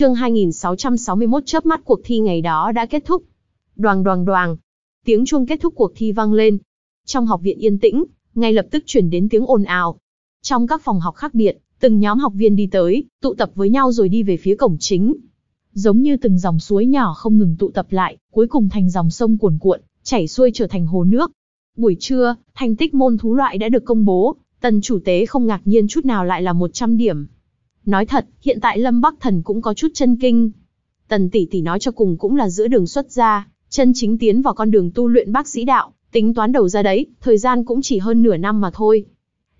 chương 2661 chớp mắt cuộc thi ngày đó đã kết thúc. Đoàng đoàng đoàng. Tiếng chuông kết thúc cuộc thi vang lên. Trong học viện yên tĩnh, ngay lập tức chuyển đến tiếng ồn ào. Trong các phòng học khác biệt, từng nhóm học viên đi tới, tụ tập với nhau rồi đi về phía cổng chính. Giống như từng dòng suối nhỏ không ngừng tụ tập lại, cuối cùng thành dòng sông cuồn cuộn, chảy xuôi trở thành hồ nước. Buổi trưa, thành tích môn thú loại đã được công bố, tần chủ tế không ngạc nhiên chút nào lại là 100 điểm. Nói thật, hiện tại Lâm Bắc Thần cũng có chút chân kinh. Tần tỷ tỷ nói cho cùng cũng là giữa đường xuất gia, chân chính tiến vào con đường tu luyện bác sĩ đạo, tính toán đầu ra đấy, thời gian cũng chỉ hơn nửa năm mà thôi.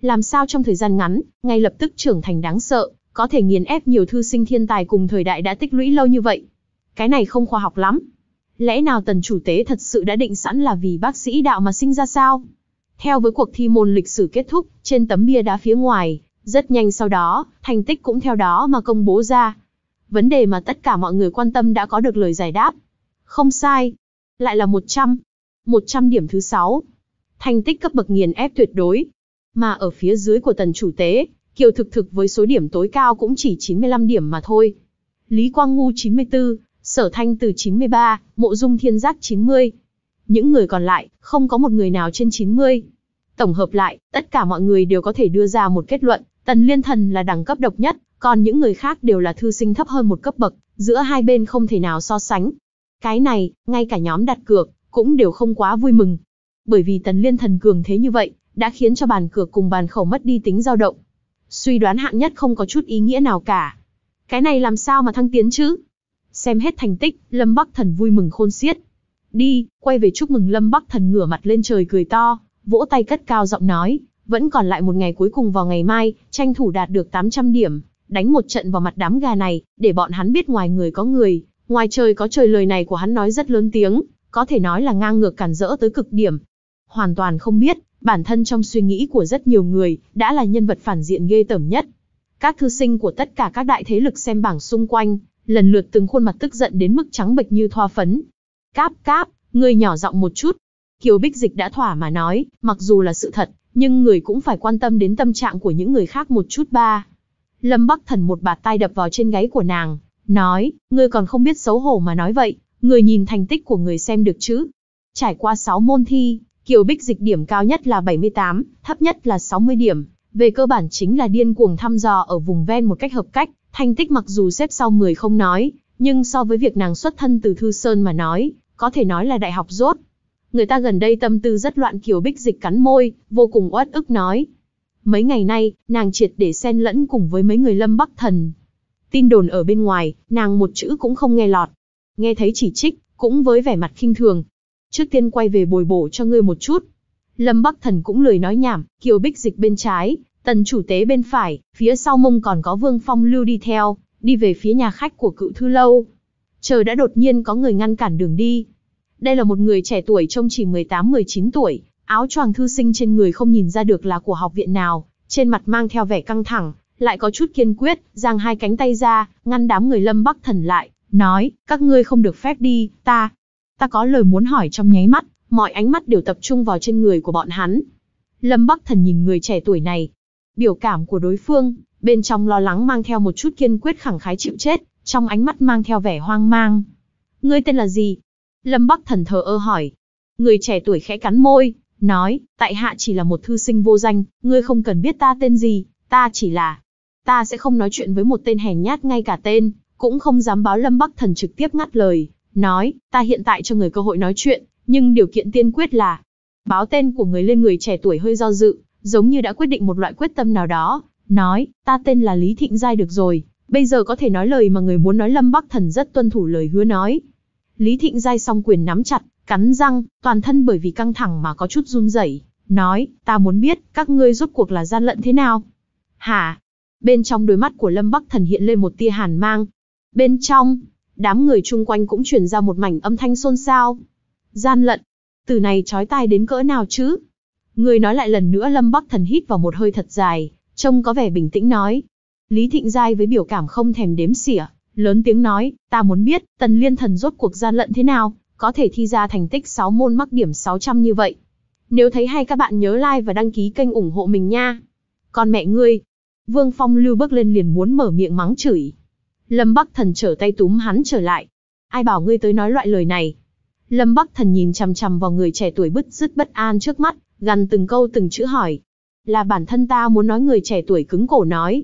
Làm sao trong thời gian ngắn, ngay lập tức trưởng thành đáng sợ, có thể nghiền ép nhiều thư sinh thiên tài cùng thời đại đã tích lũy lâu như vậy. Cái này không khoa học lắm. Lẽ nào tần chủ tế thật sự đã định sẵn là vì bác sĩ đạo mà sinh ra sao? Theo với cuộc thi môn lịch sử kết thúc, trên tấm bia đá phía ngoài, rất nhanh sau đó, thành tích cũng theo đó mà công bố ra. Vấn đề mà tất cả mọi người quan tâm đã có được lời giải đáp. Không sai. Lại là 100. 100 điểm thứ 6. Thành tích cấp bậc nghiền ép tuyệt đối. Mà ở phía dưới của tần chủ tế, Kiều Thực Thực với số điểm tối cao cũng chỉ 95 điểm mà thôi. Lý Quang Ngu 94, Sở Thanh từ 93, Mộ Dung Thiên Giác 90. Những người còn lại, không có một người nào trên 90. Tổng hợp lại, tất cả mọi người đều có thể đưa ra một kết luận, Tần Liên Thần là đẳng cấp độc nhất, còn những người khác đều là thư sinh thấp hơn một cấp bậc, giữa hai bên không thể nào so sánh. Cái này, ngay cả nhóm đặt cược, cũng đều không quá vui mừng. Bởi vì Tần Liên Thần cường thế như vậy, đã khiến cho bàn cược cùng bàn khẩu mất đi tính dao động. Suy đoán hạng nhất không có chút ý nghĩa nào cả. Cái này làm sao mà thăng tiến chứ? Xem hết thành tích, Lâm Bắc Thần vui mừng khôn xiết. Đi, quay về chúc mừng Lâm Bắc Thần ngửa mặt lên trời cười to, vỗ tay cất cao giọng nói, vẫn còn lại một ngày cuối cùng vào ngày mai, tranh thủ đạt được 800 điểm, đánh một trận vào mặt đám gà này, để bọn hắn biết ngoài người có người, ngoài trời có trời lời này của hắn nói rất lớn tiếng, có thể nói là ngang ngược cản rỡ tới cực điểm. Hoàn toàn không biết, bản thân trong suy nghĩ của rất nhiều người, đã là nhân vật phản diện ghê tởm nhất. Các thư sinh của tất cả các đại thế lực xem bảng xung quanh, lần lượt từng khuôn mặt tức giận đến mức trắng bệch như thoa phấn. Cáp cáp, người nhỏ giọng một chút. Kiều Bích Dịch đã thỏa mà nói, mặc dù là sự thật, nhưng người cũng phải quan tâm đến tâm trạng của những người khác một chút ba. Lâm Bắc Thần một bạt tay đập vào trên gáy của nàng, nói, ngươi còn không biết xấu hổ mà nói vậy, ngươi nhìn thành tích của người xem được chứ. Trải qua 6 môn thi, Kiều Bích dịch điểm cao nhất là 78, thấp nhất là 60 điểm, về cơ bản chính là điên cuồng thăm dò ở vùng ven một cách hợp cách, thành tích mặc dù xếp sau 10 không nói, nhưng so với việc nàng xuất thân từ Thư Sơn mà nói, có thể nói là đại học rốt, người ta gần đây tâm tư rất loạn kiểu bích dịch cắn môi, vô cùng uất ức nói. Mấy ngày nay, nàng triệt để xen lẫn cùng với mấy người lâm bắc thần. Tin đồn ở bên ngoài, nàng một chữ cũng không nghe lọt. Nghe thấy chỉ trích, cũng với vẻ mặt khinh thường. Trước tiên quay về bồi bổ cho ngươi một chút. Lâm Bắc Thần cũng lười nói nhảm, kiều bích dịch bên trái, tần chủ tế bên phải, phía sau mông còn có vương phong lưu đi theo, đi về phía nhà khách của cựu thư lâu. Chờ đã đột nhiên có người ngăn cản đường đi, đây là một người trẻ tuổi trông chỉ 18-19 tuổi, áo choàng thư sinh trên người không nhìn ra được là của học viện nào, trên mặt mang theo vẻ căng thẳng, lại có chút kiên quyết, giang hai cánh tay ra, ngăn đám người Lâm Bắc Thần lại, nói, các ngươi không được phép đi, ta, ta có lời muốn hỏi trong nháy mắt, mọi ánh mắt đều tập trung vào trên người của bọn hắn. Lâm Bắc Thần nhìn người trẻ tuổi này, biểu cảm của đối phương, bên trong lo lắng mang theo một chút kiên quyết khẳng khái chịu chết, trong ánh mắt mang theo vẻ hoang mang. Ngươi tên là gì? Lâm Bắc Thần thờ ơ hỏi. Người trẻ tuổi khẽ cắn môi, nói, tại hạ chỉ là một thư sinh vô danh, ngươi không cần biết ta tên gì, ta chỉ là... Ta sẽ không nói chuyện với một tên hèn nhát ngay cả tên, cũng không dám báo Lâm Bắc Thần trực tiếp ngắt lời, nói, ta hiện tại cho người cơ hội nói chuyện, nhưng điều kiện tiên quyết là... Báo tên của người lên người trẻ tuổi hơi do dự, giống như đã quyết định một loại quyết tâm nào đó, nói, ta tên là Lý Thịnh Giai được rồi, bây giờ có thể nói lời mà người muốn nói Lâm Bắc Thần rất tuân thủ lời hứa nói, Lý Thịnh Giai song quyền nắm chặt, cắn răng, toàn thân bởi vì căng thẳng mà có chút run rẩy, nói, ta muốn biết, các ngươi rốt cuộc là gian lận thế nào? Hả? Bên trong đôi mắt của Lâm Bắc Thần hiện lên một tia hàn mang. Bên trong, đám người chung quanh cũng truyền ra một mảnh âm thanh xôn xao. Gian lận, từ này trói tai đến cỡ nào chứ? Người nói lại lần nữa Lâm Bắc Thần hít vào một hơi thật dài, trông có vẻ bình tĩnh nói. Lý Thịnh Giai với biểu cảm không thèm đếm xỉa, lớn tiếng nói, ta muốn biết, tần liên thần rốt cuộc gian lận thế nào, có thể thi ra thành tích 6 môn mắc điểm 600 như vậy. Nếu thấy hay các bạn nhớ like và đăng ký kênh ủng hộ mình nha. còn mẹ ngươi. Vương Phong lưu bước lên liền muốn mở miệng mắng chửi. Lâm Bắc Thần trở tay túm hắn trở lại. Ai bảo ngươi tới nói loại lời này? Lâm Bắc Thần nhìn chằm chằm vào người trẻ tuổi bứt rứt bất an trước mắt, gần từng câu từng chữ hỏi. Là bản thân ta muốn nói người trẻ tuổi cứng cổ nói.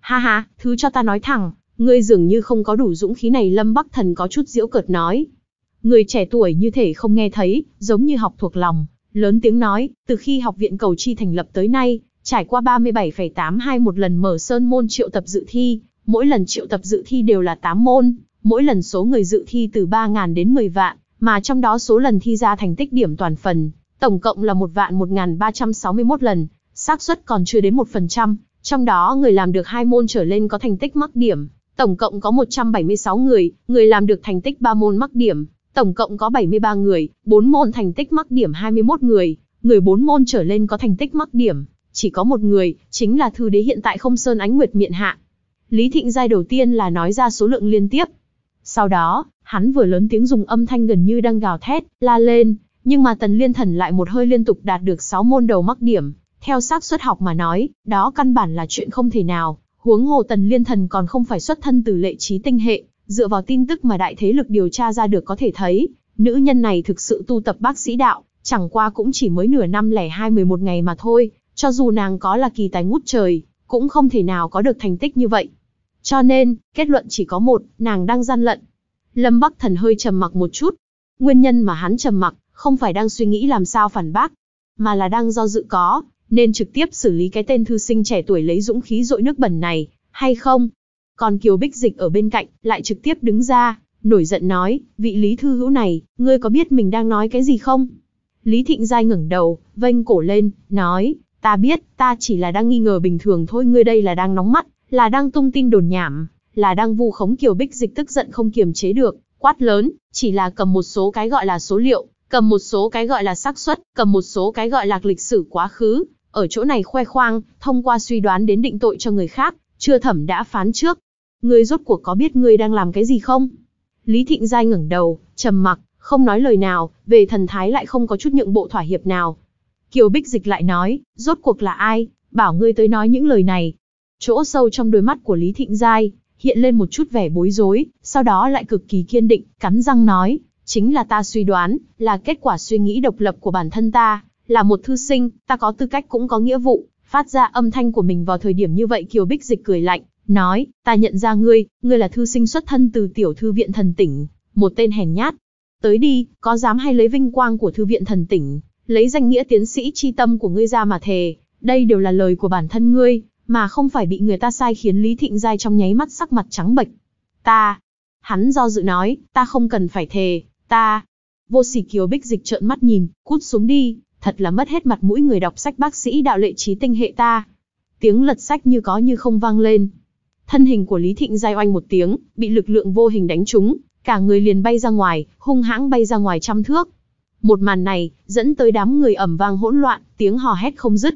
Ha ha, thứ cho ta nói thẳng, Ngươi dường như không có đủ dũng khí này Lâm Bắc Thần có chút diễu cợt nói. Người trẻ tuổi như thể không nghe thấy, giống như học thuộc lòng, lớn tiếng nói, từ khi học viện cầu chi thành lập tới nay, trải qua ba mươi bảy tám hai một lần mở sơn môn triệu tập dự thi, mỗi lần triệu tập dự thi đều là tám môn, mỗi lần số người dự thi từ 3.000 đến mười vạn, mà trong đó số lần thi ra thành tích điểm toàn phần, tổng cộng là một vạn một ba trăm sáu mươi 361 lần, xác suất còn chưa đến một phần trăm, trong đó người làm được hai môn trở lên có thành tích mắc điểm, Tổng cộng có 176 người, người làm được thành tích 3 môn mắc điểm, tổng cộng có 73 người, 4 môn thành tích mắc điểm 21 người, người 4 môn trở lên có thành tích mắc điểm, chỉ có một người, chính là thư đế hiện tại không sơn ánh nguyệt miện hạ. Lý Thịnh Giai đầu tiên là nói ra số lượng liên tiếp. Sau đó, hắn vừa lớn tiếng dùng âm thanh gần như đang gào thét, la lên, nhưng mà tần liên thần lại một hơi liên tục đạt được 6 môn đầu mắc điểm. Theo xác suất học mà nói, đó căn bản là chuyện không thể nào. Huống hồ tần liên thần còn không phải xuất thân từ lệ trí tinh hệ, dựa vào tin tức mà đại thế lực điều tra ra được có thể thấy, nữ nhân này thực sự tu tập bác sĩ đạo, chẳng qua cũng chỉ mới nửa năm lẻ hai mười một ngày mà thôi, cho dù nàng có là kỳ tài ngút trời, cũng không thể nào có được thành tích như vậy. Cho nên, kết luận chỉ có một, nàng đang gian lận. Lâm Bắc Thần hơi trầm mặc một chút. Nguyên nhân mà hắn trầm mặc, không phải đang suy nghĩ làm sao phản bác, mà là đang do dự có, nên trực tiếp xử lý cái tên thư sinh trẻ tuổi lấy dũng khí dội nước bẩn này, hay không? Còn Kiều Bích Dịch ở bên cạnh, lại trực tiếp đứng ra, nổi giận nói, vị Lý Thư Hữu này, ngươi có biết mình đang nói cái gì không? Lý Thịnh Giai ngẩng đầu, vênh cổ lên, nói, ta biết, ta chỉ là đang nghi ngờ bình thường thôi ngươi đây là đang nóng mắt, là đang tung tin đồn nhảm, là đang vu khống Kiều Bích Dịch tức giận không kiềm chế được, quát lớn, chỉ là cầm một số cái gọi là số liệu, cầm một số cái gọi là xác suất, cầm một số cái gọi là lịch sử quá khứ, ở chỗ này khoe khoang, thông qua suy đoán đến định tội cho người khác, chưa thẩm đã phán trước. Ngươi rốt cuộc có biết ngươi đang làm cái gì không? Lý Thịnh Giai ngẩng đầu, trầm mặc, không nói lời nào, về thần thái lại không có chút nhượng bộ thỏa hiệp nào. Kiều Bích Dịch lại nói, rốt cuộc là ai, bảo ngươi tới nói những lời này. Chỗ sâu trong đôi mắt của Lý Thịnh Giai, hiện lên một chút vẻ bối rối, sau đó lại cực kỳ kiên định, cắn răng nói, chính là ta suy đoán, là kết quả suy nghĩ độc lập của bản thân ta, là một thư sinh, ta có tư cách cũng có nghĩa vụ, phát ra âm thanh của mình vào thời điểm như vậy Kiều Bích Dịch cười lạnh, nói, ta nhận ra ngươi, ngươi là thư sinh xuất thân từ tiểu thư viện thần tỉnh, một tên hèn nhát. Tới đi, có dám hay lấy vinh quang của thư viện thần tỉnh, lấy danh nghĩa tiến sĩ chi tâm của ngươi ra mà thề, đây đều là lời của bản thân ngươi, mà không phải bị người ta sai khiến Lý Thịnh Giai trong nháy mắt sắc mặt trắng bệch. Ta, hắn do dự nói, ta không cần phải thề, ta. Vô sỉ kiều bích dịch trợn mắt nhìn, cút xuống đi, thật là mất hết mặt mũi người đọc sách bác sĩ đạo lệ trí tinh hệ ta. Tiếng lật sách như có như không vang lên. Thân hình của Lý Thịnh giai oanh một tiếng, bị lực lượng vô hình đánh trúng, cả người liền bay ra ngoài, hung hãng bay ra ngoài trăm thước. Một màn này, dẫn tới đám người ẩm vang hỗn loạn, tiếng hò hét không dứt.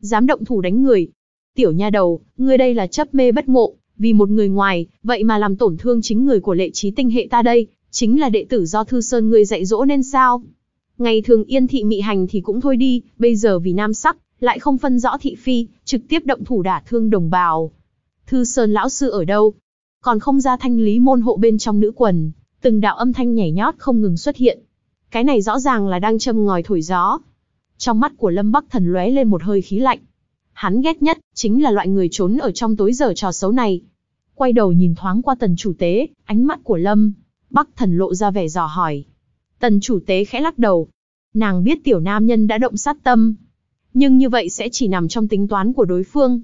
Dám động thủ đánh người. Tiểu nha đầu, ngươi đây là chấp mê bất ngộ, vì một người ngoài, vậy mà làm tổn thương chính người của lệ trí tinh hệ ta đây, chính là đệ tử do Thư Sơn ngươi dạy dỗ nên sao? Ngày thường yên thị mị hành thì cũng thôi đi, bây giờ vì nam sắc, lại không phân rõ thị phi, trực tiếp động thủ đả thương đồng bào. Thư Sơn lão sư ở đâu? Còn không ra thanh lý môn hộ bên trong nữ quần, từng đạo âm thanh nhảy nhót không ngừng xuất hiện. Cái này rõ ràng là đang châm ngòi thổi gió. Trong mắt của Lâm Bắc Thần lóe lên một hơi khí lạnh. Hắn ghét nhất, chính là loại người trốn ở trong tối giờ trò xấu này. Quay đầu nhìn thoáng qua tần chủ tế, ánh mắt của Lâm, Bắc Thần lộ ra vẻ dò hỏi, Tần chủ tế khẽ lắc đầu. Nàng biết tiểu nam nhân đã động sát tâm. Nhưng như vậy sẽ chỉ nằm trong tính toán của đối phương.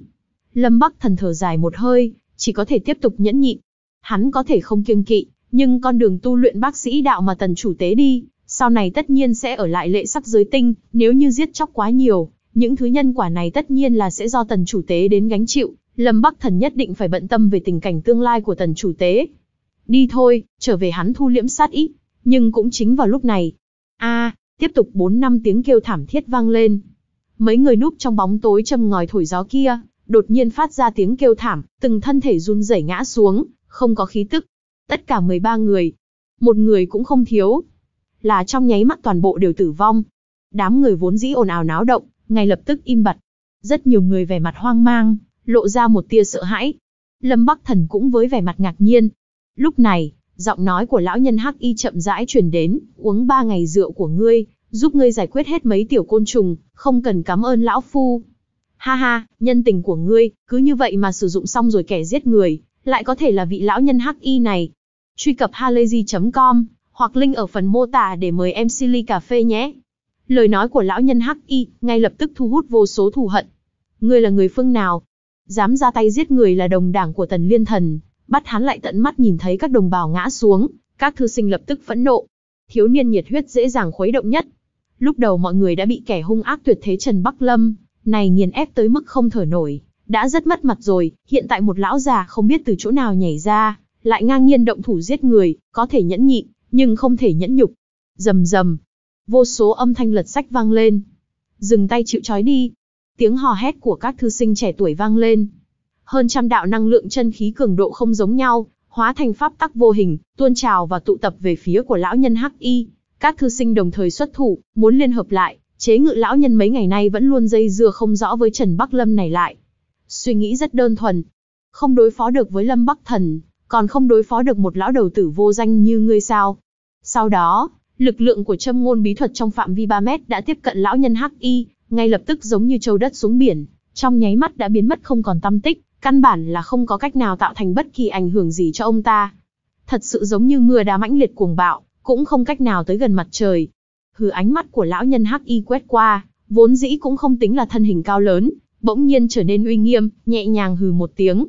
Lâm Bắc thần thở dài một hơi, chỉ có thể tiếp tục nhẫn nhịn. Hắn có thể không kiêng kỵ, nhưng con đường tu luyện bác sĩ đạo mà tần chủ tế đi, sau này tất nhiên sẽ ở lại lệ sắc giới tinh, nếu như giết chóc quá nhiều, những thứ nhân quả này tất nhiên là sẽ do tần chủ tế đến gánh chịu, Lâm Bắc Thần nhất định phải bận tâm về tình cảnh tương lai của tần chủ tế. Đi thôi, trở về hắn thu liễm sát ít. Nhưng cũng chính vào lúc này, a, tiếp tục bốn năm tiếng kêu thảm thiết vang lên. Mấy người núp trong bóng tối châm ngòi thổi gió kia, đột nhiên phát ra tiếng kêu thảm, từng thân thể run rẩy ngã xuống, không có khí tức. Tất cả mười ba người, một người cũng không thiếu. Là trong nháy mắt toàn bộ đều tử vong. Đám người vốn dĩ ồn ào náo động, ngay lập tức im bặt. Rất nhiều người vẻ mặt hoang mang, lộ ra một tia sợ hãi. Lâm Bắc Thần cũng với vẻ mặt ngạc nhiên. Lúc này, giọng nói của lão nhân hắc y chậm rãi truyền đến, uống ba ngày rượu của ngươi, giúp ngươi giải quyết hết mấy tiểu côn trùng, không cần cảm ơn lão phu. Ha ha, nhân tình của ngươi, cứ như vậy mà sử dụng xong rồi kẻ giết người, lại có thể là vị lão nhân hắc y này. Truy cập halayzi.com hoặc link ở phần mô tả để mời em Silly Cà Phê nhé. Lời nói của lão nhân hắc y ngay lập tức thu hút vô số thù hận. Ngươi là người phương nào? Dám ra tay giết người là đồng đảng của tần liên thần, bắt hắn lại tận mắt nhìn thấy các đồng bào ngã xuống, các thư sinh lập tức phẫn nộ. Thiếu niên nhiệt huyết dễ dàng khuấy động nhất. Lúc đầu mọi người đã bị kẻ hung ác tuyệt thế Trần Bắc Lâm, này nghiền ép tới mức không thở nổi, đã rất mất mặt rồi, hiện tại một lão già không biết từ chỗ nào nhảy ra, lại ngang nhiên động thủ giết người, có thể nhẫn nhịn, nhưng không thể nhẫn nhục. Rầm rầm, vô số âm thanh lật sách vang lên. Dừng tay chịu trói đi. Tiếng hò hét của các thư sinh trẻ tuổi vang lên, hơn trăm đạo năng lượng chân khí cường độ không giống nhau, hóa thành pháp tắc vô hình, tuôn trào và tụ tập về phía của lão nhân Hắc Y. Các thư sinh đồng thời xuất thủ, muốn liên hợp lại, chế ngự lão nhân mấy ngày nay vẫn luôn dây dưa không rõ với Trần Bắc Lâm này lại. Suy nghĩ rất đơn thuần, không đối phó được với Lâm Bắc Thần, còn không đối phó được một lão đầu tử vô danh như ngươi sao? Sau đó, lực lượng của châm ngôn bí thuật trong phạm vi 3 mét đã tiếp cận lão nhân Hắc Y, ngay lập tức giống như châu đất xuống biển, trong nháy mắt đã biến mất không còn tâm tích, Căn bản là không có cách nào tạo thành bất kỳ ảnh hưởng gì cho ông ta. Thật sự giống như mưa đá mãnh liệt cuồng bạo, cũng không cách nào tới gần mặt trời. Hừ ánh mắt của lão nhân hắc y quét qua, vốn dĩ cũng không tính là thân hình cao lớn, bỗng nhiên trở nên uy nghiêm, nhẹ nhàng hừ một tiếng.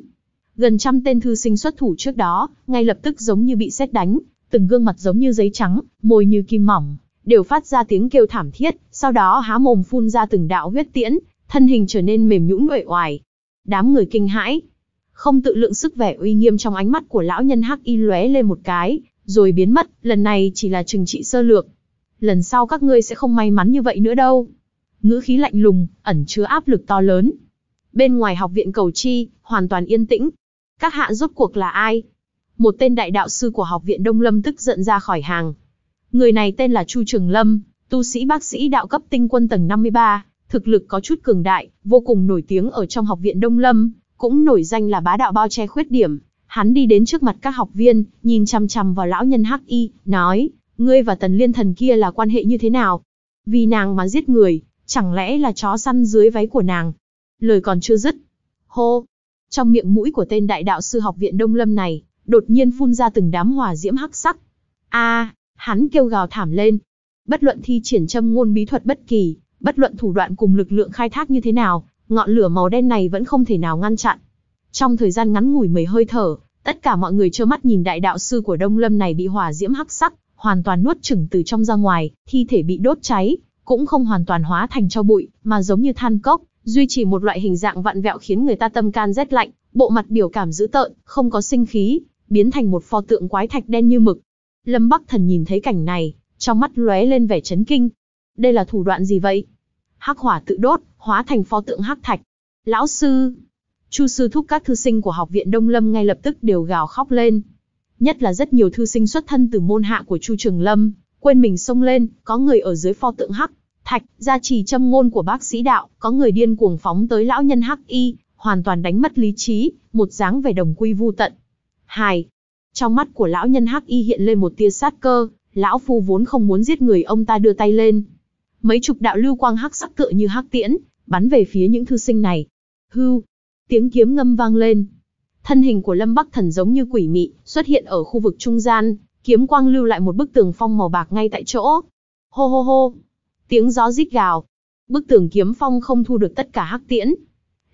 Gần trăm tên thư sinh xuất thủ trước đó, ngay lập tức giống như bị sét đánh, từng gương mặt giống như giấy trắng, môi như kim mỏng, đều phát ra tiếng kêu thảm thiết, sau đó há mồm phun ra từng đạo huyết tiễn, thân hình trở nên mềm nhũn uể oải, đám người kinh hãi. Không tự lượng sức vẻ uy nghiêm trong ánh mắt của lão nhân hắc y lóe lên một cái, rồi biến mất, lần này chỉ là trừng trị sơ lược. Lần sau các ngươi sẽ không may mắn như vậy nữa đâu. Ngữ khí lạnh lùng, ẩn chứa áp lực to lớn. Bên ngoài học viện cầu chi, hoàn toàn yên tĩnh. Các hạ rốt cuộc là ai? Một tên đại đạo sư của học viện Đông Lâm tức giận ra khỏi hàng. Người này tên là Chu Trường Lâm, tu sĩ bác sĩ đạo cấp tinh quân tầng 53, thực lực có chút cường đại, vô cùng nổi tiếng ở trong học viện Đông Lâm, cũng nổi danh là bá đạo bao che khuyết điểm. Hắn đi đến trước mặt các học viên, nhìn chằm chằm vào lão nhân Hắc Y, nói: "Ngươi và Tần Liên thần kia là quan hệ như thế nào? Vì nàng mà giết người, chẳng lẽ là chó săn dưới váy của nàng?" Lời còn chưa dứt, hô, trong miệng mũi của tên đại đạo sư học viện Đông Lâm này, đột nhiên phun ra từng đám hỏa diễm hắc sắc. A, hắn kêu gào thảm lên. Bất luận thi triển châm ngôn bí thuật bất kỳ, Bất luận thủ đoạn cùng lực lượng khai thác như thế nào, ngọn lửa màu đen này vẫn không thể nào ngăn chặn. Trong thời gian ngắn ngủi mấy hơi thở, tất cả mọi người trơ mắt nhìn đại đạo sư của Đông Lâm này bị hỏa diễm hắc sắc, hoàn toàn nuốt chửng từ trong ra ngoài, thi thể bị đốt cháy, cũng không hoàn toàn hóa thành cho bụi, mà giống như than cốc, duy trì một loại hình dạng vặn vẹo khiến người ta tâm can rét lạnh, bộ mặt biểu cảm dữ tợn, không có sinh khí, biến thành một pho tượng quái thạch đen như mực. Lâm Bắc Thần nhìn thấy cảnh này, trong mắt lóe lên vẻ chấn kinh. Đây là thủ đoạn gì vậy? hắc hỏa tự đốt, hóa thành pho tượng hắc thạch. Lão sư, Chu sư thúc các thư sinh của học viện Đông Lâm ngay lập tức đều gào khóc lên. Nhất là rất nhiều thư sinh xuất thân từ môn hạ của Chu Trường Lâm, quên mình xông lên, có người ở dưới pho tượng hắc thạch, gia trì châm ngôn của bác sĩ đạo, có người điên cuồng phóng tới lão nhân hắc y, hoàn toàn đánh mất lý trí, một dáng vẻ đồng quy vu tận. Hài, trong mắt của lão nhân hắc y hiện lên một tia sát cơ, lão phu vốn không muốn giết người ông ta đưa tay lên, Mấy chục đạo lưu quang hắc sắc tựa như hắc tiễn, bắn về phía những thư sinh này. Hưu, tiếng kiếm ngâm vang lên. Thân hình của Lâm Bắc Thần giống như quỷ mị, xuất hiện ở khu vực trung gian, kiếm quang lưu lại một bức tường phong màu bạc ngay tại chỗ. Hô hô hô, tiếng gió rít gào. Bức tường kiếm phong không thu được tất cả hắc tiễn.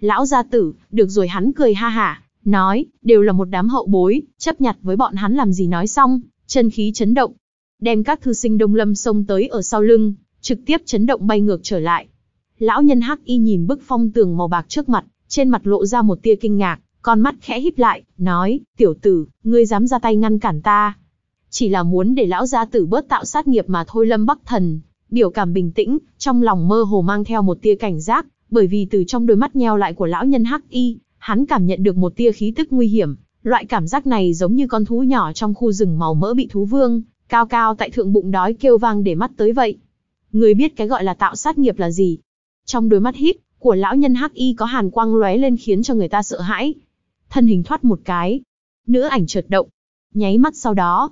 Lão gia tử, được rồi hắn cười ha hả, nói, đều là một đám hậu bối, chấp nhặt với bọn hắn làm gì nói xong, chân khí chấn động. Đem các thư sinh đông lâm xông tới ở sau lưng, trực tiếp chấn động bay ngược trở lại. Lão nhân hắc y nhìn bức phong tường màu bạc trước mặt, trên mặt lộ ra một tia kinh ngạc, con mắt khẽ híp lại, nói, tiểu tử, ngươi dám ra tay ngăn cản ta. Chỉ là muốn để lão gia tử bớt tạo sát nghiệp mà thôi lâm bắc thần, biểu cảm bình tĩnh, trong lòng mơ hồ mang theo một tia cảnh giác, bởi vì từ trong đôi mắt nheo lại của lão nhân hắc y, hắn cảm nhận được một tia khí tức nguy hiểm, loại cảm giác này giống như con thú nhỏ trong khu rừng màu mỡ bị thú vương, cao cao tại thượng bụng đói kêu vang để mắt tới vậy. Người biết cái gọi là tạo sát nghiệp là gì? Trong đôi mắt híp của lão nhân Hắc Y có hàn quang lóe lên khiến cho người ta sợ hãi. Thân hình thoát một cái, nữ ảnh chợt động, nháy mắt sau đó,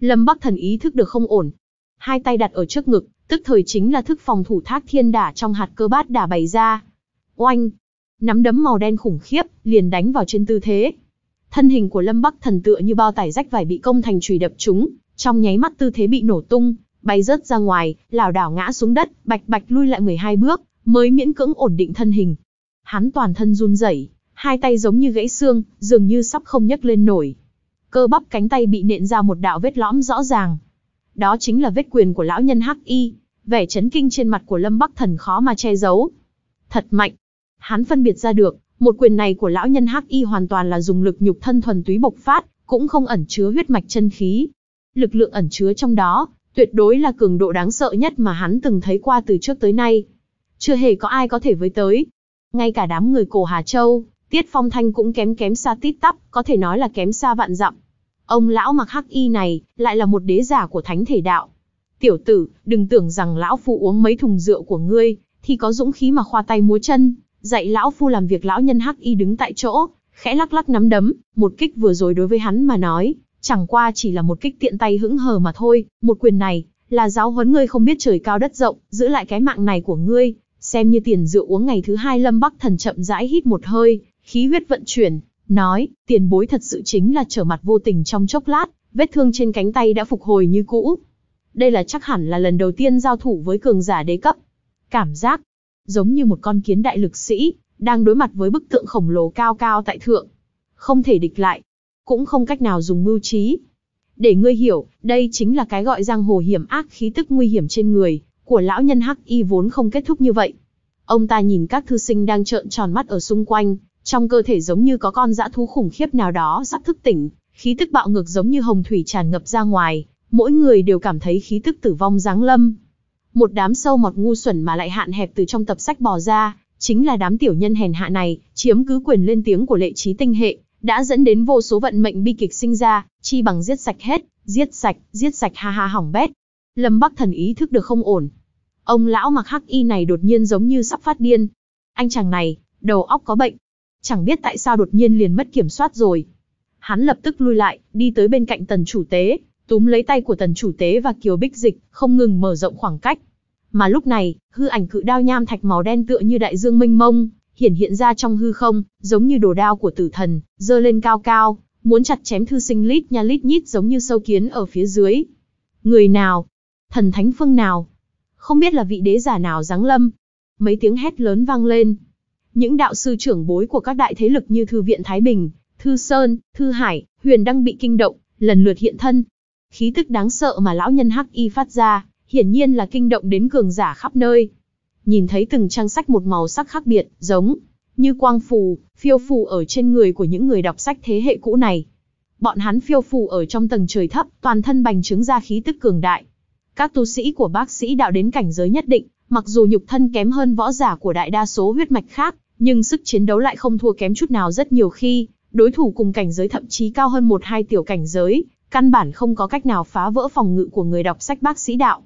Lâm Bắc Thần ý thức được không ổn, hai tay đặt ở trước ngực, tức thời chính là thức phòng thủ thác thiên đả trong hạt cơ bát đả bày ra. Oanh, nắm đấm màu đen khủng khiếp, liền đánh vào trên tư thế. Thân hình của Lâm Bắc Thần tựa như bao tải rách vải bị công thành chùy đập chúng, trong nháy mắt tư thế bị nổ tung, bay rớt ra ngoài, lảo đảo ngã xuống đất, bạch bạch lui lại 12 bước, mới miễn cưỡng ổn định thân hình. Hắn toàn thân run rẩy, hai tay giống như gãy xương, dường như sắp không nhấc lên nổi. Cơ bắp cánh tay bị nện ra một đạo vết lõm rõ ràng. Đó chính là vết quyền của lão nhân Hắc Y, vẻ chấn kinh trên mặt của Lâm Bắc Thần khó mà che giấu. Thật mạnh. Hắn phân biệt ra được, một quyền này của lão nhân Hắc Y hoàn toàn là dùng lực nhục thân thuần túy bộc phát, cũng không ẩn chứa huyết mạch chân khí. Lực lượng ẩn chứa trong đó, Tuyệt đối là cường độ đáng sợ nhất mà hắn từng thấy qua từ trước tới nay. Chưa hề có ai có thể với tới. Ngay cả đám người cổ Hà Châu, Tiết Phong Thanh cũng kém kém xa tít tắp, có thể nói là kém xa vạn dặm. Ông lão mặc hắc y này, lại là một đế giả của thánh thể đạo. Tiểu tử, đừng tưởng rằng lão phu uống mấy thùng rượu của ngươi, thì có dũng khí mà khoa tay múa chân, dạy lão phu làm việc lão nhân hắc y đứng tại chỗ, khẽ lắc lắc nắm đấm, một kích vừa rồi đối với hắn mà nói, Chẳng qua chỉ là một kích tiện tay hững hờ mà thôi, một quyền này, là giáo huấn ngươi không biết trời cao đất rộng, giữ lại cái mạng này của ngươi, xem như tiền rượu uống ngày thứ hai Lâm Bắc Thần chậm rãi hít một hơi, khí huyết vận chuyển, nói, tiền bối thật sự chính là trở mặt vô tình trong chốc lát, vết thương trên cánh tay đã phục hồi như cũ. Đây là chắc hẳn là lần đầu tiên giao thủ với cường giả đế cấp. Cảm giác, giống như một con kiến đại lực sĩ, đang đối mặt với bức tượng khổng lồ cao cao tại thượng. Không thể địch lại, cũng không cách nào dùng mưu trí. Để ngươi hiểu, đây chính là cái gọi giang hồ hiểm ác khí tức nguy hiểm trên người, của lão nhân hắc y vốn không kết thúc như vậy. Ông ta nhìn các thư sinh đang trợn tròn mắt ở xung quanh, trong cơ thể giống như có con dã thú khủng khiếp nào đó sắp thức tỉnh, khí tức bạo ngược giống như hồng thủy tràn ngập ra ngoài, mỗi người đều cảm thấy khí tức tử vong giáng lâm. Một đám sâu mọt ngu xuẩn mà lại hạn hẹp từ trong tập sách bò ra, chính là đám tiểu nhân hèn hạ này, chiếm cứ quyền lên tiếng của lệ trí tinh hệ, đã dẫn đến vô số vận mệnh bi kịch sinh ra, chi bằng giết sạch hết, giết sạch, giết sạch ha ha hỏng bét. Lâm Bắc Thần ý thức được không ổn. Ông lão mặc hắc y này đột nhiên giống như sắp phát điên. Anh chàng này, đầu óc có bệnh. Chẳng biết tại sao đột nhiên liền mất kiểm soát rồi. Hắn lập tức lui lại, đi tới bên cạnh tần chủ tế, túm lấy tay của tần chủ tế và kiều bích dịch, không ngừng mở rộng khoảng cách. Mà lúc này, hư ảnh cự đao nham thạch màu đen tựa như đại dương mênh mông, hiển hiện ra trong hư không, giống như đồ đao của tử thần, dơ lên cao cao, muốn chặt chém thư sinh lít nha lít nhít giống như sâu kiến ở phía dưới. Người nào? Thần thánh phương nào? Không biết là vị đế giả nào giáng lâm? Mấy tiếng hét lớn vang lên. Những đạo sư trưởng bối của các đại thế lực như Thư viện Thái Bình, Thư Sơn, Thư Hải, Huyền đang bị kinh động, lần lượt hiện thân. Khí tức đáng sợ mà lão nhân Hắc Y phát ra, hiển nhiên là kinh động đến cường giả khắp nơi nhìn thấy từng trang sách một màu sắc khác biệt, giống như quang phù, phiêu phù ở trên người của những người đọc sách thế hệ cũ này. Bọn hắn phiêu phù ở trong tầng trời thấp, toàn thân bành trướng ra khí tức cường đại. Các tu sĩ của bác sĩ đạo đến cảnh giới nhất định, mặc dù nhục thân kém hơn võ giả của đại đa số huyết mạch khác, nhưng sức chiến đấu lại không thua kém chút nào rất nhiều khi, đối thủ cùng cảnh giới thậm chí cao hơn một hai tiểu cảnh giới, căn bản không có cách nào phá vỡ phòng ngự của người đọc sách bác sĩ đạo.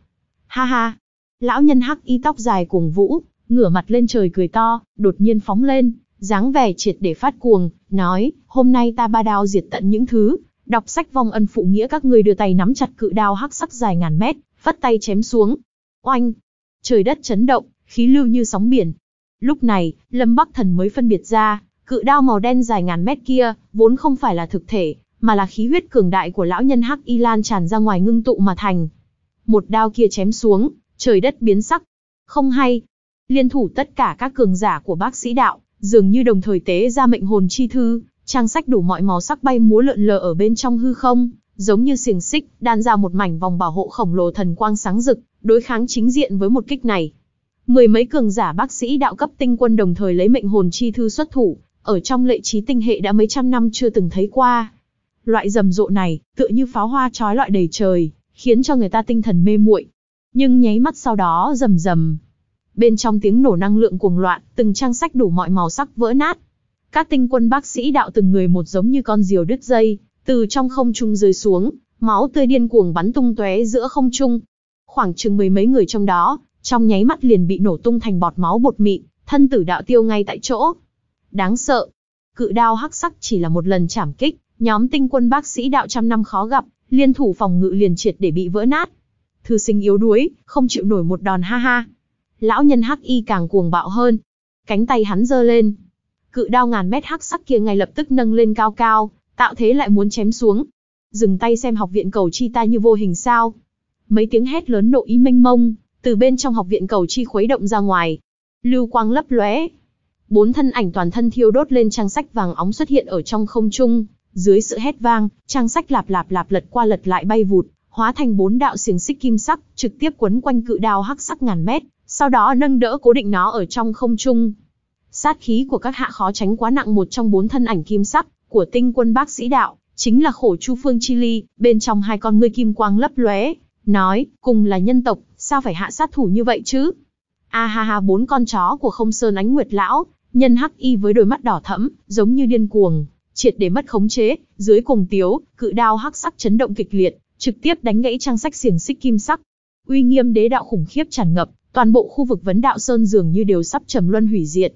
Ha ha, Lão nhân hắc y tóc dài cuồng vũ, ngửa mặt lên trời cười to, đột nhiên phóng lên, dáng vẻ triệt để phát cuồng, nói, hôm nay ta ba đao diệt tận những thứ, đọc sách vong ân phụ nghĩa các người đưa tay nắm chặt cự đao hắc sắc dài ngàn mét, phất tay chém xuống. Oanh! Trời đất chấn động, khí lưu như sóng biển. Lúc này, Lâm Bắc Thần mới phân biệt ra, cự đao màu đen dài ngàn mét kia, vốn không phải là thực thể, mà là khí huyết cường đại của lão nhân Hắc Y Lan tràn ra ngoài ngưng tụ mà thành. Một đao kia chém xuống, Trời đất biến sắc. Không hay. Liên thủ tất cả các cường giả của bác sĩ đạo, dường như đồng thời tế ra mệnh hồn chi thư, trang sách đủ mọi màu sắc bay múa lượn lờ ở bên trong hư không, giống như xiềng xích, đan ra một mảnh vòng bảo hộ khổng lồ thần quang sáng rực, đối kháng chính diện với một kích này. Mười mấy cường giả bác sĩ đạo cấp tinh quân đồng thời lấy mệnh hồn chi thư xuất thủ, ở trong lệ trí tinh hệ đã mấy trăm năm chưa từng thấy qua. Loại rầm rộ này, tựa như pháo hoa trói lọi đầy trời, khiến cho người ta tinh thần mê muội, nhưng nháy mắt sau đó rầm rầm. Bên trong tiếng nổ năng lượng cuồng loạn, từng trang sách đủ mọi màu sắc vỡ nát. Các tinh quân bác sĩ đạo từng người một giống như con diều đứt dây, từ trong không trung rơi xuống, máu tươi điên cuồng bắn tung tóe giữa không trung. Khoảng chừng mười mấy người trong đó, trong nháy mắt liền bị nổ tung thành bọt máu bột mịn, thân tử đạo tiêu ngay tại chỗ. Đáng sợ, cự đao hắc sắc chỉ là một lần chảm kích, nhóm tinh quân bác sĩ đạo trăm năm khó gặp, liên thủ phòng ngự liền triệt để bị vỡ nát thư sinh yếu đuối, không chịu nổi một đòn ha ha. Lão nhân hắc y càng cuồng bạo hơn. Cánh tay hắn giơ lên. Cự đao ngàn mét hắc sắc kia ngay lập tức nâng lên cao cao, tạo thế lại muốn chém xuống. Dừng tay xem học viện cầu chi ta như vô hình sao. Mấy tiếng hét lớn nộ ý mênh mông, từ bên trong học viện cầu chi khuấy động ra ngoài. Lưu quang lấp lóe. Bốn thân ảnh toàn thân thiêu đốt lên trang sách vàng óng xuất hiện ở trong không trung, dưới sự hét vang, trang sách lạp lạp lạp lật qua lật lại bay vụt, hóa thành bốn đạo xiềng xích kim sắc, trực tiếp quấn quanh cự đao hắc sắc ngàn mét, sau đó nâng đỡ cố định nó ở trong không trung. Sát khí của các hạ khó tránh quá nặng một trong bốn thân ảnh kim sắc của tinh quân bác sĩ đạo, chính là khổ chu phương chi ly, bên trong hai con ngươi kim quang lấp lóe, nói, cùng là nhân tộc, sao phải hạ sát thủ như vậy chứ? A ha ha bốn con chó của không sơn ánh nguyệt lão, nhân hắc y với đôi mắt đỏ thẫm, giống như điên cuồng, triệt để mất khống chế, dưới cùng tiếu, cự đao hắc sắc chấn động kịch liệt, trực tiếp đánh gãy trang sách xiềng xích kim sắc. Uy nghiêm đế đạo khủng khiếp tràn ngập, toàn bộ khu vực vấn đạo sơn dường như đều sắp trầm luân hủy diệt.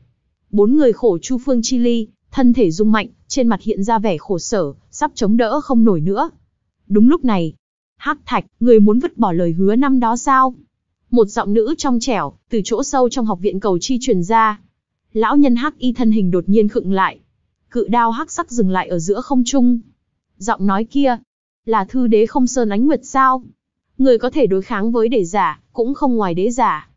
Bốn người khổ Chu Phương Chi Ly, thân thể rung mạnh, trên mặt hiện ra vẻ khổ sở, sắp chống đỡ không nổi nữa. Đúng lúc này, Hắc Thạch, người muốn vứt bỏ lời hứa năm đó sao? Một giọng nữ trong trẻo, từ chỗ sâu trong học viện cầu chi truyền ra. Lão nhân Hắc Y thân hình đột nhiên khựng lại. Cự đao hắc sắc dừng lại ở giữa không trung. Giọng nói kia, là thư đế không sơn ánh nguyệt sao? Người có thể đối kháng với đế giả, cũng không ngoài đế giả.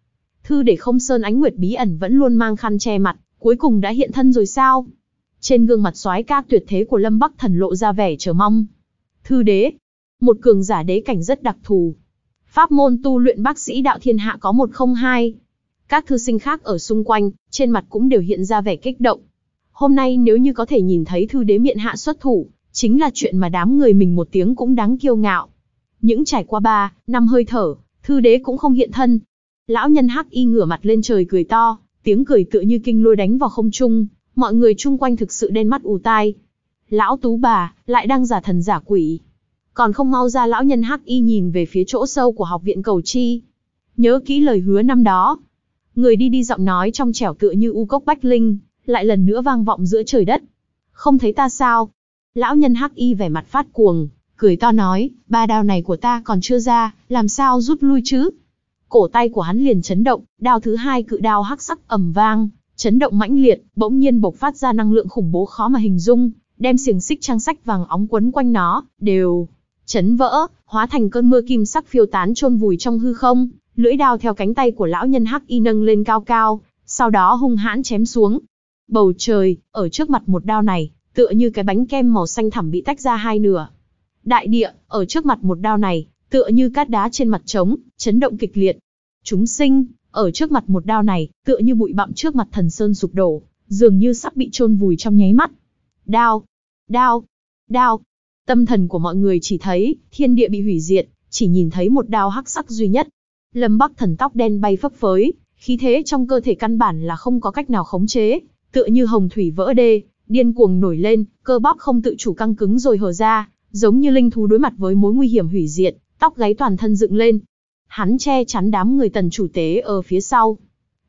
Thư đế không sơn ánh nguyệt bí ẩn vẫn luôn mang khăn che mặt, cuối cùng đã hiện thân rồi sao? Trên gương mặt soái ca tuyệt thế của Lâm Bắc Thần lộ ra vẻ chờ mong. Thư đế, một cường giả đế cảnh rất đặc thù. Pháp môn tu luyện bác sĩ đạo thiên hạ có một không hai. Các thư sinh khác ở xung quanh, trên mặt cũng đều hiện ra vẻ kích động. Hôm nay nếu như có thể nhìn thấy thư đế miện hạ xuất thủ, chính là chuyện mà đám người mình một tiếng cũng đáng kiêu ngạo. Những trải qua ba, năm hơi thở, thư đế cũng không hiện thân. Lão nhân hắc y ngửa mặt lên trời cười to, tiếng cười tựa như kinh lôi đánh vào không trung, mọi người chung quanh thực sự đen mắt ù tai. Lão tú bà, lại đang giả thần giả quỷ. Còn không mau ra lão nhân hắc y nhìn về phía chỗ sâu của học viện cầu chi. Nhớ kỹ lời hứa năm đó. Người đi đi giọng nói trong trẻo tựa như u cốc bách linh, lại lần nữa vang vọng giữa trời đất. Không thấy ta sao, Lão nhân hắc y vẻ mặt phát cuồng, cười to nói, ba đao này của ta còn chưa ra, làm sao rút lui chứ? Cổ tay của hắn liền chấn động, đao thứ hai cự đao hắc sắc ầm vang, chấn động mãnh liệt, bỗng nhiên bộc phát ra năng lượng khủng bố khó mà hình dung, đem xiềng xích trang sách vàng óng quấn quanh nó, đều chấn vỡ, hóa thành cơn mưa kim sắc phiêu tán chôn vùi trong hư không, lưỡi đao theo cánh tay của lão nhân hắc y nâng lên cao cao, sau đó hung hãn chém xuống. Bầu trời, ở trước mặt một đao này, tựa như cái bánh kem màu xanh thẳm bị tách ra hai nửa. Đại địa, ở trước mặt một đao này, tựa như cát đá trên mặt trống, chấn động kịch liệt. Chúng sinh, ở trước mặt một đao này, tựa như bụi bặm trước mặt thần sơn sụp đổ, dường như sắp bị chôn vùi trong nháy mắt. Đao, đao, đao. Tâm thần của mọi người chỉ thấy, thiên địa bị hủy diệt, chỉ nhìn thấy một đao hắc sắc duy nhất. Lâm Bắc thần tóc đen bay phấp phới, khí thế trong cơ thể căn bản là không có cách nào khống chế, tựa như hồng thủy vỡ đê, điên cuồng nổi lên, cơ bắp không tự chủ căng cứng rồi hở ra, giống như linh thú đối mặt với mối nguy hiểm hủy diệt, tóc gáy toàn thân dựng lên. Hắn che chắn đám người tần chủ tế ở phía sau.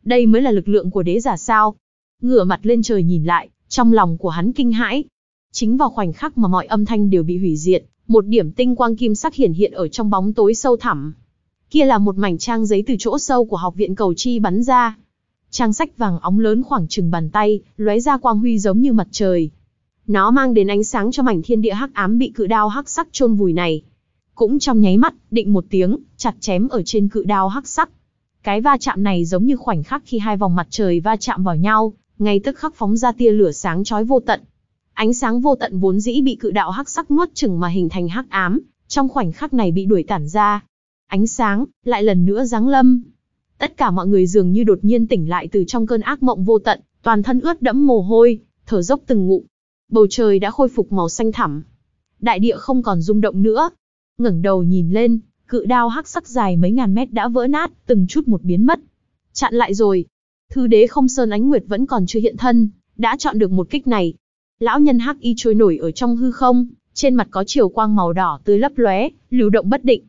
Đây mới là lực lượng của đế giả sao. Ngửa mặt lên trời nhìn lại, trong lòng của hắn kinh hãi. Chính vào khoảnh khắc mà mọi âm thanh đều bị hủy diệt, một điểm tinh quang kim sắc hiển hiện ở trong bóng tối sâu thẳm. Kia là một mảnh trang giấy từ chỗ sâu của học viện cầu chi bắn ra, trang sách vàng óng lớn khoảng chừng bàn tay, lóe ra quang huy giống như mặt trời. Nó mang đến ánh sáng cho mảnh thiên địa hắc ám bị cự đao hắc sắc chôn vùi này. Cũng trong nháy mắt, định một tiếng, chặt chém ở trên cự đao hắc sắc. Cái va chạm này giống như khoảnh khắc khi hai vòng mặt trời va chạm vào nhau, ngay tức khắc phóng ra tia lửa sáng chói vô tận. Ánh sáng vô tận vốn dĩ bị cự đạo hắc sắc nuốt chửng mà hình thành hắc ám, trong khoảnh khắc này bị đuổi tản ra. Ánh sáng lại lần nữa giáng lâm, Tất cả mọi người dường như đột nhiên tỉnh lại từ trong cơn ác mộng vô tận, toàn thân ướt đẫm mồ hôi, thở dốc từng ngụm. Bầu trời đã khôi phục màu xanh thẳm. Đại địa không còn rung động nữa. Ngẩng đầu nhìn lên, cự đao hắc sắc dài mấy ngàn mét đã vỡ nát, từng chút một biến mất. Chặn lại rồi. Thư đế không sơn ánh nguyệt vẫn còn chưa hiện thân, đã chọn được một kích này. Lão nhân hắc y trôi nổi ở trong hư không, trên mặt có chiều quang màu đỏ tươi lấp lóe, lưu động bất định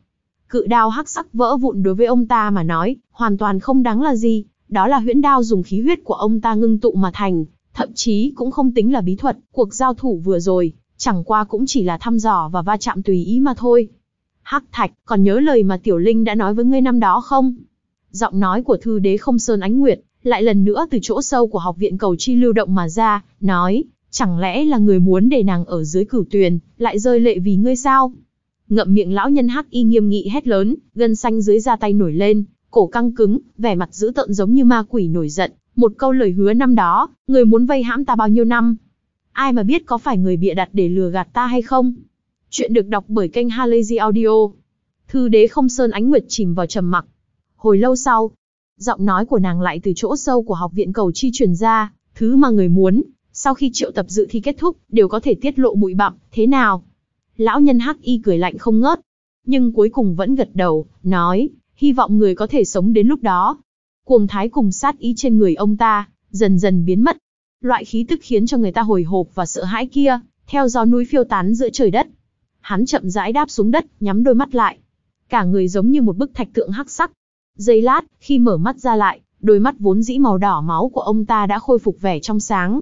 cự đao hắc sắc vỡ vụn đối với ông ta mà nói, hoàn toàn không đáng là gì, đó là huyễn đao dùng khí huyết của ông ta ngưng tụ mà thành, thậm chí cũng không tính là bí thuật, cuộc giao thủ vừa rồi, chẳng qua cũng chỉ là thăm dò và va chạm tùy ý mà thôi. Hắc Thạch, còn nhớ lời mà Tiểu Linh đã nói với ngươi năm đó không? Giọng nói của thư đế không sơn ánh nguyệt, lại lần nữa từ chỗ sâu của học viện cầu chi lưu động mà ra, nói, chẳng lẽ là người muốn để nàng ở dưới cửu tuyền, lại rơi lệ vì ngươi sao? ngậm miệng lão nhân hắc y nghiêm nghị hét lớn, gân xanh dưới da tay nổi lên, cổ căng cứng, vẻ mặt dữ tợn giống như ma quỷ nổi giận, một câu lời hứa năm đó, người muốn vây hãm ta bao nhiêu năm? Ai mà biết có phải người bịa đặt để lừa gạt ta hay không? Chuyện được đọc bởi kênh Halazy Audio. Thư đế không sơn ánh nguyệt chìm vào trầm mặc. Hồi lâu sau, giọng nói của nàng lại từ chỗ sâu của học viện cầu chi truyền ra, thứ mà người muốn, sau khi triệu tập dự thi kết thúc, đều có thể tiết lộ bụi bặm, thế nào? Lão nhân hắc y cười lạnh không ngớt, nhưng cuối cùng vẫn gật đầu, nói, hy vọng người có thể sống đến lúc đó. Cuồng thái cùng sát ý trên người ông ta, dần dần biến mất. Loại khí tức khiến cho người ta hồi hộp và sợ hãi kia, theo gió núi phiêu tán giữa trời đất. Hắn chậm rãi đáp xuống đất, nhắm đôi mắt lại. Cả người giống như một bức thạch tượng hắc sắc. Giây lát, khi mở mắt ra lại, đôi mắt vốn dĩ màu đỏ máu của ông ta đã khôi phục vẻ trong sáng.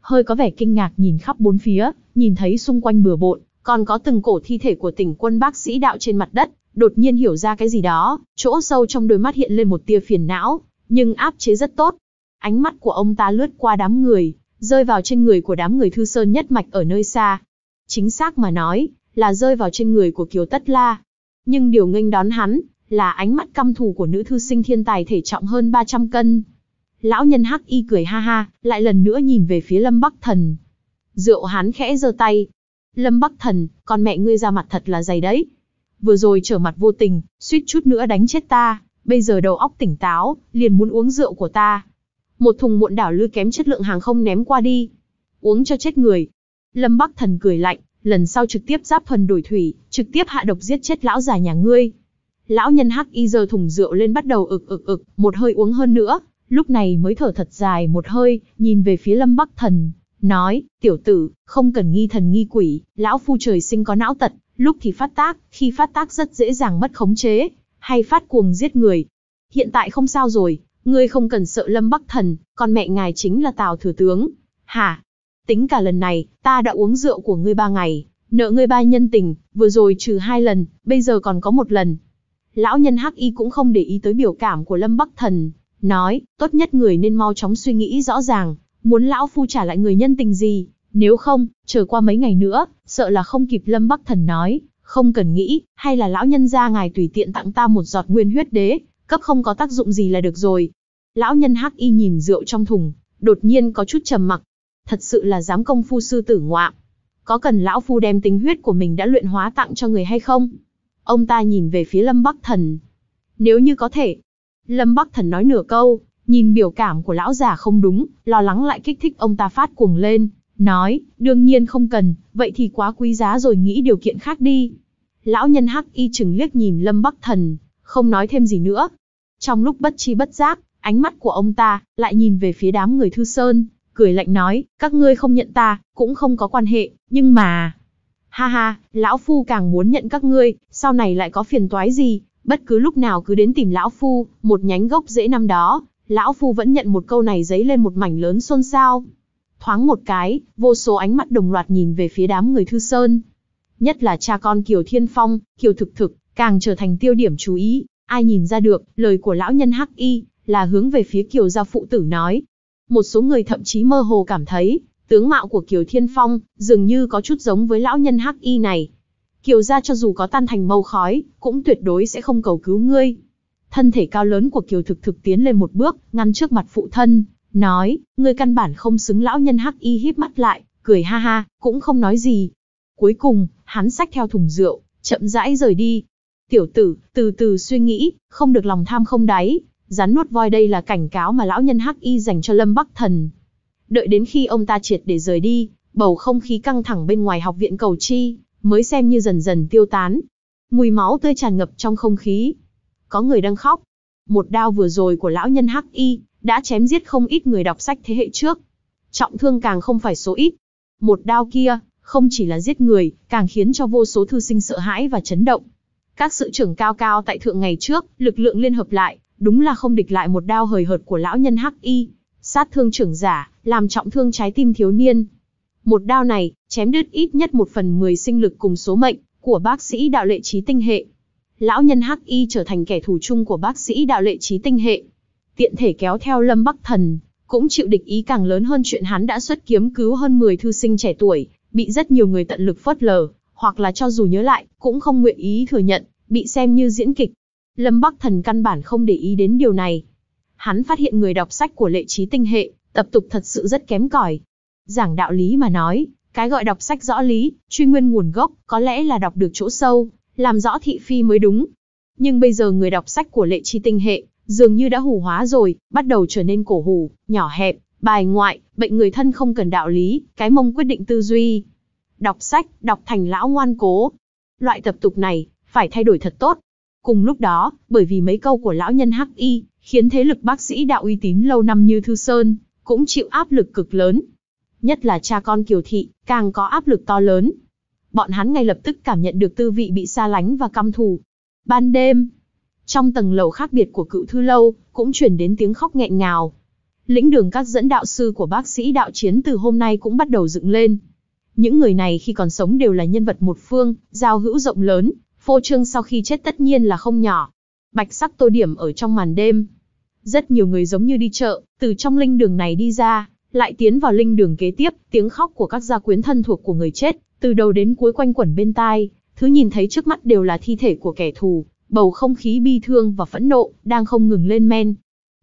Hơi có vẻ kinh ngạc nhìn khắp bốn phía, nhìn thấy xung quanh bừa bộn, còn có từng cổ thi thể của tỉnh quân bác sĩ đạo trên mặt đất, đột nhiên hiểu ra cái gì đó, chỗ sâu trong đôi mắt hiện lên một tia phiền não, nhưng áp chế rất tốt. Ánh mắt của ông ta lướt qua đám người, rơi vào trên người của đám người thư sơn nhất mạch ở nơi xa. Chính xác mà nói, là rơi vào trên người của Kiều Tất La. Nhưng điều nghênh đón hắn, là ánh mắt căm thù của nữ thư sinh thiên tài thể trọng hơn 300 cân. Lão nhân hắc y cười ha ha, lại lần nữa nhìn về phía lâm bắc thần. Rượu hắn khẽ giơ tay, Lâm Bắc Thần, con mẹ ngươi ra mặt thật là dày đấy. Vừa rồi trở mặt vô tình, suýt chút nữa đánh chết ta, bây giờ đầu óc tỉnh táo, liền muốn uống rượu của ta. Một thùng muộn đảo lư kém chất lượng hàng không ném qua đi. Uống cho chết người. Lâm Bắc Thần cười lạnh, lần sau trực tiếp giáp thuần đổi thủy, trực tiếp hạ độc giết chết lão già nhà ngươi. Lão nhân hắc y giơ thùng rượu lên bắt đầu ực ực ực, một hơi uống hơn nữa, lúc này mới thở thật dài một hơi, nhìn về phía Lâm Bắc Thần nói, tiểu tử, không cần nghi thần nghi quỷ, lão phu trời sinh có não tật, lúc thì phát tác, khi phát tác rất dễ dàng mất khống chế, hay phát cuồng giết người. Hiện tại không sao rồi, ngươi không cần sợ lâm bắc thần, con mẹ ngài chính là tào thừa tướng. Hả? Tính cả lần này, ta đã uống rượu của ngươi ba ngày, nợ ngươi ba nhân tình, vừa rồi trừ hai lần, bây giờ còn có một lần. Lão nhân hắc y cũng không để ý tới biểu cảm của lâm bắc thần, nói, tốt nhất người nên mau chóng suy nghĩ rõ ràng, muốn lão phu trả lại người nhân tình gì, nếu không, chờ qua mấy ngày nữa, sợ là không kịp Lâm Bắc Thần nói, không cần nghĩ, hay là lão nhân gia ngài tùy tiện tặng ta một giọt nguyên huyết đế, cấp không có tác dụng gì là được rồi. Lão nhân hắc y nhìn rượu trong thùng, đột nhiên có chút trầm mặc. Thật sự là dám công phu sư tử ngoạm. Có cần lão phu đem tính huyết của mình đã luyện hóa tặng cho người hay không? Ông ta nhìn về phía Lâm Bắc Thần. Nếu như có thể. Lâm Bắc Thần nói nửa câu, Nhìn biểu cảm của lão già không đúng, lo lắng lại kích thích ông ta phát cuồng lên, nói, đương nhiên không cần, vậy thì quá quý giá rồi nghĩ điều kiện khác đi. Lão nhân hắc y chừng liếc nhìn Lâm Bắc Thần, không nói thêm gì nữa. Trong lúc bất chi bất giác, ánh mắt của ông ta lại nhìn về phía đám người Thư Sơn, cười lạnh nói, các ngươi không nhận ta, cũng không có quan hệ, nhưng mà... Ha ha, lão phu càng muốn nhận các ngươi, sau này lại có phiền toái gì, bất cứ lúc nào cứ đến tìm lão phu, một nhánh gốc dễ năm đó, lão phu vẫn nhận một câu này dấy lên một mảnh lớn xôn xao. Thoáng một cái, vô số ánh mắt đồng loạt nhìn về phía đám người Thư Sơn. Nhất là cha con Kiều Thiên Phong, Kiều Thực Thực, càng trở thành tiêu điểm chú ý, ai nhìn ra được, lời của lão nhân Hắc Y là hướng về phía Kiều gia phụ tử nói. Một số người thậm chí mơ hồ cảm thấy, tướng mạo của Kiều Thiên Phong dường như có chút giống với lão nhân Hắc Y này. Kiều gia cho dù có tan thành mâu khói, cũng tuyệt đối sẽ không cầu cứu ngươi. Thân thể cao lớn của Kiều Thực Thực tiến lên một bước, ngăn trước mặt phụ thân, nói, ngươi căn bản không xứng lão nhân hắc y híp mắt lại, cười ha ha, cũng không nói gì. Cuối cùng, hắn xách theo thùng rượu, chậm rãi rời đi. Tiểu tử, từ từ suy nghĩ, không được lòng tham không đáy, rắn nuốt voi đây là cảnh cáo mà lão nhân hắc y dành cho Lâm Bắc Thần. Đợi đến khi ông ta triệt để rời đi, bầu không khí căng thẳng bên ngoài học viện cầu chi, mới xem như dần dần tiêu tán. Mùi máu tươi tràn ngập trong không khí, có người đang khóc. Một đao vừa rồi của lão nhân Hắc Y đã chém giết không ít người đọc sách thế hệ trước. Trọng thương càng không phải số ít. Một đao kia không chỉ là giết người, càng khiến cho vô số thư sinh sợ hãi và chấn động. Các sự trưởng cao cao tại thượng ngày trước, lực lượng liên hợp lại, đúng là không địch lại một đao hời hợt của lão nhân Hắc Y, sát thương trưởng giả, làm trọng thương trái tim thiếu niên. Một đao này, chém đứt ít nhất một phần mười sinh lực cùng số mệnh của bác sĩ đạo lệ trí tinh hệ lão nhân hắc y trở thành kẻ thù chung của bác sĩ đạo lệ trí tinh hệ. Tiện thể kéo theo Lâm Bắc Thần, cũng chịu địch ý càng lớn hơn chuyện hắn đã xuất kiếm cứu hơn 10 thư sinh trẻ tuổi, bị rất nhiều người tận lực phớt lờ, hoặc là cho dù nhớ lại, cũng không nguyện ý thừa nhận, bị xem như diễn kịch. Lâm Bắc Thần căn bản không để ý đến điều này. Hắn phát hiện người đọc sách của lệ trí tinh hệ, tập tục thật sự rất kém cỏi. Giảng đạo lý mà nói, cái gọi đọc sách rõ lý, truy nguyên nguồn gốc, có lẽ là đọc được chỗ sâu, làm rõ thị phi mới đúng. Nhưng bây giờ người đọc sách của lệ chi tinh hệ, dường như đã hủ hóa rồi, bắt đầu trở nên cổ hủ, nhỏ hẹp, bài ngoại, bệnh người thân không cần đạo lý, cái mông quyết định tư duy. Đọc sách, đọc thành lão ngoan cố. Loại tập tục này, phải thay đổi thật tốt. Cùng lúc đó, bởi vì mấy câu của lão nhân Hắc Y, khiến thế lực bác sĩ đạo uy tín lâu năm như Thư Sơn, cũng chịu áp lực cực lớn. Nhất là cha con Kiều Thị, càng có áp lực to lớn, bọn hắn ngay lập tức cảm nhận được tư vị bị xa lánh và căm thù. Ban đêm, trong tầng lầu khác biệt của cựu thư lâu, cũng chuyển đến tiếng khóc nghẹn ngào. Lĩnh đường các dẫn đạo sư của bác sĩ đạo chiến từ hôm nay cũng bắt đầu dựng lên. Những người này khi còn sống đều là nhân vật một phương, giao hữu rộng lớn, phô trương sau khi chết tất nhiên là không nhỏ. Bạch sắc tô điểm ở trong màn đêm. Rất nhiều người giống như đi chợ, từ trong linh đường này đi ra, lại tiến vào linh đường kế tiếp, tiếng khóc của các gia quyến thân thuộc của người chết từ đầu đến cuối quanh quẩn bên tai, thứ nhìn thấy trước mắt đều là thi thể của kẻ thù, bầu không khí bi thương và phẫn nộ đang không ngừng lên men.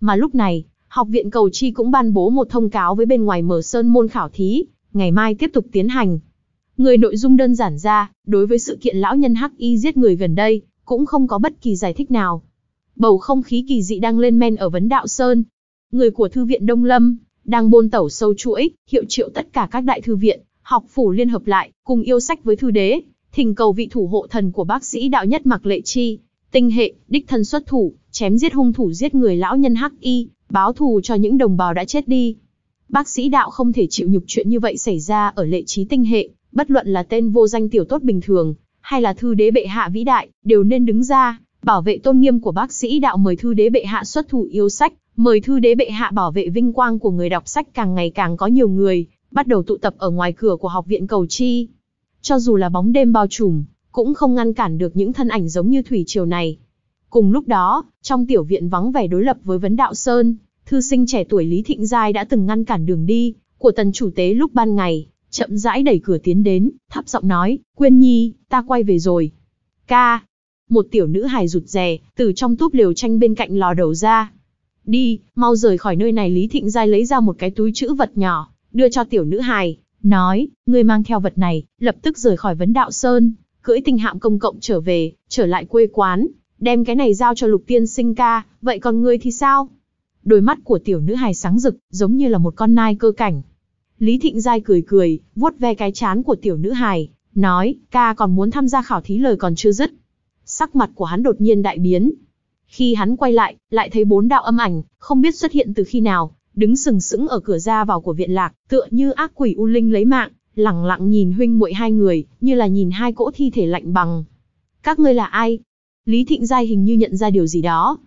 Mà lúc này, học viện cầu chi cũng ban bố một thông cáo với bên ngoài mở sơn môn khảo thí, ngày mai tiếp tục tiến hành. Người nội dung đơn giản ra, đối với sự kiện lão nhân Hắc Y giết người gần đây, cũng không có bất kỳ giải thích nào. Bầu không khí kỳ dị đang lên men ở vấn đạo sơn. Người của thư viện Đông Lâm đang bôn tẩu sâu chuỗi, hiệu triệu tất cả các đại thư viện, học phủ liên hợp lại, cùng yêu sách với thư đế, thỉnh cầu vị thủ hộ thần của bác sĩ đạo nhất Mạc Lệ Chi, tinh hệ, đích thân xuất thủ, chém giết hung thủ giết người lão nhân Hắc Y, báo thù cho những đồng bào đã chết đi. Bác sĩ đạo không thể chịu nhục chuyện như vậy xảy ra ở lệ trí tinh hệ, bất luận là tên vô danh tiểu tốt bình thường, hay là thư đế bệ hạ vĩ đại, đều nên đứng ra, bảo vệ tôn nghiêm của bác sĩ đạo mời thư đế bệ hạ xuất thủ yêu sách, mời thư đế bệ hạ bảo vệ vinh quang của người đọc sách càng ngày càng có nhiều người, bắt đầu tụ tập ở ngoài cửa của học viện cầu chi. Cho dù là bóng đêm bao trùm, cũng không ngăn cản được những thân ảnh giống như thủy triều này. Cùng lúc đó, trong tiểu viện vắng vẻ đối lập với vấn đạo Sơn, thư sinh trẻ tuổi Lý Thịnh Giai đã từng ngăn cản đường đi của tần chủ tế lúc ban ngày, chậm rãi đẩy cửa tiến đến, thấp giọng nói, Quyên Nhi, ta quay về rồi. Ca. Một tiểu nữ hài rụt rè, từ trong túp liều tranh bên cạnh lò đầu ra. Đi, mau rời khỏi nơi này Lý Thịnh Giai lấy ra một cái túi chữ vật nhỏ, đưa cho tiểu nữ hài, nói, ngươi mang theo vật này, lập tức rời khỏi vấn đạo sơn, cưỡi tinh hạm công cộng trở về, trở lại quê quán, đem cái này giao cho lục tiên sinh ca, vậy còn ngươi thì sao? Đôi mắt của tiểu nữ hài sáng rực, giống như là một con nai cơ cảnh. Lý Thịnh Giai cười cười, vuốt ve cái chán của tiểu nữ hài, nói, ca còn muốn tham gia khảo thí lời còn chưa dứt. Sắc mặt của hắn đột nhiên đại biến. Khi hắn quay lại, lại thấy bốn đạo âm ảnh, không biết xuất hiện từ khi nào, đứng sừng sững ở cửa ra vào của viện lạc, tựa như ác quỷ u linh lấy mạng, lẳng lặng nhìn huynh muội hai người, như là nhìn hai cỗ thi thể lạnh bằng. Các ngươi là ai? Lý Thịnh Giai hình như nhận ra điều gì đó.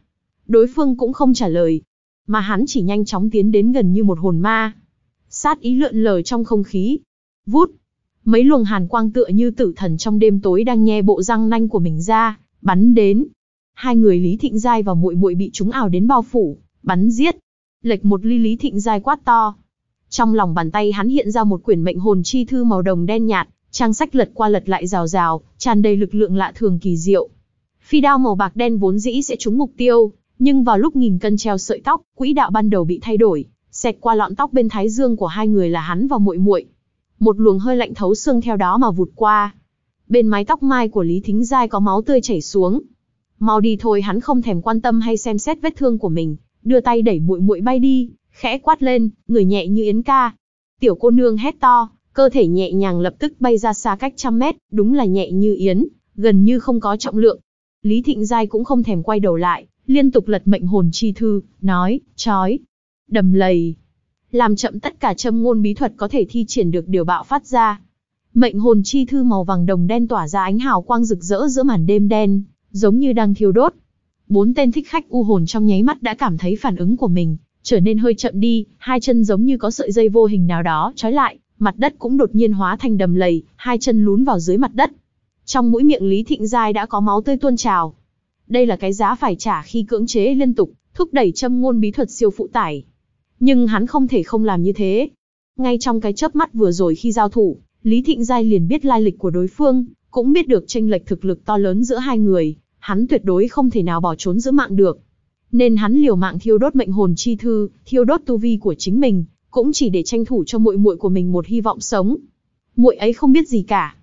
Đối phương cũng không trả lời, mà hắn chỉ nhanh chóng tiến đến gần như một hồn ma. Sát ý lượn lờ trong không khí. Vút! Mấy luồng hàn quang tựa như tử thần trong đêm tối đang nhe bộ răng nanh của mình ra, bắn đến. Hai người Lý Thịnh Giai và muội muội bị chúng ảo đến bao phủ, bắn giết lệch một ly Lý Thịnh giai quát to. Trong lòng bàn tay hắn hiện ra một quyển mệnh hồn chi thư màu đồng đen nhạt, trang sách lật qua lật lại rào rào, tràn đầy lực lượng lạ thường kỳ diệu. Phi đao màu bạc đen vốn dĩ sẽ trúng mục tiêu, nhưng vào lúc nghìn cân treo sợi tóc, quỹ đạo ban đầu bị thay đổi, xẹt qua lọn tóc bên thái dương của hai người là hắn và muội muội. Một luồng hơi lạnh thấu xương theo đó mà vụt qua. Bên mái tóc mai của Lý Thính Giai có máu tươi chảy xuống. Mau đi thôi hắn không thèm quan tâm hay xem xét vết thương của mình, đưa tay đẩy muội muội bay đi, khẽ quát lên, người nhẹ như yến ca. Tiểu cô nương hét to, cơ thể nhẹ nhàng lập tức bay ra xa cách trăm mét, đúng là nhẹ như yến, gần như không có trọng lượng. Lý Thịnh Giai cũng không thèm quay đầu lại, liên tục lật mệnh hồn chi thư, nói, chói, đầm lầy. Làm chậm tất cả châm ngôn bí thuật có thể thi triển được điều bạo phát ra. Mệnh hồn chi thư màu vàng đồng đen tỏa ra ánh hào quang rực rỡ giữa màn đêm đen, giống như đang thiêu đốt. Bốn tên thích khách u hồn trong nháy mắt đã cảm thấy phản ứng của mình trở nên hơi chậm đi, hai chân giống như có sợi dây vô hình nào đó trói lại, mặt đất cũng đột nhiên hóa thành đầm lầy, hai chân lún vào dưới mặt đất. Trong mũi miệng Lý Thịnh Giai đã có máu tươi tuôn trào. Đây là cái giá phải trả khi cưỡng chế liên tục, thúc đẩy châm ngôn bí thuật siêu phụ tải. Nhưng hắn không thể không làm như thế. Ngay trong cái chớp mắt vừa rồi khi giao thủ, Lý Thịnh Giai liền biết lai lịch của đối phương, cũng biết được tranh lệch thực lực to lớn giữa hai người, hắn tuyệt đối không thể nào bỏ trốn giữ mạng được. Nên hắn liều mạng thiêu đốt mệnh hồn chi thư, thiêu đốt tu vi của chính mình, cũng chỉ để tranh thủ cho muội muội của mình một hy vọng sống. Muội ấy không biết gì cả.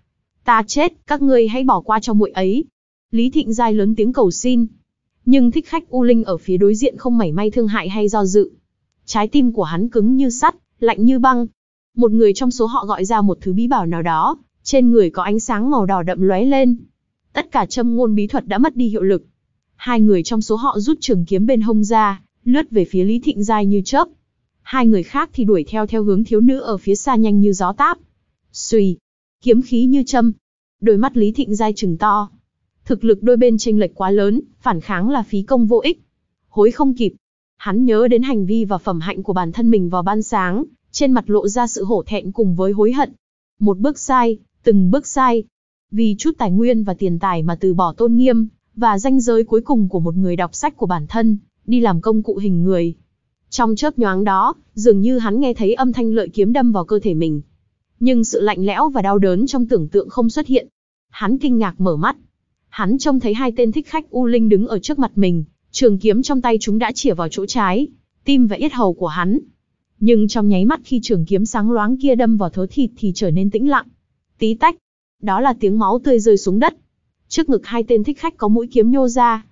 Ta chết, các ngươi hãy bỏ qua cho muội ấy. Lý Thịnh Giai lớn tiếng cầu xin. Nhưng thích khách U Linh ở phía đối diện không mảy may thương hại hay do dự. Trái tim của hắn cứng như sắt, lạnh như băng. Một người trong số họ gọi ra một thứ bí bảo nào đó, trên người có ánh sáng màu đỏ đậm lóe lên tất cả châm ngôn bí thuật đã mất đi hiệu lực. Hai người trong số họ rút trường kiếm bên hông ra, lướt về phía Lý Thịnh Giai như chớp. Hai người khác thì đuổi theo theo hướng thiếu nữ ở phía xa nhanh như gió táp. Xùy, kiếm khí như châm. Đôi mắt Lý Thịnh Giai trừng to. Thực lực đôi bên chênh lệch quá lớn, phản kháng là phí công vô ích. Hối không kịp. Hắn nhớ đến hành vi và phẩm hạnh của bản thân mình vào ban sáng, trên mặt lộ ra sự hổ thẹn cùng với hối hận. Một bước sai, từng bước sai, vì chút tài nguyên và tiền tài mà từ bỏ tôn nghiêm và danh giới cuối cùng của một người đọc sách của bản thân, đi làm công cụ hình người. Trong chớp nhoáng đó, dường như hắn nghe thấy âm thanh lợi kiếm đâm vào cơ thể mình. Nhưng sự lạnh lẽo và đau đớn trong tưởng tượng không xuất hiện. Hắn kinh ngạc mở mắt. Hắn trông thấy hai tên thích khách U Linh đứng ở trước mặt mình, trường kiếm trong tay chúng đã chĩa vào chỗ trái, tim và yết hầu của hắn. Nhưng trong nháy mắt khi trường kiếm sáng loáng kia đâm vào thớ thịt thì trở nên tĩnh lặng. Tí tách, đó là tiếng máu tươi rơi xuống đất. Trước ngực hai tên thích khách có mũi kiếm nhô ra.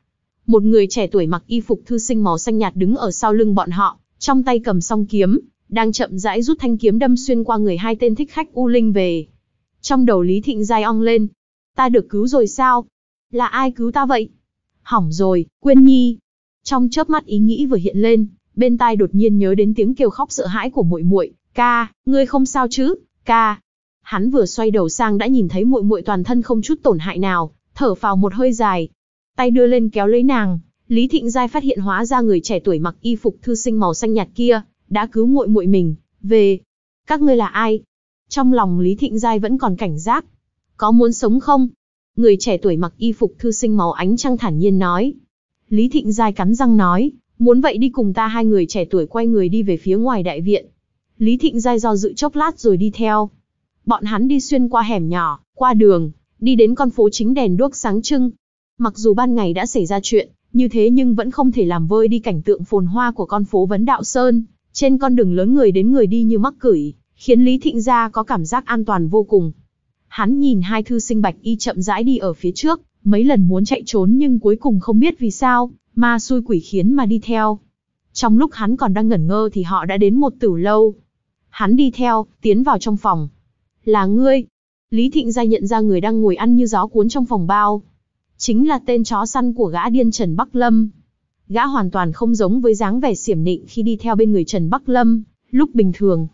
Một người trẻ tuổi mặc y phục thư sinh màu xanh nhạt đứng ở sau lưng bọn họ, trong tay cầm song kiếm, đang chậm rãi rút thanh kiếm đâm xuyên qua người hai tên thích khách U Linh về. Trong đầu Lý Thịnh dai ong lên. Ta được cứu rồi sao? Là ai cứu ta vậy? Hỏng rồi, quên nhi. Trong chớp mắt ý nghĩ vừa hiện lên, bên tai đột nhiên nhớ đến tiếng kêu khóc sợ hãi của muội muội, "Ca, ngươi không sao chứ? Ca, Hắn vừa xoay đầu sang đã nhìn thấy muội muội toàn thân không chút tổn hại nào, thở phào một hơi dài. Tay đưa lên kéo lấy nàng, Lý Thịnh Giai phát hiện hóa ra người trẻ tuổi mặc y phục thư sinh màu xanh nhạt kia, đã cứu muội muội mình, về. Các ngươi là ai? Trong lòng Lý Thịnh Giai vẫn còn cảnh giác. Có muốn sống không? Người trẻ tuổi mặc y phục thư sinh màu ánh trăng thản nhiên nói. Lý Thịnh Giai cắn răng nói, muốn vậy đi cùng ta hai người trẻ tuổi quay người đi về phía ngoài đại viện. Lý Thịnh Giai do dự chốc lát rồi đi theo, Bọn hắn đi xuyên qua hẻm nhỏ, qua đường, đi đến con phố chính đèn đuốc sáng trưng. Mặc dù ban ngày đã xảy ra chuyện, như thế nhưng vẫn không thể làm vơi đi cảnh tượng phồn hoa của con phố Vấn Đạo Sơn, trên con đường lớn người đến người đi như mắc cửi, khiến Lý Thịnh Gia có cảm giác an toàn vô cùng. Hắn nhìn hai thư sinh bạch y chậm rãi đi ở phía trước, mấy lần muốn chạy trốn nhưng cuối cùng không biết vì sao, ma xui quỷ khiến mà đi theo. Trong lúc hắn còn đang ngẩn ngơ thì họ đã đến một tử lâu. Hắn đi theo, tiến vào trong phòng, là ngươi. Lý Thịnh Gia nhận ra người đang ngồi ăn như gió cuốn trong phòng bao. Chính là tên chó săn của gã điên Trần Bắc Lâm. Gã hoàn toàn không giống với dáng vẻ xiểm nịnh khi đi theo bên người Trần Bắc Lâm, lúc bình thường.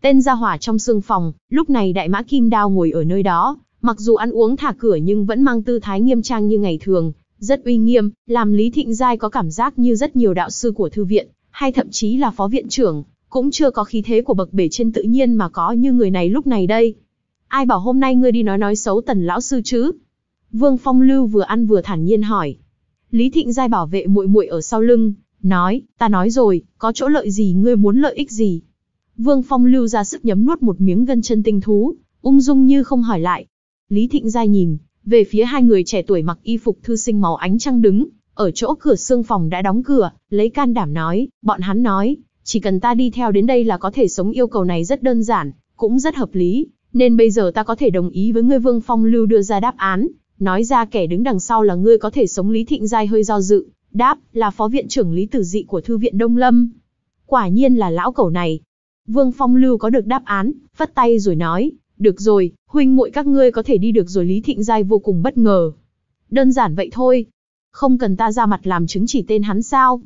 Tên gia hỏa trong xương phòng, lúc này đại mã kim đao ngồi ở nơi đó, mặc dù ăn uống thả cửa nhưng vẫn mang tư thái nghiêm trang như ngày thường, rất uy nghiêm, làm Lý Thịnh Giai có cảm giác như rất nhiều đạo sư của thư viện, hay thậm chí là phó viện trưởng, cũng chưa có khí thế của bậc bể trên tự nhiên mà có như người này lúc này đây. Ai bảo hôm nay ngươi đi nói nói xấu tần lão sư chứ? Vương Phong Lưu vừa ăn vừa thản nhiên hỏi. Lý Thịnh Giai bảo vệ muội muội ở sau lưng, nói, ta nói rồi, có chỗ lợi gì ngươi muốn lợi ích gì. Vương Phong Lưu ra sức nhấm nuốt một miếng gân chân tinh thú, ung dung như không hỏi lại. Lý Thịnh Giai nhìn, về phía hai người trẻ tuổi mặc y phục thư sinh màu ánh trăng đứng, ở chỗ cửa xương phòng đã đóng cửa, lấy can đảm nói, bọn hắn nói, chỉ cần ta đi theo đến đây là có thể sống yêu cầu này rất đơn giản, cũng rất hợp lý, nên bây giờ ta có thể đồng ý với ngươi Vương Phong Lưu đưa ra đáp án, nói ra kẻ đứng đằng sau là ngươi có thể sống Lý Thịnh Giai hơi do dự, đáp là phó viện trưởng Lý Tử Dị của Thư viện Đông Lâm. Quả nhiên là lão cẩu này. Vương Phong Lưu có được đáp án, phất tay rồi nói, được rồi, huynh muội các ngươi có thể đi được rồi Lý Thịnh Giai vô cùng bất ngờ. Đơn giản vậy thôi. Không cần ta ra mặt làm chứng chỉ tên hắn sao?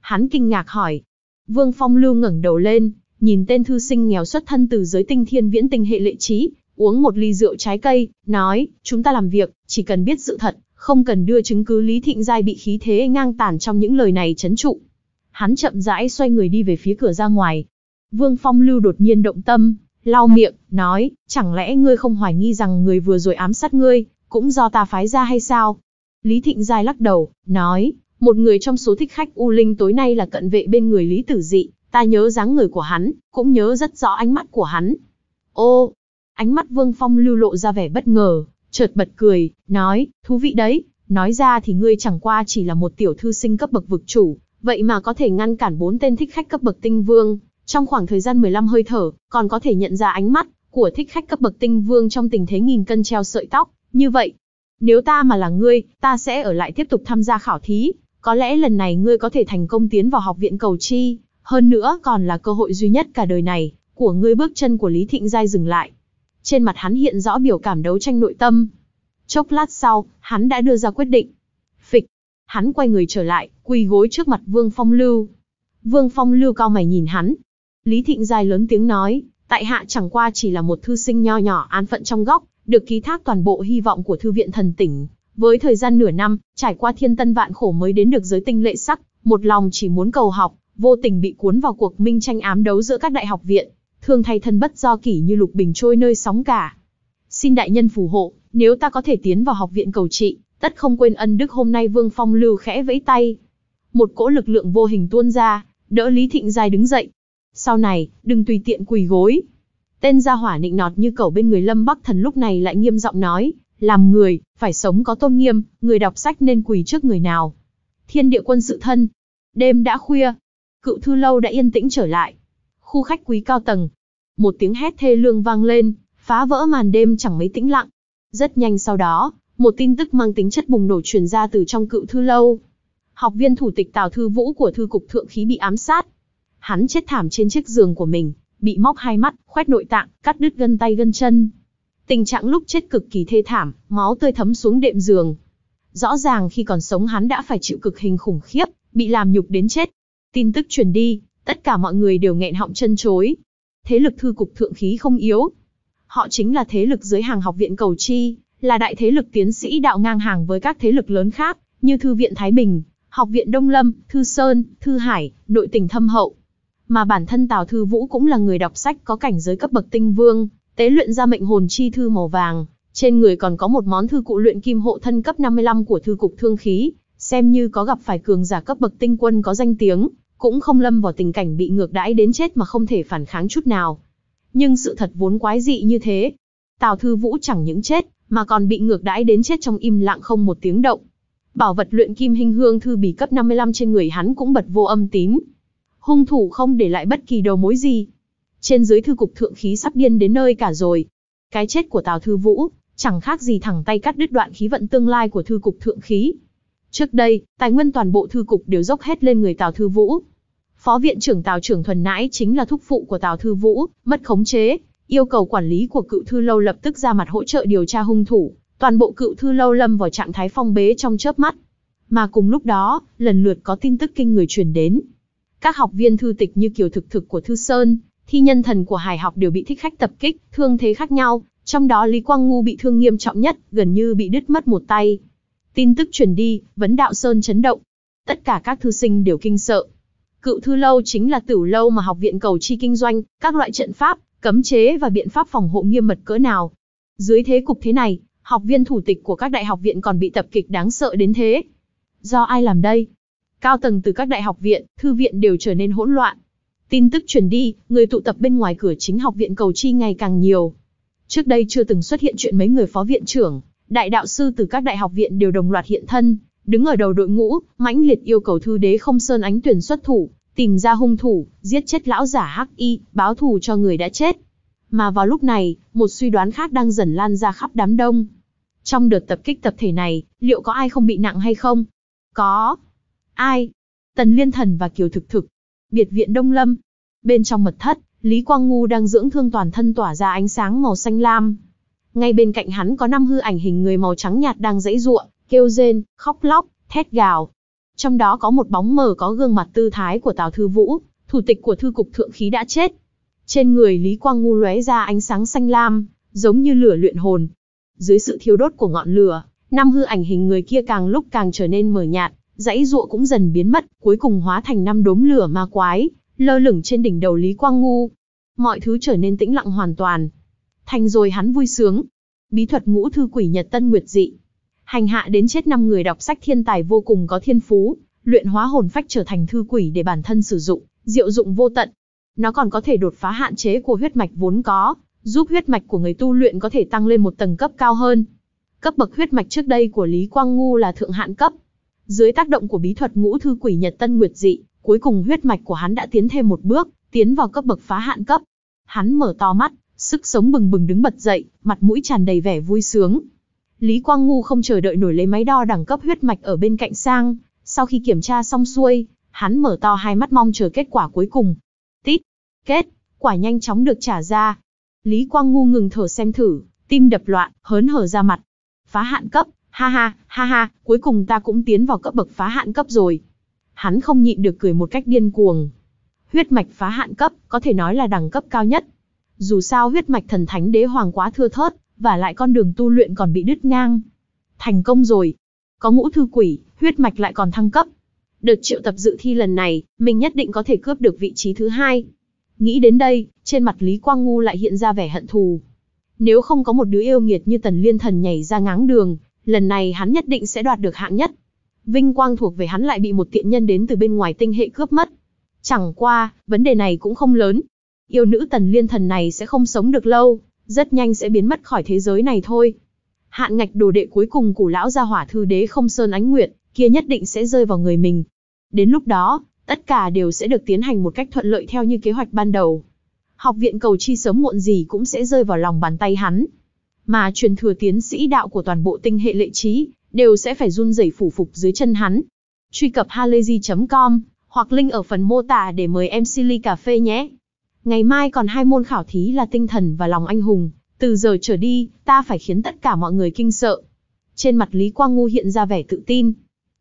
Hắn kinh ngạc hỏi, Vương Phong Lưu ngẩng đầu lên, nhìn tên thư sinh nghèo xuất thân từ giới tinh thiên viễn tinh hệ lệ trí, uống một ly rượu trái cây, nói, chúng ta làm việc, chỉ cần biết sự thật, không cần đưa chứng cứ Lý Thịnh Giai bị khí thế ngang tàn trong những lời này chấn trụ. Hắn chậm rãi xoay người đi về phía cửa ra ngoài. Vương Phong Lưu đột nhiên động tâm, lau miệng, nói, chẳng lẽ ngươi không hoài nghi rằng người vừa rồi ám sát ngươi, cũng do ta phái ra hay sao? Lý Thịnh Giai lắc đầu, nói, một người trong số thích khách U Linh tối nay là cận vệ bên người Lý Tử Dị, ta nhớ dáng người của hắn, cũng nhớ rất rõ ánh mắt của hắn. Ô, ánh mắt Vương Phong lưu lộ ra vẻ bất ngờ, chợt bật cười, nói, thú vị đấy, nói ra thì ngươi chẳng qua chỉ là một tiểu thư sinh cấp bậc vực chủ, vậy mà có thể ngăn cản bốn tên thích khách cấp bậc tinh vương, trong khoảng thời gian 15 hơi thở, còn có thể nhận ra ánh mắt của thích khách cấp bậc tinh vương trong tình thế nghìn cân treo sợi tóc, như vậy, nếu ta mà là ngươi, ta sẽ ở lại tiếp tục tham gia khảo thí, có lẽ lần này ngươi có thể thành công tiến vào học viện cầu chi, hơn nữa còn là cơ hội duy nhất cả đời này, của ngươi bước chân của Lý Thịnh Giai dừng lại. Trên mặt hắn hiện rõ biểu cảm đấu tranh nội tâm. Chốc lát sau, hắn đã đưa ra quyết định. Phịch, hắn quay người trở lại, quỳ gối trước mặt Vương Phong Lưu. Vương Phong Lưu cao mày nhìn hắn. Lý Thịnh Giai lớn tiếng nói, tại hạ chẳng qua chỉ là một thư sinh nho nhỏ an phận trong góc, được ký thác toàn bộ hy vọng của thư viện thần tỉnh, với thời gian nửa năm, trải qua thiên tân vạn khổ mới đến được giới tinh lệ sắc, một lòng chỉ muốn cầu học, vô tình bị cuốn vào cuộc minh tranh ám đấu giữa các đại học viện, thương thay thân bất do kỷ như lục bình trôi nơi sóng cả. Xin đại nhân phù hộ, nếu ta có thể tiến vào học viện cầu trị, tất không quên ân đức hôm nay Vương Phong lưu khẽ vẫy tay. Một cỗ lực lượng vô hình tuôn ra, đỡ Lý Thịnh Giai đứng dậy. Sau này, đừng tùy tiện quỳ gối. Tên gia hỏa nịnh nọt như cẩu bên người Lâm Bắc Thần lúc này lại nghiêm giọng nói, làm người, phải sống có tôn nghiêm, người đọc sách nên quỳ trước người nào. Thiên địa quân sự thân. Đêm đã khuya. Cựu thư lâu đã yên tĩnh trở lại. Khu khách quý cao tầng. Một tiếng hét thê lương vang lên, phá vỡ màn đêm chẳng mấy tĩnh lặng. Rất nhanh sau đó, một tin tức mang tính chất bùng nổ truyền ra từ trong cựu thư lâu. Học viên thủ tịch Tào Thư Vũ của Thư cục Thượng khí bị ám sát. Hắn chết thảm trên chiếc giường của mình, bị móc hai mắt, khoét nội tạng, cắt đứt gân tay gân chân. Tình trạng lúc chết cực kỳ thê thảm, máu tươi thấm xuống đệm giường. Rõ ràng khi còn sống hắn đã phải chịu cực hình khủng khiếp, bị làm nhục đến chết. Tin tức truyền đi, tất cả mọi người đều nghẹn họng chân chối. Thế lực thư cục thượng khí không yếu. Họ chính là thế lực dưới hàng học viện cầu chi, là đại thế lực tiến sĩ đạo ngang hàng với các thế lực lớn khác, như Thư viện Thái Bình, Học viện Đông Lâm, Thư Sơn, Thư Hải, nội tình thâm hậu. Mà bản thân Tào Thư Vũ cũng là người đọc sách có cảnh giới cấp bậc tinh vương, tế luyện ra mệnh hồn chi thư màu vàng, trên người còn có một món thư cụ luyện kim hộ thân cấp 55 của thư cục thương khí, xem như có gặp phải cường giả cấp bậc tinh quân có danh tiếng, cũng không lâm vào tình cảnh bị ngược đãi đến chết mà không thể phản kháng chút nào. Nhưng sự thật vốn quái dị như thế. Tào Thư Vũ chẳng những chết, mà còn bị ngược đãi đến chết trong im lặng không một tiếng động. Bảo vật luyện kim hình hương thư bì cấp 55 trên người hắn cũng bật vô âm tín. Hung thủ không để lại bất kỳ đầu mối gì, trên dưới thư cục thượng khí sắp điên đến nơi cả rồi. Cái chết của Tào Thư Vũ, chẳng khác gì thẳng tay cắt đứt đoạn khí vận tương lai của thư cục thượng khí. Trước đây, tài nguyên toàn bộ thư cục đều dốc hết lên người Tào Thư Vũ. Phó viện trưởng Tào trưởng thuần nãi chính là thúc phụ của Tào Thư Vũ, mất khống chế, yêu cầu quản lý của cựu thư lâu lập tức ra mặt hỗ trợ điều tra hung thủ, toàn bộ cựu thư lâu lâm vào trạng thái phong bế trong chớp mắt. Mà cùng lúc đó, lần lượt có tin tức kinh người truyền đến. Các học viên thư tịch như kiều thực thực của Thư Sơn, thi nhân thần của Hải học đều bị thích khách tập kích, thương thế khác nhau, trong đó Lý Quang Ngu bị thương nghiêm trọng nhất, gần như bị đứt mất một tay. Tin tức truyền đi, vấn đạo sơn chấn động. Tất cả các thư sinh đều kinh sợ. Cựu thư lâu chính là tử lâu mà học viện cầu chi kinh doanh, các loại trận pháp, cấm chế và biện pháp phòng hộ nghiêm mật cỡ nào. Dưới thế cục thế này, học viên thủ tịch của các đại học viện còn bị tập kịch đáng sợ đến thế. Do ai làm đây? Cao tầng từ các đại học viện, thư viện đều trở nên hỗn loạn. Tin tức truyền đi, người tụ tập bên ngoài cửa chính học viện cầu chi ngày càng nhiều. Trước đây chưa từng xuất hiện chuyện mấy người phó viện trưởng, đại đạo sư từ các đại học viện đều đồng loạt hiện thân, đứng ở đầu đội ngũ, mãnh liệt yêu cầu thư đế không sơn ánh tuyển xuất thủ, tìm ra hung thủ, giết chết lão giả Hắc Y, báo thù cho người đã chết. Mà vào lúc này, một suy đoán khác đang dần lan ra khắp đám đông. Trong đợt tập kích tập thể này, liệu có ai không bị nặng hay không? Có. Ai? Tần Liên Thần và Kiều Thực Thực, biệt viện Đông Lâm. Bên trong mật thất, Lý Quang Ngu đang dưỡng thương toàn thân tỏa ra ánh sáng màu xanh lam. Ngay bên cạnh hắn có năm hư ảnh hình người màu trắng nhạt đang dãy ruộng, kêu rên, khóc lóc, thét gào. Trong đó có một bóng mờ có gương mặt tư thái của Tào Thư Vũ, thủ tịch của thư cục thượng khí đã chết. Trên người Lý Quang Ngu lóe ra ánh sáng xanh lam, giống như lửa luyện hồn. Dưới sự thiêu đốt của ngọn lửa, năm hư ảnh hình người kia càng lúc càng trở nên mờ nhạt, dãy ruộng cũng dần biến mất, cuối cùng hóa thành năm đốm lửa ma quái, lơ lửng trên đỉnh đầu Lý Quang Ngu. Mọi thứ trở nên tĩnh lặng hoàn toàn. Thành rồi hắn vui sướng. Bí thuật ngũ thư quỷ nhật tân nguyệt dị. Hành hạ đến chết năm người đọc sách thiên tài vô cùng có thiên phú, luyện hóa hồn phách trở thành thư quỷ để bản thân sử dụng, diệu dụng vô tận. Nó còn có thể đột phá hạn chế của huyết mạch vốn có, giúp huyết mạch của người tu luyện có thể tăng lên một tầng cấp cao hơn. Cấp bậc huyết mạch trước đây của Lý Quang Ngu là thượng hạn cấp, dưới tác động của bí thuật ngũ thư quỷ nhật tân nguyệt dị, cuối cùng huyết mạch của hắn đã tiến thêm một bước, tiến vào cấp bậc phá hạn cấp. Hắn mở to mắt, sức sống bừng bừng đứng bật dậy, mặt mũi tràn đầy vẻ vui sướng. Lý Quang Ngu không chờ đợi nổi lấy máy đo đẳng cấp huyết mạch ở bên cạnh sang, sau khi kiểm tra xong xuôi, hắn mở to hai mắt mong chờ kết quả cuối cùng. Tít, kết, quả nhanh chóng được trả ra. Lý Quang Ngu ngừng thở xem thử, tim đập loạn, hớn hở ra mặt. Phá hạn cấp, Ha ha, ha ha, cuối cùng ta cũng tiến vào cấp bậc phá hạn cấp rồi. Hắn không nhịn được cười một cách điên cuồng. Huyết mạch phá hạn cấp, có thể nói là đẳng cấp cao nhất. Dù sao huyết mạch thần thánh đế hoàng quá thưa thớt, và lại con đường tu luyện còn bị đứt ngang. Thành công rồi. Có ngũ thư quỷ, huyết mạch lại còn thăng cấp. đợt triệu tập dự thi lần này, mình nhất định có thể cướp được vị trí thứ hai. Nghĩ đến đây, trên mặt Lý Quang Ngu lại hiện ra vẻ hận thù. Nếu không có một đứa yêu nghiệt như Tần Liên Thần nhảy ra ngáng đường, lần này hắn nhất định sẽ đoạt được hạng nhất. Vinh quang thuộc về hắn lại bị một tiện nhân đến từ bên ngoài tinh hệ cướp mất. Chẳng qua, vấn đề này cũng không lớn. Yêu nữ tần liên thần này sẽ không sống được lâu, rất nhanh sẽ biến mất khỏi thế giới này thôi. Hạn ngạch đồ đệ cuối cùng của lão gia hỏa thư đế không sơn ánh nguyệt, kia nhất định sẽ rơi vào người mình. Đến lúc đó, tất cả đều sẽ được tiến hành một cách thuận lợi theo như kế hoạch ban đầu. Học viện cầu chi sớm muộn gì cũng sẽ rơi vào lòng bàn tay hắn mà truyền thừa tiến sĩ đạo của toàn bộ tinh hệ lệ trí, đều sẽ phải run rẩy phủ phục dưới chân hắn. Truy cập halayzi.com, hoặc link ở phần mô tả để mời em Silly Cà Phê nhé. Ngày mai còn hai môn khảo thí là tinh thần và lòng anh hùng, từ giờ trở đi, ta phải khiến tất cả mọi người kinh sợ. Trên mặt Lý Quang Ngu hiện ra vẻ tự tin.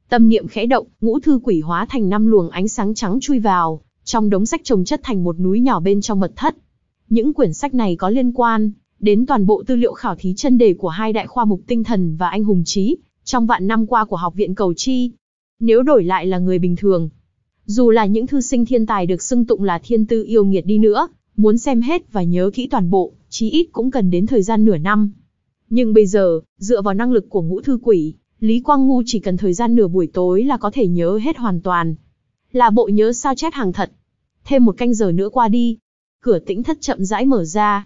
Tâm niệm khẽ động, ngũ thư quỷ hóa thành năm luồng ánh sáng trắng chui vào, trong đống sách trồng chất thành một núi nhỏ bên trong mật thất. Những quyển sách này có liên quan đến toàn bộ tư liệu khảo thí chân đề của hai đại khoa mục tinh thần và anh hùng trí, trong vạn năm qua của học viện cầu chi. Nếu đổi lại là người bình thường, dù là những thư sinh thiên tài được xưng tụng là thiên tư yêu nghiệt đi nữa, muốn xem hết và nhớ kỹ toàn bộ, chí ít cũng cần đến thời gian nửa năm. Nhưng bây giờ, dựa vào năng lực của ngũ thư quỷ, Lý Quang Ngu chỉ cần thời gian nửa buổi tối là có thể nhớ hết hoàn toàn. Là bộ nhớ sao chép hàng thật. Thêm một canh giờ nữa qua đi. Cửa tĩnh thất chậm rãi mở ra,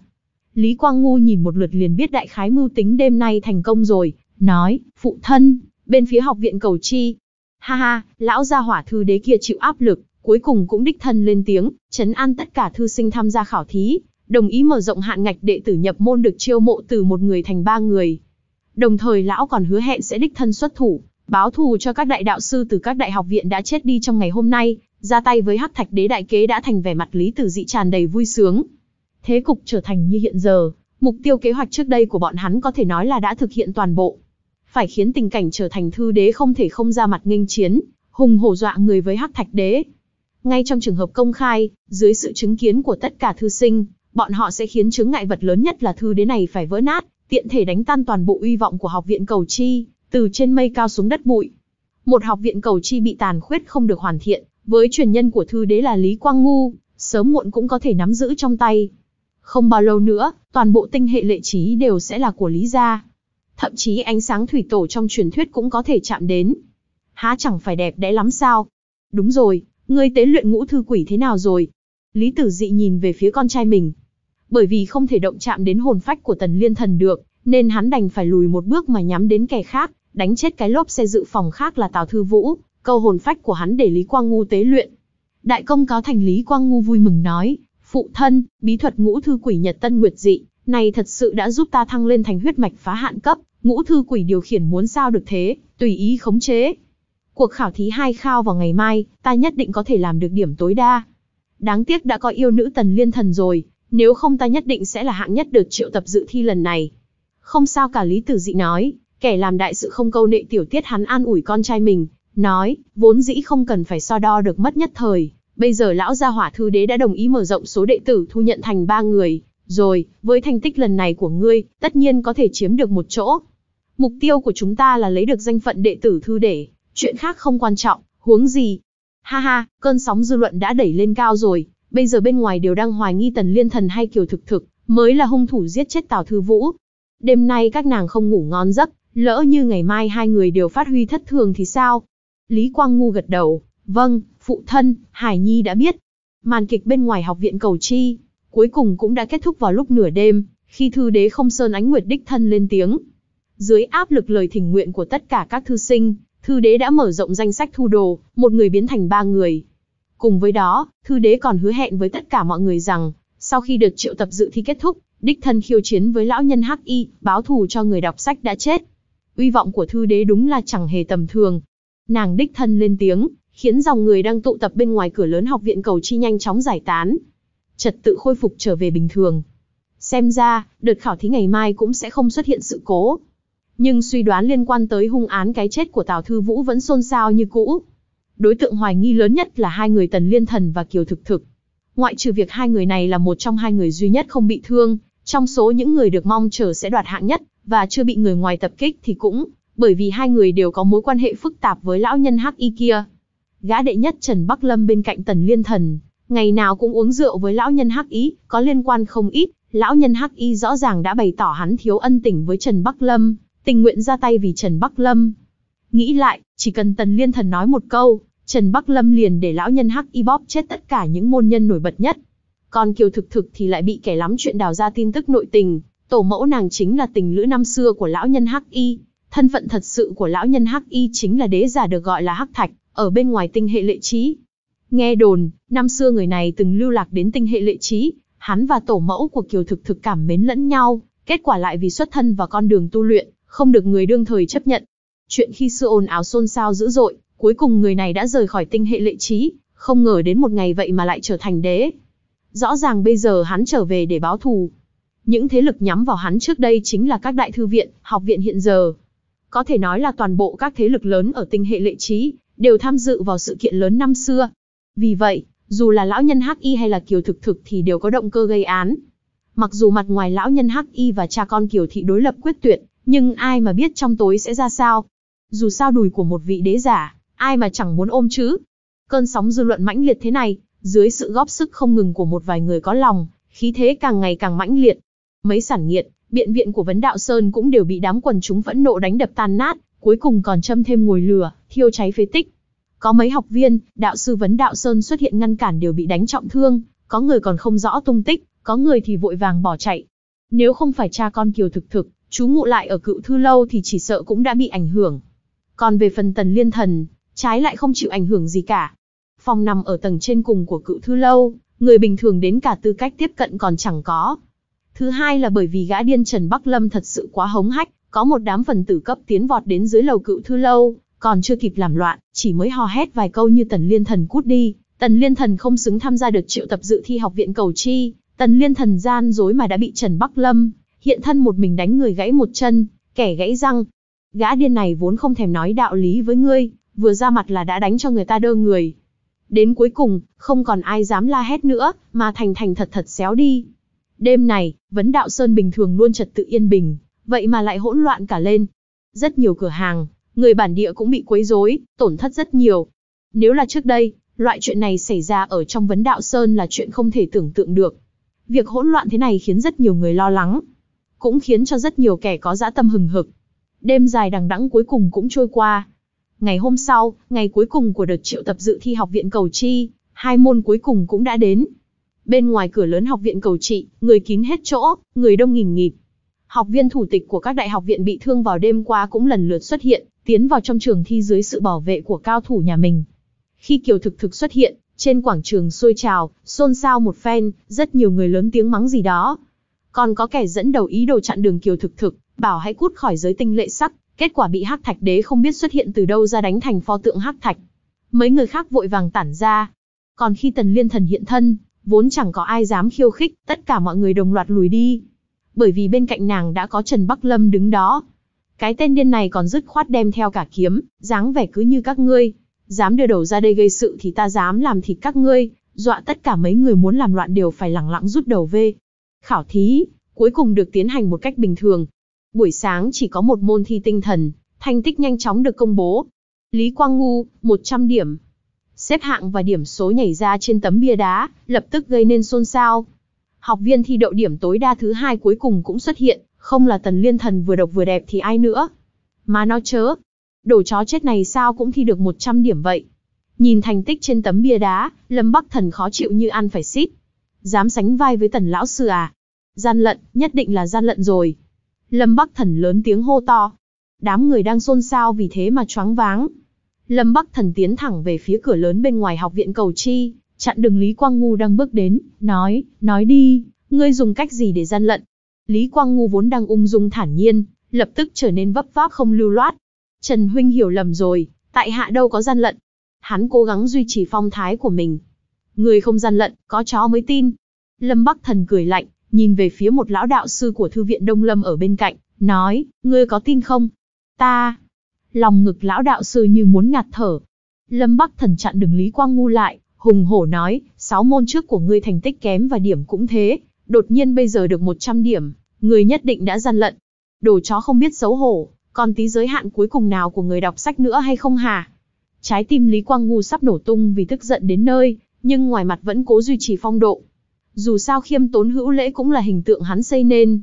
Lý Quang Ngu nhìn một lượt liền biết đại khái mưu tính đêm nay thành công rồi, nói, phụ thân, bên phía học viện cầu chi. Ha ha, lão gia hỏa thư đế kia chịu áp lực, cuối cùng cũng đích thân lên tiếng, chấn an tất cả thư sinh tham gia khảo thí, đồng ý mở rộng hạn ngạch đệ tử nhập môn được chiêu mộ từ một người thành ba người. Đồng thời lão còn hứa hẹn sẽ đích thân xuất thủ, báo thù cho các đại đạo sư từ các đại học viện đã chết đi trong ngày hôm nay, ra tay với hắc thạch đế đại kế đã thành vẻ mặt lý tử dị tràn đầy vui sướng, thế cục trở thành như hiện giờ, mục tiêu kế hoạch trước đây của bọn hắn có thể nói là đã thực hiện toàn bộ. Phải khiến tình cảnh trở thành thư đế không thể không ra mặt nghênh chiến, hùng hổ dọa người với hắc thạch đế. Ngay trong trường hợp công khai, dưới sự chứng kiến của tất cả thư sinh, bọn họ sẽ khiến chứng ngại vật lớn nhất là thư đế này phải vỡ nát, tiện thể đánh tan toàn bộ uy vọng của học viện cầu chi, từ trên mây cao xuống đất bụi. Một học viện cầu chi bị tàn khuyết không được hoàn thiện, với truyền nhân của thư đế là Lý Quang Ngu, sớm muộn cũng có thể nắm giữ trong tay. Không bao lâu nữa, toàn bộ tinh hệ lệ trí đều sẽ là của Lý gia. Thậm chí ánh sáng thủy tổ trong truyền thuyết cũng có thể chạm đến. Há chẳng phải đẹp đẽ lắm sao? Đúng rồi, ngươi tế luyện ngũ thư quỷ thế nào rồi? Lý Tử Dị nhìn về phía con trai mình. Bởi vì không thể động chạm đến hồn phách của Tần Liên Thần được, nên hắn đành phải lùi một bước mà nhắm đến kẻ khác, đánh chết cái lốp xe dự phòng khác là Tào Thư Vũ, câu hồn phách của hắn để Lý Quang Ngu tế luyện. Đại công cáo thành Lý Quang Ngu vui mừng nói, Phụ thân, bí thuật ngũ thư quỷ nhật tân nguyệt dị, này thật sự đã giúp ta thăng lên thành huyết mạch phá hạn cấp, ngũ thư quỷ điều khiển muốn sao được thế, tùy ý khống chế. Cuộc khảo thí hai khao vào ngày mai, ta nhất định có thể làm được điểm tối đa. Đáng tiếc đã có yêu nữ tần liên thần rồi, nếu không ta nhất định sẽ là hạng nhất được triệu tập dự thi lần này. Không sao cả Lý Tử Dị nói, kẻ làm đại sự không câu nệ tiểu tiết hắn an ủi con trai mình, nói, vốn dĩ không cần phải so đo được mất nhất thời, Bây giờ lão gia hỏa thư đế đã đồng ý mở rộng số đệ tử thu nhận thành ba người, rồi, với thành tích lần này của ngươi, tất nhiên có thể chiếm được một chỗ. Mục tiêu của chúng ta là lấy được danh phận đệ tử thư để, chuyện khác không quan trọng, huống gì. Ha ha, cơn sóng dư luận đã đẩy lên cao rồi, bây giờ bên ngoài đều đang hoài nghi tần liên thần hay kiều thực thực, mới là hung thủ giết chết Tào Thư Vũ. Đêm nay các nàng không ngủ ngon giấc, lỡ như ngày mai hai người đều phát huy thất thường thì sao? Lý Quang Ngu gật đầu, vâng, phụ thân, Hải Nhi đã biết. Màn kịch bên ngoài học viện cầu chi, cuối cùng cũng đã kết thúc vào lúc nửa đêm, khi thư đế không sơn ánh nguyệt đích thân lên tiếng. Dưới áp lực lời thỉnh nguyện của tất cả các thư sinh, thư đế đã mở rộng danh sách thu đồ, một người biến thành ba người. Cùng với đó, thư đế còn hứa hẹn với tất cả mọi người rằng, sau khi được triệu tập dự thi kết thúc, đích thân khiêu chiến với lão nhân Hắc Y, báo thù cho người đọc sách đã chết. Uy vọng của thư đế đúng là chẳng hề tầm thường. Nàng đích thân lên tiếng, khiến dòng người đang tụ tập bên ngoài cửa lớn học viện cầu chi nhanh chóng giải tán. Trật tự khôi phục trở về bình thường. Xem ra, đợt khảo thí ngày mai cũng sẽ không xuất hiện sự cố. Nhưng suy đoán liên quan tới hung án cái chết của Tào Thư Vũ vẫn xôn xao như cũ. Đối tượng hoài nghi lớn nhất là hai người Tần Liên Thần và Kiều Thực Thực. Ngoại trừ việc hai người này là một trong hai người duy nhất không bị thương, trong số những người được mong chờ sẽ đoạt hạng nhất và chưa bị người ngoài tập kích thì cũng bởi vì hai người đều có mối quan hệ phức tạp với lão nhân hắc y kia. Gã đệ nhất Trần Bắc Lâm bên cạnh Tần Liên Thần, ngày nào cũng uống rượu với lão nhân Hắc Ý, có liên quan không ít, lão nhân Hắc Y rõ ràng đã bày tỏ hắn thiếu ân tình với Trần Bắc Lâm, tình nguyện ra tay vì Trần Bắc Lâm. Nghĩ lại, chỉ cần Tần Liên Thần nói một câu, Trần Bắc Lâm liền để lão nhân Hắc Y bóp chết tất cả những môn nhân nổi bật nhất. Còn Kiều Thực Thực thì lại bị kẻ lắm chuyện đào ra tin tức nội tình, tổ mẫu nàng chính là tình lữ năm xưa của lão nhân Hắc Y, thân phận thật sự của lão nhân Hắc Y chính là đế giả được gọi là Hắc Thạch, ở bên ngoài tinh hệ lệ trí. Nghe đồn, năm xưa người này từng lưu lạc đến tinh hệ lệ trí, hắn và tổ mẫu của Kiều Thực thực cảm mến lẫn nhau, kết quả lại vì xuất thân và con đường tu luyện, không được người đương thời chấp nhận. Chuyện khi xưa ồn ào xôn xao dữ dội, cuối cùng người này đã rời khỏi tinh hệ lệ trí, không ngờ đến một ngày vậy mà lại trở thành đế. Rõ ràng bây giờ hắn trở về để báo thù. Những thế lực nhắm vào hắn trước đây chính là các đại thư viện, học viện hiện giờ. Có thể nói là toàn bộ các thế lực lớn ở tinh hệ lệ trí, đều tham dự vào sự kiện lớn năm xưa. Vì vậy, dù là lão nhân Hắc Y hay là Kiều Thực Thực thì đều có động cơ gây án. Mặc dù mặt ngoài lão nhân Hắc Y và cha con Kiều thị đối lập quyết tuyệt, nhưng ai mà biết trong tối sẽ ra sao? Dù sao đùi của một vị đế giả, ai mà chẳng muốn ôm chứ? Cơn sóng dư luận mãnh liệt thế này, dưới sự góp sức không ngừng của một vài người có lòng, khí thế càng ngày càng mãnh liệt. Mấy sản nghiện, biện viện của Vấn Đạo Sơn cũng đều bị đám quần chúng phẫn nộ đánh đập tan nát, cuối cùng còn châm thêm ngồi lửa, thiêu cháy phế tích. Có mấy học viên, đạo sư vấn đạo sơn xuất hiện ngăn cản đều bị đánh trọng thương, có người còn không rõ tung tích, có người thì vội vàng bỏ chạy. Nếu không phải cha con Kiều thực thực, chú ngụ lại ở cựu thư lâu thì chỉ sợ cũng đã bị ảnh hưởng. Còn về phần tần liên thần, trái lại không chịu ảnh hưởng gì cả. Phòng nằm ở tầng trên cùng của cựu thư lâu, người bình thường đến cả tư cách tiếp cận còn chẳng có. Thứ hai là bởi vì gã điên Trần Bắc Lâm thật sự quá hống hách, có một đám phần tử cấp tiến vọt đến dưới lầu cựu thư lâu, còn chưa kịp làm loạn, chỉ mới hò hét vài câu như Tần Liên Thần cút đi. Tần Liên Thần không xứng tham gia được triệu tập dự thi học viện cầu chi, Tần Liên Thần gian dối mà đã bị Trần Bắc Lâm, hiện thân một mình đánh người gãy một chân, kẻ gãy răng. Gã điên này vốn không thèm nói đạo lý với ngươi, vừa ra mặt là đã đánh cho người ta đơ người. Đến cuối cùng, không còn ai dám la hét nữa, mà thành thành thật thật xéo đi. Đêm này, vấn đạo sơn bình thường luôn trật tự yên bình, vậy mà lại hỗn loạn cả lên. Rất nhiều cửa hàng, người bản địa cũng bị quấy rối, tổn thất rất nhiều. Nếu là trước đây, loại chuyện này xảy ra ở trong vấn đạo Sơn là chuyện không thể tưởng tượng được. Việc hỗn loạn thế này khiến rất nhiều người lo lắng, cũng khiến cho rất nhiều kẻ có dã tâm hừng hực. Đêm dài đằng đẵng cuối cùng cũng trôi qua. Ngày hôm sau, ngày cuối cùng của đợt triệu tập dự thi học viện cầu chi, hai môn cuối cùng cũng đã đến. Bên ngoài cửa lớn học viện cầu trị, người kín hết chỗ, người đông nghìn nghịt học viên thủ tịch của các đại học viện bị thương vào đêm qua cũng lần lượt xuất hiện, tiến vào trong trường thi dưới sự bảo vệ của cao thủ nhà mình. Khi Kiều Thực Thực xuất hiện, trên quảng trường sôi trào, xôn xao một phen, rất nhiều người lớn tiếng mắng gì đó. Còn có kẻ dẫn đầu ý đồ chặn đường Kiều Thực Thực, bảo hãy cút khỏi giới tinh lệ sắc, kết quả bị Hắc Thạch Đế không biết xuất hiện từ đâu ra đánh thành pho tượng Hắc Thạch. Mấy người khác vội vàng tản ra. Còn khi Tần Liên Thần hiện thân, vốn chẳng có ai dám khiêu khích, tất cả mọi người đồng loạt lùi đi bởi vì bên cạnh nàng đã có Trần Bắc Lâm đứng đó. Cái tên điên này còn dứt khoát đem theo cả kiếm, dáng vẻ cứ như các ngươi. Dám đưa đầu ra đây gây sự thì ta dám làm thịt các ngươi, dọa tất cả mấy người muốn làm loạn đều phải lẳng lặng rút đầu về. Khảo thí, cuối cùng được tiến hành một cách bình thường. Buổi sáng chỉ có một môn thi tinh thần, thành tích nhanh chóng được công bố. Lý Quang Ngu, 100 điểm. Xếp hạng và điểm số nhảy ra trên tấm bia đá, lập tức gây nên xôn xao, học viên thi đậu điểm tối đa thứ hai cuối cùng cũng xuất hiện, không là tần liên thần vừa độc vừa đẹp thì ai nữa. Mà nó chớ, đồ chó chết này sao cũng thi được 100 điểm vậy. Nhìn thành tích trên tấm bia đá, Lâm Bắc Thần khó chịu như ăn phải xít. Dám sánh vai với tần lão sư à? Gian lận, nhất định là gian lận rồi. Lâm Bắc Thần lớn tiếng hô to. Đám người đang xôn xao vì thế mà choáng váng. Lâm Bắc Thần tiến thẳng về phía cửa lớn bên ngoài học viện cầu chi, chặn đường Lý Quang Ngu đang bước đến, nói, nói đi, ngươi dùng cách gì để gian lận. Lý Quang Ngu vốn đang ung dung thản nhiên, lập tức trở nên vấp váp không lưu loát. Trần Huynh hiểu lầm rồi, tại hạ đâu có gian lận. Hắn cố gắng duy trì phong thái của mình. Người không gian lận, có chó mới tin. Lâm Bắc Thần cười lạnh, nhìn về phía một lão đạo sư của Thư viện Đông Lâm ở bên cạnh, nói, ngươi có tin không? Ta! Lòng ngực lão đạo sư như muốn ngạt thở. Lâm Bắc Thần chặn đường Lý Quang Ngu lại, hùng hổ nói, sáu môn trước của ngươi thành tích kém và điểm cũng thế, đột nhiên bây giờ được 100 điểm, ngươi nhất định đã gian lận. Đồ chó không biết xấu hổ, còn tí giới hạn cuối cùng nào của người đọc sách nữa hay không hả? Trái tim Lý Quang Ngu sắp nổ tung vì tức giận đến nơi, nhưng ngoài mặt vẫn cố duy trì phong độ. Dù sao khiêm tốn hữu lễ cũng là hình tượng hắn xây nên.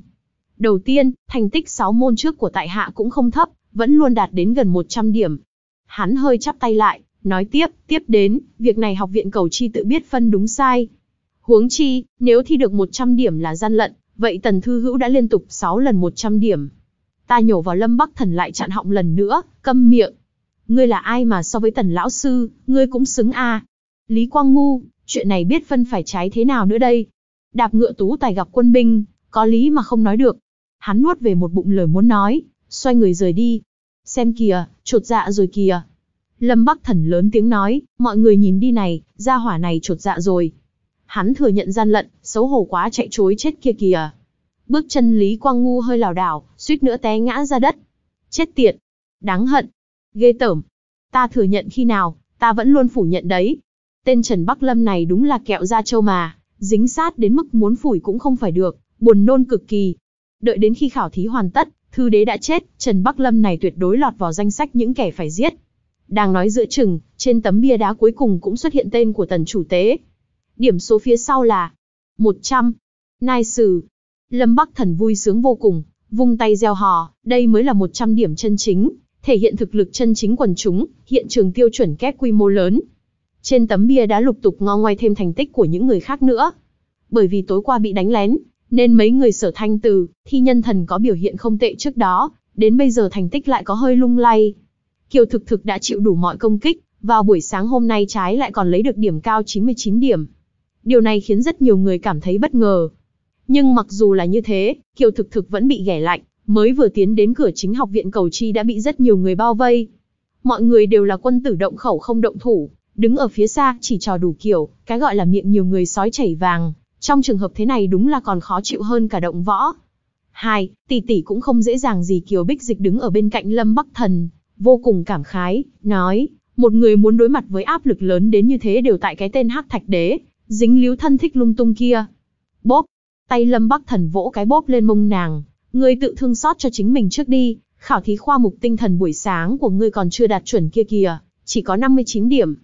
Đầu tiên, thành tích 6 môn trước của tại hạ cũng không thấp, vẫn luôn đạt đến gần 100 điểm. Hắn hơi chắp tay lại, Nói tiếp, tiếp đến, việc này học viện cầu chi tự biết phân đúng sai. Huống chi, nếu thi được 100 điểm là gian lận, vậy Tần Thư Hữu đã liên tục 6 lần 100 điểm. Ta nhổ vào Lâm Bắc Thần lại chặn họng lần nữa, câm miệng. Ngươi là ai mà so với Tần Lão Sư, ngươi cũng xứng à. Lý Quang Ngu, chuyện này biết phân phải trái thế nào nữa đây. Đạp ngựa tú tài gặp quân binh, có lý mà không nói được. Hắn nuốt về một bụng lời muốn nói, xoay người rời đi. Xem kìa, trột dạ rồi kìa, Lâm Bắc Thần lớn tiếng nói, mọi người nhìn đi này, gia hỏa này trột dạ rồi. Hắn thừa nhận gian lận, xấu hổ quá chạy chối chết kia kìa. Bước chân Lý Quang Ngu hơi lảo đảo, suýt nữa té ngã ra đất. Chết tiệt. Đáng hận. Ghê tởm. Ta thừa nhận khi nào, ta vẫn luôn phủ nhận đấy. Tên Trần Bắc Lâm này đúng là kẹo da trâu mà, dính sát đến mức muốn phủi cũng không phải được, buồn nôn cực kỳ. Đợi đến khi khảo thí hoàn tất, thư đế đã chết, Trần Bắc Lâm này tuyệt đối lọt vào danh sách những kẻ phải giết. Đang nói giữa chừng, trên tấm bia đá cuối cùng cũng xuất hiện tên của tần chủ tế. Điểm số phía sau là 100. Nai Sử. Lâm Bắc Thần vui sướng vô cùng, vung tay gieo hò, đây mới là 100 điểm chân chính, thể hiện thực lực chân chính quần chúng, hiện trường tiêu chuẩn kép quy mô lớn. Trên tấm bia đá lục tục ngo ngoai thêm thành tích của những người khác nữa. Bởi vì tối qua bị đánh lén, nên mấy người sở thanh từ, thi nhân thần có biểu hiện không tệ trước đó, đến bây giờ thành tích lại có hơi lung lay, Kiều Thực Thực đã chịu đủ mọi công kích, vào buổi sáng hôm nay trái lại còn lấy được điểm cao 99 điểm. Điều này khiến rất nhiều người cảm thấy bất ngờ. Nhưng mặc dù là như thế, Kiều Thực Thực vẫn bị ghẻ lạnh, mới vừa tiến đến cửa chính học viện cầu chi đã bị rất nhiều người bao vây. Mọi người đều là quân tử động khẩu không động thủ, đứng ở phía xa chỉ trò đủ kiểu, cái gọi là miệng nhiều người sói chảy vàng, trong trường hợp thế này đúng là còn khó chịu hơn cả động võ. Hai, tỷ tỷ cũng không dễ dàng gì Kiều Bích Dịch đứng ở bên cạnh Lâm Bắc Thần, vô cùng cảm khái, nói, một người muốn đối mặt với áp lực lớn đến như thế đều tại cái tên hắc thạch đế, dính líu thân thích lung tung kia. bóp tay lâm bắc thần vỗ cái bóp lên mông nàng, người tự thương xót cho chính mình trước đi, khảo thí khoa mục tinh thần buổi sáng của ngươi còn chưa đạt chuẩn kia kìa, chỉ có 59 điểm.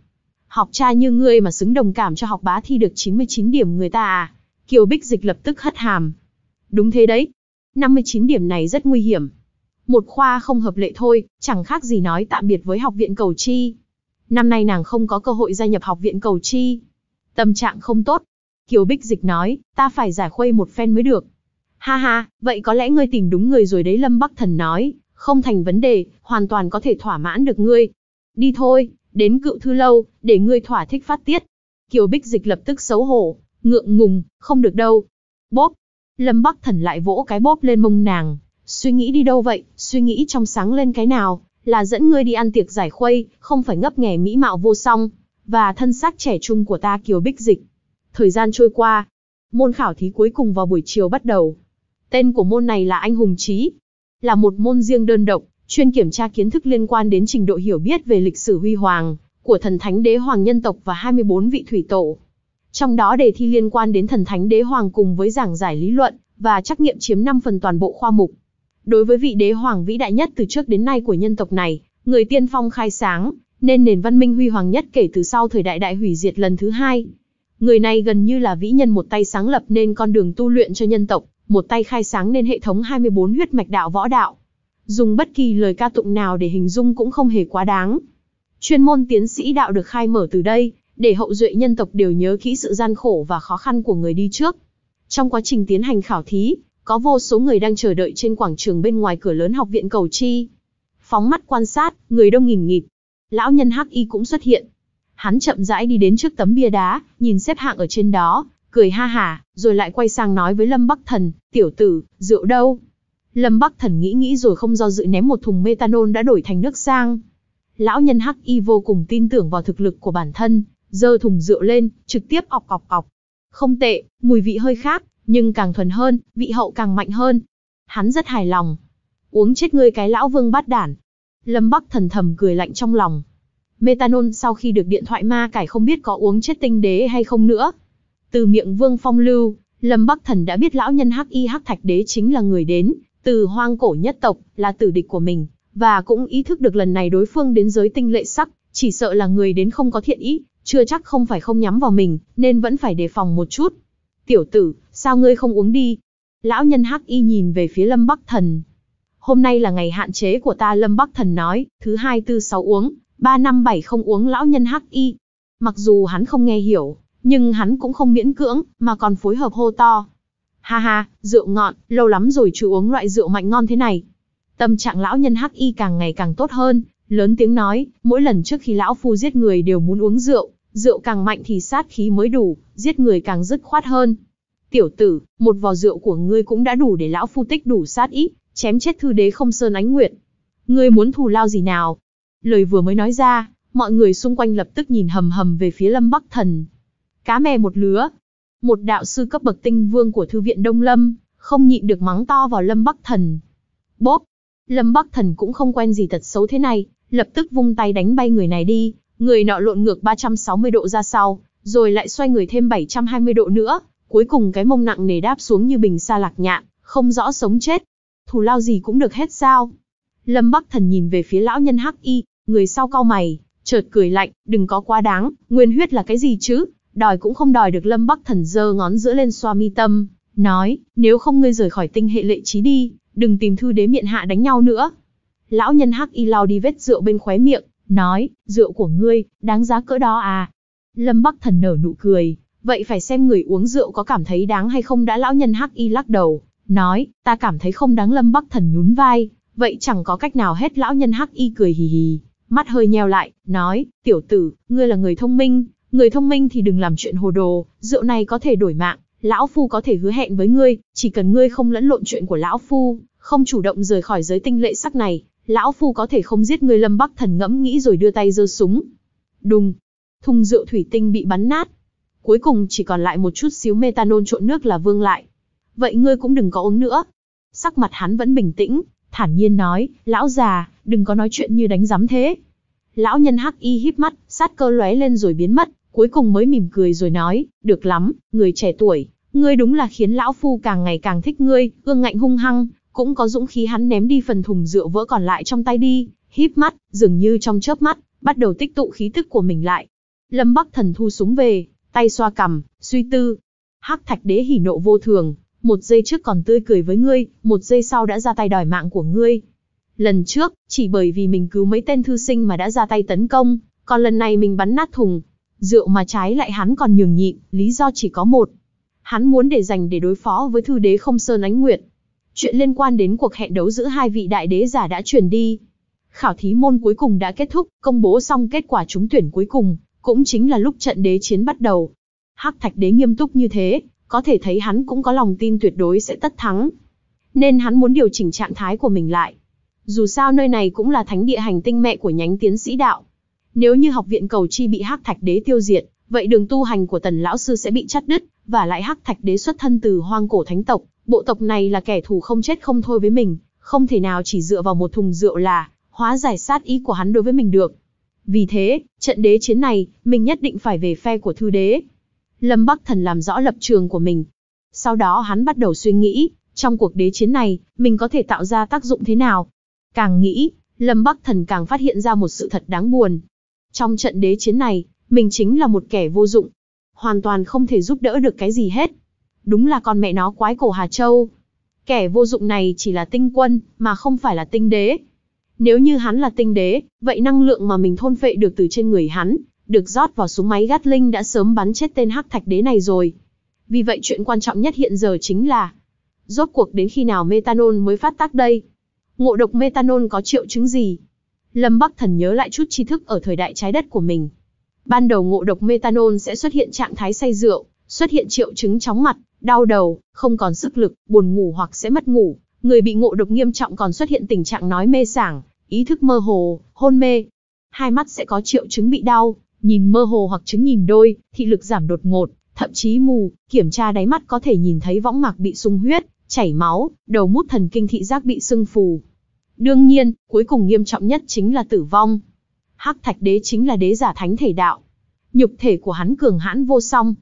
Học cha như ngươi mà xứng đồng cảm cho học bá thi được 99 điểm người ta à. Kiều Bích Dịch lập tức hất hàm. Đúng thế đấy. 59 điểm này rất nguy hiểm, một khoa không hợp lệ thôi, chẳng khác gì nói tạm biệt với học viện cầu chi. Năm nay nàng không có cơ hội gia nhập học viện cầu chi. Tâm trạng không tốt. Kiều Bích Dịch nói, ta phải giải khuây một phen mới được. Ha ha, vậy có lẽ ngươi tìm đúng người rồi đấy Lâm Bắc Thần nói, không thành vấn đề, hoàn toàn có thể thỏa mãn được ngươi. Đi thôi, đến cựu thư lâu, để ngươi thỏa thích phát tiết. Kiều Bích Dịch lập tức xấu hổ, ngượng ngùng, không được đâu. Bóp, Lâm Bắc Thần lại vỗ cái bóp lên mông nàng, suy nghĩ đi đâu vậy, suy nghĩ trong sáng lên cái nào, là dẫn ngươi đi ăn tiệc giải khuây, không phải ngấp nghé mỹ mạo vô song, và thân xác trẻ trung của ta kiều bích dịch. Thời gian trôi qua, môn khảo thí cuối cùng vào buổi chiều bắt đầu. Tên của môn này là Anh Hùng chí, là một môn riêng đơn độc, chuyên kiểm tra kiến thức liên quan đến trình độ hiểu biết về lịch sử huy hoàng của thần thánh đế hoàng nhân tộc và 24 vị thủy tổ. Trong đó đề thi liên quan đến thần thánh đế hoàng cùng với giảng giải lý luận và trắc nghiệm chiếm 5 phần toàn bộ khoa mục. Đối với vị đế hoàng vĩ đại nhất từ trước đến nay của nhân tộc này, người tiên phong khai sáng, nên nền văn minh huy hoàng nhất kể từ sau thời đại đại hủy diệt lần thứ hai. Người này gần như là vĩ nhân một tay sáng lập nên con đường tu luyện cho nhân tộc, một tay khai sáng nên hệ thống 24 huyết mạch đạo võ đạo. Dùng bất kỳ lời ca tụng nào để hình dung cũng không hề quá đáng. Chuyên môn tiến sĩ đạo được khai mở từ đây, để hậu duệ nhân tộc đều nhớ kỹ sự gian khổ và khó khăn của người đi trước. Trong quá trình tiến hành khảo thí, có vô số người đang chờ đợi trên quảng trường bên ngoài cửa lớn học viện cầu chi. Phóng mắt quan sát, người đông nghìn nghịt. Lão nhân hắc y cũng xuất hiện. Hắn chậm rãi đi đến trước tấm bia đá, nhìn xếp hạng ở trên đó, cười ha hả, rồi lại quay sang nói với Lâm Bắc Thần, tiểu tử, rượu đâu? Lâm Bắc Thần nghĩ nghĩ rồi không do dự ném một thùng metanol đã đổi thành nước sang. Lão nhân hắc y vô cùng tin tưởng vào thực lực của bản thân, giơ thùng rượu lên, trực tiếp ọc ọc ọc. Không tệ, mùi vị hơi khác, nhưng càng thuần hơn, vị hậu càng mạnh hơn. Hắn rất hài lòng. Uống chết ngươi cái lão vương bát đản. Lâm Bắc thần thầm cười lạnh trong lòng. Metanol sau khi được điện thoại ma cải không biết có uống chết tinh đế hay không nữa. Từ miệng Vương Phong Lưu, Lâm Bắc Thần đã biết lão nhân Hắc Y Hắc Thạch Đế chính là người đến, từ hoang cổ nhất tộc, là tử địch của mình, và cũng ý thức được lần này đối phương đến giới tinh lệ sắc, chỉ sợ là người đến không có thiện ý, chưa chắc không phải không nhắm vào mình, nên vẫn phải đề phòng một chút. Tiểu tử, Sao ngươi không uống đi? Lão nhân hắc y nhìn về phía Lâm Bắc Thần. Hôm nay là ngày hạn chế của ta Lâm Bắc Thần nói, thứ hai tư sáu uống, ba năm bảy không uống lão nhân hắc y. Mặc dù hắn không nghe hiểu, nhưng hắn cũng không miễn cưỡng, mà còn phối hợp hô to. Ha ha, rượu ngọn, lâu lắm rồi chưa uống loại rượu mạnh ngon thế này. Tâm trạng lão nhân hắc y càng ngày càng tốt hơn, lớn tiếng nói, mỗi lần trước khi lão phu giết người đều muốn uống rượu, rượu càng mạnh thì sát khí mới đủ, giết người càng dứt khoát hơn. Tiểu tử, một vò rượu của ngươi cũng đã đủ để lão phu tích đủ sát ít, chém chết thư đế không sơn ánh nguyện. Ngươi muốn thù lao gì nào? Lời vừa mới nói ra, mọi người xung quanh lập tức nhìn hầm hầm về phía lâm bắc thần. Cá mè một lứa. Một đạo sư cấp bậc tinh vương của thư viện Đông Lâm, không nhịn được mắng to vào lâm bắc thần. Bốp! Lâm bắc thần cũng không quen gì thật xấu thế này, lập tức vung tay đánh bay người này đi, người nọ lộn ngược 360 độ ra sau, rồi lại xoay người thêm 720 độ nữa, Cuối cùng cái mông nặng nề đáp xuống như bình sa lạc nhạn, không rõ sống chết. Thù lao gì cũng được hết sao? Lâm Bắc Thần nhìn về phía lão nhân Hắc Y, người sau cau mày, chợt cười lạnh, đừng có quá đáng, nguyên huyết là cái gì chứ? Đòi cũng không đòi được Lâm Bắc Thần giơ ngón giữa lên xoa mi tâm, nói, nếu không ngươi rời khỏi tinh hệ lệ trí đi, đừng tìm thư đế miệng hạ đánh nhau nữa. Lão nhân Hắc Y lau đi vết rượu bên khóe miệng, nói, rượu của ngươi, đáng giá cỡ đó à? Lâm Bắc Thần nở nụ cười, Vậy phải xem người uống rượu có cảm thấy đáng hay không đã lão nhân hắc y lắc đầu, nói, ta cảm thấy không đáng lâm bắc thần nhún vai, vậy chẳng có cách nào hết lão nhân hắc y cười hì hì, mắt hơi nheo lại, nói, tiểu tử, ngươi là người thông minh, người thông minh thì đừng làm chuyện hồ đồ, rượu này có thể đổi mạng, lão phu có thể hứa hẹn với ngươi, chỉ cần ngươi không lẫn lộn chuyện của lão phu, không chủ động rời khỏi giới tinh lệ sắc này, lão phu có thể không giết ngươi lâm bắc thần ngẫm nghĩ rồi đưa tay giơ súng. Đùng, thùng rượu thủy tinh bị bắn nát, Cuối cùng chỉ còn lại một chút xíu metanol trộn nước là vương lại. Vậy ngươi cũng đừng có uống nữa. Sắc mặt hắn vẫn bình tĩnh, thản nhiên nói, lão già, đừng có nói chuyện như đánh giám thế. Lão nhân hắc y híp mắt, sát cơ lóe lên rồi biến mất, cuối cùng mới mỉm cười rồi nói, được lắm, người trẻ tuổi, ngươi đúng là khiến lão phu càng ngày càng thích ngươi, ương ngạnh hung hăng, cũng có dũng khí hắn ném đi phần thùng rượu vỡ còn lại trong tay đi, híp mắt, dường như trong chớp mắt, bắt đầu tích tụ khí tức của mình lại. Lâm Bắc Thần thu súng về, tay xoa cằm, suy tư. Hắc Thạch Đế hỉ nộ vô thường, một giây trước còn tươi cười với ngươi, một giây sau đã ra tay đòi mạng của ngươi. Lần trước, chỉ bởi vì mình cứu mấy tên thư sinh mà đã ra tay tấn công, còn lần này mình bắn nát thùng. Rượu mà trái lại hắn còn nhường nhịn, lý do chỉ có một. Hắn muốn để dành để đối phó với thư đế không sơn ánh nguyệt. Chuyện liên quan đến cuộc hẹn đấu giữa hai vị đại đế giả đã truyền đi. Khảo thí môn cuối cùng đã kết thúc, công bố xong kết quả trúng tuyển cuối cùng, cũng chính là lúc trận đế chiến bắt đầu. Hắc Thạch Đế nghiêm túc như thế, có thể thấy hắn cũng có lòng tin tuyệt đối sẽ tất thắng. Nên hắn muốn điều chỉnh trạng thái của mình lại. Dù sao nơi này cũng là thánh địa hành tinh mẹ của nhánh tiến sĩ đạo. Nếu như học viện cầu chi bị Hắc Thạch Đế tiêu diệt, vậy đường tu hành của Tần lão sư sẽ bị chặt đứt, và lại Hắc Thạch Đế xuất thân từ Hoang Cổ Thánh tộc, bộ tộc này là kẻ thù không chết không thôi với mình, không thể nào chỉ dựa vào một thùng rượu là hóa giải sát ý của hắn đối với mình được. Vì thế, trận đế chiến này, mình nhất định phải về phe của thư đế. Lâm Bắc Thần làm rõ lập trường của mình. Sau đó hắn bắt đầu suy nghĩ, trong cuộc đế chiến này, mình có thể tạo ra tác dụng thế nào. Càng nghĩ, Lâm Bắc Thần càng phát hiện ra một sự thật đáng buồn. Trong trận đế chiến này, mình chính là một kẻ vô dụng. Hoàn toàn không thể giúp đỡ được cái gì hết. Đúng là con mẹ nó quái cổ Hà Châu. Kẻ vô dụng này chỉ là tinh quân, mà không phải là tinh đế. Nếu như hắn là tinh đế, vậy năng lượng mà mình thôn phệ được từ trên người hắn, được rót vào súng máy Gatling đã sớm bắn chết tên hắc thạch đế này rồi. Vì vậy chuyện quan trọng nhất hiện giờ chính là rốt cuộc đến khi nào metanol mới phát tác đây? Ngộ độc metanol có triệu chứng gì? Lâm Bắc Thần nhớ lại chút tri thức ở thời đại trái đất của mình. Ban đầu ngộ độc metanol sẽ xuất hiện trạng thái say rượu, xuất hiện triệu chứng chóng mặt, đau đầu, không còn sức lực, buồn ngủ hoặc sẽ mất ngủ. Người bị ngộ độc nghiêm trọng còn xuất hiện tình trạng nói mê sảng, ý thức mơ hồ, hôn mê. Hai mắt sẽ có triệu chứng bị đau, nhìn mơ hồ hoặc chứng nhìn đôi, thị lực giảm đột ngột, thậm chí mù, kiểm tra đáy mắt có thể nhìn thấy võng mạc bị sung huyết, chảy máu, đầu mút thần kinh thị giác bị sưng phù. Đương nhiên, cuối cùng nghiêm trọng nhất chính là tử vong. Hắc Thạch Đế chính là đế giả thánh thể đạo. Nhục thể của hắn cường hãn vô song.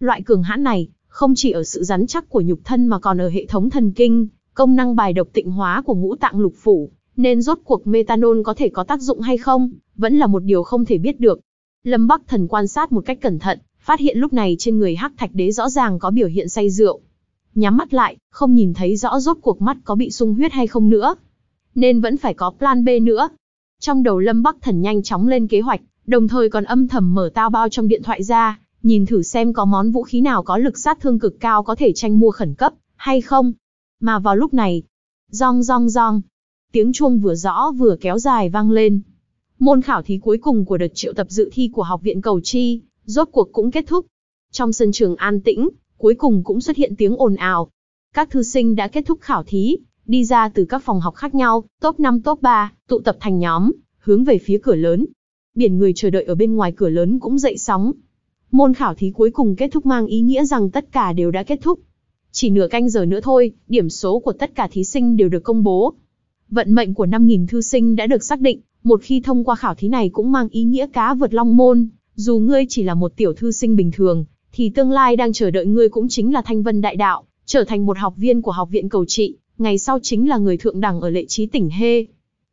Loại cường hãn này, không chỉ ở sự rắn chắc của nhục thân mà còn ở hệ thống thần kinh, công năng bài độc tịnh hóa của ngũ tạng lục phủ, nên rốt cuộc metanol có thể có tác dụng hay không, vẫn là một điều không thể biết được. Lâm Bắc Thần quan sát một cách cẩn thận, phát hiện lúc này trên người Hắc Thạch Đế rõ ràng có biểu hiện say rượu. Nhắm mắt lại, không nhìn thấy rõ rốt cuộc mắt có bị sung huyết hay không nữa, nên vẫn phải có plan B nữa. Trong đầu Lâm Bắc Thần nhanh chóng lên kế hoạch, đồng thời còn âm thầm mở tao bao trong điện thoại ra, nhìn thử xem có món vũ khí nào có lực sát thương cực cao có thể tranh mua khẩn cấp hay không. Mà vào lúc này, rong rong rong, tiếng chuông vừa rõ vừa kéo dài vang lên. Môn khảo thí cuối cùng của đợt triệu tập dự thi của Học viện Cầu Chi, rốt cuộc cũng kết thúc. Trong sân trường an tĩnh, cuối cùng cũng xuất hiện tiếng ồn ào. Các thư sinh đã kết thúc khảo thí, đi ra từ các phòng học khác nhau, top 5 top 3, tụ tập thành nhóm, hướng về phía cửa lớn. Biển người chờ đợi ở bên ngoài cửa lớn cũng dậy sóng. Môn khảo thí cuối cùng kết thúc mang ý nghĩa rằng tất cả đều đã kết thúc. Chỉ nửa canh giờ nữa thôi, điểm số của tất cả thí sinh đều được công bố, Vận mệnh của 5.000 thư sinh đã được xác định, một khi thông qua khảo thí này cũng mang ý nghĩa cá vượt long môn. Dù ngươi chỉ là một tiểu thư sinh bình thường, thì tương lai đang chờ đợi ngươi cũng chính là thanh vân đại đạo, trở thành một học viên của học viện cầu trị, ngày sau chính là người thượng đẳng ở lệ trí tỉnh Hê.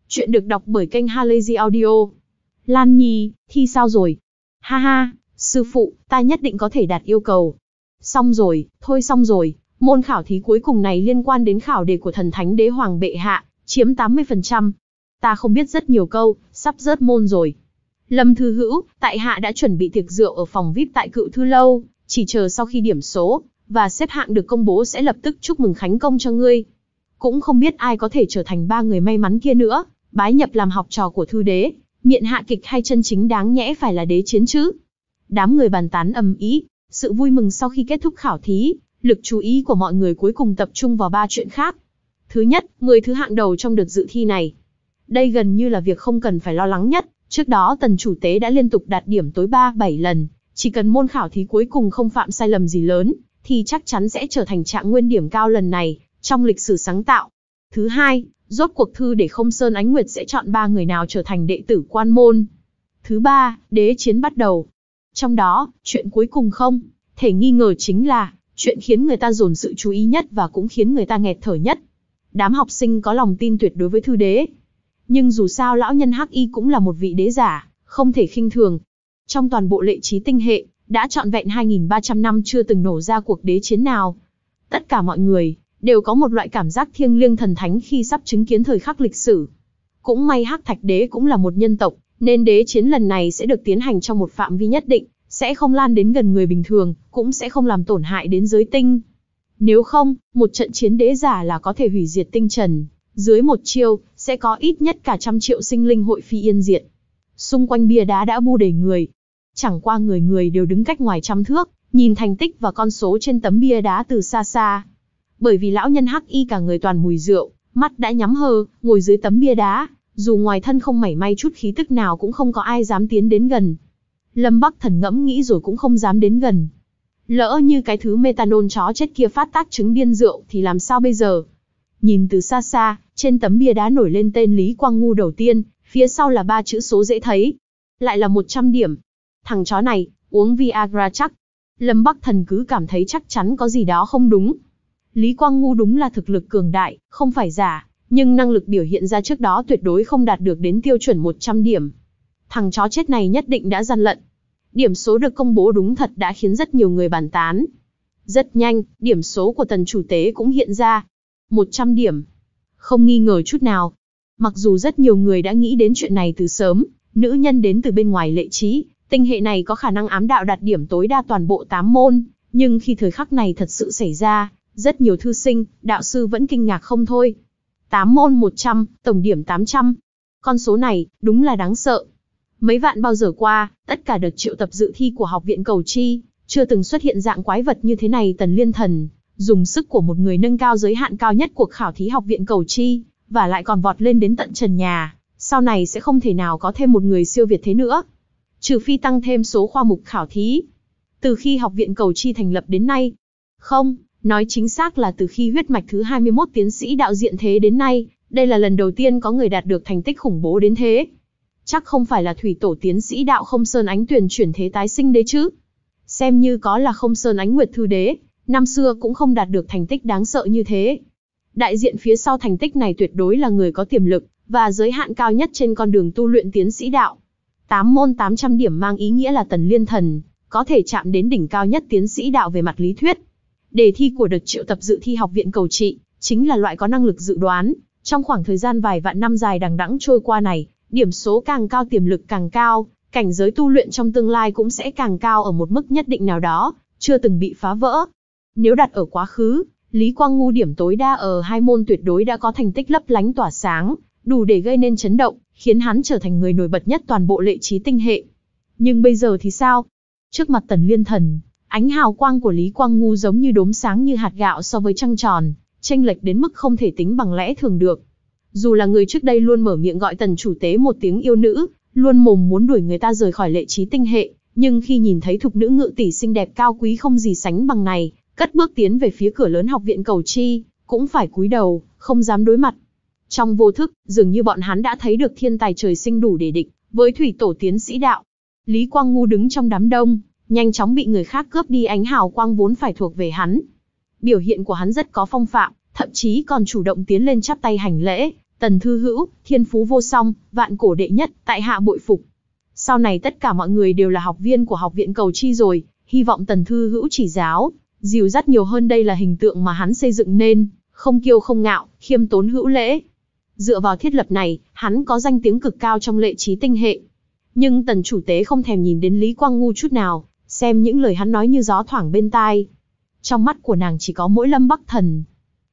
Chuyện được đọc bởi kênh Halazy Audio. Lan Nhi, thi sao rồi? Ha ha, sư phụ, ta nhất định có thể đạt yêu cầu. Xong rồi, thôi xong rồi, môn khảo thí cuối cùng này liên quan đến khảo đề của thần thánh đế hoàng bệ hạ, chiếm 80%. Ta không biết rất nhiều câu, sắp rớt môn rồi. Lâm Thư Hữu, tại hạ đã chuẩn bị tiệc rượu ở phòng VIP tại Cựu Thư lâu, chỉ chờ sau khi điểm số và xếp hạng được công bố sẽ lập tức chúc mừng khánh công cho ngươi. Cũng không biết ai có thể trở thành ba người may mắn kia nữa, bái nhập làm học trò của thư đế, miện hạ kịch hay chân chính đáng nhẽ phải là đế chiến chứ. Đám người bàn tán ầm ý, sự vui mừng sau khi kết thúc khảo thí, lực chú ý của mọi người cuối cùng tập trung vào ba chuyện khác, Thứ nhất, người thứ hạng đầu trong đợt dự thi này. Đây gần như là việc không cần phải lo lắng nhất, trước đó tần chủ tế đã liên tục đạt điểm tối 3-7 lần, chỉ cần môn khảo thí cuối cùng không phạm sai lầm gì lớn, thì chắc chắn sẽ trở thành trạng nguyên điểm cao lần này, trong lịch sử sáng tạo. Thứ hai, rốt cuộc thư để không Sơn Ánh Nguyệt sẽ chọn ba người nào trở thành đệ tử quan môn. Thứ ba, đế chiến bắt đầu. Trong đó, chuyện cuối cùng không, thể nghi ngờ chính là, chuyện khiến người ta dồn sự chú ý nhất và cũng khiến người ta nghẹt thở nhất, đám học sinh có lòng tin tuyệt đối với thư đế. Nhưng dù sao lão nhân Hắc Y cũng là một vị đế giả, không thể khinh thường. Trong toàn bộ lệ trí tinh hệ, đã trọn vẹn 2.300 năm chưa từng nổ ra cuộc đế chiến nào. Tất cả mọi người đều có một loại cảm giác thiêng liêng thần thánh khi sắp chứng kiến thời khắc lịch sử. Cũng may Hắc Thạch Đế cũng là một nhân tộc, nên đế chiến lần này sẽ được tiến hành trong một phạm vi nhất định, sẽ không lan đến gần người bình thường, cũng sẽ không làm tổn hại đến giới tinh. Nếu không, một trận chiến đế giả là có thể hủy diệt tinh trần, dưới một chiêu, sẽ có ít nhất cả trăm triệu sinh linh hội phi yên diệt. Xung quanh bia đá đã bu đầy người. Chẳng qua người người đều đứng cách ngoài trăm thước, nhìn thành tích và con số trên tấm bia đá từ xa xa. Bởi vì lão nhân hắc y cả người toàn mùi rượu, mắt đã nhắm hờ, ngồi dưới tấm bia đá, dù ngoài thân không mảy may chút khí tức nào cũng không có ai dám tiến đến gần. Lâm Bắc Thần ngẫm nghĩ rồi cũng không dám đến gần, Lỡ như cái thứ metanol chó chết kia phát tác chứng điên rượu thì làm sao bây giờ? Nhìn từ xa xa, trên tấm bia đá nổi lên tên Lý Quang Ngu đầu tiên, phía sau là ba chữ số dễ thấy. Lại là 100 điểm. Thằng chó này, uống Viagra chắc. Lâm Bắc Thần cứ cảm thấy chắc chắn có gì đó không đúng. Lý Quang Ngu đúng là thực lực cường đại, không phải giả, nhưng năng lực biểu hiện ra trước đó tuyệt đối không đạt được đến tiêu chuẩn 100 điểm. Thằng chó chết này nhất định đã gian lận, Điểm số được công bố đúng thật đã khiến rất nhiều người bàn tán. Rất nhanh, điểm số của tần chủ tế cũng hiện ra. 100 điểm. Không nghi ngờ chút nào. Mặc dù rất nhiều người đã nghĩ đến chuyện này từ sớm, nữ nhân đến từ bên ngoài lệ trí, tinh hệ này có khả năng ám đạo đạt điểm tối đa toàn bộ 8 môn, nhưng khi thời khắc này thật sự xảy ra, rất nhiều thư sinh, đạo sư vẫn kinh ngạc không thôi. 8 môn 100, tổng điểm 800. Con số này, đúng là đáng sợ. Mấy vạn bao giờ qua, tất cả đợt triệu tập dự thi của học viện cầu chi, chưa từng xuất hiện dạng quái vật như thế này tần liên thần, dùng sức của một người nâng cao giới hạn cao nhất cuộc khảo thí học viện cầu chi, và lại còn vọt lên đến tận trần nhà, sau này sẽ không thể nào có thêm một người siêu việt thế nữa. Trừ phi tăng thêm số khoa mục khảo thí. Từ khi học viện cầu chi thành lập đến nay, không, nói chính xác là từ khi huyết mạch thứ 21 tiến sĩ đạo diện thế đến nay, đây là lần đầu tiên có người đạt được thành tích khủng bố đến thế. Chắc không phải là thủy tổ tiến sĩ đạo không sơn ánh tuyển chuyển thế tái sinh đế chứ. Xem như có là không sơn ánh nguyệt thư đế, năm xưa cũng không đạt được thành tích đáng sợ như thế. Đại diện phía sau thành tích này tuyệt đối là người có tiềm lực, và giới hạn cao nhất trên con đường tu luyện tiến sĩ đạo. 8 môn 800 điểm mang ý nghĩa là tần liên thần, có thể chạm đến đỉnh cao nhất tiến sĩ đạo về mặt lý thuyết. Đề thi của đợt triệu tập dự thi học viện cầu trị, chính là loại có năng lực dự đoán, trong khoảng thời gian vài vạn năm dài đằng đẵng trôi qua này, Điểm số càng cao tiềm lực càng cao, cảnh giới tu luyện trong tương lai cũng sẽ càng cao ở một mức nhất định nào đó, chưa từng bị phá vỡ. Nếu đặt ở quá khứ, Lý Quang Ngu điểm tối đa ở hai môn tuyệt đối đã có thành tích lấp lánh tỏa sáng, đủ để gây nên chấn động, khiến hắn trở thành người nổi bật nhất toàn bộ lệ trí tinh hệ. Nhưng bây giờ thì sao? Trước mặt tần liên thần, ánh hào quang của Lý Quang Ngu giống như đốm sáng như hạt gạo so với trăng tròn, tranh lệch đến mức không thể tính bằng lẽ thường được. Dù là người trước đây luôn mở miệng gọi tần chủ tế một tiếng yêu nữ, luôn mồm muốn đuổi người ta rời khỏi lệ trí tinh hệ, nhưng khi nhìn thấy thục nữ ngự tỷ xinh đẹp cao quý không gì sánh bằng này, cất bước tiến về phía cửa lớn học viện cầu chi, cũng phải cúi đầu, không dám đối mặt. Trong vô thức, dường như bọn hắn đã thấy được thiên tài trời sinh đủ để địch, với thủy tổ tiến sĩ đạo. Lý Quang Ngu đứng trong đám đông, nhanh chóng bị người khác cướp đi ánh hào quang vốn phải thuộc về hắn. Biểu hiện của hắn rất có phong phạm, thậm chí còn chủ động tiến lên chắp tay hành lễ, Tần Thư Hữu, thiên phú vô song, vạn cổ đệ nhất, tại hạ bội phục. Sau này tất cả mọi người đều là học viên của học viện cầu chi rồi, hy vọng Tần Thư Hữu chỉ giáo, dìu dắt nhiều hơn đây là hình tượng mà hắn xây dựng nên, không kiêu không ngạo, khiêm tốn hữu lễ. Dựa vào thiết lập này, hắn có danh tiếng cực cao trong lệ trí tinh hệ. Nhưng tần chủ tế không thèm nhìn đến Lý Quang Ngu chút nào, xem những lời hắn nói như gió thoảng bên tai. Trong mắt của nàng chỉ có mỗi lâm bắc thần.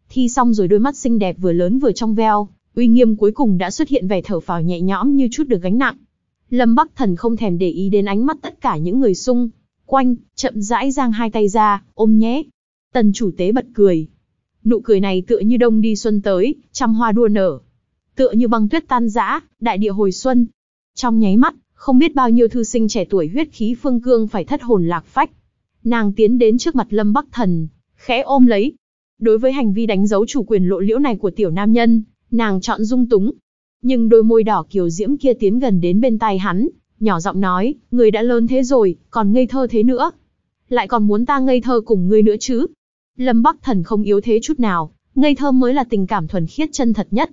Thi xong rồi đôi mắt xinh đẹp vừa lớn vừa trong veo, uy nghiêm cuối cùng đã xuất hiện vẻ thở phào nhẹ nhõm như chút được gánh nặng. Lâm Bắc Thần không thèm để ý đến ánh mắt tất cả những người xung quanh, chậm rãi giang hai tay ra, ôm nhé. Tần chủ tế bật cười. Nụ cười này tựa như đông đi xuân tới, trăm hoa đua nở. Tựa như băng tuyết tan rã, đại địa hồi xuân. Trong nháy mắt, không biết bao nhiêu thư sinh trẻ tuổi huyết khí phương cương phải thất hồn lạc phách. Nàng tiến đến trước mặt Lâm Bắc Thần, khẽ ôm lấy. Đối với hành vi đánh dấu chủ quyền lộ liễu này của tiểu nam nhân, nàng chọn dung túng. Nhưng đôi môi đỏ kiều diễm kia tiến gần đến bên tai hắn, nhỏ giọng nói, người đã lớn thế rồi, còn ngây thơ thế nữa. Lại còn muốn ta ngây thơ cùng ngươi nữa chứ. Lâm Bắc Thần không yếu thế chút nào, ngây thơ mới là tình cảm thuần khiết chân thật nhất.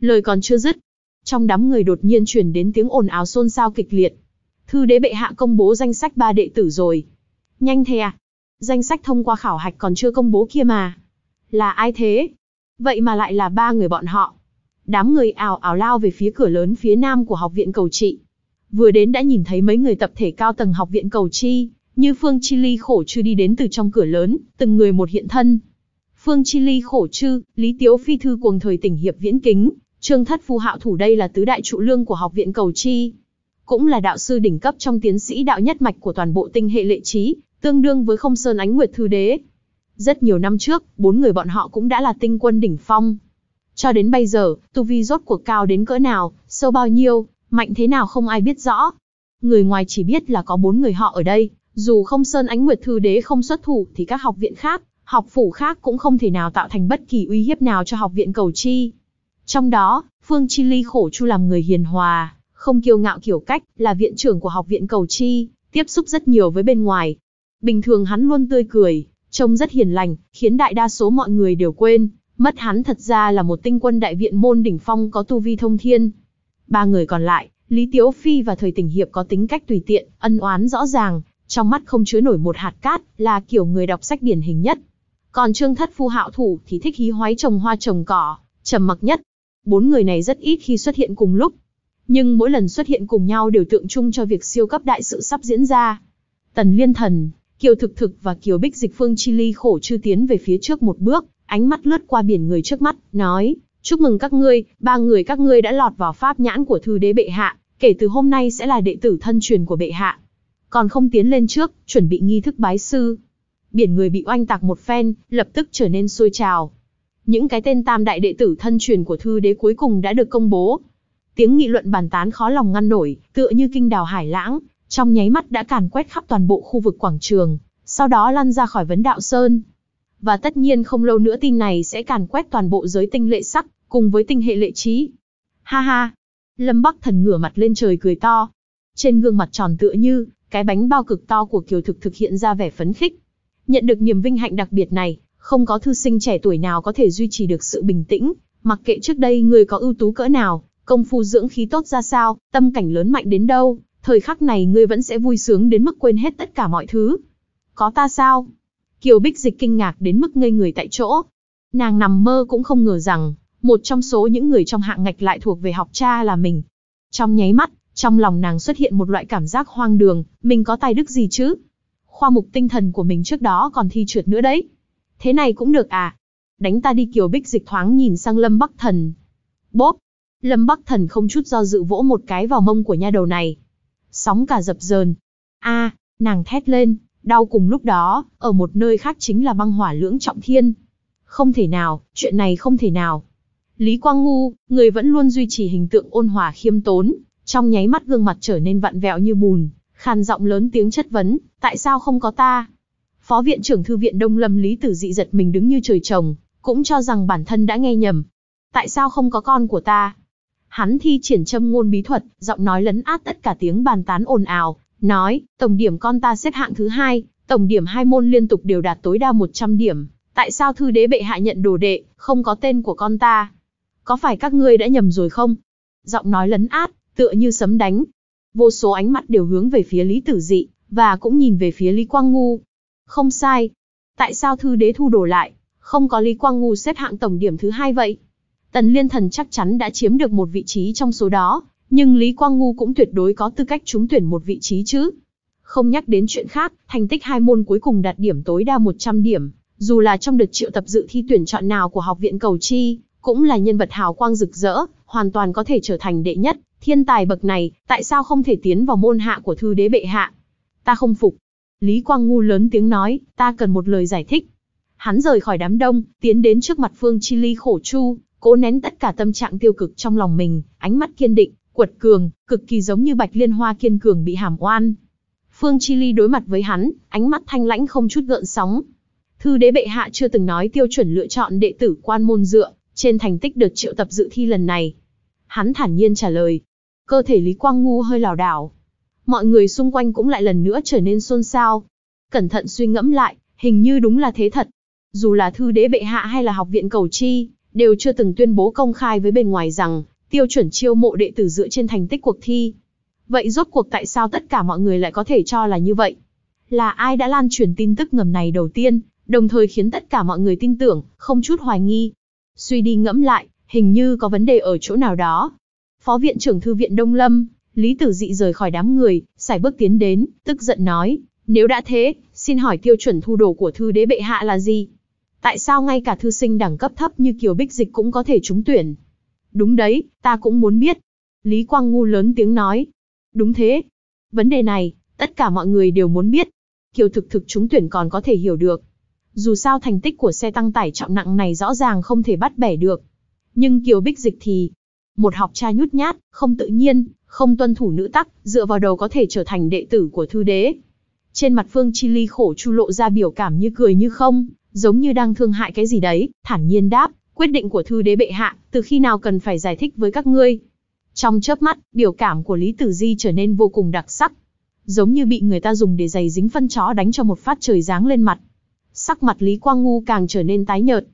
Lời còn chưa dứt. Trong đám người đột nhiên truyền đến tiếng ồn ào xôn xao kịch liệt. Thư đế bệ hạ công bố danh sách ba đệ tử rồi. Nhanh thế à? Danh sách thông qua khảo hạch còn chưa công bố kia mà. Là ai thế? Vậy mà lại là ba người bọn họ. Đám người ảo ảo lao về phía cửa lớn phía nam của học viện cầu trị. Vừa đến đã nhìn thấy mấy người tập thể cao tầng học viện cầu chi, như Phương Chi Ly khổ chư đi đến từ trong cửa lớn, từng người một hiện thân. Phương Chi Ly khổ chư, Lý Tiếu Phi Thư cuồng thời tỉnh Hiệp Viễn Kính, Trương Thất Phu Hạo Thủ đây là tứ đại trụ lương của học viện cầu chi. Cũng là đạo sư đỉnh cấp trong tiến sĩ đạo nhất mạch của toàn bộ tinh hệ lệ trí, tương đương với không sơn ánh nguyệt thư đế. Rất nhiều năm trước, bốn người bọn họ cũng đã là tinh quân đỉnh phong. Cho đến bây giờ, tu vi rốt cuộc cao đến cỡ nào, sâu bao nhiêu, mạnh thế nào không ai biết rõ. Người ngoài chỉ biết là có bốn người họ ở đây, dù không Sơn Ánh Nguyệt Thư Đế không xuất thủ thì các học viện khác, học phủ khác cũng không thể nào tạo thành bất kỳ uy hiếp nào cho học viện cầu chi. Trong đó, Phương Chi Ly khổ chu làm người hiền hòa, không kiêu ngạo kiểu cách, là viện trưởng của học viện cầu chi, tiếp xúc rất nhiều với bên ngoài. Bình thường hắn luôn tươi cười, trông rất hiền lành, khiến đại đa số mọi người đều quên, mất hắn thật ra là một tinh quân đại viện môn đỉnh phong có tu vi thông thiên. Ba người còn lại, Lý Tiếu Phi và Thời tình Hiệp có tính cách tùy tiện, ân oán rõ ràng, trong mắt không chứa nổi một hạt cát, là kiểu người đọc sách điển hình nhất. Còn Trương Thất Phu Hạo Thủ thì thích hí hoái trồng hoa trồng cỏ, trầm mặc nhất. Bốn người này rất ít khi xuất hiện cùng lúc, nhưng mỗi lần xuất hiện cùng nhau đều tượng trưng cho việc siêu cấp đại sự sắp diễn ra. Tần Liên Thần, Kiều Thực Thực và Kiều Bích Dịch Phương Chi Ly khổ chư tiến về phía trước một bước, ánh mắt lướt qua biển người trước mắt, nói, chúc mừng các ngươi, ba người các ngươi đã lọt vào pháp nhãn của thư đế bệ hạ, kể từ hôm nay sẽ là đệ tử thân truyền của bệ hạ. Còn không tiến lên trước, chuẩn bị nghi thức bái sư. Biển người bị oanh tạc một phen, lập tức trở nên sôi trào. Những cái tên tam đại đệ tử thân truyền của thư đế cuối cùng đã được công bố. Tiếng nghị luận bàn tán khó lòng ngăn nổi, tựa như kinh đào hải lãng, trong nháy mắt đã càn quét khắp toàn bộ khu vực quảng trường, sau đó lăn ra khỏi vấn đạo sơn. Và tất nhiên không lâu nữa tin này sẽ càn quét toàn bộ giới tinh lệ sắc, cùng với tinh hệ lệ trí. Ha ha! Lâm Bắc Thần ngửa mặt lên trời cười to. Trên gương mặt tròn tựa như, cái bánh bao cực to của Kiều Thực thực hiện ra vẻ phấn khích. Nhận được niềm vinh hạnh đặc biệt này, không có thư sinh trẻ tuổi nào có thể duy trì được sự bình tĩnh, mặc kệ trước đây người có ưu tú cỡ nào, công phu dưỡng khí tốt ra sao, tâm cảnh lớn mạnh đến đâu, thời khắc này ngươi vẫn sẽ vui sướng đến mức quên hết tất cả mọi thứ. Có ta sao? Kiều Bích Dịch kinh ngạc đến mức ngây người tại chỗ. Nàng nằm mơ cũng không ngờ rằng, một trong số những người trong hạng ngạch lại thuộc về học cha là mình. Trong nháy mắt, trong lòng nàng xuất hiện một loại cảm giác hoang đường, mình có tài đức gì chứ? Khoa mục tinh thần của mình trước đó còn thi trượt nữa đấy. Thế này cũng được à? Đánh ta đi Kiều Bích Dịch thoáng nhìn sang Lâm Bắc Thần. Bốp! Lâm Bắc Thần không chút do dự vỗ một cái vào mông của nha đầu này, sóng cả dập dờn. A, nàng thét lên, đau cùng lúc đó, ở một nơi khác chính là băng hỏa lưỡng trọng thiên. Không thể nào, chuyện này không thể nào. Lý Quang Ngu, người vẫn luôn duy trì hình tượng ôn hòa khiêm tốn, trong nháy mắt gương mặt trở nên vặn vẹo như bùn, khàn giọng lớn tiếng chất vấn, tại sao không có ta? Phó viện trưởng thư viện Đông Lâm Lý Tử Dị giật mình đứng như trời trồng, cũng cho rằng bản thân đã nghe nhầm. Tại sao không có con của ta? Hắn thi triển châm ngôn bí thuật, giọng nói lấn át tất cả tiếng bàn tán ồn ào, nói, tổng điểm con ta xếp hạng thứ hai, tổng điểm hai môn liên tục đều đạt tối đa 100 điểm. Tại sao thư đế bệ hạ nhận đồ đệ, không có tên của con ta? Có phải các ngươi đã nhầm rồi không? Giọng nói lấn át, tựa như sấm đánh. Vô số ánh mắt đều hướng về phía Lý Tử Dị, và cũng nhìn về phía Lý Quang Ngu. Không sai. Tại sao thư đế thu đồ lại, không có Lý Quang Ngu xếp hạng tổng điểm thứ hai vậy? Tần Liên Thần chắc chắn đã chiếm được một vị trí trong số đó, nhưng Lý Quang Ngu cũng tuyệt đối có tư cách trúng tuyển một vị trí chứ. Không nhắc đến chuyện khác, thành tích hai môn cuối cùng đạt điểm tối đa 100 điểm, dù là trong đợt triệu tập dự thi tuyển chọn nào của học viện cầu chi, cũng là nhân vật hào quang rực rỡ, hoàn toàn có thể trở thành đệ nhất, thiên tài bậc này, tại sao không thể tiến vào môn hạ của thư đế bệ hạ? Ta không phục. Lý Quang Ngu lớn tiếng nói, ta cần một lời giải thích. Hắn rời khỏi đám đông, tiến đến trước mặt Phương Chi Ly khổ chu, cố nén tất cả tâm trạng tiêu cực trong lòng mình, ánh mắt kiên định, quật cường, cực kỳ giống như bạch liên hoa kiên cường bị hàm oan. Phương Chi Ly đối mặt với hắn, ánh mắt thanh lãnh không chút gợn sóng. Thư đế bệ hạ chưa từng nói tiêu chuẩn lựa chọn đệ tử quan môn dựa, trên thành tích được triệu tập dự thi lần này. Hắn thản nhiên trả lời. Cơ thể Lý Quang Ngu hơi lảo đảo. Mọi người xung quanh cũng lại lần nữa trở nên xôn xao. Cẩn thận suy ngẫm lại, hình như đúng là thế thật. Dù là thư đế bệ hạ hay là học viện cầu chi, đều chưa từng tuyên bố công khai với bên ngoài rằng tiêu chuẩn chiêu mộ đệ tử dựa trên thành tích cuộc thi. Vậy rốt cuộc tại sao tất cả mọi người lại có thể cho là như vậy? Là ai đã lan truyền tin tức ngầm này đầu tiên, đồng thời khiến tất cả mọi người tin tưởng, không chút hoài nghi. Suy đi ngẫm lại, hình như có vấn đề ở chỗ nào đó. Phó viện trưởng thư viện Đông Lâm, Lý Tử Dị rời khỏi đám người, xài bước tiến đến, tức giận nói, nếu đã thế, xin hỏi tiêu chuẩn thu đồ của thư đế bệ hạ là gì? tại sao ngay cả thư sinh đẳng cấp thấp như Kiều Bích Dịch cũng có thể trúng tuyển? Đúng đấy, ta cũng muốn biết. Lý Quang Ngu lớn tiếng nói. Đúng thế. Vấn đề này, tất cả mọi người đều muốn biết. Kiều thực thực trúng tuyển còn có thể hiểu được. Dù sao thành tích của xe tăng tải trọng nặng này rõ ràng không thể bắt bẻ được. Nhưng Kiều Bích Dịch thì, một học cha nhút nhát, không tự nhiên, không tuân thủ nữ tắc, dựa vào đầu có thể trở thành đệ tử của thư đế. Trên mặt Phương Chi Ly khổ chu lộ ra biểu cảm như cười như không, giống như đang thương hại cái gì đấy, thản nhiên đáp, quyết định của thư đế bệ hạ, từ khi nào cần phải giải thích với các ngươi. Trong chớp mắt, biểu cảm của Lý Tử Di trở nên vô cùng đặc sắc, giống như bị người ta dùng để giày dính phân chó đánh cho một phát trời giáng lên mặt. Sắc mặt Lý Quang Ngu càng trở nên tái nhợt.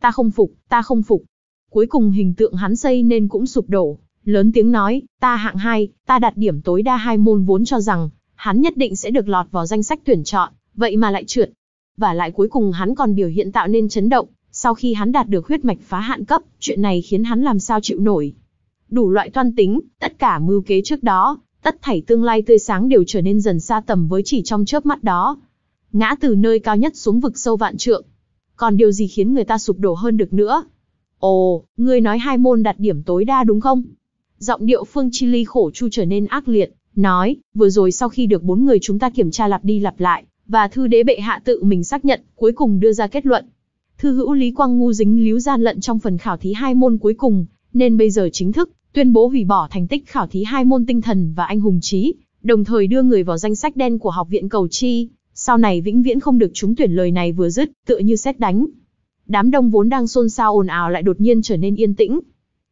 Ta không phục, ta không phục. Cuối cùng hình tượng hắn xây nên cũng sụp đổ, lớn tiếng nói, ta hạng hai, ta đạt điểm tối đa hai môn vốn cho rằng, hắn nhất định sẽ được lọt vào danh sách tuyển chọn, vậy mà lại trượt, và lại cuối cùng hắn còn biểu hiện tạo nên chấn động, sau khi hắn đạt được huyết mạch phá hạn cấp, chuyện này khiến hắn làm sao chịu nổi. Đủ loại toan tính, tất cả mưu kế trước đó, tất thảy tương lai tươi sáng đều trở nên dần xa tầm với chỉ trong chớp mắt đó. Ngã từ nơi cao nhất xuống vực sâu vạn trượng. Còn điều gì khiến người ta sụp đổ hơn được nữa? Ồ, ngươi nói hai môn đạt điểm tối đa đúng không? Giọng điệu Phương Chi Ly khổ chu trở nên ác liệt, nói, vừa rồi sau khi được bốn người chúng ta kiểm tra lặp đi lặp lại, và thư đế bệ hạ tự mình xác nhận, cuối cùng đưa ra kết luận. Thư hữu Lý Quang Ngu dính líu gian lận trong phần khảo thí hai môn cuối cùng, nên bây giờ chính thức tuyên bố hủy bỏ thành tích khảo thí hai môn tinh thần và anh hùng trí, đồng thời đưa người vào danh sách đen của học viện cầu chi, sau này vĩnh viễn không được trúng tuyển lời này vừa dứt, tựa như xét đánh. Đám đông vốn đang xôn xao ồn ào lại đột nhiên trở nên yên tĩnh.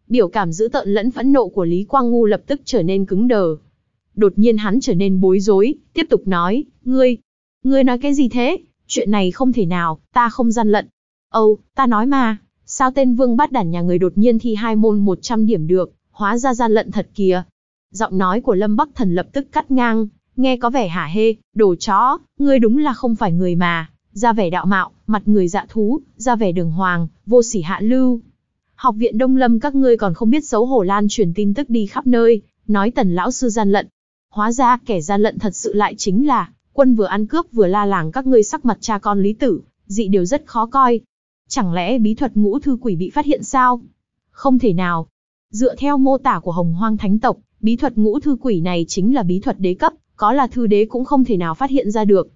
Biểu cảm dữ tợn lẫn phẫn nộ của Lý Quang Ngu lập tức trở nên cứng đờ. Đột nhiên hắn trở nên bối rối, tiếp tục nói, ngươi, Ngươi nói cái gì thế? Chuyện này không thể nào, ta không gian lận. Âu, ta nói mà, sao tên vương bát đản nhà người đột nhiên thi hai môn 100 điểm được, hóa ra gian lận thật kìa. Giọng nói của Lâm Bắc Thần lập tức cắt ngang, nghe có vẻ hả hê, đồ chó, ngươi đúng là không phải người mà, ra vẻ đạo mạo, mặt người dạ thú, ra vẻ đường hoàng, vô sỉ hạ lưu. Học viện Đông Lâm các ngươi còn không biết xấu hổ lan truyền tin tức đi khắp nơi, nói tần lão sư gian lận. Hóa ra kẻ gian lận thật sự lại chính là quân vừa ăn cướp vừa la làng các ngươi sắc mặt cha con lý tử, dị đều rất khó coi. Chẳng lẽ bí thuật ngũ thư quỷ bị phát hiện sao? Không thể nào. Dựa theo mô tả của hồng hoang thánh tộc, bí thuật ngũ thư quỷ này chính là bí thuật đế cấp, có là thư đế cũng không thể nào phát hiện ra được.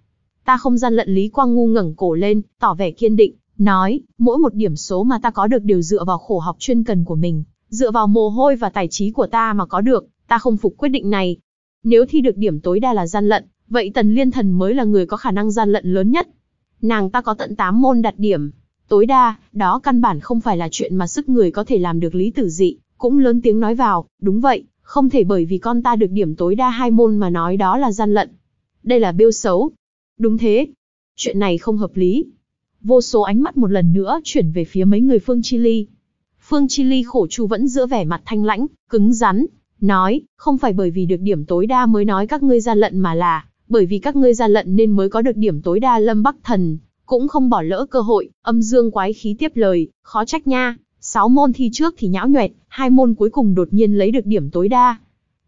Ta không gian lận Lý Quang Ngu ngẩng cổ lên, tỏ vẻ kiên định, nói, mỗi một điểm số mà ta có được đều dựa vào khổ học chuyên cần của mình, dựa vào mồ hôi và tài trí của ta mà có được, ta không phục quyết định này. Nếu thi được điểm tối đa là gian lận, Vậy Tần Liên Thần mới là người có khả năng gian lận lớn nhất. Nàng ta có tận 8 môn đặt điểm, tối đa, đó căn bản không phải là chuyện mà sức người có thể làm được Lý Tử Dị, cũng lớn tiếng nói vào, đúng vậy, không thể bởi vì con ta được điểm tối đa hai môn mà nói đó là gian lận. Đây là bêu xấu. Đúng thế. Chuyện này không hợp lý. Vô số ánh mắt một lần nữa chuyển về phía mấy người Phương Chi Ly. Phương Chi Ly khổ chu vẫn giữa vẻ mặt thanh lãnh, cứng rắn, nói, không phải bởi vì được điểm tối đa mới nói các ngươi gian lận mà là, bởi vì các ngươi gian lận nên mới có được điểm tối đa lâm bắc thần, cũng không bỏ lỡ cơ hội, âm dương quái khí tiếp lời, khó trách nha, sáu môn thi trước thì nhão nhoẹt, hai môn cuối cùng đột nhiên lấy được điểm tối đa.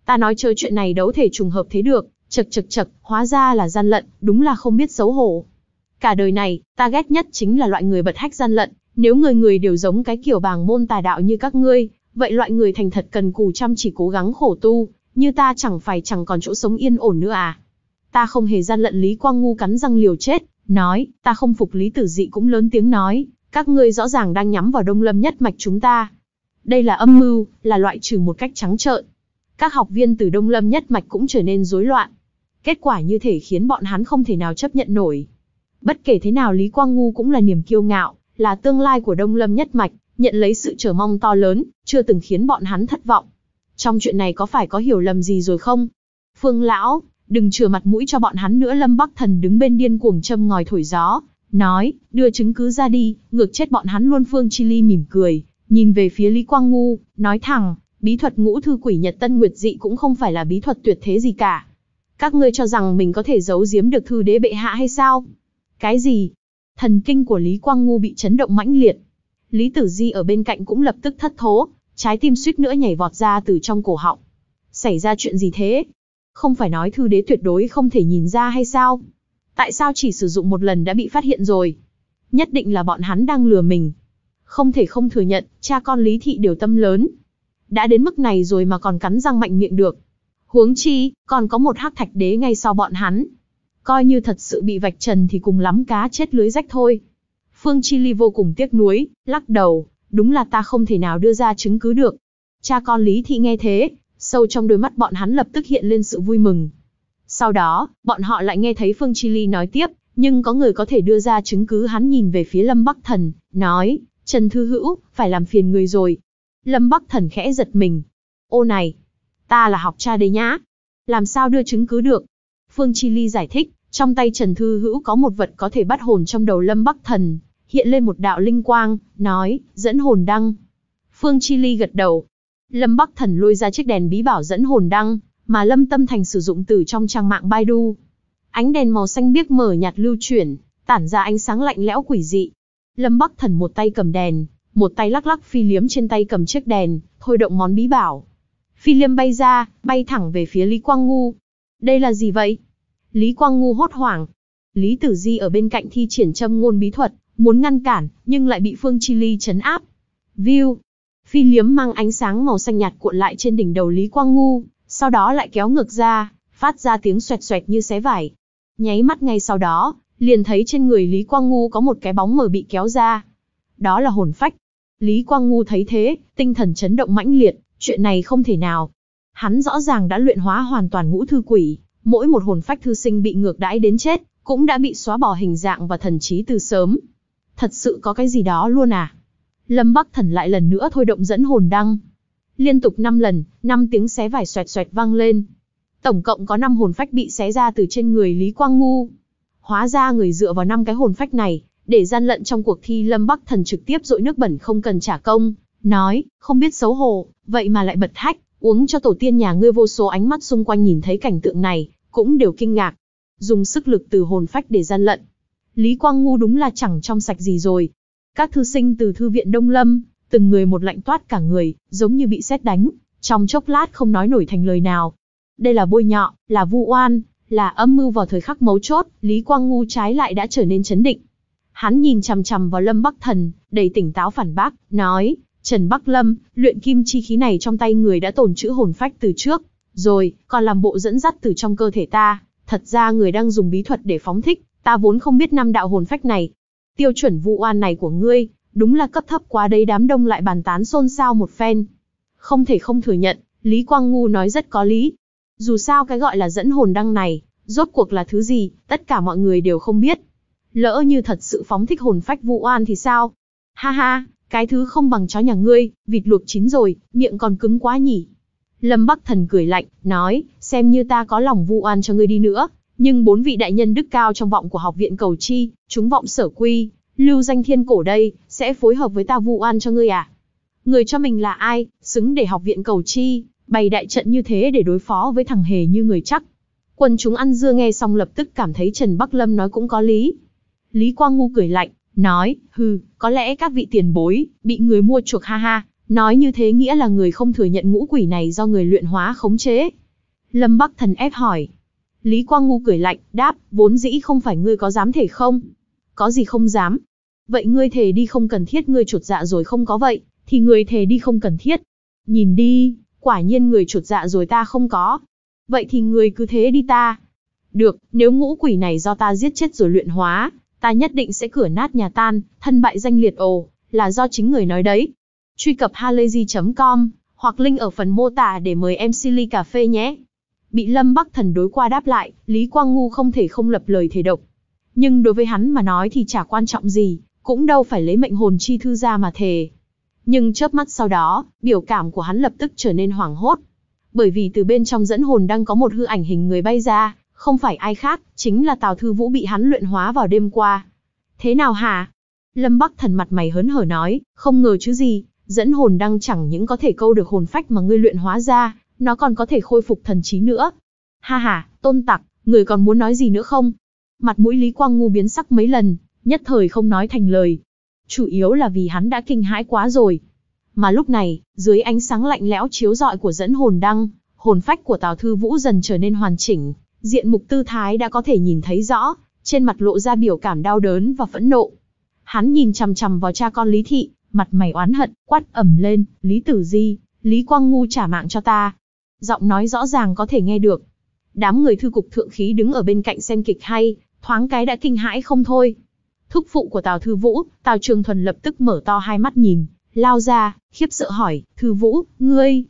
Ta nói chơi chuyện này đấu thể trùng hợp thế được, chật chật chật, hóa ra là gian lận, đúng là không biết xấu hổ. Cả đời này, ta ghét nhất chính là loại người bật hách gian lận, nếu người người đều giống cái kiểu bàng môn tà đạo như các ngươi, vậy loại người thành thật cần cù chăm chỉ cố gắng khổ tu, như ta chẳng phải chẳng còn chỗ sống yên ổn nữa à. Ta không hề gian lận Lý Quang Ngu cắn răng liều chết, nói, ta không phục Lý Tử Dị cũng lớn tiếng nói, các ngươi rõ ràng đang nhắm vào đông lâm nhất mạch chúng ta. Đây là âm mưu, là loại trừ một cách trắng trợn. Các học viên từ đông lâm nhất mạch cũng trở nên rối loạn. Kết quả như thể khiến bọn hắn không thể nào chấp nhận nổi. Bất kể thế nào Lý Quang Ngu cũng là niềm kiêu ngạo, là tương lai của đông lâm nhất mạch, nhận lấy sự chờ mong to lớn, chưa từng khiến bọn hắn thất vọng. Trong chuyện này có phải có hiểu lầm gì rồi không? Phương Lão, đừng chừa mặt mũi cho bọn hắn nữa lâm bắc thần đứng bên điên cuồng châm ngòi thổi gió nói đưa chứng cứ ra đi ngược chết bọn hắn luôn phương chi ly mỉm cười nhìn về phía lý quang ngu nói thẳng bí thuật ngũ thư quỷ nhật tân nguyệt dị cũng không phải là bí thuật tuyệt thế gì cả các ngươi cho rằng mình có thể giấu giếm được thư đế bệ hạ hay sao cái gì thần kinh của lý quang ngu bị chấn động mãnh liệt lý tử di ở bên cạnh cũng lập tức thất thố trái tim suýt nữa nhảy vọt ra từ trong cổ họng xảy ra chuyện gì thế không phải nói thư đế tuyệt đối không thể nhìn ra hay sao? Tại sao chỉ sử dụng một lần đã bị phát hiện rồi? Nhất định là bọn hắn đang lừa mình. Không thể không thừa nhận, cha con Lý Thị đều tâm lớn. Đã đến mức này rồi mà còn cắn răng mạnh miệng được. Huống chi, còn có một hắc thạch đế ngay sau bọn hắn. Coi như thật sự bị vạch trần thì cùng lắm cá chết lưới rách thôi. Phương Chi Ly vô cùng tiếc nuối, lắc đầu, đúng là ta không thể nào đưa ra chứng cứ được. Cha con Lý Thị nghe thế, sâu trong đôi mắt bọn hắn lập tức hiện lên sự vui mừng. Sau đó, bọn họ lại nghe thấy Phương Chi Ly nói tiếp, nhưng có người có thể đưa ra chứng cứ hắn nhìn về phía Lâm Bắc Thần, nói, Trần Thư Hữu, phải làm phiền người rồi. Lâm Bắc Thần khẽ giật mình. Ô này, ta là học cha đấy nhá. Làm sao đưa chứng cứ được? Phương Chi Ly giải thích, trong tay Trần Thư Hữu có một vật có thể bắt hồn trong đầu Lâm Bắc Thần, hiện lên một đạo linh quang, nói, dẫn hồn đăng. Phương Chi Ly gật đầu, Lâm Bắc Thần lôi ra chiếc đèn bí bảo dẫn hồn đăng, mà Lâm Tâm Thành sử dụng từ trong trang mạng Baidu. Ánh đèn màu xanh biếc mở nhạt lưu chuyển, tản ra ánh sáng lạnh lẽo quỷ dị. Lâm Bắc Thần một tay cầm đèn, một tay lắc lắc phi liếm trên tay cầm chiếc đèn, thôi động món bí bảo. Phi liếm bay ra, bay thẳng về phía Lý Quang Ngu. Đây là gì vậy? Lý Quang Ngu hốt hoảng. Lý Tử Di ở bên cạnh thi triển châm ngôn bí thuật, muốn ngăn cản, nhưng lại bị Phương Chi Ly chấn áp. View Phi liếm mang ánh sáng màu xanh nhạt cuộn lại trên đỉnh đầu Lý Quang Ngu, sau đó lại kéo ngược ra, phát ra tiếng xoẹt xoẹt như xé vải. Nháy mắt ngay sau đó, liền thấy trên người Lý Quang Ngu có một cái bóng mờ bị kéo ra. Đó là hồn phách. Lý Quang Ngu thấy thế, tinh thần chấn động mãnh liệt, chuyện này không thể nào. Hắn rõ ràng đã luyện hóa hoàn toàn ngũ thư quỷ, mỗi một hồn phách thư sinh bị ngược đãi đến chết, cũng đã bị xóa bỏ hình dạng và thần trí từ sớm. Thật sự có cái gì đó luôn à? Lâm Bắc Thần lại lần nữa thôi động dẫn hồn đăng. Liên tục 5 lần, 5 tiếng xé vải xoẹt xoẹt vang lên. Tổng cộng có 5 hồn phách bị xé ra từ trên người Lý Quang Ngu. Hóa ra người dựa vào 5 cái hồn phách này, để gian lận trong cuộc thi Lâm Bắc Thần trực tiếp dội nước bẩn không cần trả công. Nói, không biết xấu hổ, vậy mà lại bật hách, uống cho tổ tiên nhà ngươi vô số ánh mắt xung quanh nhìn thấy cảnh tượng này, cũng đều kinh ngạc. Dùng sức lực từ hồn phách để gian lận. Lý Quang Ngu đúng là chẳng trong sạch gì rồi, các thư sinh từ thư viện Đông Lâm, từng người một lạnh toát cả người, giống như bị sét đánh, trong chốc lát không nói nổi thành lời nào. Đây là bôi nhọ, là vu oan, là âm mưu vào thời khắc mấu chốt, Lý Quang Ngu trái lại đã trở nên chấn định. Hắn nhìn chằm chằm vào Lâm Bắc Thần, đầy tỉnh táo phản bác, nói, Trần Bắc Lâm, luyện kim chi khí này trong tay người đã tồn trữ hồn phách từ trước, rồi, còn làm bộ dẫn dắt từ trong cơ thể ta, thật ra người đang dùng bí thuật để phóng thích, ta vốn không biết năm đạo hồn phách này, tiêu chuẩn vụ oan này của ngươi, đúng là cấp thấp quá đấy đám đông lại bàn tán xôn xao một phen. Không thể không thừa nhận, Lý Quang Ngu nói rất có lý. Dù sao cái gọi là dẫn hồn đăng này, rốt cuộc là thứ gì, tất cả mọi người đều không biết. Lỡ như thật sự phóng thích hồn phách vụ oan thì sao? Ha ha, cái thứ không bằng chó nhà ngươi, vịt luộc chín rồi, miệng còn cứng quá nhỉ. Lâm Bắc Thần cười lạnh, nói, xem như ta có lòng vu oan cho ngươi đi nữa, nhưng bốn vị đại nhân đức cao trong vọng của học viện cầu chi, chúng vọng sở quy, lưu danh thiên cổ đây, sẽ phối hợp với ta vu oan cho ngươi à? Người cho mình là ai, xứng để học viện cầu chi, bày đại trận như thế để đối phó với thằng hề như người chắc. quần chúng ăn dưa nghe xong lập tức cảm thấy Trần Bắc Lâm nói cũng có lý. Lý Quang Ngu cười lạnh, nói, hừ, có lẽ các vị tiền bối, bị người mua chuộc ha ha, nói như thế nghĩa là người không thừa nhận ngũ quỷ này do người luyện hóa khống chế. Lâm Bắc Thần ép hỏi, Lý Quang Ngu cười lạnh, đáp, vốn dĩ không phải ngươi có dám thể không? Có gì không dám? Vậy ngươi thề đi không cần thiết ngươi chuột dạ rồi không có vậy, thì ngươi thề đi không cần thiết. Nhìn đi, quả nhiên người chuột dạ rồi ta không có. Vậy thì ngươi cứ thế đi ta. Được, nếu ngũ quỷ này do ta giết chết rồi luyện hóa, ta nhất định sẽ cửa nát nhà tan, thân bại danh liệt ồ, là do chính người nói đấy. Truy cập halayzi.com, hoặc link ở phần mô tả để mời em Silly Cà Phê nhé bị Lâm Bắc Thần đối qua đáp lại, Lý Quang Ngu không thể không lập lời thể độc. Nhưng đối với hắn mà nói thì chả quan trọng gì, cũng đâu phải lấy mệnh hồn chi thư ra mà thề. Nhưng chớp mắt sau đó, biểu cảm của hắn lập tức trở nên hoảng hốt. Bởi vì từ bên trong dẫn hồn đang có một hư ảnh hình người bay ra, không phải ai khác, chính là Tào Thư Vũ bị hắn luyện hóa vào đêm qua. Thế nào hả? Lâm Bắc thần mặt mày hớn hở nói, không ngờ chứ gì, dẫn hồn đang chẳng những có thể câu được hồn phách mà ngươi luyện hóa ra, nó còn có thể khôi phục thần trí nữa. Ha ha, tôn tặc, người còn muốn nói gì nữa không? Mặt mũi Lý Quang Ngu biến sắc mấy lần, nhất thời không nói thành lời. Chủ yếu là vì hắn đã kinh hãi quá rồi. Mà lúc này, dưới ánh sáng lạnh lẽo chiếu rọi của dẫn hồn đăng, hồn phách của Tào Thư Vũ dần trở nên hoàn chỉnh, diện mục tư thái đã có thể nhìn thấy rõ, trên mặt lộ ra biểu cảm đau đớn và phẫn nộ. Hắn nhìn chằm chằm vào cha con Lý Thị, mặt mày oán hận, quát ẩm lên, Lý Tử Di, Lý Quang Ngu trả mạng cho ta, giọng nói rõ ràng có thể nghe được. Đám người thư cục thượng khí đứng ở bên cạnh xem kịch hay, thoáng cái đã kinh hãi không thôi. Thúc phụ của Tào Thư Vũ, Tào Trường Thuần lập tức mở to hai mắt nhìn, lao ra, khiếp sợ hỏi, Thư Vũ, ngươi,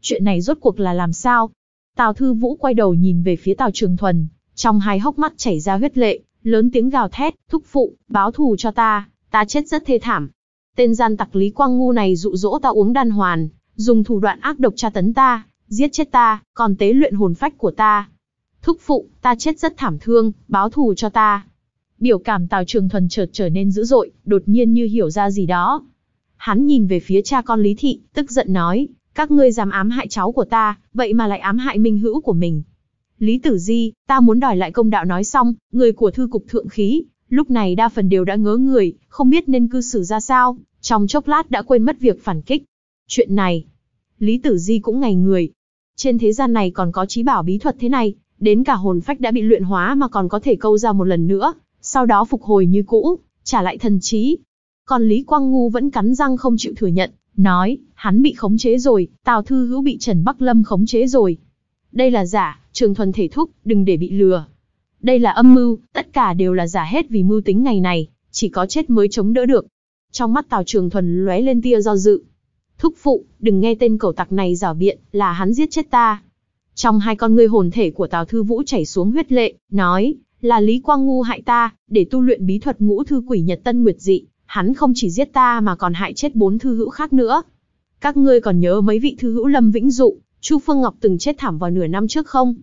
chuyện này rốt cuộc là làm sao? Tào Thư Vũ quay đầu nhìn về phía Tào Trường Thuần, trong hai hốc mắt chảy ra huyết lệ, lớn tiếng gào thét, thúc phụ, báo thù cho ta, ta chết rất thê thảm. Tên gian tặc Lý Quang Ngu này dụ dỗ ta uống đan hoàn, dùng thủ đoạn ác độc tra tấn ta, giết chết ta, còn tế luyện hồn phách của ta. Thúc phụ, ta chết rất thảm thương, báo thù cho ta. Biểu cảm Tào Trường Thuần chợt trở nên dữ dội, đột nhiên như hiểu ra gì đó. Hắn nhìn về phía cha con Lý Thị, tức giận nói, các ngươi dám ám hại cháu của ta, vậy mà lại ám hại minh hữu của mình. Lý Tử Di, ta muốn đòi lại công đạo nói xong, người của thư cục thượng khí, lúc này đa phần đều đã ngớ người, không biết nên cư xử ra sao, trong chốc lát đã quên mất việc phản kích. Chuyện này, Lý Tử Di cũng ngày người, trên thế gian này còn có trí bảo bí thuật thế này, đến cả hồn phách đã bị luyện hóa mà còn có thể câu ra một lần nữa, sau đó phục hồi như cũ, trả lại thần trí. Còn Lý Quang Ngu vẫn cắn răng không chịu thừa nhận, nói, hắn bị khống chế rồi, Tào Thư Hữu bị Trần Bắc Lâm khống chế rồi. Đây là giả, trường thuần thể thúc, đừng để bị lừa. Đây là âm mưu, tất cả đều là giả hết vì mưu tính ngày này, chỉ có chết mới chống đỡ được. Trong mắt Tào Trường Thuần lóe lên tia do dự, Thúc phụ, đừng nghe tên cẩu tặc này giảo biện, là hắn giết chết ta. Trong hai con người hồn thể của Tào Thư Vũ chảy xuống huyết lệ, nói, là Lý Quang Ngu hại ta, để tu luyện bí thuật ngũ thư quỷ nhật tân nguyệt dị, hắn không chỉ giết ta mà còn hại chết bốn thư hữu khác nữa. Các ngươi còn nhớ mấy vị thư hữu Lâm Vĩnh Dụ, Chu Phương Ngọc từng chết thảm vào nửa năm trước không?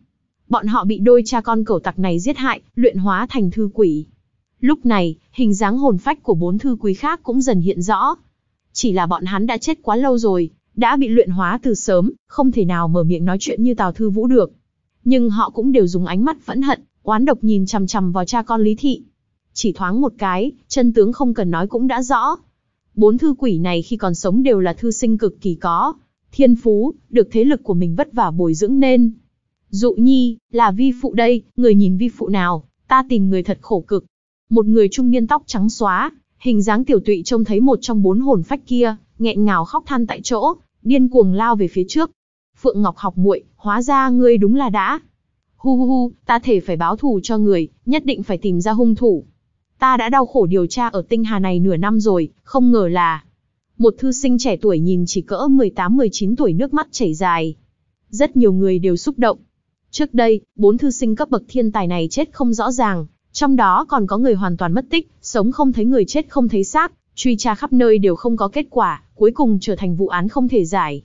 Bọn họ bị đôi cha con cẩu tặc này giết hại, luyện hóa thành thư quỷ. Lúc này, hình dáng hồn phách của bốn thư quý khác cũng dần hiện rõ, chỉ là bọn hắn đã chết quá lâu rồi, đã bị luyện hóa từ sớm, không thể nào mở miệng nói chuyện như Tào Thư Vũ được. Nhưng họ cũng đều dùng ánh mắt phẫn hận, oán độc nhìn chằm chằm vào cha con Lý Thị. Chỉ thoáng một cái, chân tướng không cần nói cũng đã rõ. Bốn thư quỷ này khi còn sống đều là thư sinh cực kỳ có, thiên phú, được thế lực của mình vất vả bồi dưỡng nên. Dụ nhi, là vi phụ đây, người nhìn vi phụ nào, ta tìm người thật khổ cực. Một người trung niên tóc trắng xóa, Hình dáng tiểu tụy trông thấy một trong bốn hồn phách kia, nghẹn ngào khóc than tại chỗ, điên cuồng lao về phía trước. Phượng Ngọc học muội, hóa ra ngươi đúng là đã. Hu hu hu, ta thể phải báo thù cho người, nhất định phải tìm ra hung thủ. Ta đã đau khổ điều tra ở tinh hà này nửa năm rồi, không ngờ là... Một thư sinh trẻ tuổi nhìn chỉ cỡ 18-19 tuổi nước mắt chảy dài. Rất nhiều người đều xúc động. Trước đây, bốn thư sinh cấp bậc thiên tài này chết không rõ ràng, trong đó còn có người hoàn toàn mất tích, sống không thấy người chết không thấy xác, truy tra khắp nơi đều không có kết quả, cuối cùng trở thành vụ án không thể giải.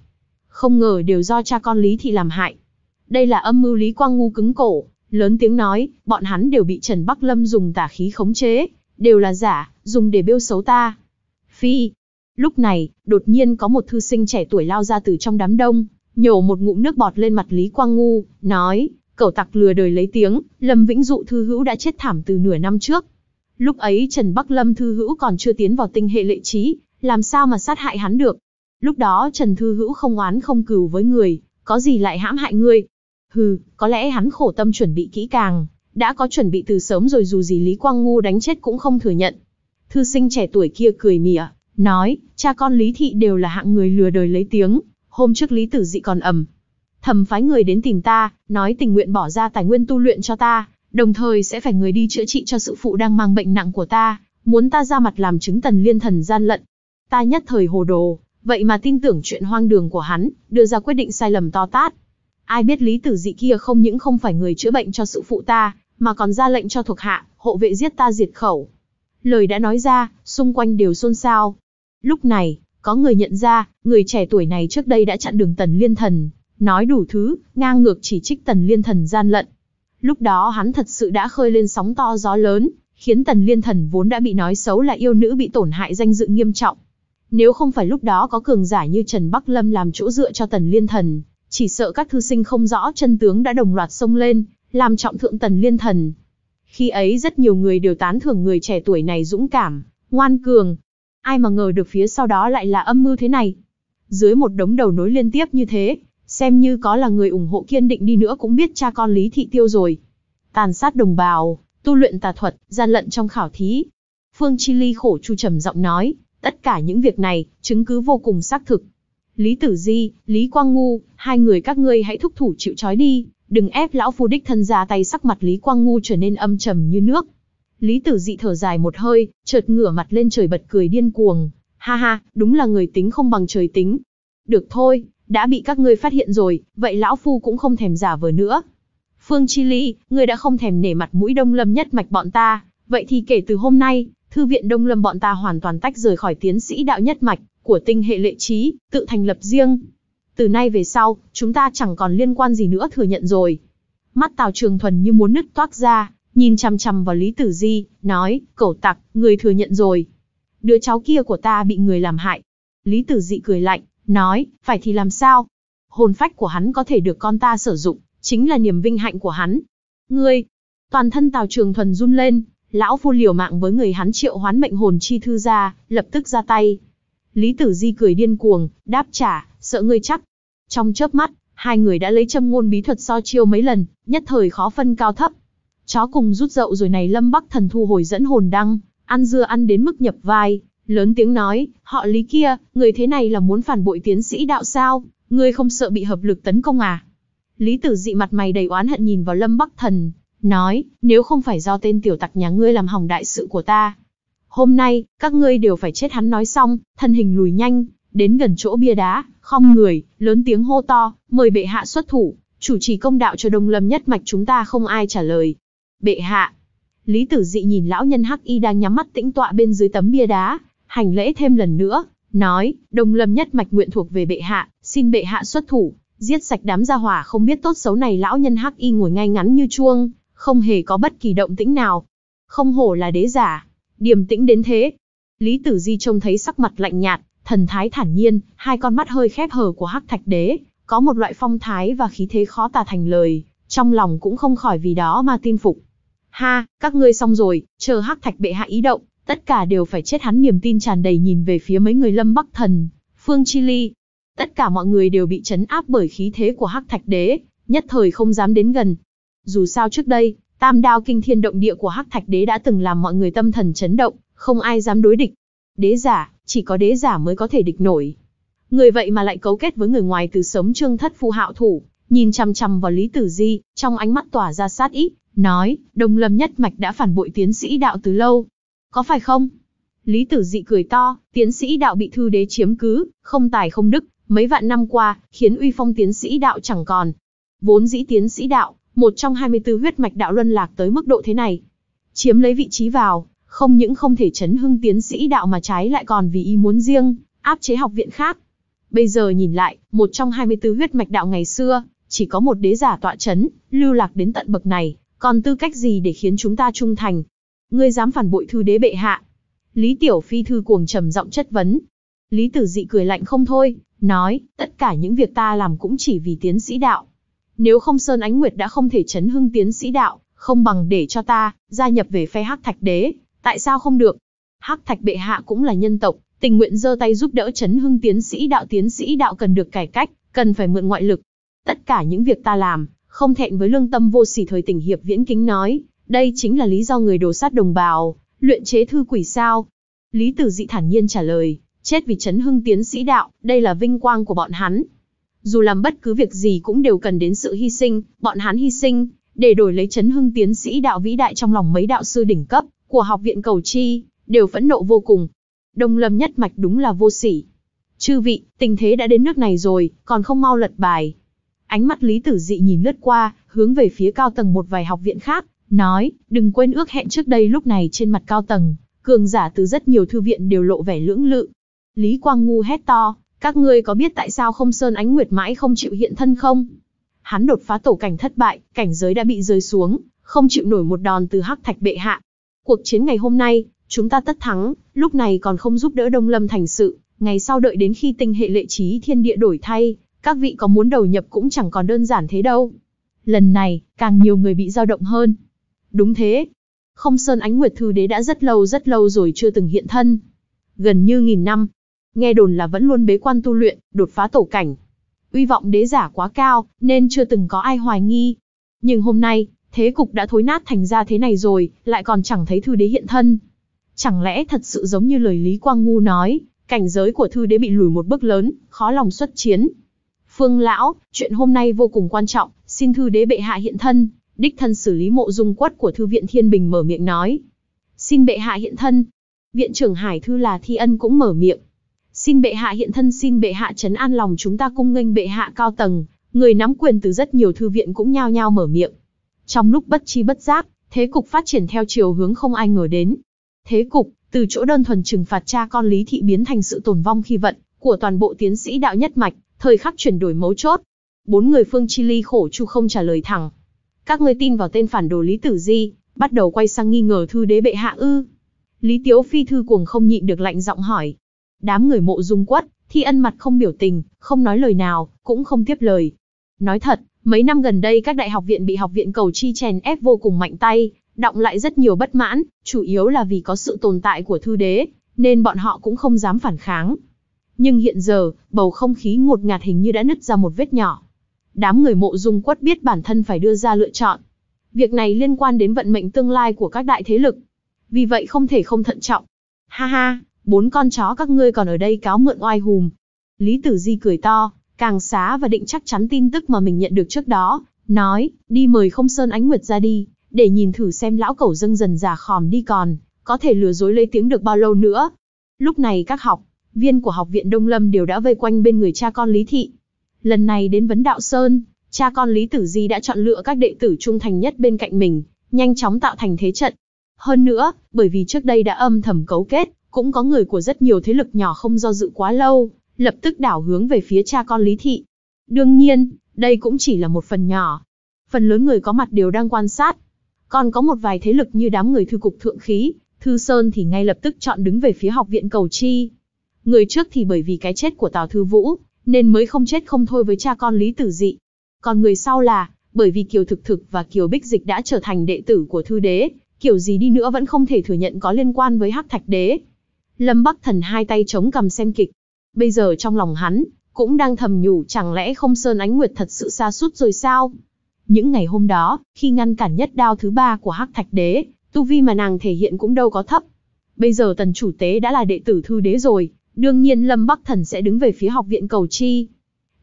Không ngờ đều do cha con Lý Thị làm hại. Đây là âm mưu Lý Quang Ngu cứng cổ, lớn tiếng nói, bọn hắn đều bị Trần Bắc Lâm dùng tà khí khống chế, đều là giả, dùng để bêu xấu ta. Phi. Lúc này, đột nhiên có một thư sinh trẻ tuổi lao ra từ trong đám đông, nhổ một ngụm nước bọt lên mặt Lý Quang Ngu, nói, Cẩu tặc lừa đời lấy tiếng, Lâm Vĩnh Dụ Thư Hữu đã chết thảm từ nửa năm trước. Lúc ấy Trần Bắc Lâm Thư Hữu còn chưa tiến vào tinh hệ lệ trí, làm sao mà sát hại hắn được. Lúc đó Trần Thư Hữu không oán không cừu với người, có gì lại hãm hại ngươi. Hừ, có lẽ hắn khổ tâm chuẩn bị kỹ càng, đã có chuẩn bị từ sớm rồi dù gì Lý Quang Ngu đánh chết cũng không thừa nhận. Thư sinh trẻ tuổi kia cười mỉa, nói, cha con Lý Thị đều là hạng người lừa đời lấy tiếng. Hôm trước Lý Tử Dị còn ầm, thầm phái người đến tìm ta, nói tình nguyện bỏ ra tài nguyên tu luyện cho ta, đồng thời sẽ phải người đi chữa trị cho sự phụ đang mang bệnh nặng của ta, muốn ta ra mặt làm chứng tần liên thần gian lận. Ta nhất thời hồ đồ, vậy mà tin tưởng chuyện hoang đường của hắn, đưa ra quyết định sai lầm to tát. Ai biết lý tử dị kia không những không phải người chữa bệnh cho sự phụ ta, mà còn ra lệnh cho thuộc hạ, hộ vệ giết ta diệt khẩu. Lời đã nói ra, xung quanh đều xôn xao. Lúc này, có người nhận ra, người trẻ tuổi này trước đây đã chặn đường tần liên thần, nói đủ thứ, ngang ngược chỉ trích Tần Liên Thần gian lận. Lúc đó hắn thật sự đã khơi lên sóng to gió lớn, khiến Tần Liên Thần vốn đã bị nói xấu là yêu nữ bị tổn hại danh dự nghiêm trọng. Nếu không phải lúc đó có cường giả như Trần Bắc Lâm làm chỗ dựa cho Tần Liên Thần, chỉ sợ các thư sinh không rõ chân tướng đã đồng loạt xông lên, làm trọng thượng Tần Liên Thần. Khi ấy rất nhiều người đều tán thưởng người trẻ tuổi này dũng cảm, ngoan cường. Ai mà ngờ được phía sau đó lại là âm mưu thế này. Dưới một đống đầu nối liên tiếp như thế, xem như có là người ủng hộ kiên định đi nữa cũng biết cha con Lý Thị Tiêu rồi. Tàn sát đồng bào, tu luyện tà thuật, gian lận trong khảo thí. Phương Chi Ly khổ chu trầm giọng nói, tất cả những việc này, chứng cứ vô cùng xác thực. Lý Tử Di, Lý Quang Ngu, hai người các ngươi hãy thúc thủ chịu trói đi, đừng ép lão phu đích thân ra tay sắc mặt Lý Quang Ngu trở nên âm trầm như nước. Lý Tử Dị thở dài một hơi, chợt ngửa mặt lên trời bật cười điên cuồng. Ha ha, đúng là người tính không bằng trời tính. Được thôi, đã bị các ngươi phát hiện rồi, vậy lão phu cũng không thèm giả vờ nữa. Phương Chi Ly, ngươi đã không thèm nể mặt mũi Đông Lâm nhất mạch bọn ta, vậy thì kể từ hôm nay, thư viện Đông Lâm bọn ta hoàn toàn tách rời khỏi tiến sĩ đạo nhất mạch của tinh hệ lệ trí, tự thành lập riêng. Từ nay về sau, chúng ta chẳng còn liên quan gì nữa thừa nhận rồi. Mắt Tào Trường Thuần như muốn nứt toác ra, nhìn chằm chằm vào Lý Tử Di, nói, cẩu tặc, người thừa nhận rồi. Đứa cháu kia của ta bị người làm hại. Lý Tử Dị cười lạnh, nói, phải thì làm sao? Hồn phách của hắn có thể được con ta sử dụng, chính là niềm vinh hạnh của hắn. Ngươi, toàn thân Tào Trường Thuần run lên, lão phu liều mạng với người hắn triệu hoán mệnh hồn chi thư ra, lập tức ra tay. Lý Tử Di cười điên cuồng, đáp trả, sợ ngươi chắc. Trong chớp mắt, hai người đã lấy châm ngôn bí thuật so chiêu mấy lần, nhất thời khó phân cao thấp. Chó cùng rút dậu rồi này Lâm Bắc Thần thu hồi dẫn hồn đăng, ăn dưa ăn đến mức nhập vai, Lớn tiếng nói, họ lý kia, người thế này là muốn phản bội tiến sĩ đạo sao, người không sợ bị hợp lực tấn công à? Lý tử dị mặt mày đầy oán hận nhìn vào lâm bắc thần, nói, nếu không phải do tên tiểu tặc nhà ngươi làm hỏng đại sự của ta. Hôm nay, các ngươi đều phải chết hắn nói xong, thân hình lùi nhanh, đến gần chỗ bia đá, khom người, lớn tiếng hô to, mời bệ hạ xuất thủ, chủ trì công đạo cho đông lâm nhất mạch chúng ta không ai trả lời. Bệ hạ. Lý tử dị nhìn lão nhân hắc y đang nhắm mắt tĩnh tọa bên dưới tấm bia đá, hành lễ thêm lần nữa, nói, đồng Lâm nhất mạch nguyện thuộc về bệ hạ, xin bệ hạ xuất thủ, giết sạch đám gia hỏa không biết tốt xấu này lão nhân hắc y ngồi ngay ngắn như chuông, không hề có bất kỳ động tĩnh nào. Không hổ là đế giả, điềm tĩnh đến thế. Lý Tử Di trông thấy sắc mặt lạnh nhạt, thần thái thản nhiên, hai con mắt hơi khép hờ của hắc thạch đế, có một loại phong thái và khí thế khó tả thành lời, trong lòng cũng không khỏi vì đó mà tin phục. Ha, các ngươi xong rồi, chờ hắc thạch bệ hạ ý động, Tất cả đều phải chết hắn niềm tin tràn đầy nhìn về phía mấy người lâm bắc thần, phương chi ly. Tất cả mọi người đều bị chấn áp bởi khí thế của hắc thạch đế, nhất thời không dám đến gần. Dù sao trước đây, tam đao kinh thiên động địa của hắc thạch đế đã từng làm mọi người tâm thần chấn động, không ai dám đối địch. Đế giả, chỉ có đế giả mới có thể địch nổi. Người vậy mà lại cấu kết với người ngoài từ sớm trương thất phu hạo thủ, nhìn chằm chằm vào Lý Tử Di, trong ánh mắt tỏa ra sát ý, nói, Đông Lâm nhất mạch đã phản bội tiến sĩ đạo từ lâu, có phải không? Lý Tử Dị cười to, tiến sĩ đạo bị thư đế chiếm cứ, không tài không đức, mấy vạn năm qua, khiến uy phong tiến sĩ đạo chẳng còn. Vốn dĩ tiến sĩ đạo, một trong 24 huyết mạch đạo luân lạc tới mức độ thế này. Chiếm lấy vị trí vào, không những không thể chấn hưng tiến sĩ đạo mà trái lại còn vì ý muốn riêng, áp chế học viện khác. Bây giờ nhìn lại, một trong 24 huyết mạch đạo ngày xưa, chỉ có một đế giả tọa chấn, lưu lạc đến tận bậc này, còn tư cách gì để khiến chúng ta trung thành, ngươi dám phản bội thư đế bệ hạ. Lý Tiểu Phi thư cuồng trầm giọng chất vấn. Lý Tử Dị cười lạnh không thôi, nói, tất cả những việc ta làm cũng chỉ vì tiến sĩ đạo. Nếu không Sơn Ánh Nguyệt đã không thể chấn hưng tiến sĩ đạo, không bằng để cho ta, gia nhập về phe Hắc Thạch Đế, tại sao không được? Hắc Thạch Bệ Hạ cũng là nhân tộc, tình nguyện giơ tay giúp đỡ chấn hưng tiến sĩ đạo tiến sĩ đạo cần được cải cách, cần phải mượn ngoại lực. Tất cả những việc ta làm, không thẹn với lương tâm vô sỉ thời tình hiệp viễn kính nói, đây chính là lý do người đồ sát đồng bào, luyện chế thư quỷ sao? Lý Tử Dị thản nhiên trả lời, chết vì chấn hưng tiến sĩ đạo, đây là vinh quang của bọn hắn. Dù làm bất cứ việc gì cũng đều cần đến sự hy sinh, bọn hắn hy sinh, để đổi lấy chấn hưng tiến sĩ đạo vĩ đại trong lòng mấy đạo sư đỉnh cấp của học viện cầu chi, đều phẫn nộ vô cùng. Đông lâm nhất mạch đúng là vô sỉ. Chư vị, tình thế đã đến nước này rồi, còn không mau lật bài. Ánh mắt Lý Tử Dị nhìn lướt qua, hướng về phía cao tầng một vài học viện khác, nói, đừng quên ước hẹn trước đây lúc này trên mặt cao tầng, cường giả từ rất nhiều thư viện đều lộ vẻ lưỡng lự. Lý Quang Ngu hét to, các ngươi có biết tại sao không Sơn Ánh Nguyệt mãi không chịu hiện thân không? Hắn đột phá tổ cảnh thất bại, cảnh giới đã bị rơi xuống, không chịu nổi một đòn từ hắc thạch bệ hạ. Cuộc chiến ngày hôm nay, chúng ta tất thắng, lúc này còn không giúp đỡ Đông Lâm thành sự, ngày sau đợi đến khi tinh hệ lệ trí thiên địa đổi thay, các vị có muốn đầu nhập cũng chẳng còn đơn giản thế đâu. Lần này, càng nhiều người bị dao động hơn, Đúng thế. Không Sơn Ánh Nguyệt Thư Đế đã rất lâu rất lâu rồi chưa từng hiện thân. Gần như nghìn năm. Nghe đồn là vẫn luôn bế quan tu luyện, đột phá tổ cảnh. Uy vọng đế giả quá cao, nên chưa từng có ai hoài nghi. Nhưng hôm nay, thế cục đã thối nát thành ra thế này rồi, lại còn chẳng thấy Thư Đế hiện thân. Chẳng lẽ thật sự giống như lời Lý Quang Ngu nói, cảnh giới của Thư Đế bị lùi một bước lớn, khó lòng xuất chiến. Phương Lão, chuyện hôm nay vô cùng quan trọng, xin Thư Đế bệ hạ hiện thân, đích thân xử lý mộ dung quất của thư viện Thiên Bình mở miệng nói. Xin bệ hạ hiện thân. Viện trưởng Hải Thư là Thi Ân cũng mở miệng. Xin bệ hạ hiện thân xin bệ hạ chấn an lòng chúng ta cung nghênh bệ hạ cao tầng, người nắm quyền từ rất nhiều thư viện cũng nhao nhao mở miệng. Trong lúc bất chi bất giác, thế cục phát triển theo chiều hướng không ai ngờ đến. Thế cục, từ chỗ đơn thuần trừng phạt cha con Lý Thị biến thành sự tồn vong khi vận của toàn bộ tiến sĩ đạo nhất mạch, thời khắc chuyển đổi mấu chốt. Bốn người Phương Chi Ly khổ chu không trả lời thẳng, các ngươi tin vào tên phản đồ Lý Tử Di, bắt đầu quay sang nghi ngờ thư đế bệ hạ ư. Lý Tiếu Phi thư cuồng không nhịn được lạnh giọng hỏi. Đám người mộ dung quất, thi ân mặt không biểu tình, không nói lời nào, cũng không tiếp lời. Nói thật, mấy năm gần đây các đại học viện bị học viện cầu chi chèn ép vô cùng mạnh tay, động lại rất nhiều bất mãn, chủ yếu là vì có sự tồn tại của thư đế, nên bọn họ cũng không dám phản kháng. Nhưng hiện giờ, bầu không khí ngột ngạt hình như đã nứt ra một vết nhỏ đám người mộ dung quất biết bản thân phải đưa ra lựa chọn. Việc này liên quan đến vận mệnh tương lai của các đại thế lực. Vì vậy không thể không thận trọng. Ha ha, bốn con chó các ngươi còn ở đây cáo mượn oai hùm. Lý Tử Di cười to, càng xá và định chắc chắn tin tức mà mình nhận được trước đó, nói, đi mời không sơn ánh nguyệt ra đi, để nhìn thử xem lão cẩu dâng dần già khòm đi còn, có thể lừa dối lấy tiếng được bao lâu nữa. Lúc này các học, viên của học viện Đông Lâm đều đã vây quanh bên người cha con Lý Thị, Lần này đến Vấn Đạo Sơn, cha con Lý Tử Di đã chọn lựa các đệ tử trung thành nhất bên cạnh mình, nhanh chóng tạo thành thế trận. Hơn nữa, bởi vì trước đây đã âm thầm cấu kết, cũng có người của rất nhiều thế lực nhỏ không do dự quá lâu, lập tức đảo hướng về phía cha con Lý Thị. Đương nhiên, đây cũng chỉ là một phần nhỏ. Phần lớn người có mặt đều đang quan sát. Còn có một vài thế lực như đám người thư cục thượng khí, Thư Sơn thì ngay lập tức chọn đứng về phía học viện cầu chi. Người trước thì bởi vì cái chết của Tào Thư Vũ, nên mới không chết không thôi với cha con Lý Tử Dị. Còn người sau là, bởi vì Kiều Thực Thực và Kiều Bích Dịch đã trở thành đệ tử của Thư Đế, kiểu gì đi nữa vẫn không thể thừa nhận có liên quan với Hắc Thạch Đế. Lâm Bắc Thần hai tay chống cầm xem kịch. Bây giờ trong lòng hắn, cũng đang thầm nhủ chẳng lẽ không Sơn Ánh Nguyệt thật sự xa suốt rồi sao? Những ngày hôm đó, khi ngăn cản nhất đao thứ ba của Hắc Thạch Đế, tu vi mà nàng thể hiện cũng đâu có thấp. Bây giờ tần chủ tế đã là đệ tử thư đế rồi, đương nhiên Lâm Bắc Thần sẽ đứng về phía học viện cầu chi.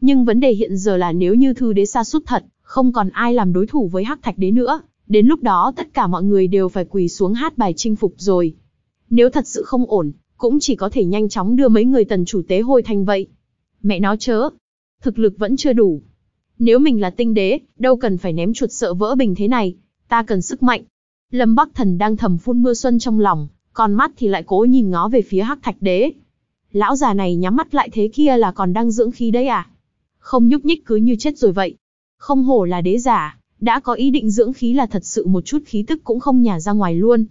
Nhưng vấn đề hiện giờ là nếu như thư đế sa sút thật, không còn ai làm đối thủ với hắc thạch đế nữa, đến lúc đó tất cả mọi người đều phải quỳ xuống hát bài chinh phục rồi. Nếu thật sự không ổn, cũng chỉ có thể nhanh chóng đưa mấy người tần chủ tế hồi thành vậy. Mẹ nó chớ, thực lực vẫn chưa đủ. Nếu mình là tinh đế, đâu cần phải ném chuột sợ vỡ bình thế này, ta cần sức mạnh. Lâm Bắc Thần đang thầm phun mưa xuân trong lòng, còn mắt thì lại cố nhìn ngó về phía Hắc Thạch Đế lão già này nhắm mắt lại thế kia là còn đang dưỡng khí đấy à? Không nhúc nhích cứ như chết rồi vậy. Không hổ là đế giả, đã có ý định dưỡng khí là thật sự một chút khí tức cũng không nhả ra ngoài luôn.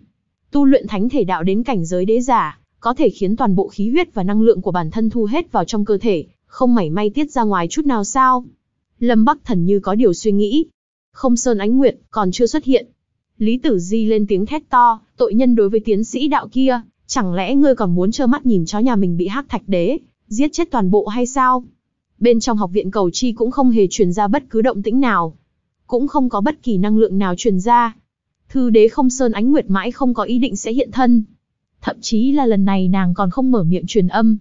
Tu luyện thánh thể đạo đến cảnh giới đế giả, có thể khiến toàn bộ khí huyết và năng lượng của bản thân thu hết vào trong cơ thể, không mảy may tiết ra ngoài chút nào sao? Lâm Bắc Thần như có điều suy nghĩ. Không Sơn Ánh Nguyệt còn chưa xuất hiện. Lý Tử Di lên tiếng thét to, tội nhân đối với tiến sĩ đạo kia, Chẳng lẽ ngươi còn muốn trơ mắt nhìn chó nhà mình bị hắc thạch đế, giết chết toàn bộ hay sao? Bên trong học viện cầu chi cũng không hề truyền ra bất cứ động tĩnh nào. Cũng không có bất kỳ năng lượng nào truyền ra. Thư đế không sơn ánh nguyệt mãi không có ý định sẽ hiện thân. Thậm chí là lần này nàng còn không mở miệng truyền âm.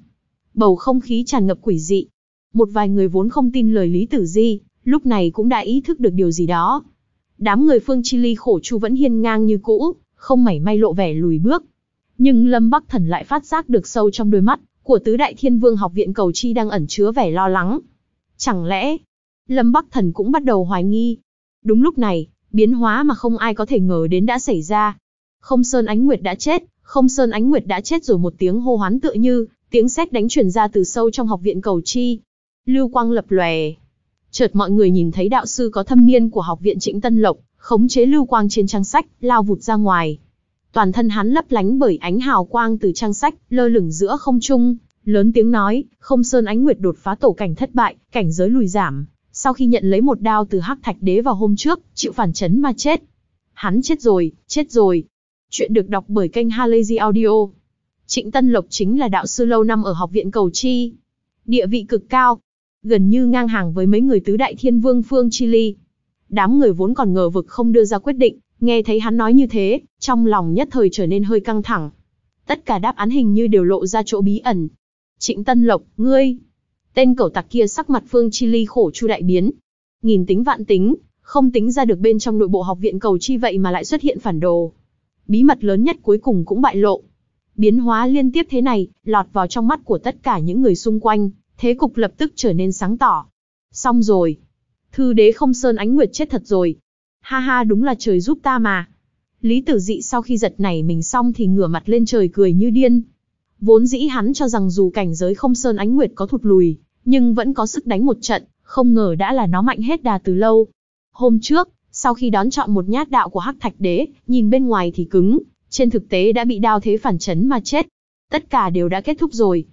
Bầu không khí tràn ngập quỷ dị. Một vài người vốn không tin lời Lý Tử Di, lúc này cũng đã ý thức được điều gì đó. Đám người Phương Chi Ly khổ chu vẫn hiên ngang như cũ, không mảy may lộ vẻ lùi bước, nhưng Lâm Bắc Thần lại phát giác được sâu trong đôi mắt của tứ đại thiên vương học viện cầu chi đang ẩn chứa vẻ lo lắng. Chẳng lẽ, Lâm Bắc Thần cũng bắt đầu hoài nghi. Đúng lúc này, biến hóa mà không ai có thể ngờ đến đã xảy ra. Không Sơn Ánh Nguyệt đã chết, Không Sơn Ánh Nguyệt đã chết rồi một tiếng hô hoán tựa như, tiếng sét đánh truyền ra từ sâu trong học viện cầu chi. Lưu quang lập lòe. Chợt mọi người nhìn thấy đạo sư có thâm niên của học viện Trịnh Tân Lộc, khống chế lưu quang trên trang sách, lao vụt ra ngoài toàn thân hắn lấp lánh bởi ánh hào quang từ trang sách, lơ lửng giữa không trung, lớn tiếng nói, không sơn ánh nguyệt đột phá tổ cảnh thất bại, cảnh giới lùi giảm, sau khi nhận lấy một đao từ hắc thạch đế vào hôm trước, chịu phản chấn mà chết. Hắn chết rồi, chết rồi. Chuyện được đọc bởi kênh Halazy Audio. Trịnh Tân Lộc chính là đạo sư lâu năm ở học viện cầu chi. Địa vị cực cao, gần như ngang hàng với mấy người tứ đại thiên vương phương chi ly. Đám người vốn còn ngờ vực không đưa ra quyết định, Nghe thấy hắn nói như thế, trong lòng nhất thời trở nên hơi căng thẳng. Tất cả đáp án hình như đều lộ ra chỗ bí ẩn. Trịnh Tân Lộc, ngươi. Tên cẩu tặc kia sắc mặt Phương Chi Ly khổ chu đại biến. Nghìn tính vạn tính, không tính ra được bên trong nội bộ học viện cầu chi vậy mà lại xuất hiện phản đồ. Bí mật lớn nhất cuối cùng cũng bại lộ. Biến hóa liên tiếp thế này, lọt vào trong mắt của tất cả những người xung quanh, thế cục lập tức trở nên sáng tỏ. Xong rồi. Thư đế không sơn ánh nguyệt chết thật rồi, Ha ha đúng là trời giúp ta mà. Lý tử dị sau khi giật nảy mình xong thì ngửa mặt lên trời cười như điên. Vốn dĩ hắn cho rằng dù cảnh giới không sơn ánh nguyệt có thụt lùi, nhưng vẫn có sức đánh một trận, không ngờ đã là nó mạnh hết đà từ lâu. Hôm trước, sau khi đón chọn một nhát đạo của hắc thạch đế, nhìn bên ngoài thì cứng, trên thực tế đã bị đao thế phản chấn mà chết. Tất cả đều đã kết thúc rồi.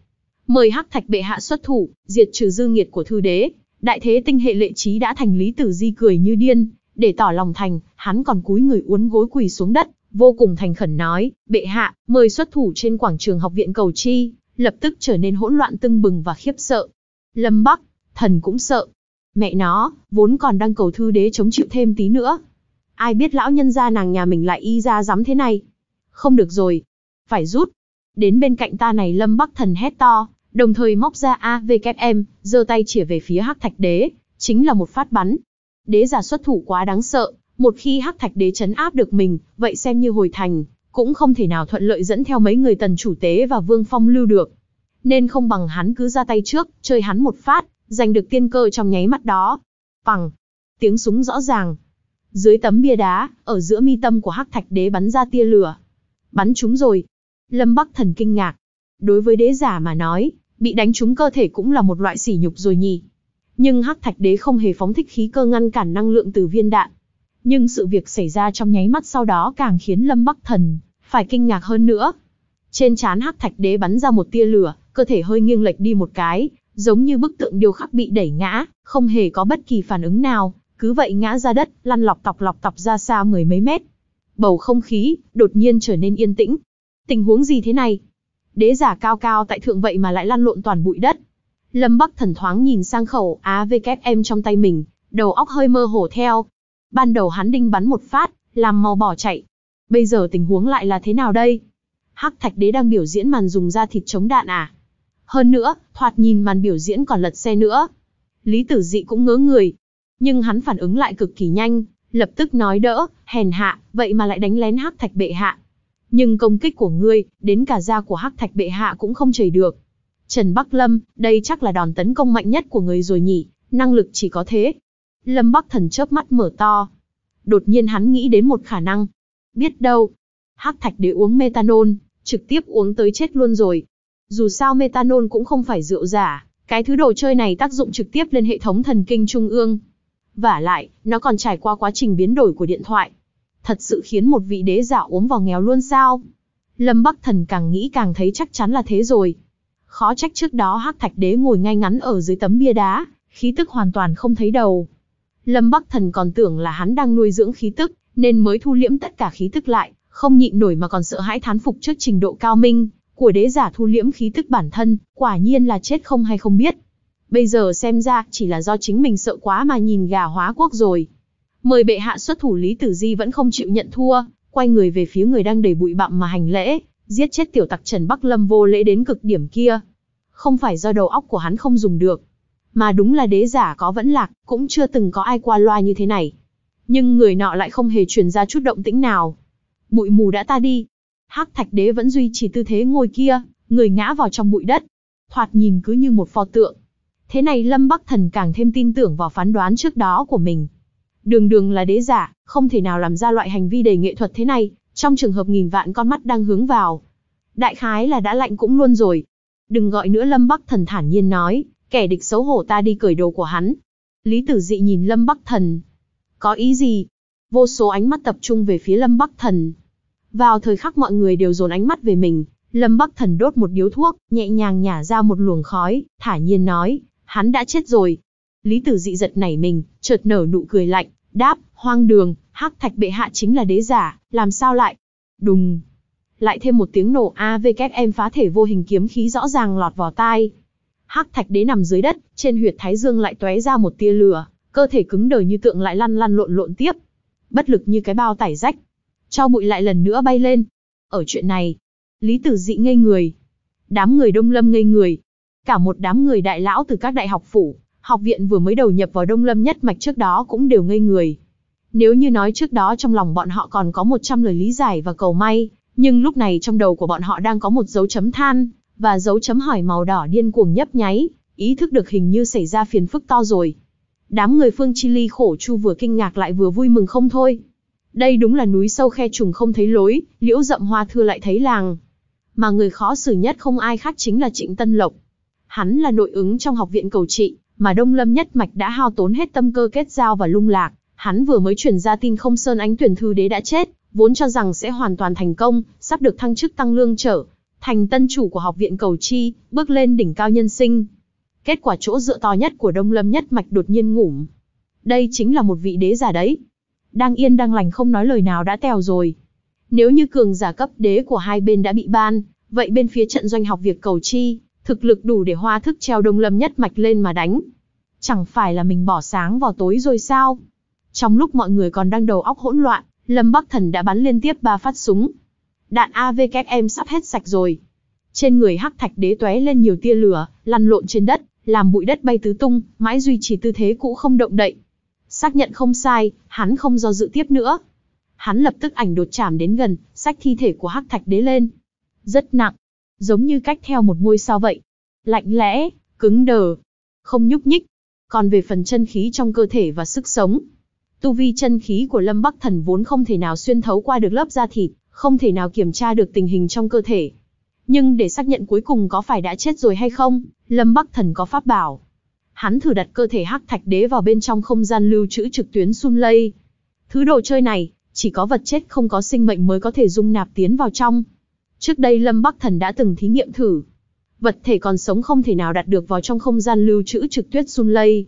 Mời hắc thạch bệ hạ xuất thủ, diệt trừ dư nghiệt của thư đế. Đại thế tinh hệ lệ trí đã thành lý tử di cười như điên, để tỏ lòng thành, hắn còn cúi người uốn gối quỳ xuống đất, vô cùng thành khẩn nói, bệ hạ, mời xuất thủ trên quảng trường học viện cầu chi, lập tức trở nên hỗn loạn tưng bừng và khiếp sợ. Lâm Bắc, thần cũng sợ. Mẹ nó, vốn còn đang cầu thư đế chống chịu thêm tí nữa. Ai biết lão nhân gia nàng nhà mình lại y ra dám thế này. Không được rồi. Phải rút. Đến bên cạnh ta này Lâm Bắc thần hét to, đồng thời móc ra AVKM, giơ tay chỉa về phía hắc thạch đế, chính là một phát bắn, đế giả xuất thủ quá đáng sợ, một khi hắc thạch đế chấn áp được mình, vậy xem như hồi thành, cũng không thể nào thuận lợi dẫn theo mấy người tần chủ tế và vương phong lưu được. Nên không bằng hắn cứ ra tay trước, chơi hắn một phát, giành được tiên cơ trong nháy mắt đó. Bằng, tiếng súng rõ ràng. Dưới tấm bia đá, ở giữa mi tâm của hắc thạch đế bắn ra tia lửa. Bắn trúng rồi. Lâm Bắc thần kinh ngạc. Đối với đế giả mà nói, bị đánh trúng cơ thể cũng là một loại sỉ nhục rồi nhỉ nhưng Hắc Thạch Đế không hề phóng thích khí cơ ngăn cản năng lượng từ viên đạn. Nhưng sự việc xảy ra trong nháy mắt sau đó càng khiến Lâm Bắc Thần phải kinh ngạc hơn nữa. Trên trán Hắc Thạch Đế bắn ra một tia lửa, cơ thể hơi nghiêng lệch đi một cái, giống như bức tượng điêu khắc bị đẩy ngã, không hề có bất kỳ phản ứng nào, cứ vậy ngã ra đất, lăn lọc tọc lọc tọc ra xa mười mấy mét. Bầu không khí đột nhiên trở nên yên tĩnh. Tình huống gì thế này? Đế giả cao cao tại thượng vậy mà lại lăn lộn toàn bụi đất, Lâm Bắc Thần thoáng nhìn sang khẩu AVKM trong tay mình, đầu óc hơi mơ hồ theo. Ban đầu hắn đinh bắn một phát, làm mau bỏ chạy. Bây giờ tình huống lại là thế nào đây? Hắc Thạch Đế đang biểu diễn màn dùng da thịt chống đạn à? Hơn nữa, thoạt nhìn màn biểu diễn còn lật xe nữa. Lý Tử Dị cũng ngớ người, nhưng hắn phản ứng lại cực kỳ nhanh, lập tức nói đỡ, hèn hạ, vậy mà lại đánh lén Hắc Thạch Bệ hạ. Nhưng công kích của ngươi, đến cả da của Hắc Thạch Bệ hạ cũng không chảy được. Trần Bắc Lâm, đây chắc là đòn tấn công mạnh nhất của người rồi nhỉ, năng lực chỉ có thế. Lâm Bắc Thần chớp mắt mở to. Đột nhiên hắn nghĩ đến một khả năng. Biết đâu, hắc thạch để uống metanol, trực tiếp uống tới chết luôn rồi. Dù sao metanol cũng không phải rượu giả, cái thứ đồ chơi này tác dụng trực tiếp lên hệ thống thần kinh trung ương. Vả lại, nó còn trải qua quá trình biến đổi của điện thoại. Thật sự khiến một vị đế giả uống vào nghèo luôn sao? Lâm Bắc Thần càng nghĩ càng thấy chắc chắn là thế rồi, Khó trách trước đó Hắc Thạch Đế ngồi ngay ngắn ở dưới tấm bia đá, khí tức hoàn toàn không thấy đầu. Lâm Bắc Thần còn tưởng là hắn đang nuôi dưỡng khí tức, nên mới thu liễm tất cả khí tức lại, không nhịn nổi mà còn sợ hãi thán phục trước trình độ cao minh của đế giả thu liễm khí tức bản thân, quả nhiên là chết không hay không biết. Bây giờ xem ra chỉ là do chính mình sợ quá mà nhìn gà hóa quốc rồi. Mời bệ hạ xuất thủ Lý Tử Di vẫn không chịu nhận thua, quay người về phía người đang đầy bụi bặm mà hành lễ, Giết chết tiểu tặc Trần Bắc Lâm vô lễ đến cực điểm kia. Không phải do đầu óc của hắn không dùng được. Mà đúng là đế giả có vẫn lạc, cũng chưa từng có ai qua loa như thế này. Nhưng người nọ lại không hề truyền ra chút động tĩnh nào. Bụi mù đã ta đi. hắc thạch đế vẫn duy trì tư thế ngồi kia, người ngã vào trong bụi đất. Thoạt nhìn cứ như một pho tượng. Thế này Lâm Bắc Thần càng thêm tin tưởng vào phán đoán trước đó của mình. Đường đường là đế giả, không thể nào làm ra loại hành vi đầy nghệ thuật thế này, trong trường hợp nghìn vạn con mắt đang hướng vào, đại khái là đã lạnh cũng luôn rồi. Đừng gọi nữa Lâm Bắc Thần thản nhiên nói, kẻ địch xấu hổ ta đi cởi đồ của hắn. Lý Tử Dị nhìn Lâm Bắc Thần. Có ý gì? Vô số ánh mắt tập trung về phía Lâm Bắc Thần. Vào thời khắc mọi người đều dồn ánh mắt về mình, Lâm Bắc Thần đốt một điếu thuốc, nhẹ nhàng nhả ra một luồng khói, thả nhiên nói, hắn đã chết rồi. Lý Tử Dị giật nảy mình, chợt nở nụ cười lạnh, đáp, hoang đường, hắc thạch bệ hạ chính là đế giả, làm sao lại? Đùng! Lại thêm một tiếng nổ AVKM phá thể vô hình kiếm khí rõ ràng lọt vào tai. Hắc thạch đế nằm dưới đất, trên huyệt thái dương lại tóe ra một tia lửa, cơ thể cứng đờ như tượng lại lăn lăn lộn lộn tiếp. Bất lực như cái bao tải rách. Cho bụi lại lần nữa bay lên. Ở chuyện này, Lý Tử Dị ngây người. Đám người Đông Lâm ngây người. Cả một đám người đại lão từ các đại học phủ, học viện vừa mới đầu nhập vào Đông Lâm nhất mạch trước đó cũng đều ngây người. Nếu như nói trước đó trong lòng bọn họ còn có 100 lời lý giải và cầu may, nhưng lúc này trong đầu của bọn họ đang có một dấu chấm than, và dấu chấm hỏi màu đỏ điên cuồng nhấp nháy, ý thức được hình như xảy ra phiền phức to rồi. Đám người phương Chili khổ chu vừa kinh ngạc lại vừa vui mừng không thôi. Đây đúng là núi sâu khe trùng không thấy lối, liễu rậm hoa thưa lại thấy làng. Mà người khó xử nhất không ai khác chính là Trịnh Tân Lộc. Hắn là nội ứng trong học viện cầu trị, mà Đông Lâm nhất mạch đã hao tốn hết tâm cơ kết giao và lung lạc, Hắn vừa mới chuyển ra tin không Sơn Ánh tuyển thư đế đã chết, vốn cho rằng sẽ hoàn toàn thành công, sắp được thăng chức tăng lương trở, thành tân chủ của học viện cầu chi, bước lên đỉnh cao nhân sinh. Kết quả chỗ dựa to nhất của Đông Lâm nhất mạch đột nhiên ngủm. Đây chính là một vị đế giả đấy. Đang yên đang lành không nói lời nào đã tèo rồi. Nếu như cường giả cấp đế của hai bên đã bị ban, vậy bên phía trận doanh học việc cầu chi, thực lực đủ để hoa thức treo Đông Lâm nhất mạch lên mà đánh. Chẳng phải là mình bỏ sáng vào tối rồi sao? Trong lúc mọi người còn đang đầu óc hỗn loạn, Lâm Bắc Thần đã bắn liên tiếp ba phát súng. Đạn AVKM sắp hết sạch rồi. Trên người Hắc Thạch Đế tóe lên nhiều tia lửa, lăn lộn trên đất, làm bụi đất bay tứ tung, mãi duy trì tư thế cũ không động đậy. Xác nhận không sai, hắn không do dự tiếp nữa. Hắn lập tức ảnh đột chạm đến gần, xách thi thể của Hắc Thạch Đế lên. Rất nặng, giống như cách theo một ngôi sao vậy. Lạnh lẽ, cứng đờ, không nhúc nhích. Còn về phần chân khí trong cơ thể và sức sống, Tu vi chân khí của Lâm Bắc Thần vốn không thể nào xuyên thấu qua được lớp da thịt, không thể nào kiểm tra được tình hình trong cơ thể. Nhưng để xác nhận cuối cùng có phải đã chết rồi hay không, Lâm Bắc Thần có pháp bảo. Hắn thử đặt cơ thể hắc thạch đế vào bên trong không gian lưu trữ trực tuyến Sun Lây. Thứ đồ chơi này, chỉ có vật chết không có sinh mệnh mới có thể dung nạp tiến vào trong. Trước đây Lâm Bắc Thần đã từng thí nghiệm thử. Vật thể còn sống không thể nào đặt được vào trong không gian lưu trữ trực tuyết Sun Lây.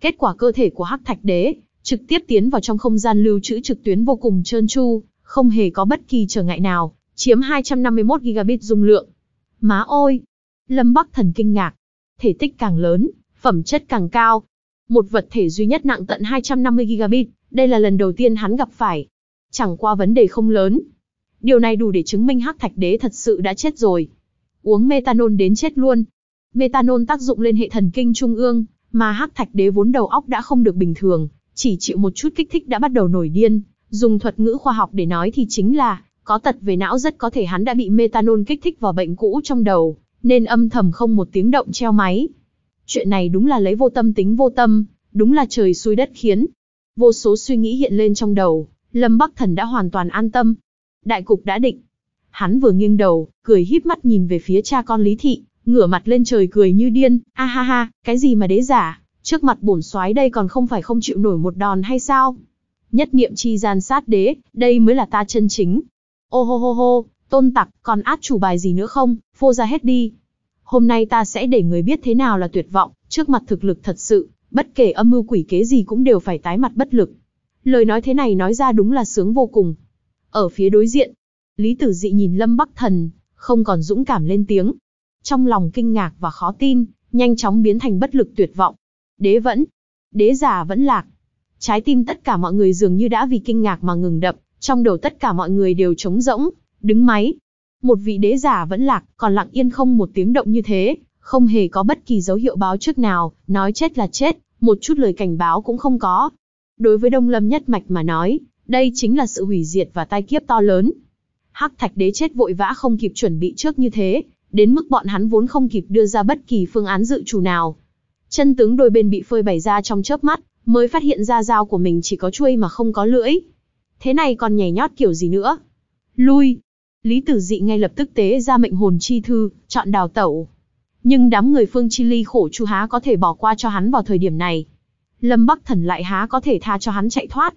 Kết quả cơ thể của hắc thạch đế trực tiếp tiến vào trong không gian lưu trữ trực tuyến vô cùng trơn tru, không hề có bất kỳ trở ngại nào, chiếm 251 gigabit dung lượng. Má ôi! Lâm Bắc Thần kinh ngạc. Thể tích càng lớn, phẩm chất càng cao. Một vật thể duy nhất nặng tận 250 gigabit, đây là lần đầu tiên hắn gặp phải. Chẳng qua vấn đề không lớn. Điều này đủ để chứng minh hắc thạch đế thật sự đã chết rồi. Uống metanol đến chết luôn. Metanol tác dụng lên hệ thần kinh trung ương, mà hắc thạch đế vốn đầu óc đã không được bình thường, chỉ chịu một chút kích thích đã bắt đầu nổi điên, dùng thuật ngữ khoa học để nói thì chính là, có tật về não rất có thể hắn đã bị metanol kích thích vào bệnh cũ trong đầu, nên âm thầm không một tiếng động treo máy. Chuyện này đúng là lấy vô tâm tính vô tâm, đúng là trời xui đất khiến. Vô số suy nghĩ hiện lên trong đầu, Lâm Bắc Thần đã hoàn toàn an tâm. Đại cục đã định. Hắn vừa nghiêng đầu, cười híp mắt nhìn về phía cha con Lý Thị, ngửa mặt lên trời cười như điên, a ha ha, cái gì mà đế giả, Trước mặt bổn soái đây còn không phải không chịu nổi một đòn hay sao? Nhất niệm chi gian sát đế, đây mới là ta chân chính. Ô hô hô hô, tôn tặc, còn át chủ bài gì nữa không, phô ra hết đi. Hôm nay ta sẽ để người biết thế nào là tuyệt vọng, trước mặt thực lực thật sự, bất kể âm mưu quỷ kế gì cũng đều phải tái mặt bất lực. Lời nói thế này nói ra đúng là sướng vô cùng. Ở phía đối diện, Lý Tử Dị nhìn Lâm Bắc Thần, không còn dũng cảm lên tiếng. Trong lòng kinh ngạc và khó tin, nhanh chóng biến thành bất lực tuyệt vọng đế vẫn, đế giả vẫn lạc. Trái tim tất cả mọi người dường như đã vì kinh ngạc mà ngừng đập, trong đầu tất cả mọi người đều trống rỗng, đứng máy. Một vị đế giả vẫn lạc, còn lặng yên không một tiếng động như thế, không hề có bất kỳ dấu hiệu báo trước nào, nói chết là chết, một chút lời cảnh báo cũng không có. Đối với Đông Lâm Nhất Mạch mà nói, đây chính là sự hủy diệt và tai kiếp to lớn. Hắc Thạch Đế chết vội vã không kịp chuẩn bị trước như thế, đến mức bọn hắn vốn không kịp đưa ra bất kỳ phương án dự trù nào, Chân tướng đôi bên bị phơi bày ra trong chớp mắt, mới phát hiện ra dao của mình chỉ có chuôi mà không có lưỡi. Thế này còn nhảy nhót kiểu gì nữa? Lui! Lý Tử Dị ngay lập tức tế ra mệnh hồn chi thư, chọn đào tẩu. Nhưng đám người Phương Chi Ly khổ chu há có thể bỏ qua cho hắn vào thời điểm này. Lâm Bắc Thần lại há có thể tha cho hắn chạy thoát.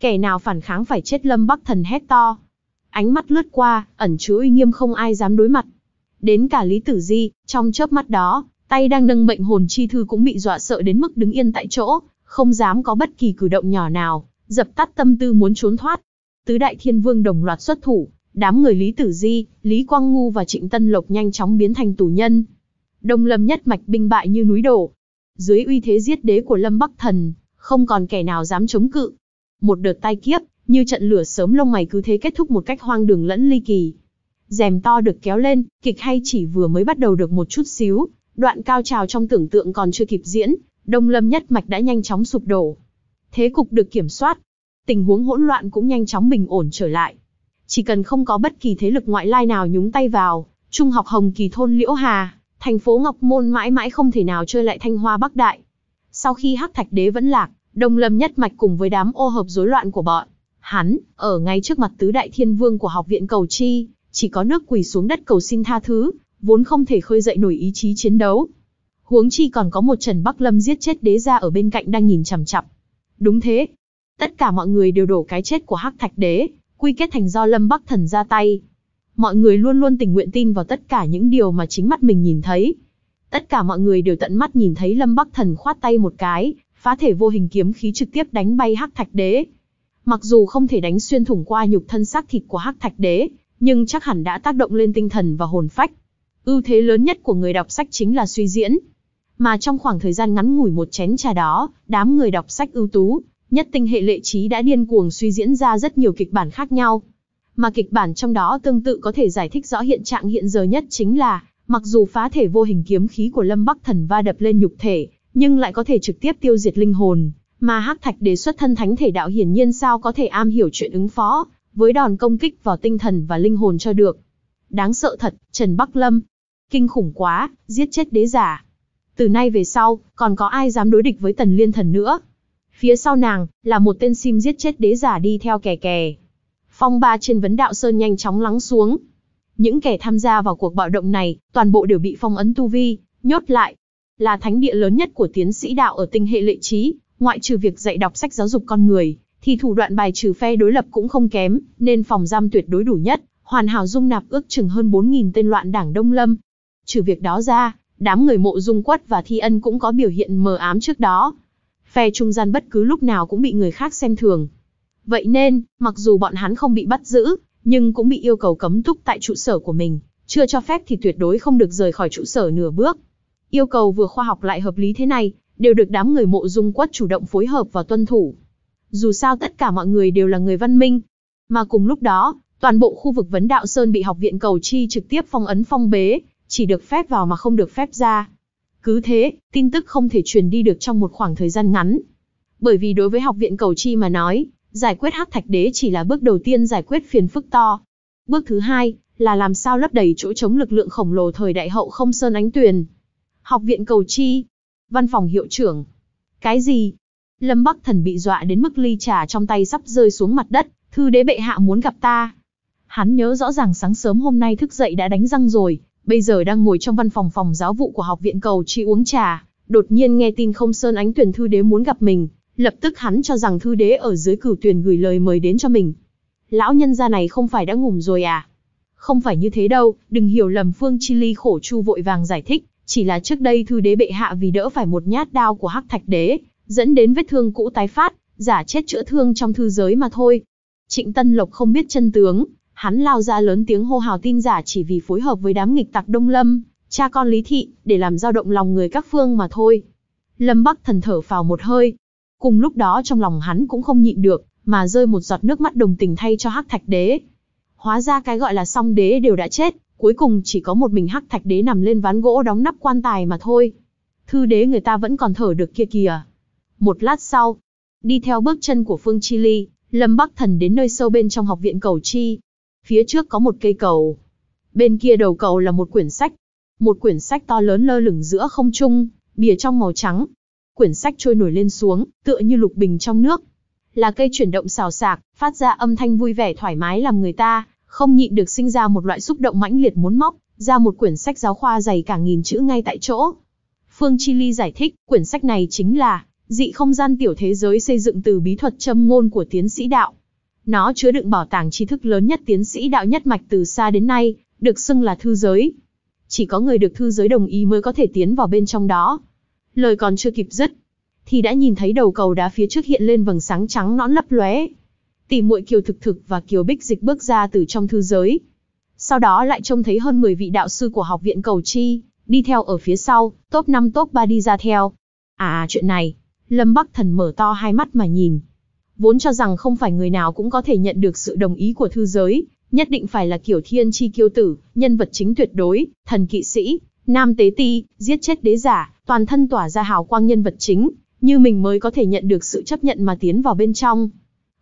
Kẻ nào phản kháng phải chết Lâm Bắc Thần hét to. Ánh mắt lướt qua, ẩn chứa uy nghiêm không ai dám đối mặt. Đến cả Lý Tử Di, trong chớp mắt đó, Tay đang nâng mệnh hồn chi thư cũng bị dọa sợ đến mức đứng yên tại chỗ, không dám có bất kỳ cử động nhỏ nào, dập tắt tâm tư muốn trốn thoát. Tứ đại thiên vương đồng loạt xuất thủ, đám người Lý Tử Di, Lý Quang Ngu và Trịnh Tân Lộc nhanh chóng biến thành tù nhân. Đông Lâm nhất mạch binh bại như núi đổ. Dưới uy thế giết đế của Lâm Bắc Thần, không còn kẻ nào dám chống cự. Một đợt tai kiếp, như trận lửa sớm lông mày cứ thế kết thúc một cách hoang đường lẫn ly kỳ. Rèm to được kéo lên, kịch hay chỉ vừa mới bắt đầu được một chút xíu, Đoạn cao trào trong tưởng tượng còn chưa kịp diễn, Đông Lâm nhất mạch đã nhanh chóng sụp đổ. Thế cục được kiểm soát, tình huống hỗn loạn cũng nhanh chóng bình ổn trở lại. Chỉ cần không có bất kỳ thế lực ngoại lai nào nhúng tay vào, Trung học Hồng Kỳ thôn Liễu Hà, thành phố Ngọc Môn mãi mãi không thể nào chơi lại Thanh Hoa Bắc Đại. Sau khi Hắc Thạch Đế vẫn lạc, Đông Lâm nhất mạch cùng với đám ô hợp rối loạn của bọn, hắn, ở ngay trước mặt tứ đại thiên vương của học viện cầu chi, chỉ có nước quỳ xuống đất cầu xin tha thứ, vốn không thể khơi dậy nổi ý chí chiến đấu. Huống chi còn có một Trần Bắc Lâm giết chết đế gia ở bên cạnh đang nhìn chằm chằm. Đúng thế, tất cả mọi người đều đổ cái chết của Hắc Thạch Đế, quy kết thành do Lâm Bắc Thần ra tay. Mọi người luôn luôn tình nguyện tin vào tất cả những điều mà chính mắt mình nhìn thấy. Tất cả mọi người đều tận mắt nhìn thấy Lâm Bắc Thần khoát tay một cái, phá thể vô hình kiếm khí trực tiếp đánh bay Hắc Thạch Đế. Mặc dù không thể đánh xuyên thủng qua nhục thân xác thịt của Hắc Thạch Đế, nhưng chắc hẳn đã tác động lên tinh thần và hồn phách. Ưu thế lớn nhất của người đọc sách chính là suy diễn. Mà trong khoảng thời gian ngắn ngủi một chén trà đó, đám người đọc sách ưu tú, nhất tinh hệ lệ trí đã điên cuồng suy diễn ra rất nhiều kịch bản khác nhau. Mà kịch bản trong đó tương tự có thể giải thích rõ hiện trạng hiện giờ nhất chính là, mặc dù phá thể vô hình kiếm khí của Lâm Bắc Thần va đập lên nhục thể, nhưng lại có thể trực tiếp tiêu diệt linh hồn, mà Hắc Thạch đề xuất thân thánh thể đạo hiển nhiên sao có thể am hiểu chuyện ứng phó với đòn công kích vào tinh thần và linh hồn cho được. Đáng sợ thật, Trần Bắc Lâm, kinh khủng quá, giết chết đế giả. Từ nay về sau, còn có ai dám đối địch với tần liên thần nữa. Phía sau nàng, là một tên sim giết chết đế giả đi theo kè kè. Phong ba trên vấn đạo sơn nhanh chóng lắng xuống. Những kẻ tham gia vào cuộc bạo động này, toàn bộ đều bị phong ấn tu vi, nhốt lại. Là thánh địa lớn nhất của tiến sĩ đạo ở tinh hệ lệ trí, ngoại trừ việc dạy đọc sách giáo dục con người, thì thủ đoạn bài trừ phe đối lập cũng không kém, nên phòng giam tuyệt đối đủ nhất, hoàn hảo dung nạp ước chừng hơn 4.000 tên loạn đảng Đông Lâm, Trừ việc đó ra, đám người mộ dung quất và thi ân cũng có biểu hiện mờ ám trước đó. Phe trung gian bất cứ lúc nào cũng bị người khác xem thường. Vậy nên, mặc dù bọn hắn không bị bắt giữ, nhưng cũng bị yêu cầu cấm túc tại trụ sở của mình, chưa cho phép thì tuyệt đối không được rời khỏi trụ sở nửa bước. Yêu cầu vừa khoa học lại hợp lý thế này, đều được đám người mộ dung quất chủ động phối hợp và tuân thủ. Dù sao tất cả mọi người đều là người văn minh. Mà cùng lúc đó, toàn bộ khu vực vấn đạo Sơn bị học viện cầu chi trực tiếp phong ấn phong bế, chỉ được phép vào mà không được phép ra. Cứ thế, tin tức không thể truyền đi được trong một khoảng thời gian ngắn. Bởi vì đối với học viện cầu chi mà nói, giải quyết hắc thạch đế chỉ là bước đầu tiên giải quyết phiền phức to. Bước thứ hai là làm sao lấp đầy chỗ chống lực lượng khổng lồ thời đại hậu không sơn ánh tuyền. Học viện cầu chi, văn phòng hiệu trưởng. Cái gì? Lâm Bắc Thần bị dọa đến mức ly trà trong tay sắp rơi xuống mặt đất, thư đế bệ hạ muốn gặp ta. Hắn nhớ rõ ràng sáng sớm hôm nay thức dậy đã đánh răng rồi, bây giờ đang ngồi trong văn phòng phòng giáo vụ của học viện cầu chi uống trà, đột nhiên nghe tin không sơn ánh tuyển thư đế muốn gặp mình, lập tức hắn cho rằng thư đế ở dưới cửu tuyển gửi lời mời đến cho mình. Lão nhân gia này không phải đã ngủ rồi à? Không phải như thế đâu, đừng hiểu lầm Phương Chi Ly khổ chu vội vàng giải thích, chỉ là trước đây thư đế bệ hạ vì đỡ phải một nhát đao của hắc thạch đế, dẫn đến vết thương cũ tái phát, giả chết chữa thương trong thư giới mà thôi. Trịnh Tân Lộc không biết chân tướng, Hắn lao ra lớn tiếng hô hào tin giả chỉ vì phối hợp với đám nghịch tặc Đông Lâm, cha con Lý Thị, để làm dao động lòng người các phương mà thôi. Lâm Bắc thần thở phào một hơi. Cùng lúc đó trong lòng hắn cũng không nhịn được, mà rơi một giọt nước mắt đồng tình thay cho Hắc Thạch Đế. Hóa ra cái gọi là song đế đều đã chết, cuối cùng chỉ có một mình Hắc Thạch Đế nằm lên ván gỗ đóng nắp quan tài mà thôi. Thư đế người ta vẫn còn thở được kia kìa. Một lát sau, đi theo bước chân của Phương Chi Ly, Lâm Bắc Thần đến nơi sâu bên trong học viện cầu chi, Phía trước có một cây cầu. Bên kia đầu cầu là một quyển sách. Một quyển sách to lớn lơ lửng giữa không trung, bìa trong màu trắng. Quyển sách trôi nổi lên xuống, tựa như lục bình trong nước. Là cây chuyển động xào sạc, phát ra âm thanh vui vẻ thoải mái làm người ta, không nhịn được sinh ra một loại xúc động mãnh liệt muốn móc, ra một quyển sách giáo khoa dày cả nghìn chữ ngay tại chỗ. Phương Chi Ly giải thích, quyển sách này chính là Dị không gian tiểu thế giới xây dựng từ bí thuật châm ngôn của tiến sĩ đạo. Nó chứa đựng bảo tàng tri thức lớn nhất tiến sĩ đạo nhất mạch từ xa đến nay, được xưng là thư giới. Chỉ có người được thư giới đồng ý mới có thể tiến vào bên trong đó. Lời còn chưa kịp dứt, thì đã nhìn thấy đầu cầu đá phía trước hiện lên vầng sáng trắng nõn lấp lóe. Tỷ muội Kiều Thực Thực và Kiều Bích Dịch bước ra từ trong thư giới. Sau đó lại trông thấy hơn 10 vị đạo sư của học viện cầu chi, đi theo ở phía sau, top 5 top 3 đi ra theo. À chuyện này, Lâm Bắc Thần mở to hai mắt mà nhìn, vốn cho rằng không phải người nào cũng có thể nhận được sự đồng ý của thư giới, nhất định phải là kiểu thiên chi kiêu tử, nhân vật chính tuyệt đối, thần kỵ sĩ, nam tế ti, giết chết đế giả, toàn thân tỏa ra hào quang nhân vật chính, như mình mới có thể nhận được sự chấp nhận mà tiến vào bên trong.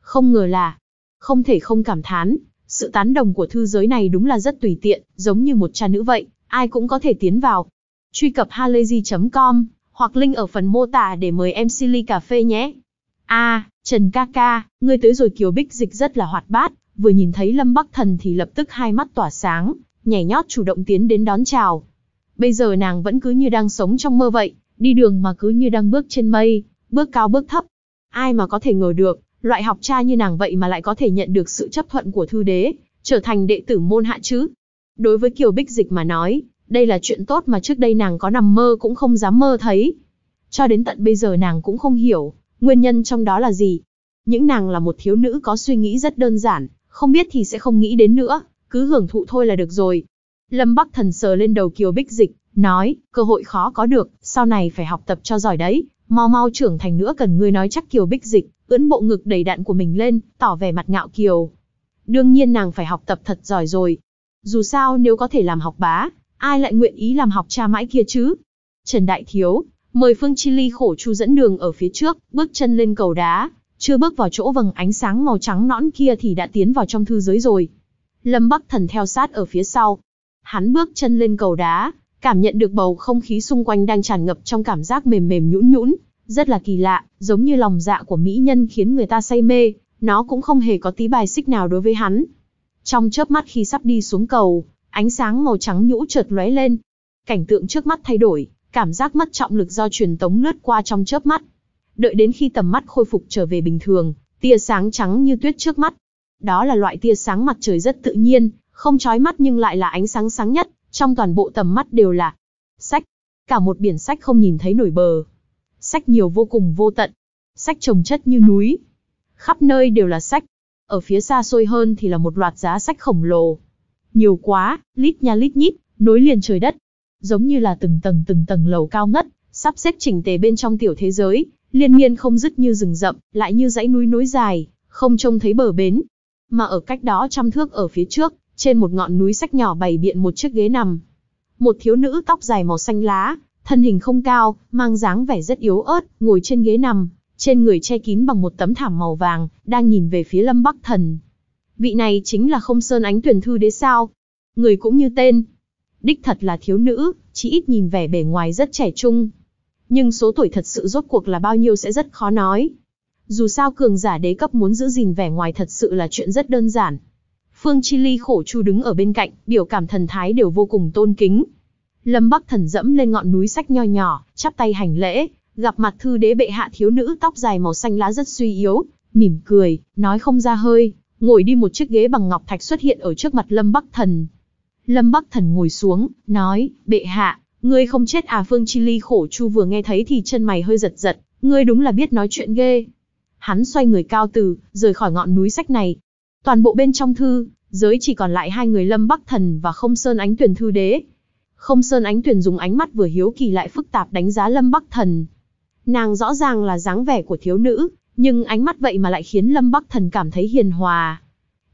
Không ngờ là, không thể không cảm thán, sự tán đồng của thư giới này đúng là rất tùy tiện, giống như một cha nữ vậy, ai cũng có thể tiến vào. Truy cập halayzi.com, hoặc link ở phần mô tả để mời em Silly Cà Phê nhé. a à, Trần ca ca, ngươi tới rồi Kiều Bích Dịch rất là hoạt bát, vừa nhìn thấy Lâm Bắc Thần thì lập tức hai mắt tỏa sáng, nhảy nhót chủ động tiến đến đón chào. Bây giờ nàng vẫn cứ như đang sống trong mơ vậy, đi đường mà cứ như đang bước trên mây, bước cao bước thấp. Ai mà có thể ngờ được, loại học cha như nàng vậy mà lại có thể nhận được sự chấp thuận của thư đế, trở thành đệ tử môn hạ chứ. Đối với Kiều Bích Dịch mà nói, đây là chuyện tốt mà trước đây nàng có nằm mơ cũng không dám mơ thấy. Cho đến tận bây giờ nàng cũng không hiểu, Nguyên nhân trong đó là gì? Những nàng là một thiếu nữ có suy nghĩ rất đơn giản, không biết thì sẽ không nghĩ đến nữa, cứ hưởng thụ thôi là được rồi. Lâm Bắc Thần sờ lên đầu Kiều Bích Dịch, nói, cơ hội khó có được, sau này phải học tập cho giỏi đấy, mau mau trưởng thành nữa cần ngươi nói chắc Kiều Bích Dịch, ưỡn bộ ngực đầy đạn của mình lên, tỏ vẻ mặt ngạo kiều. Đương nhiên nàng phải học tập thật giỏi rồi. Dù sao nếu có thể làm học bá, ai lại nguyện ý làm học cha mãi kia chứ? Trần Đại Thiếu, mời Phương Chi Ly khổ chu dẫn đường ở phía trước, bước chân lên cầu đá, chưa bước vào chỗ vầng ánh sáng màu trắng nõn kia thì đã tiến vào trong thư giới rồi. Lâm Bắc Thần theo sát ở phía sau. Hắn bước chân lên cầu đá, cảm nhận được bầu không khí xung quanh đang tràn ngập trong cảm giác mềm mềm nhũn nhũn, rất là kỳ lạ, giống như lòng dạ của mỹ nhân khiến người ta say mê, nó cũng không hề có tí bài xích nào đối với hắn. Trong chớp mắt khi sắp đi xuống cầu, ánh sáng màu trắng nhũ chợt lóe lên. Cảnh tượng trước mắt thay đổi, cảm giác mất trọng lực do truyền tống lướt qua trong chớp mắt. Đợi đến khi tầm mắt khôi phục trở về bình thường, tia sáng trắng như tuyết trước mắt. Đó là loại tia sáng mặt trời rất tự nhiên, không chói mắt nhưng lại là ánh sáng sáng nhất, trong toàn bộ tầm mắt đều là sách. Cả một biển sách không nhìn thấy nổi bờ. Sách nhiều vô cùng vô tận. Sách trồng chất như núi. Khắp nơi đều là sách. Ở phía xa xôi hơn thì là một loạt giá sách khổng lồ. Nhiều quá, lít nha lít nhít, nối liền trời đất giống như là từng tầng từng tầng lầu cao ngất, sắp xếp chỉnh tề bên trong tiểu thế giới, liên miên không dứt như rừng rậm, lại như dãy núi núi dài, không trông thấy bờ bến. Mà ở cách đó trăm thước ở phía trước, trên một ngọn núi sách nhỏ bày biện một chiếc ghế nằm. Một thiếu nữ tóc dài màu xanh lá, thân hình không cao, mang dáng vẻ rất yếu ớt, ngồi trên ghế nằm, trên người che kín bằng một tấm thảm màu vàng, đang nhìn về phía Lâm Bắc Thần. Vị này chính là Không Sơn Ánh Tuyển Thư Đế sao? Người cũng như tên, đích thật là thiếu nữ, chỉ ít nhìn vẻ bề ngoài rất trẻ trung. Nhưng số tuổi thật sự rốt cuộc là bao nhiêu sẽ rất khó nói. Dù sao cường giả đế cấp muốn giữ gìn vẻ ngoài thật sự là chuyện rất đơn giản. Phương Chi Ly khổ chu đứng ở bên cạnh, biểu cảm thần thái đều vô cùng tôn kính. Lâm Bắc thần dẫm lên ngọn núi sách nho nhỏ, chắp tay hành lễ, gặp mặt thư đế bệ hạ thiếu nữ tóc dài màu xanh lá rất suy yếu, mỉm cười, nói không ra hơi, ngồi đi một chiếc ghế bằng ngọc thạch xuất hiện ở trước mặt Lâm Bắc thần. Lâm Bắc Thần ngồi xuống, nói, bệ hạ, ngươi không chết à Phương Chi Ly khổ chu vừa nghe thấy thì chân mày hơi giật giật, ngươi đúng là biết nói chuyện ghê. Hắn xoay người cao từ, rời khỏi ngọn núi sách này. Toàn bộ bên trong thư, giới chỉ còn lại hai người Lâm Bắc Thần và Không Sơn Ánh Tuyển Thư Đế. Không Sơn Ánh Tuyển dùng ánh mắt vừa hiếu kỳ lại phức tạp đánh giá Lâm Bắc Thần. Nàng rõ ràng là dáng vẻ của thiếu nữ, nhưng ánh mắt vậy mà lại khiến Lâm Bắc Thần cảm thấy hiền hòa.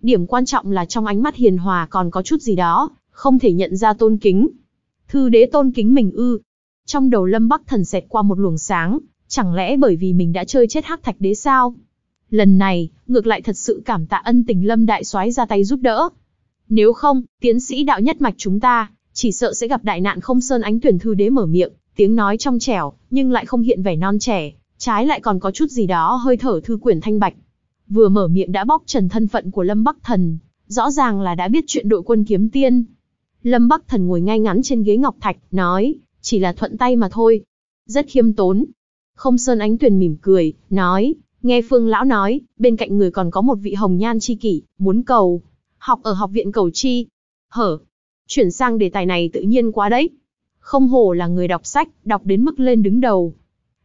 Điểm quan trọng là trong ánh mắt hiền hòa còn có chút gì đó, không thể nhận ra tôn kính. Thư đế tôn kính mình ư. Trong đầu lâm bắc thần xẹt qua một luồng sáng, chẳng lẽ bởi vì mình đã chơi chết hắc thạch đế sao? Lần này, ngược lại thật sự cảm tạ ân tình lâm đại soái ra tay giúp đỡ. Nếu không, tiến sĩ đạo nhất mạch chúng ta, chỉ sợ sẽ gặp đại nạn không sơn ánh tuyển thư đế mở miệng, tiếng nói trong trẻo, nhưng lại không hiện vẻ non trẻ, trái lại còn có chút gì đó hơi thở thư quyển thanh bạch. Vừa mở miệng đã bóc trần thân phận của Lâm Bắc Thần, rõ ràng là đã biết chuyện đội quân kiếm tiên, Lâm Bắc Thần ngồi ngay ngắn trên ghế ngọc thạch, nói, chỉ là thuận tay mà thôi. Rất khiêm tốn. Không Sơn Ánh Tuyền mỉm cười, nói, nghe Phương Lão nói, bên cạnh người còn có một vị hồng nhan chi kỷ, muốn cầu. Học ở học viện cầu chi. Hở. Chuyển sang đề tài này tự nhiên quá đấy. Không hổ là người đọc sách, đọc đến mức lên đứng đầu.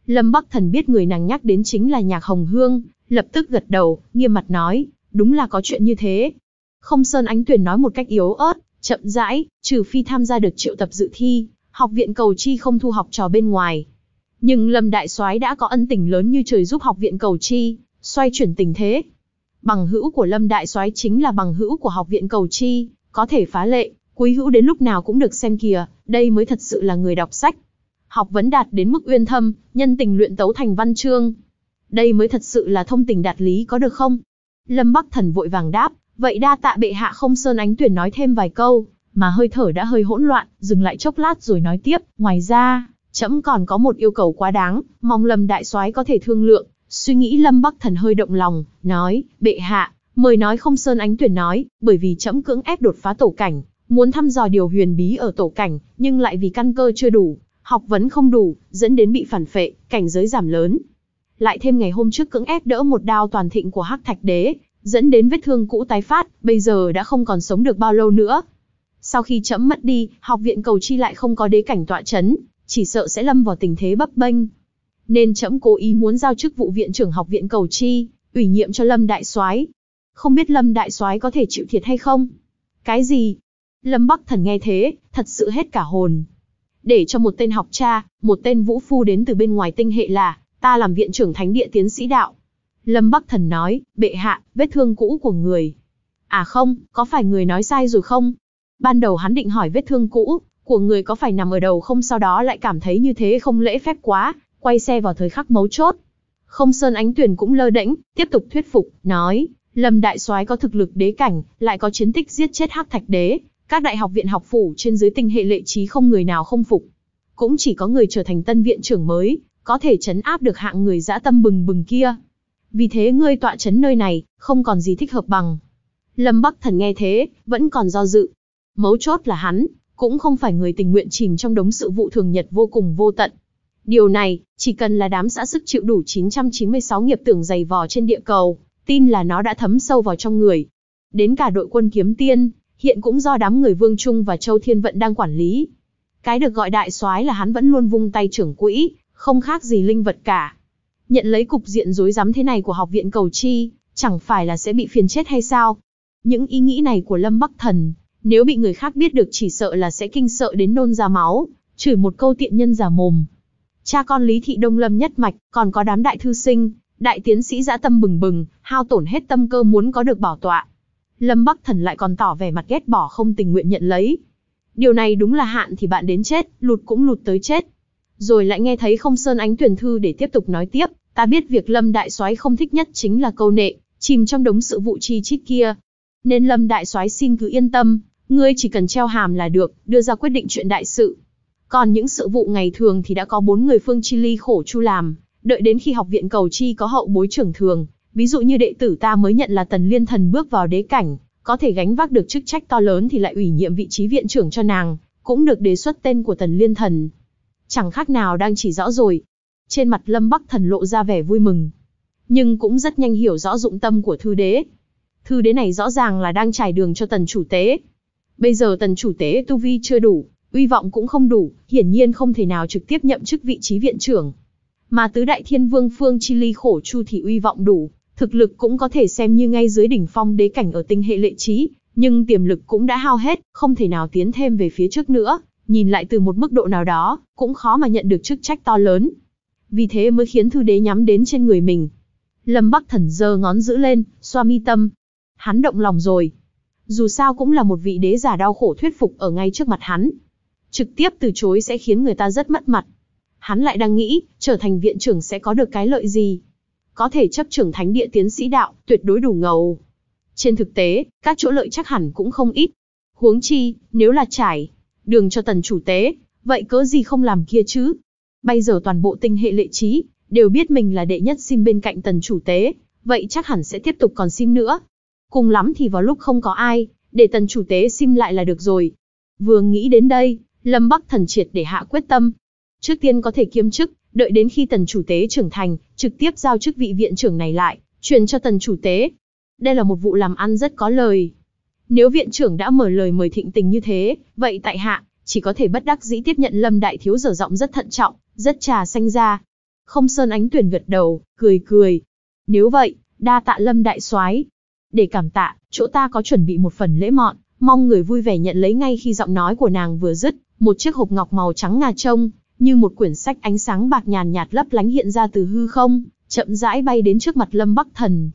Lâm Bắc Thần biết người nàng nhắc đến chính là nhạc Hồng Hương, lập tức gật đầu, nghiêm mặt nói, đúng là có chuyện như thế. Không Sơn Ánh Tuyền nói một cách yếu ớt, Chậm rãi, trừ phi tham gia được triệu tập dự thi, học viện cầu chi không thu học trò bên ngoài. Nhưng Lâm Đại soái đã có ân tình lớn như trời giúp học viện cầu chi, xoay chuyển tình thế. Bằng hữu của Lâm Đại soái chính là bằng hữu của học viện cầu chi, có thể phá lệ, quý hữu đến lúc nào cũng được xem kìa, đây mới thật sự là người đọc sách. Học vấn đạt đến mức uyên thâm, nhân tình luyện tấu thành văn chương. Đây mới thật sự là thông tình đạt lý có được không? Lâm Bắc Thần vội vàng đáp, Vậy đa tạ bệ hạ không sơn ánh tuyển nói thêm vài câu, mà hơi thở đã hơi hỗn loạn, dừng lại chốc lát rồi nói tiếp, ngoài ra, trẫm còn có một yêu cầu quá đáng, mong Lâm đại soái có thể thương lượng. Suy nghĩ Lâm Bắc Thần hơi động lòng, nói, bệ hạ, mời nói không sơn ánh tuyển nói, bởi vì trẫm cưỡng ép đột phá tổ cảnh, muốn thăm dò điều huyền bí ở tổ cảnh, nhưng lại vì căn cơ chưa đủ, học vấn không đủ, dẫn đến bị phản phệ, cảnh giới giảm lớn. Lại thêm ngày hôm trước cưỡng ép đỡ một đao toàn thịnh của Hắc Thạch Đế, dẫn đến vết thương cũ tái phát, bây giờ đã không còn sống được bao lâu nữa. Sau khi chấm mất đi, học viện cầu chi lại không có đế cảnh tọa chấn, chỉ sợ sẽ lâm vào tình thế bấp bênh. Nên chấm cố ý muốn giao chức vụ viện trưởng học viện cầu chi, ủy nhiệm cho Lâm Đại Soái. Không biết Lâm Đại Soái có thể chịu thiệt hay không? Cái gì? Lâm Bắc Thần nghe thế, thật sự hết cả hồn. Để cho một tên học cha, một tên vũ phu đến từ bên ngoài tinh hệ là, ta làm viện trưởng thánh địa tiến sĩ đạo, Lâm Bắc Thần nói, bệ hạ, vết thương cũ của người. À không, có phải người nói sai rồi không? Ban đầu hắn định hỏi vết thương cũ, của người có phải nằm ở đầu không sau đó lại cảm thấy như thế không lễ phép quá, quay xe vào thời khắc mấu chốt. Không Sơn Ánh Tuyển cũng lơ đễnh, tiếp tục thuyết phục, nói, Lâm Đại soái có thực lực đế cảnh, lại có chiến tích giết chết hắc thạch đế, các đại học viện học phủ trên dưới tinh hệ lệ trí không người nào không phục. Cũng chỉ có người trở thành tân viện trưởng mới, có thể chấn áp được hạng người dã tâm bừng bừng kia vì thế ngươi tọa chấn nơi này, không còn gì thích hợp bằng. Lâm Bắc Thần nghe thế, vẫn còn do dự. Mấu chốt là hắn, cũng không phải người tình nguyện chìm trong đống sự vụ thường nhật vô cùng vô tận. Điều này, chỉ cần là đám xã sức chịu đủ 996 nghiệp tưởng dày vò trên địa cầu, tin là nó đã thấm sâu vào trong người. Đến cả đội quân kiếm tiên, hiện cũng do đám người Vương Trung và Châu Thiên Vận đang quản lý. Cái được gọi đại soái là hắn vẫn luôn vung tay trưởng quỹ, không khác gì linh vật cả nhận lấy cục diện rối rắm thế này của học viện cầu chi, chẳng phải là sẽ bị phiền chết hay sao? Những ý nghĩ này của Lâm Bắc Thần, nếu bị người khác biết được chỉ sợ là sẽ kinh sợ đến nôn ra máu, chửi một câu tiện nhân giả mồm. Cha con Lý Thị Đông Lâm nhất mạch, còn có đám đại thư sinh, đại tiến sĩ dã tâm bừng bừng, hao tổn hết tâm cơ muốn có được bảo tọa. Lâm Bắc Thần lại còn tỏ vẻ mặt ghét bỏ không tình nguyện nhận lấy. Điều này đúng là hạn thì bạn đến chết, lụt cũng lụt tới chết, rồi lại nghe thấy không sơn ánh tuyển thư để tiếp tục nói tiếp, ta biết việc Lâm Đại soái không thích nhất chính là câu nệ, chìm trong đống sự vụ chi chít kia. Nên Lâm Đại soái xin cứ yên tâm, ngươi chỉ cần treo hàm là được, đưa ra quyết định chuyện đại sự. Còn những sự vụ ngày thường thì đã có bốn người phương chi ly khổ chu làm, đợi đến khi học viện cầu chi có hậu bối trưởng thường, ví dụ như đệ tử ta mới nhận là tần liên thần bước vào đế cảnh, có thể gánh vác được chức trách to lớn thì lại ủy nhiệm vị trí viện trưởng cho nàng, cũng được đề xuất tên của tần liên thần. Chẳng khác nào đang chỉ rõ rồi. Trên mặt Lâm Bắc Thần lộ ra vẻ vui mừng. Nhưng cũng rất nhanh hiểu rõ dụng tâm của thư đế. Thư đế này rõ ràng là đang trải đường cho tần chủ tế. Bây giờ tần chủ tế tu vi chưa đủ, uy vọng cũng không đủ, hiển nhiên không thể nào trực tiếp nhậm chức vị trí viện trưởng. Mà tứ đại thiên vương phương chi ly khổ chu thì uy vọng đủ, thực lực cũng có thể xem như ngay dưới đỉnh phong đế cảnh ở tinh hệ lệ trí, nhưng tiềm lực cũng đã hao hết, không thể nào tiến thêm về phía trước nữa, nhìn lại từ một mức độ nào đó, cũng khó mà nhận được chức trách to lớn. Vì thế mới khiến thư đế nhắm đến trên người mình. Lâm Bắc Thần giơ ngón giữ lên, xoa mi tâm. Hắn động lòng rồi. Dù sao cũng là một vị đế giả đau khổ thuyết phục ở ngay trước mặt hắn. Trực tiếp từ chối sẽ khiến người ta rất mất mặt. Hắn lại đang nghĩ, trở thành viện trưởng sẽ có được cái lợi gì. Có thể chấp trưởng thánh địa tiến sĩ đạo, tuyệt đối đủ ngầu. Trên thực tế, các chỗ lợi chắc hẳn cũng không ít. Huống chi, nếu là trải, đường cho tần chủ tế, vậy cớ gì không làm kia chứ? Bây giờ toàn bộ tinh hệ lệ trí, đều biết mình là đệ nhất sim bên cạnh tần chủ tế, vậy chắc hẳn sẽ tiếp tục còn sim nữa. Cùng lắm thì vào lúc không có ai, để tần chủ tế sim lại là được rồi. Vừa nghĩ đến đây, Lâm Bắc thần triệt để hạ quyết tâm. Trước tiên có thể kiêm chức, đợi đến khi tần chủ tế trưởng thành, trực tiếp giao chức vị viện trưởng này lại, truyền cho tần chủ tế. Đây là một vụ làm ăn rất có lời, nếu viện trưởng đã mở lời mời thịnh tình như thế, vậy tại hạ, chỉ có thể bất đắc dĩ tiếp nhận Lâm Đại Thiếu dở giọng rất thận trọng, rất trà xanh ra. Không sơn ánh tuyển gật đầu, cười cười. Nếu vậy, đa tạ Lâm Đại soái Để cảm tạ, chỗ ta có chuẩn bị một phần lễ mọn, mong người vui vẻ nhận lấy ngay khi giọng nói của nàng vừa dứt, một chiếc hộp ngọc màu trắng ngà trông, như một quyển sách ánh sáng bạc nhàn nhạt lấp lánh hiện ra từ hư không, chậm rãi bay đến trước mặt Lâm Bắc Thần.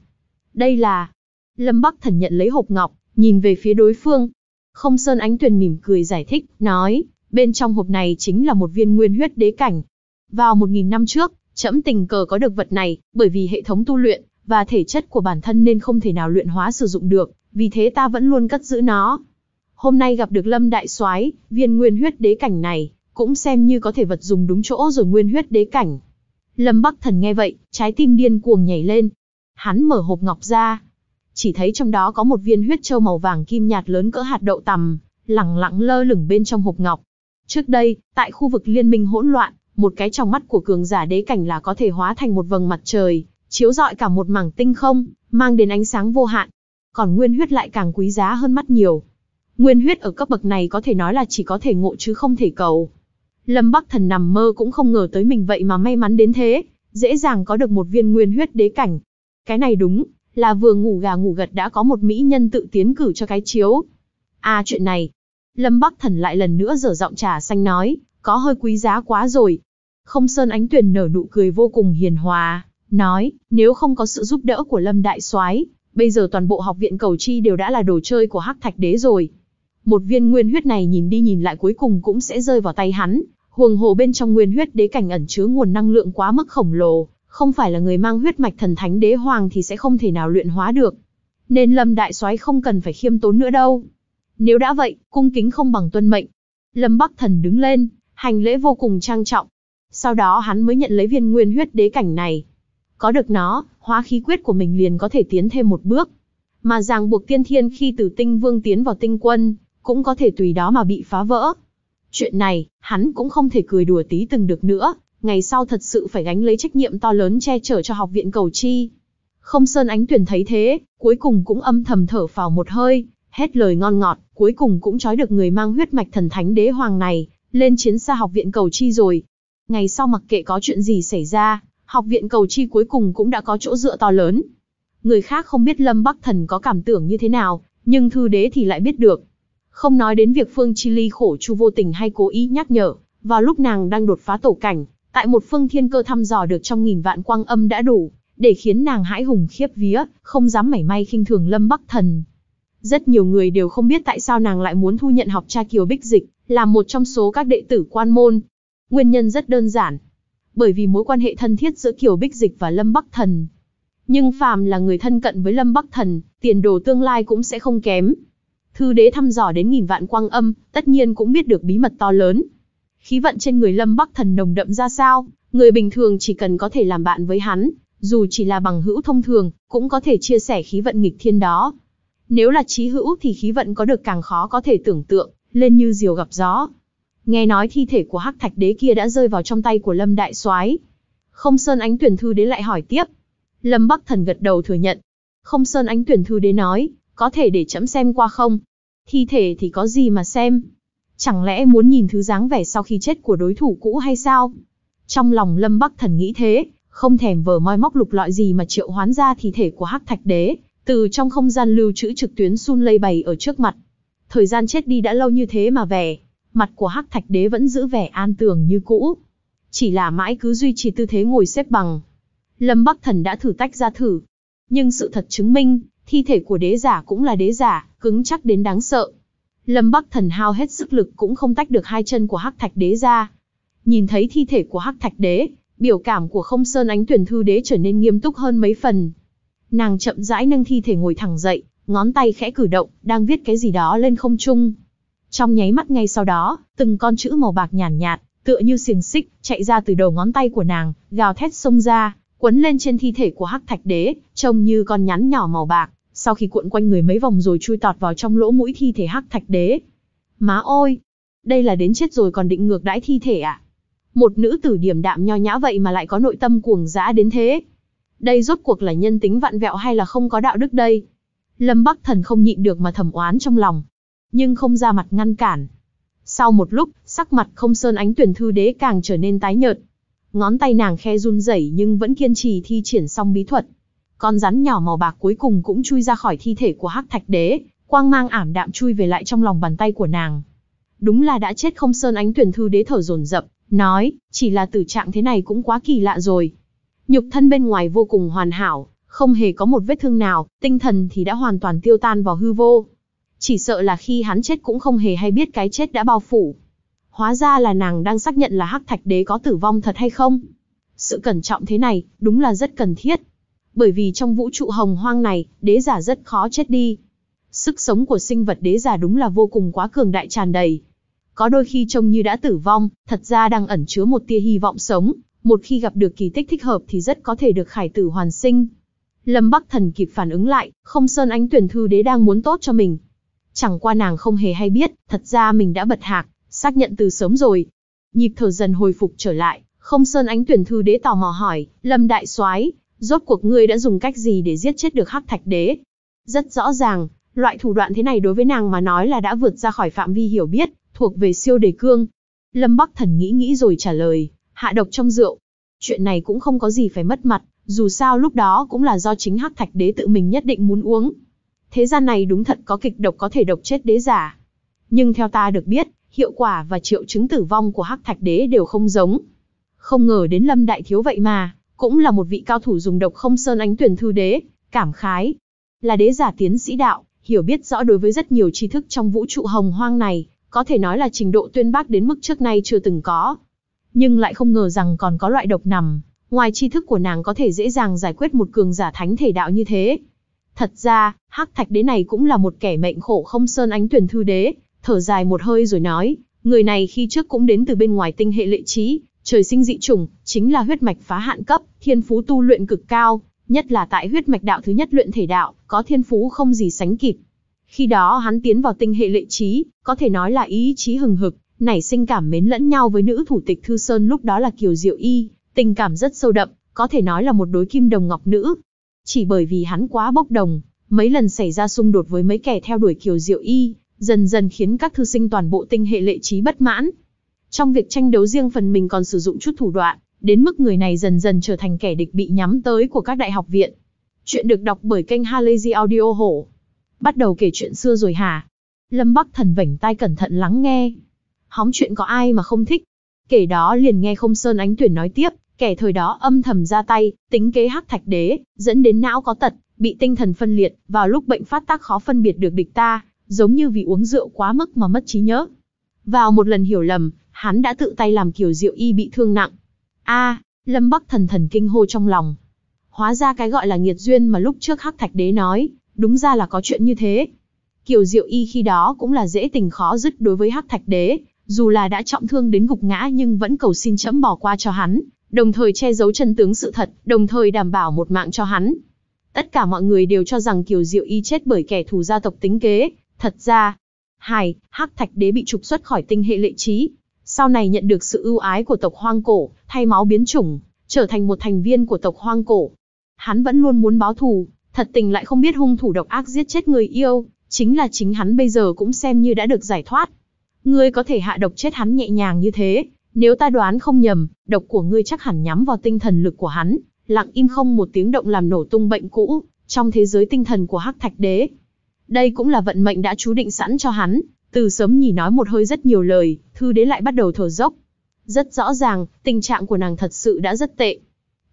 Đây là... Lâm Bắc Thần nhận lấy hộp ngọc, nhìn về phía đối phương. Không Sơn Ánh Tuyền mỉm cười giải thích, nói, bên trong hộp này chính là một viên nguyên huyết đế cảnh. Vào một nghìn năm trước, trẫm tình cờ có được vật này, bởi vì hệ thống tu luyện và thể chất của bản thân nên không thể nào luyện hóa sử dụng được, vì thế ta vẫn luôn cất giữ nó. Hôm nay gặp được Lâm Đại Soái, viên nguyên huyết đế cảnh này, cũng xem như có thể vật dùng đúng chỗ rồi nguyên huyết đế cảnh. Lâm Bắc Thần nghe vậy, trái tim điên cuồng nhảy lên. Hắn mở hộp ngọc ra, chỉ thấy trong đó có một viên huyết châu màu vàng kim nhạt lớn cỡ hạt đậu tằm, lẳng lặng lơ lửng bên trong hộp ngọc. Trước đây, tại khu vực liên minh hỗn loạn, một cái trong mắt của cường giả đế cảnh là có thể hóa thành một vầng mặt trời, chiếu rọi cả một mảng tinh không, mang đến ánh sáng vô hạn. Còn nguyên huyết lại càng quý giá hơn mắt nhiều. Nguyên huyết ở cấp bậc này có thể nói là chỉ có thể ngộ chứ không thể cầu. Lâm Bắc Thần nằm mơ cũng không ngờ tới mình vậy mà may mắn đến thế, dễ dàng có được một viên nguyên huyết đế cảnh. Cái này đúng là vừa ngủ gà ngủ gật đã có một mỹ nhân tự tiến cử cho cái chiếu. À chuyện này, Lâm Bắc Thần lại lần nữa dở giọng trà xanh nói, có hơi quý giá quá rồi. Không Sơn Ánh Tuyền nở nụ cười vô cùng hiền hòa, nói, nếu không có sự giúp đỡ của Lâm Đại soái bây giờ toàn bộ học viện cầu chi đều đã là đồ chơi của Hắc Thạch Đế rồi. Một viên nguyên huyết này nhìn đi nhìn lại cuối cùng cũng sẽ rơi vào tay hắn, huồng hồ bên trong nguyên huyết đế cảnh ẩn chứa nguồn năng lượng quá mức khổng lồ, không phải là người mang huyết mạch thần thánh đế hoàng thì sẽ không thể nào luyện hóa được. Nên Lâm đại soái không cần phải khiêm tốn nữa đâu. Nếu đã vậy, cung kính không bằng tuân mệnh. Lâm Bắc Thần đứng lên, hành lễ vô cùng trang trọng. Sau đó hắn mới nhận lấy viên nguyên huyết đế cảnh này. Có được nó, hóa khí quyết của mình liền có thể tiến thêm một bước. Mà ràng buộc tiên thiên khi từ tinh vương tiến vào tinh quân, cũng có thể tùy đó mà bị phá vỡ. Chuyện này, hắn cũng không thể cười đùa tí từng được nữa, ngày sau thật sự phải gánh lấy trách nhiệm to lớn che chở cho học viện cầu chi. Không Sơn Ánh Tuyển thấy thế, cuối cùng cũng âm thầm thở phào một hơi, hết lời ngon ngọt, cuối cùng cũng trói được người mang huyết mạch thần thánh đế hoàng này, lên chiến xa học viện cầu chi rồi. Ngày sau mặc kệ có chuyện gì xảy ra, học viện cầu chi cuối cùng cũng đã có chỗ dựa to lớn. Người khác không biết Lâm Bắc Thần có cảm tưởng như thế nào, nhưng thư đế thì lại biết được. Không nói đến việc Phương Chi Ly khổ chu vô tình hay cố ý nhắc nhở, vào lúc nàng đang đột phá tổ cảnh, Tại một phương thiên cơ thăm dò được trong nghìn vạn quang âm đã đủ, để khiến nàng hãi hùng khiếp vía, không dám mảy may khinh thường Lâm Bắc Thần. Rất nhiều người đều không biết tại sao nàng lại muốn thu nhận học cha Kiều Bích Dịch, là một trong số các đệ tử quan môn. Nguyên nhân rất đơn giản. Bởi vì mối quan hệ thân thiết giữa Kiều Bích Dịch và Lâm Bắc Thần. Nhưng phàm là người thân cận với Lâm Bắc Thần, tiền đồ tương lai cũng sẽ không kém. Thư đế thăm dò đến nghìn vạn quang âm, tất nhiên cũng biết được bí mật to lớn, khí vận trên người Lâm Bắc Thần nồng đậm ra sao, người bình thường chỉ cần có thể làm bạn với hắn, dù chỉ là bằng hữu thông thường, cũng có thể chia sẻ khí vận nghịch thiên đó. Nếu là trí hữu thì khí vận có được càng khó có thể tưởng tượng, lên như diều gặp gió. Nghe nói thi thể của Hắc Thạch Đế kia đã rơi vào trong tay của Lâm Đại Soái. Không Sơn Ánh Tuyển Thư Đế lại hỏi tiếp. Lâm Bắc Thần gật đầu thừa nhận. Không Sơn Ánh Tuyển Thư Đế nói, có thể để chấm xem qua không? Thi thể thì có gì mà xem? Chẳng lẽ muốn nhìn thứ dáng vẻ sau khi chết của đối thủ cũ hay sao? Trong lòng Lâm Bắc Thần nghĩ thế, không thèm vờ moi móc lục lọi gì mà triệu hoán ra thi thể của Hắc Thạch Đế, từ trong không gian lưu trữ trực tuyến sun lây bày ở trước mặt. Thời gian chết đi đã lâu như thế mà vẻ, mặt của Hắc Thạch Đế vẫn giữ vẻ an tường như cũ. Chỉ là mãi cứ duy trì tư thế ngồi xếp bằng. Lâm Bắc Thần đã thử tách ra thử, nhưng sự thật chứng minh, thi thể của đế giả cũng là đế giả, cứng chắc đến đáng sợ. Lâm Bắc Thần hao hết sức lực cũng không tách được hai chân của Hắc Thạch Đế ra. Nhìn thấy thi thể của Hắc Thạch Đế, biểu cảm của Không Sơn Ánh Tuyển Thư Đế trở nên nghiêm túc hơn mấy phần. Nàng chậm rãi nâng thi thể ngồi thẳng dậy, ngón tay khẽ cử động, đang viết cái gì đó lên không trung. Trong nháy mắt ngay sau đó, từng con chữ màu bạc nhàn nhạt, tựa như xiềng xích, chạy ra từ đầu ngón tay của nàng, gào thét xông ra, quấn lên trên thi thể của Hắc Thạch Đế, trông như con nhắn nhỏ màu bạc, sau khi cuộn quanh người mấy vòng rồi chui tọt vào trong lỗ mũi thi thể hắc thạch đế. Má ôi! Đây là đến chết rồi còn định ngược đãi thi thể à? Một nữ tử điểm đạm nho nhã vậy mà lại có nội tâm cuồng dã đến thế. Đây rốt cuộc là nhân tính vặn vẹo hay là không có đạo đức đây? Lâm Bắc Thần không nhịn được mà thầm oán trong lòng. Nhưng không ra mặt ngăn cản. Sau một lúc, sắc mặt không sơn ánh tuyển thư đế càng trở nên tái nhợt. Ngón tay nàng khe run rẩy nhưng vẫn kiên trì thi triển xong bí thuật. Con rắn nhỏ màu bạc cuối cùng cũng chui ra khỏi thi thể của Hắc Thạch Đế, quang mang ảm đạm chui về lại trong lòng bàn tay của nàng. Đúng là đã chết không sơn ánh tuyển thư đế thở dồn dập, nói, chỉ là tử trạng thế này cũng quá kỳ lạ rồi. Nhục thân bên ngoài vô cùng hoàn hảo, không hề có một vết thương nào, tinh thần thì đã hoàn toàn tiêu tan vào hư vô. Chỉ sợ là khi hắn chết cũng không hề hay biết cái chết đã bao phủ. Hóa ra là nàng đang xác nhận là hắc thạch đế có tử vong thật hay không. Sự cẩn trọng thế này, đúng là rất cần thiết bởi vì trong vũ trụ hồng hoang này, đế giả rất khó chết đi. Sức sống của sinh vật đế giả đúng là vô cùng quá cường đại tràn đầy. Có đôi khi trông như đã tử vong, thật ra đang ẩn chứa một tia hy vọng sống, một khi gặp được kỳ tích thích hợp thì rất có thể được khải tử hoàn sinh. Lâm Bắc Thần kịp phản ứng lại, không sơn ánh tuyển thư đế đang muốn tốt cho mình. Chẳng qua nàng không hề hay biết, thật ra mình đã bật hạc, xác nhận từ sớm rồi. Nhịp thở dần hồi phục trở lại, không sơn ánh tuyển thư đế tò mò hỏi, Lâm Đại soái Rốt cuộc ngươi đã dùng cách gì để giết chết được hắc thạch đế? Rất rõ ràng, loại thủ đoạn thế này đối với nàng mà nói là đã vượt ra khỏi phạm vi hiểu biết, thuộc về siêu đề cương. Lâm Bắc Thần nghĩ nghĩ rồi trả lời, hạ độc trong rượu. Chuyện này cũng không có gì phải mất mặt, dù sao lúc đó cũng là do chính hắc thạch đế tự mình nhất định muốn uống. Thế gian này đúng thật có kịch độc có thể độc chết đế giả. Nhưng theo ta được biết, hiệu quả và triệu chứng tử vong của hắc thạch đế đều không giống. Không ngờ đến lâm đại thiếu vậy mà cũng là một vị cao thủ dùng độc không sơn ánh tuyển thư đế, cảm khái. Là đế giả tiến sĩ đạo, hiểu biết rõ đối với rất nhiều tri thức trong vũ trụ hồng hoang này, có thể nói là trình độ tuyên bác đến mức trước nay chưa từng có. Nhưng lại không ngờ rằng còn có loại độc nằm, ngoài tri thức của nàng có thể dễ dàng giải quyết một cường giả thánh thể đạo như thế. Thật ra, hắc thạch đế này cũng là một kẻ mệnh khổ không sơn ánh tuyển thư đế, thở dài một hơi rồi nói, người này khi trước cũng đến từ bên ngoài tinh hệ lệ trí, Trời sinh dị chủng chính là huyết mạch phá hạn cấp, thiên phú tu luyện cực cao, nhất là tại huyết mạch đạo thứ nhất luyện thể đạo, có thiên phú không gì sánh kịp. Khi đó hắn tiến vào tinh hệ lệ trí, có thể nói là ý chí hừng hực, nảy sinh cảm mến lẫn nhau với nữ thủ tịch Thư Sơn lúc đó là Kiều Diệu Y, tình cảm rất sâu đậm, có thể nói là một đối kim đồng ngọc nữ. Chỉ bởi vì hắn quá bốc đồng, mấy lần xảy ra xung đột với mấy kẻ theo đuổi Kiều Diệu Y, dần dần khiến các thư sinh toàn bộ tinh hệ lệ trí bất mãn, trong việc tranh đấu riêng phần mình còn sử dụng chút thủ đoạn, đến mức người này dần dần trở thành kẻ địch bị nhắm tới của các đại học viện. Chuyện được đọc bởi kênh Halazy Audio Hổ. Bắt đầu kể chuyện xưa rồi hả? Lâm Bắc Thần vảnh tai cẩn thận lắng nghe. Hóng chuyện có ai mà không thích. Kể đó liền nghe không sơn ánh tuyển nói tiếp, kẻ thời đó âm thầm ra tay, tính kế hắc thạch đế, dẫn đến não có tật, bị tinh thần phân liệt, vào lúc bệnh phát tác khó phân biệt được địch ta, giống như vì uống rượu quá mức mà mất trí nhớ. Vào một lần hiểu lầm, hắn đã tự tay làm Kiều Diệu Y bị thương nặng. A, Lâm Bắc thần thần kinh hô trong lòng. Hóa ra cái gọi là nghiệt duyên mà lúc trước Hắc Thạch Đế nói, đúng ra là có chuyện như thế. Kiều Diệu Y khi đó cũng là dễ tình khó dứt đối với Hắc Thạch Đế, dù là đã trọng thương đến gục ngã nhưng vẫn cầu xin chấm bỏ qua cho hắn, đồng thời che giấu chân tướng sự thật, đồng thời đảm bảo một mạng cho hắn. Tất cả mọi người đều cho rằng Kiều Diệu Y chết bởi kẻ thù gia tộc tính kế, thật ra, hài, Hắc Thạch Đế bị trục xuất khỏi tinh hệ lệ trí, sau này nhận được sự ưu ái của tộc hoang cổ, thay máu biến chủng, trở thành một thành viên của tộc hoang cổ. Hắn vẫn luôn muốn báo thù, thật tình lại không biết hung thủ độc ác giết chết người yêu, chính là chính hắn bây giờ cũng xem như đã được giải thoát. Ngươi có thể hạ độc chết hắn nhẹ nhàng như thế, nếu ta đoán không nhầm, độc của ngươi chắc hẳn nhắm vào tinh thần lực của hắn, lặng im không một tiếng động làm nổ tung bệnh cũ, trong thế giới tinh thần của Hắc Thạch Đế. Đây cũng là vận mệnh đã chú định sẵn cho hắn, từ sớm nhỉ nói một hơi rất nhiều lời, thư đế lại bắt đầu thở dốc. Rất rõ ràng, tình trạng của nàng thật sự đã rất tệ.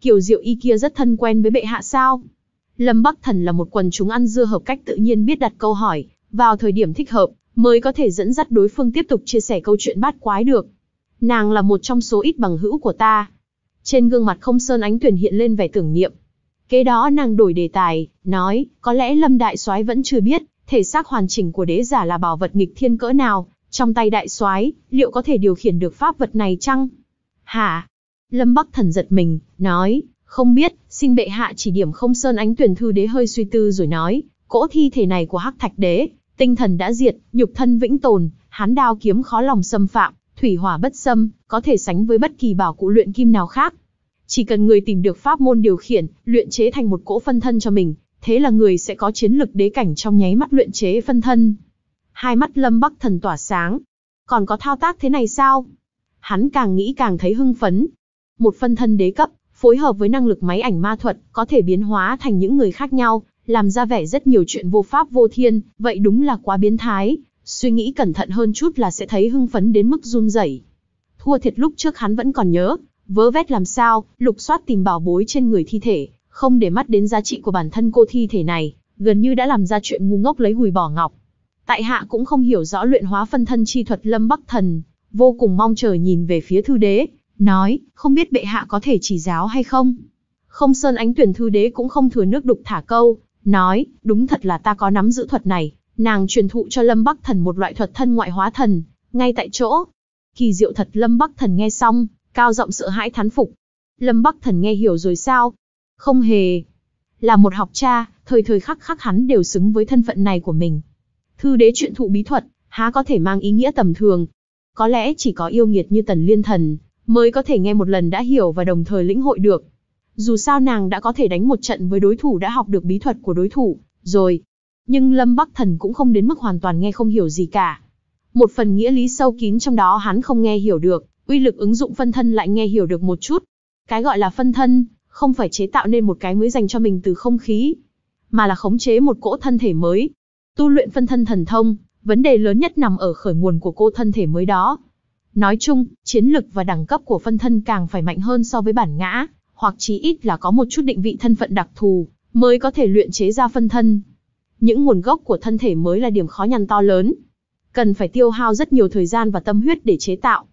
Kiều diệu y kia rất thân quen với bệ hạ sao. Lâm Bắc Thần là một quần chúng ăn dưa hợp cách tự nhiên biết đặt câu hỏi, vào thời điểm thích hợp, mới có thể dẫn dắt đối phương tiếp tục chia sẻ câu chuyện bát quái được. Nàng là một trong số ít bằng hữu của ta. Trên gương mặt không sơn ánh tuyển hiện lên vẻ tưởng niệm. Kế đó nàng đổi đề tài, nói, có lẽ Lâm Đại soái vẫn chưa biết, thể xác hoàn chỉnh của đế giả là bảo vật nghịch thiên cỡ nào, trong tay đại soái liệu có thể điều khiển được pháp vật này chăng? Hả? Lâm Bắc Thần giật mình, nói, không biết, xin bệ hạ chỉ điểm không sơn ánh tuyển thư đế hơi suy tư rồi nói, cỗ thi thể này của hắc thạch đế, tinh thần đã diệt, nhục thân vĩnh tồn, hán đao kiếm khó lòng xâm phạm, thủy hỏa bất xâm, có thể sánh với bất kỳ bảo cụ luyện kim nào khác. Chỉ cần người tìm được pháp môn điều khiển, luyện chế thành một cỗ phân thân cho mình, thế là người sẽ có chiến lực đế cảnh trong nháy mắt luyện chế phân thân. Hai mắt Lâm Bắc Thần tỏa sáng. Còn có thao tác thế này sao? Hắn càng nghĩ càng thấy hưng phấn. Một phân thân đế cấp, phối hợp với năng lực máy ảnh ma thuật, có thể biến hóa thành những người khác nhau, làm ra vẻ rất nhiều chuyện vô pháp vô thiên, vậy đúng là quá biến thái, suy nghĩ cẩn thận hơn chút là sẽ thấy hưng phấn đến mức run rẩy. Thua thiệt lúc trước hắn vẫn còn nhớ, vớ vét làm sao, lục soát tìm bảo bối trên người thi thể, không để mắt đến giá trị của bản thân cô thi thể này, gần như đã làm ra chuyện ngu ngốc lấy hùi bỏ ngọc. Tại hạ cũng không hiểu rõ luyện hóa phân thân chi thuật Lâm Bắc Thần, vô cùng mong chờ nhìn về phía thư đế, nói, không biết bệ hạ có thể chỉ giáo hay không. Không sơn ánh tuyển thư đế cũng không thừa nước đục thả câu, nói, đúng thật là ta có nắm giữ thuật này, nàng truyền thụ cho Lâm Bắc Thần một loại thuật thân ngoại hóa thần, ngay tại chỗ. Kỳ diệu thật Lâm Bắc Thần nghe xong, cao giọng sợ hãi thán phục. Lâm Bắc Thần nghe hiểu rồi sao, không hề. Là một học cha, thời thời khắc khắc hắn đều xứng với thân phận này của mình. Thư đế chuyện thụ bí thuật, há có thể mang ý nghĩa tầm thường. Có lẽ chỉ có yêu nghiệt như tần liên thần, mới có thể nghe một lần đã hiểu và đồng thời lĩnh hội được. Dù sao nàng đã có thể đánh một trận với đối thủ đã học được bí thuật của đối thủ, rồi. Nhưng Lâm Bắc Thần cũng không đến mức hoàn toàn nghe không hiểu gì cả. Một phần nghĩa lý sâu kín trong đó hắn không nghe hiểu được, uy lực ứng dụng phân thân lại nghe hiểu được một chút. Cái gọi là phân thân, không phải chế tạo nên một cái mới dành cho mình từ không khí, mà là khống chế một cỗ thân thể mới. Tu luyện phân thân thần thông, vấn đề lớn nhất nằm ở khởi nguồn của cô thân thể mới đó. Nói chung, chiến lực và đẳng cấp của phân thân càng phải mạnh hơn so với bản ngã, hoặc chí ít là có một chút định vị thân phận đặc thù, mới có thể luyện chế ra phân thân. Những nguồn gốc của thân thể mới là điểm khó nhằn to lớn. Cần phải tiêu hao rất nhiều thời gian và tâm huyết để chế tạo.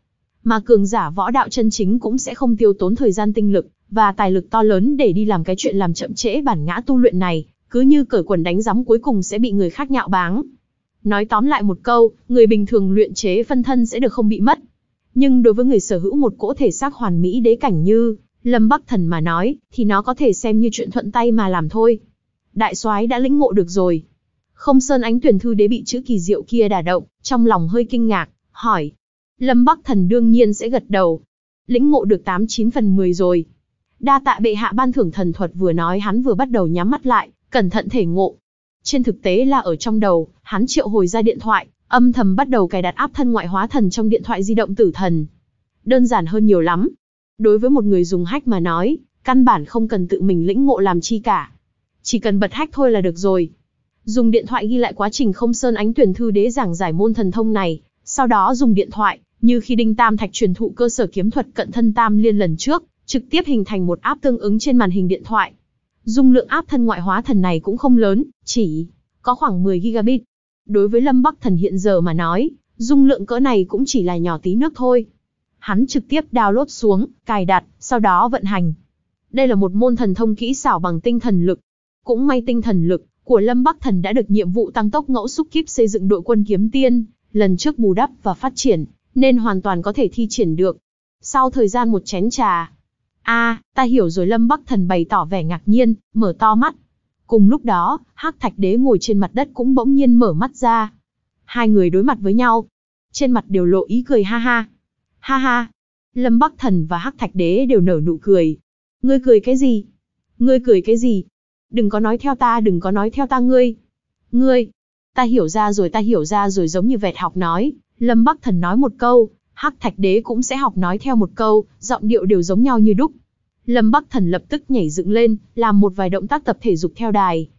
Mà cường giả võ đạo chân chính cũng sẽ không tiêu tốn thời gian tinh lực, và tài lực to lớn để đi làm cái chuyện làm chậm trễ bản ngã tu luyện này, cứ như cởi quần đánh giấm cuối cùng sẽ bị người khác nhạo báng. Nói tóm lại một câu, người bình thường luyện chế phân thân sẽ được không bị mất. Nhưng đối với người sở hữu một cỗ thể xác hoàn mỹ đế cảnh như Lâm Bắc Thần mà nói, thì nó có thể xem như chuyện thuận tay mà làm thôi. Đại soái đã lĩnh ngộ được rồi. Không Sơn Ánh tuyển thư đế bị chữ kỳ diệu kia đả động, trong lòng hơi kinh ngạc, hỏi. Lâm Bắc Thần đương nhiên sẽ gật đầu. Lĩnh ngộ được 89 phần 10 rồi, Đa tạ bệ hạ ban thưởng thần thuật vừa nói hắn vừa bắt đầu nhắm mắt lại, cẩn thận thể ngộ. Trên thực tế là ở trong đầu, hắn triệu hồi ra điện thoại, âm thầm bắt đầu cài đặt áp thân ngoại hóa thần trong điện thoại di động tử thần. Đơn giản hơn nhiều lắm. Đối với một người dùng hách mà nói, căn bản không cần tự mình lĩnh ngộ làm chi cả. Chỉ cần bật hách thôi là được rồi. Dùng điện thoại ghi lại quá trình không sơn ánh tuyển thư đế giảng giải môn thần thông này, sau đó dùng điện thoại, như khi Đinh Tam Thạch truyền thụ cơ sở kiếm thuật cận thân tam liên lần trước, trực tiếp hình thành một áp tương ứng trên màn hình điện thoại. Dung lượng áp thân ngoại hóa thần này cũng không lớn, chỉ có khoảng 10 gigabit. Đối với Lâm Bắc Thần hiện giờ mà nói, dung lượng cỡ này cũng chỉ là nhỏ tí nước thôi. Hắn trực tiếp download xuống, cài đặt, sau đó vận hành. Đây là một môn thần thông kỹ xảo bằng tinh thần lực. Cũng may tinh thần lực của Lâm Bắc Thần đã được nhiệm vụ tăng tốc ngẫu xúc kiếp xây dựng đội quân kiếm tiên, lần trước bù đắp và phát triển, nên hoàn toàn có thể thi triển được. Sau thời gian một chén trà, a ta hiểu rồi lâm bắc thần bày tỏ vẻ ngạc nhiên, mở to mắt. Cùng lúc đó, hắc thạch đế ngồi trên mặt đất cũng bỗng nhiên mở mắt ra. Hai người đối mặt với nhau. Trên mặt đều lộ ý cười ha ha. Ha ha. Lâm Bắc Thần và hắc thạch đế đều nở nụ cười. Ngươi cười cái gì? Ngươi cười cái gì? Đừng có nói theo ta, đừng có nói theo ta ngươi. Ngươi. Ta hiểu ra rồi, ta hiểu ra rồi giống như vẹt học nói. Lâm Bắc Thần nói một câu, Hắc Thạch Đế cũng sẽ học nói theo một câu, giọng điệu đều giống nhau như đúc. Lâm Bắc Thần lập tức nhảy dựng lên, làm một vài động tác tập thể dục theo đài.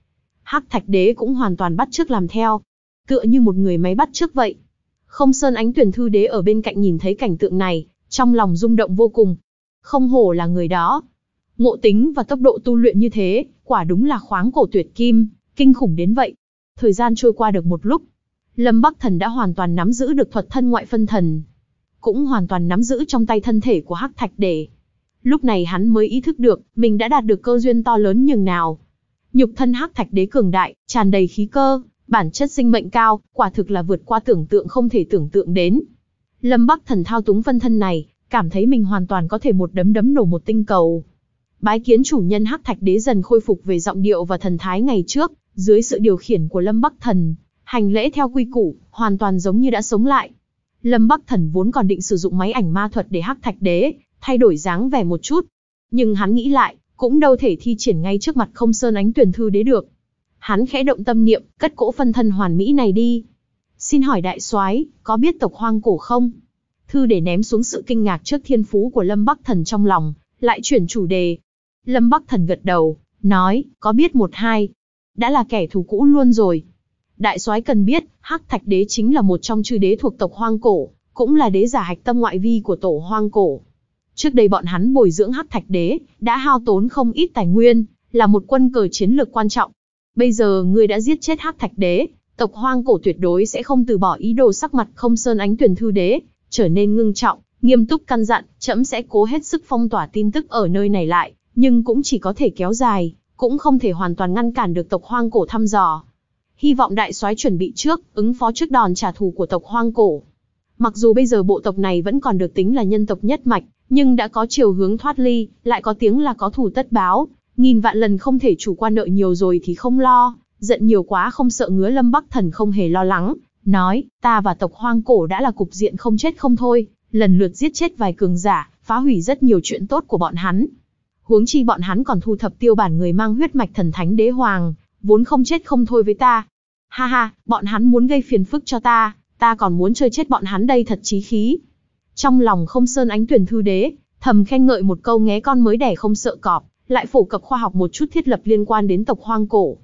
Hắc Thạch Đế cũng hoàn toàn bắt chước làm theo, tựa như một người máy bắt chước vậy. Không Sơn Ánh Tuyển Thư Đế ở bên cạnh nhìn thấy cảnh tượng này, trong lòng rung động vô cùng. Không hổ là người đó. Ngộ tính và tốc độ tu luyện như thế, quả đúng là khoáng cổ tuyệt kim, kinh khủng đến vậy. Thời gian trôi qua được một lúc, Lâm Bắc Thần đã hoàn toàn nắm giữ được thuật thân ngoại phân thần, cũng hoàn toàn nắm giữ trong tay thân thể của hắc thạch để. Lúc này hắn mới ý thức được, mình đã đạt được cơ duyên to lớn nhường nào. Nhục thân hắc thạch đế cường đại, tràn đầy khí cơ, bản chất sinh mệnh cao, quả thực là vượt qua tưởng tượng không thể tưởng tượng đến. Lâm Bắc Thần thao túng phân thân này, cảm thấy mình hoàn toàn có thể một đấm đấm nổ một tinh cầu. Bái kiến chủ nhân Hắc Thạch Đế dần khôi phục về giọng điệu và thần thái ngày trước, dưới sự điều khiển của Lâm Bắc Thần, hành lễ theo quy củ, hoàn toàn giống như đã sống lại. Lâm Bắc Thần vốn còn định sử dụng máy ảnh ma thuật để hắc thạch đế, thay đổi dáng vẻ một chút. Nhưng hắn nghĩ lại, cũng đâu thể thi triển ngay trước mặt không sơn ánh tuyển thư đế được. Hắn khẽ động tâm niệm, cất cỗ phân thân hoàn mỹ này đi. Xin hỏi đại soái, có biết tộc hoang cổ không? Thư để ném xuống sự kinh ngạc trước thiên phú của Lâm Bắc Thần trong lòng, lại chuyển chủ đề. Lâm Bắc Thần gật đầu, nói, có biết một hai. Đã là kẻ thù cũ luôn rồi, Đại soái cần biết, Hắc Thạch Đế chính là một trong chư đế thuộc tộc Hoang Cổ, cũng là đế giả hạch tâm ngoại vi của tổ Hoang Cổ. Trước đây bọn hắn bồi dưỡng Hắc Thạch Đế, đã hao tốn không ít tài nguyên, là một quân cờ chiến lược quan trọng. Bây giờ ngươi đã giết chết Hắc Thạch Đế, tộc Hoang Cổ tuyệt đối sẽ không từ bỏ ý đồ sắc mặt không sơn ánh tuyển thư đế, trở nên ngưng trọng, nghiêm túc căn dặn, trẫm sẽ cố hết sức phong tỏa tin tức ở nơi này lại, nhưng cũng chỉ có thể kéo dài, cũng không thể hoàn toàn ngăn cản được tộc Hoang Cổ thăm dò hy vọng đại soái chuẩn bị trước, ứng phó trước đòn trả thù của tộc hoang cổ. Mặc dù bây giờ bộ tộc này vẫn còn được tính là nhân tộc nhất mạch, nhưng đã có chiều hướng thoát ly, lại có tiếng là có thù tất báo, nghìn vạn lần không thể chủ quan nợ nhiều rồi thì không lo, giận nhiều quá không sợ ngứa lâm bắc thần không hề lo lắng, nói, ta và tộc hoang cổ đã là cục diện không chết không thôi, lần lượt giết chết vài cường giả, phá hủy rất nhiều chuyện tốt của bọn hắn. Huống chi bọn hắn còn thu thập tiêu bản người mang huyết mạch thần thánh đế hoàng, vốn không chết không thôi với ta. Ha ha, bọn hắn muốn gây phiền phức cho ta, ta còn muốn chơi chết bọn hắn đây thật chí khí. Trong lòng không sơn ánh tuyển thư đế, thầm khen ngợi một câu nghé con mới đẻ không sợ cọp, lại phổ cập khoa học một chút thiết lập liên quan đến tộc hoang cổ.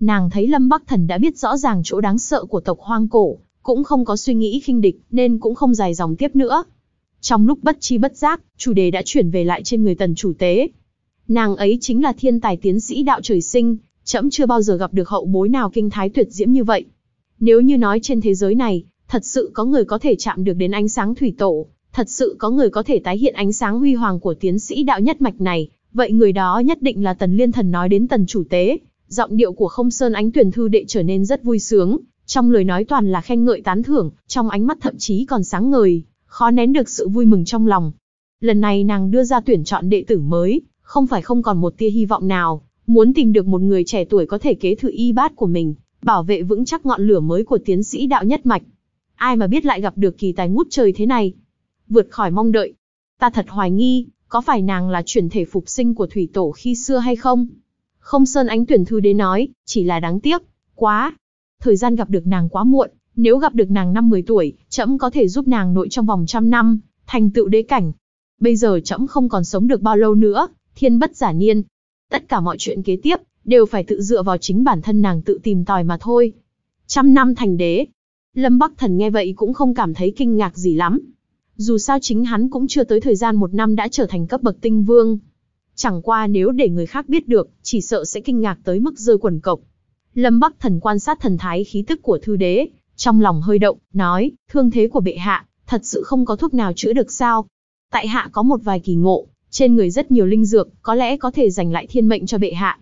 Nàng thấy Lâm Bắc Thần đã biết rõ ràng chỗ đáng sợ của tộc hoang cổ, cũng không có suy nghĩ khinh địch nên cũng không dài dòng tiếp nữa. Trong lúc bất chi bất giác, chủ đề đã chuyển về lại trên người tần chủ tế. Nàng ấy chính là thiên tài tiến sĩ đạo trời sinh, Trẫm chưa bao giờ gặp được hậu bối nào kinh thái tuyệt diễm như vậy. Nếu như nói trên thế giới này, thật sự có người có thể chạm được đến ánh sáng thủy tổ, thật sự có người có thể tái hiện ánh sáng huy hoàng của tiến sĩ đạo nhất mạch này, vậy người đó nhất định là Tần Liên Thần nói đến Tần chủ tế. Giọng điệu của Không Sơn Ánh Tuyển thư đệ trở nên rất vui sướng, trong lời nói toàn là khen ngợi tán thưởng, trong ánh mắt thậm chí còn sáng ngời, khó nén được sự vui mừng trong lòng. Lần này nàng đưa ra tuyển chọn đệ tử mới, không phải không còn một tia hy vọng nào, Muốn tìm được một người trẻ tuổi có thể kế thừa y bát của mình, bảo vệ vững chắc ngọn lửa mới của tiến sĩ đạo nhất mạch. Ai mà biết lại gặp được kỳ tài ngút trời thế này. Vượt khỏi mong đợi. Ta thật hoài nghi, có phải nàng là chuyển thể phục sinh của thủy tổ khi xưa hay không? Không Sơn Ánh tuyển thư đế nói, chỉ là đáng tiếc, quá. Thời gian gặp được nàng quá muộn, nếu gặp được nàng năm 10 tuổi, trẫm có thể giúp nàng nội trong vòng trăm năm, thành tựu đế cảnh. Bây giờ trẫm không còn sống được bao lâu nữa, thiên bất giả niên, Tất cả mọi chuyện kế tiếp, đều phải tự dựa vào chính bản thân nàng tự tìm tòi mà thôi. Trăm năm thành đế. Lâm Bắc Thần nghe vậy cũng không cảm thấy kinh ngạc gì lắm. Dù sao chính hắn cũng chưa tới thời gian một năm đã trở thành cấp bậc tinh vương. Chẳng qua nếu để người khác biết được, chỉ sợ sẽ kinh ngạc tới mức rơi quần cộc. Lâm Bắc Thần quan sát thần thái khí tức của thư đế, trong lòng hơi động, nói, thương thế của bệ hạ, thật sự không có thuốc nào chữa được sao. Tại hạ có một vài kỳ ngộ, trên người rất nhiều linh dược, có lẽ có thể giành lại thiên mệnh cho bệ hạ.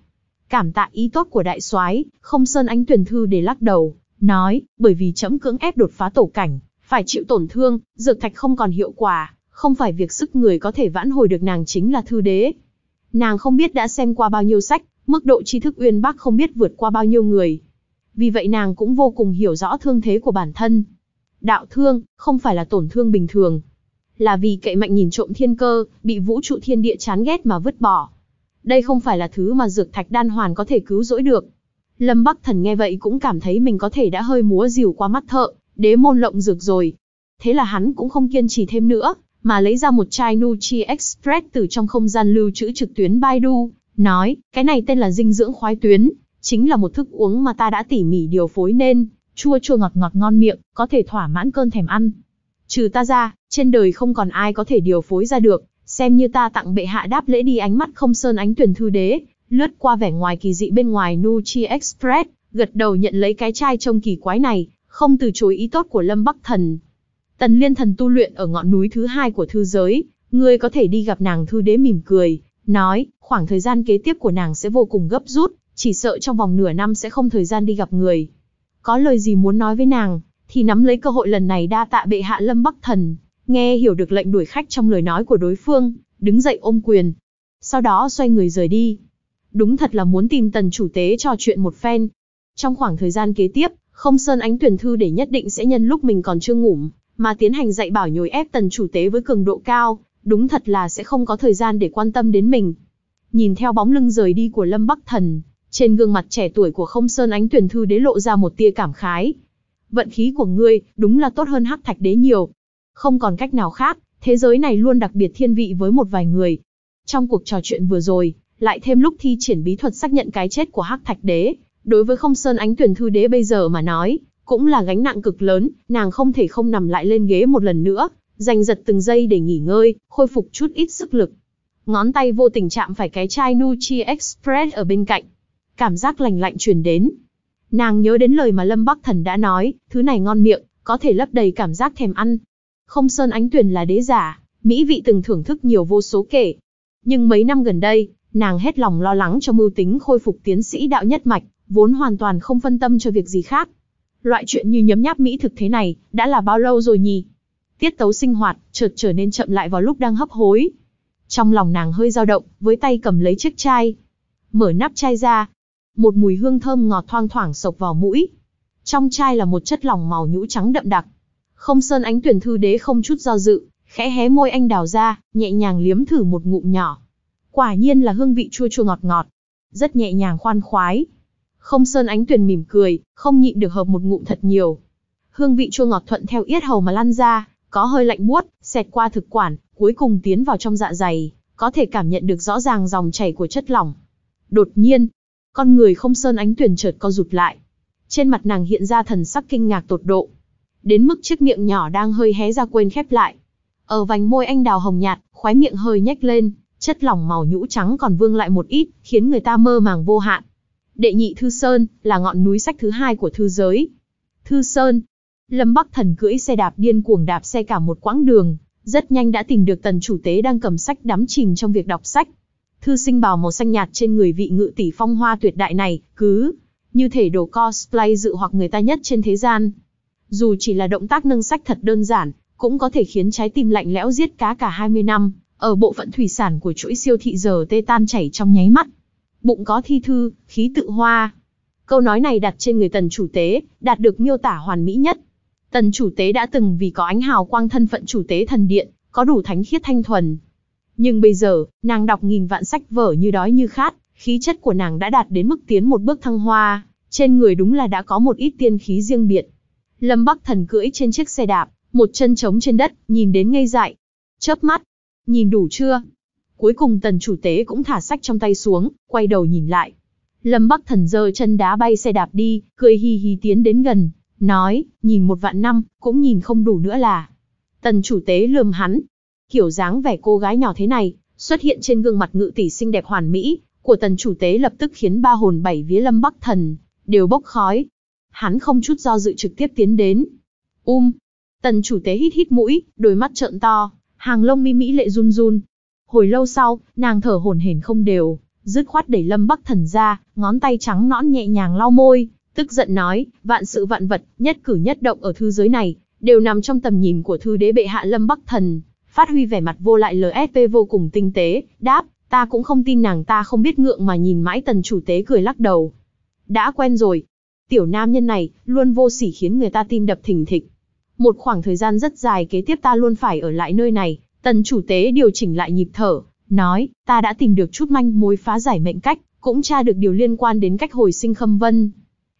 Cảm tạ ý tốt của đại soái, không sơn ánh tuyển thư để lắc đầu, nói, bởi vì chấm cưỡng ép đột phá tổ cảnh, phải chịu tổn thương, dược thạch không còn hiệu quả, không phải việc sức người có thể vãn hồi được nàng chính là thư đế. Nàng không biết đã xem qua bao nhiêu sách, mức độ tri thức uyên bác không biết vượt qua bao nhiêu người. Vì vậy nàng cũng vô cùng hiểu rõ thương thế của bản thân. Đạo thương, không phải là tổn thương bình thường, là vì cậy mạnh nhìn trộm thiên cơ, bị vũ trụ thiên địa chán ghét mà vứt bỏ. Đây không phải là thứ mà dược thạch đan hoàn có thể cứu rỗi được. Lâm Bắc Thần nghe vậy cũng cảm thấy mình có thể đã hơi múa dìu qua mắt thợ, đế môn lộng dược rồi. Thế là hắn cũng không kiên trì thêm nữa, mà lấy ra một chai Nutri Express từ trong không gian lưu trữ trực tuyến Baidu, nói, cái này tên là dinh dưỡng khoái tuyến, chính là một thức uống mà ta đã tỉ mỉ điều phối nên, chua chua ngọt ngọt ngon miệng, có thể thỏa mãn cơn thèm ăn. Trừ ta ra, trên đời không còn ai có thể điều phối ra được, xem như ta tặng bệ hạ đáp lễ đi ánh mắt không sơn ánh tuyển thư đế, lướt qua vẻ ngoài kỳ dị bên ngoài Nuchi Express, gật đầu nhận lấy cái chai trông kỳ quái này, không từ chối ý tốt của Lâm Bắc Thần. Tần Liên Thần tu luyện ở ngọn núi thứ hai của thư giới, người có thể đi gặp nàng thư đế mỉm cười, nói, khoảng thời gian kế tiếp của nàng sẽ vô cùng gấp rút, chỉ sợ trong vòng nửa năm sẽ không thời gian đi gặp người. Có lời gì muốn nói với nàng? thì nắm lấy cơ hội lần này đa tạ bệ hạ Lâm Bắc Thần, nghe hiểu được lệnh đuổi khách trong lời nói của đối phương, đứng dậy ôm quyền. Sau đó xoay người rời đi. Đúng thật là muốn tìm tần chủ tế trò chuyện một phen. Trong khoảng thời gian kế tiếp, không sơn ánh tuyển thư để nhất định sẽ nhân lúc mình còn chưa ngủ mà tiến hành dạy bảo nhồi ép tần chủ tế với cường độ cao, đúng thật là sẽ không có thời gian để quan tâm đến mình. Nhìn theo bóng lưng rời đi của Lâm Bắc Thần, trên gương mặt trẻ tuổi của không sơn ánh tuyển thư đế lộ ra một tia cảm khái, vận khí của ngươi đúng là tốt hơn hắc thạch đế nhiều. Không còn cách nào khác, thế giới này luôn đặc biệt thiên vị với một vài người. Trong cuộc trò chuyện vừa rồi, lại thêm lúc thi triển bí thuật xác nhận cái chết của hắc thạch đế, đối với không sơn ánh tuyển thư đế bây giờ mà nói, cũng là gánh nặng cực lớn, nàng không thể không nằm lại lên ghế một lần nữa, dành giật từng giây để nghỉ ngơi, khôi phục chút ít sức lực. Ngón tay vô tình chạm phải cái chai Nutri Express ở bên cạnh. Cảm giác lành lạnh truyền đến, Nàng nhớ đến lời mà Lâm Bắc Thần đã nói, thứ này ngon miệng, có thể lấp đầy cảm giác thèm ăn. Không Sơn Ánh Tuyền là đế giả, mỹ vị từng thưởng thức nhiều vô số kể. Nhưng mấy năm gần đây, nàng hết lòng lo lắng cho mưu tính khôi phục tiến sĩ đạo nhất mạch, vốn hoàn toàn không phân tâm cho việc gì khác. Loại chuyện như nhấm nháp mỹ thực thế này, đã là bao lâu rồi nhỉ? Tiết tấu sinh hoạt, chợt trở nên chậm lại vào lúc đang hấp hối. Trong lòng nàng hơi dao động, với tay cầm lấy chiếc chai. Mở nắp chai ra, một mùi hương thơm ngọt thoang thoảng sộc vào mũi. Trong chai là một chất lỏng màu nhũ trắng đậm đặc. Không Sơn Ánh Tuyển thư đế không chút do dự, khẽ hé môi anh đào ra, nhẹ nhàng liếm thử một ngụm nhỏ. Quả nhiên là hương vị chua chua ngọt ngọt, rất nhẹ nhàng khoan khoái. Không Sơn Ánh Tuyển mỉm cười, không nhịn được hợp một ngụm thật nhiều. Hương vị chua ngọt thuận theo yết hầu mà lan ra, có hơi lạnh buốt, xẹt qua thực quản, cuối cùng tiến vào trong dạ dày, có thể cảm nhận được rõ ràng dòng chảy của chất lỏng. Đột nhiên, con người không sơn ánh tuyển chợt co rụt lại. Trên mặt nàng hiện ra thần sắc kinh ngạc tột độ. Đến mức chiếc miệng nhỏ đang hơi hé ra quên khép lại. Ở vành môi anh đào hồng nhạt, khóe miệng hơi nhếch lên, chất lỏng màu nhũ trắng còn vương lại một ít, khiến người ta mơ màng vô hạn. Đệ nhị Thư Sơn là ngọn núi sách thứ hai của thư giới. Thư Sơn, Lâm Bắc Thần cưỡi xe đạp điên cuồng đạp xe cả một quãng đường, rất nhanh đã tìm được tần chủ tế đang cầm sách đắm chìm trong việc đọc sách thư sinh bào màu xanh nhạt trên người vị ngự tỷ phong hoa tuyệt đại này, cứ như thể đồ cosplay dự hoặc người ta nhất trên thế gian. Dù chỉ là động tác nâng sách thật đơn giản, cũng có thể khiến trái tim lạnh lẽo giết cá cả 20 năm, ở bộ phận thủy sản của chuỗi siêu thị giờ tê tan chảy trong nháy mắt. Bụng có thi thư, khí tự hoa. Câu nói này đặt trên người tần chủ tế, đạt được miêu tả hoàn mỹ nhất. Tần chủ tế đã từng vì có ánh hào quang thân phận chủ tế thần điện, có đủ thánh khiết thanh thuần, nhưng bây giờ, nàng đọc nghìn vạn sách vở như đói như khát, khí chất của nàng đã đạt đến mức tiến một bước thăng hoa, trên người đúng là đã có một ít tiên khí riêng biệt. Lâm Bắc Thần cưỡi trên chiếc xe đạp, một chân trống trên đất, nhìn đến ngây dại. Chớp mắt, nhìn đủ chưa? Cuối cùng tần chủ tế cũng thả sách trong tay xuống, quay đầu nhìn lại. Lâm Bắc Thần giơ chân đá bay xe đạp đi, cười hi hi tiến đến gần, nói, nhìn một vạn năm, cũng nhìn không đủ nữa là. Tần chủ tế lườm hắn, Kiểu dáng vẻ cô gái nhỏ thế này, xuất hiện trên gương mặt ngự tỷ xinh đẹp hoàn mỹ, của tần chủ tế lập tức khiến ba hồn bảy vía lâm bắc thần, đều bốc khói. Hắn không chút do dự trực tiếp tiến đến. Um! Tần chủ tế hít hít mũi, đôi mắt trợn to, hàng lông mi mỹ lệ run run. Hồi lâu sau, nàng thở hổn hển không đều, dứt khoát đẩy lâm bắc thần ra, ngón tay trắng nõn nhẹ nhàng lau môi, tức giận nói, vạn sự vạn vật, nhất cử nhất động ở thư giới này, đều nằm trong tầm nhìn của thư đế bệ hạ lâm bắc thần phát huy vẻ mặt vô lại LSP vô cùng tinh tế, đáp, ta cũng không tin nàng ta không biết ngượng mà nhìn mãi tần chủ tế cười lắc đầu. Đã quen rồi. Tiểu nam nhân này, luôn vô sỉ khiến người ta tim đập thình thịch. Một khoảng thời gian rất dài kế tiếp ta luôn phải ở lại nơi này, tần chủ tế điều chỉnh lại nhịp thở, nói, ta đã tìm được chút manh mối phá giải mệnh cách, cũng tra được điều liên quan đến cách hồi sinh khâm vân.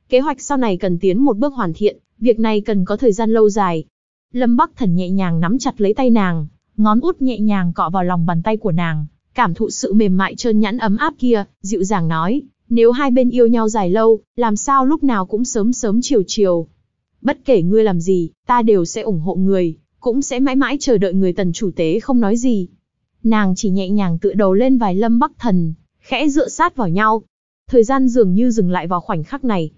Kế hoạch sau này cần tiến một bước hoàn thiện, việc này cần có thời gian lâu dài. Lâm Bắc Thần nhẹ nhàng nắm chặt lấy tay nàng, ngón út nhẹ nhàng cọ vào lòng bàn tay của nàng, cảm thụ sự mềm mại trơn nhẵn ấm áp kia, dịu dàng nói, nếu hai bên yêu nhau dài lâu, làm sao lúc nào cũng sớm sớm chiều chiều. Bất kể ngươi làm gì, ta đều sẽ ủng hộ người, cũng sẽ mãi mãi chờ đợi người tần chủ tế không nói gì. Nàng chỉ nhẹ nhàng tựa đầu lên vài lâm bắc thần, khẽ dựa sát vào nhau. Thời gian dường như dừng lại vào khoảnh khắc này.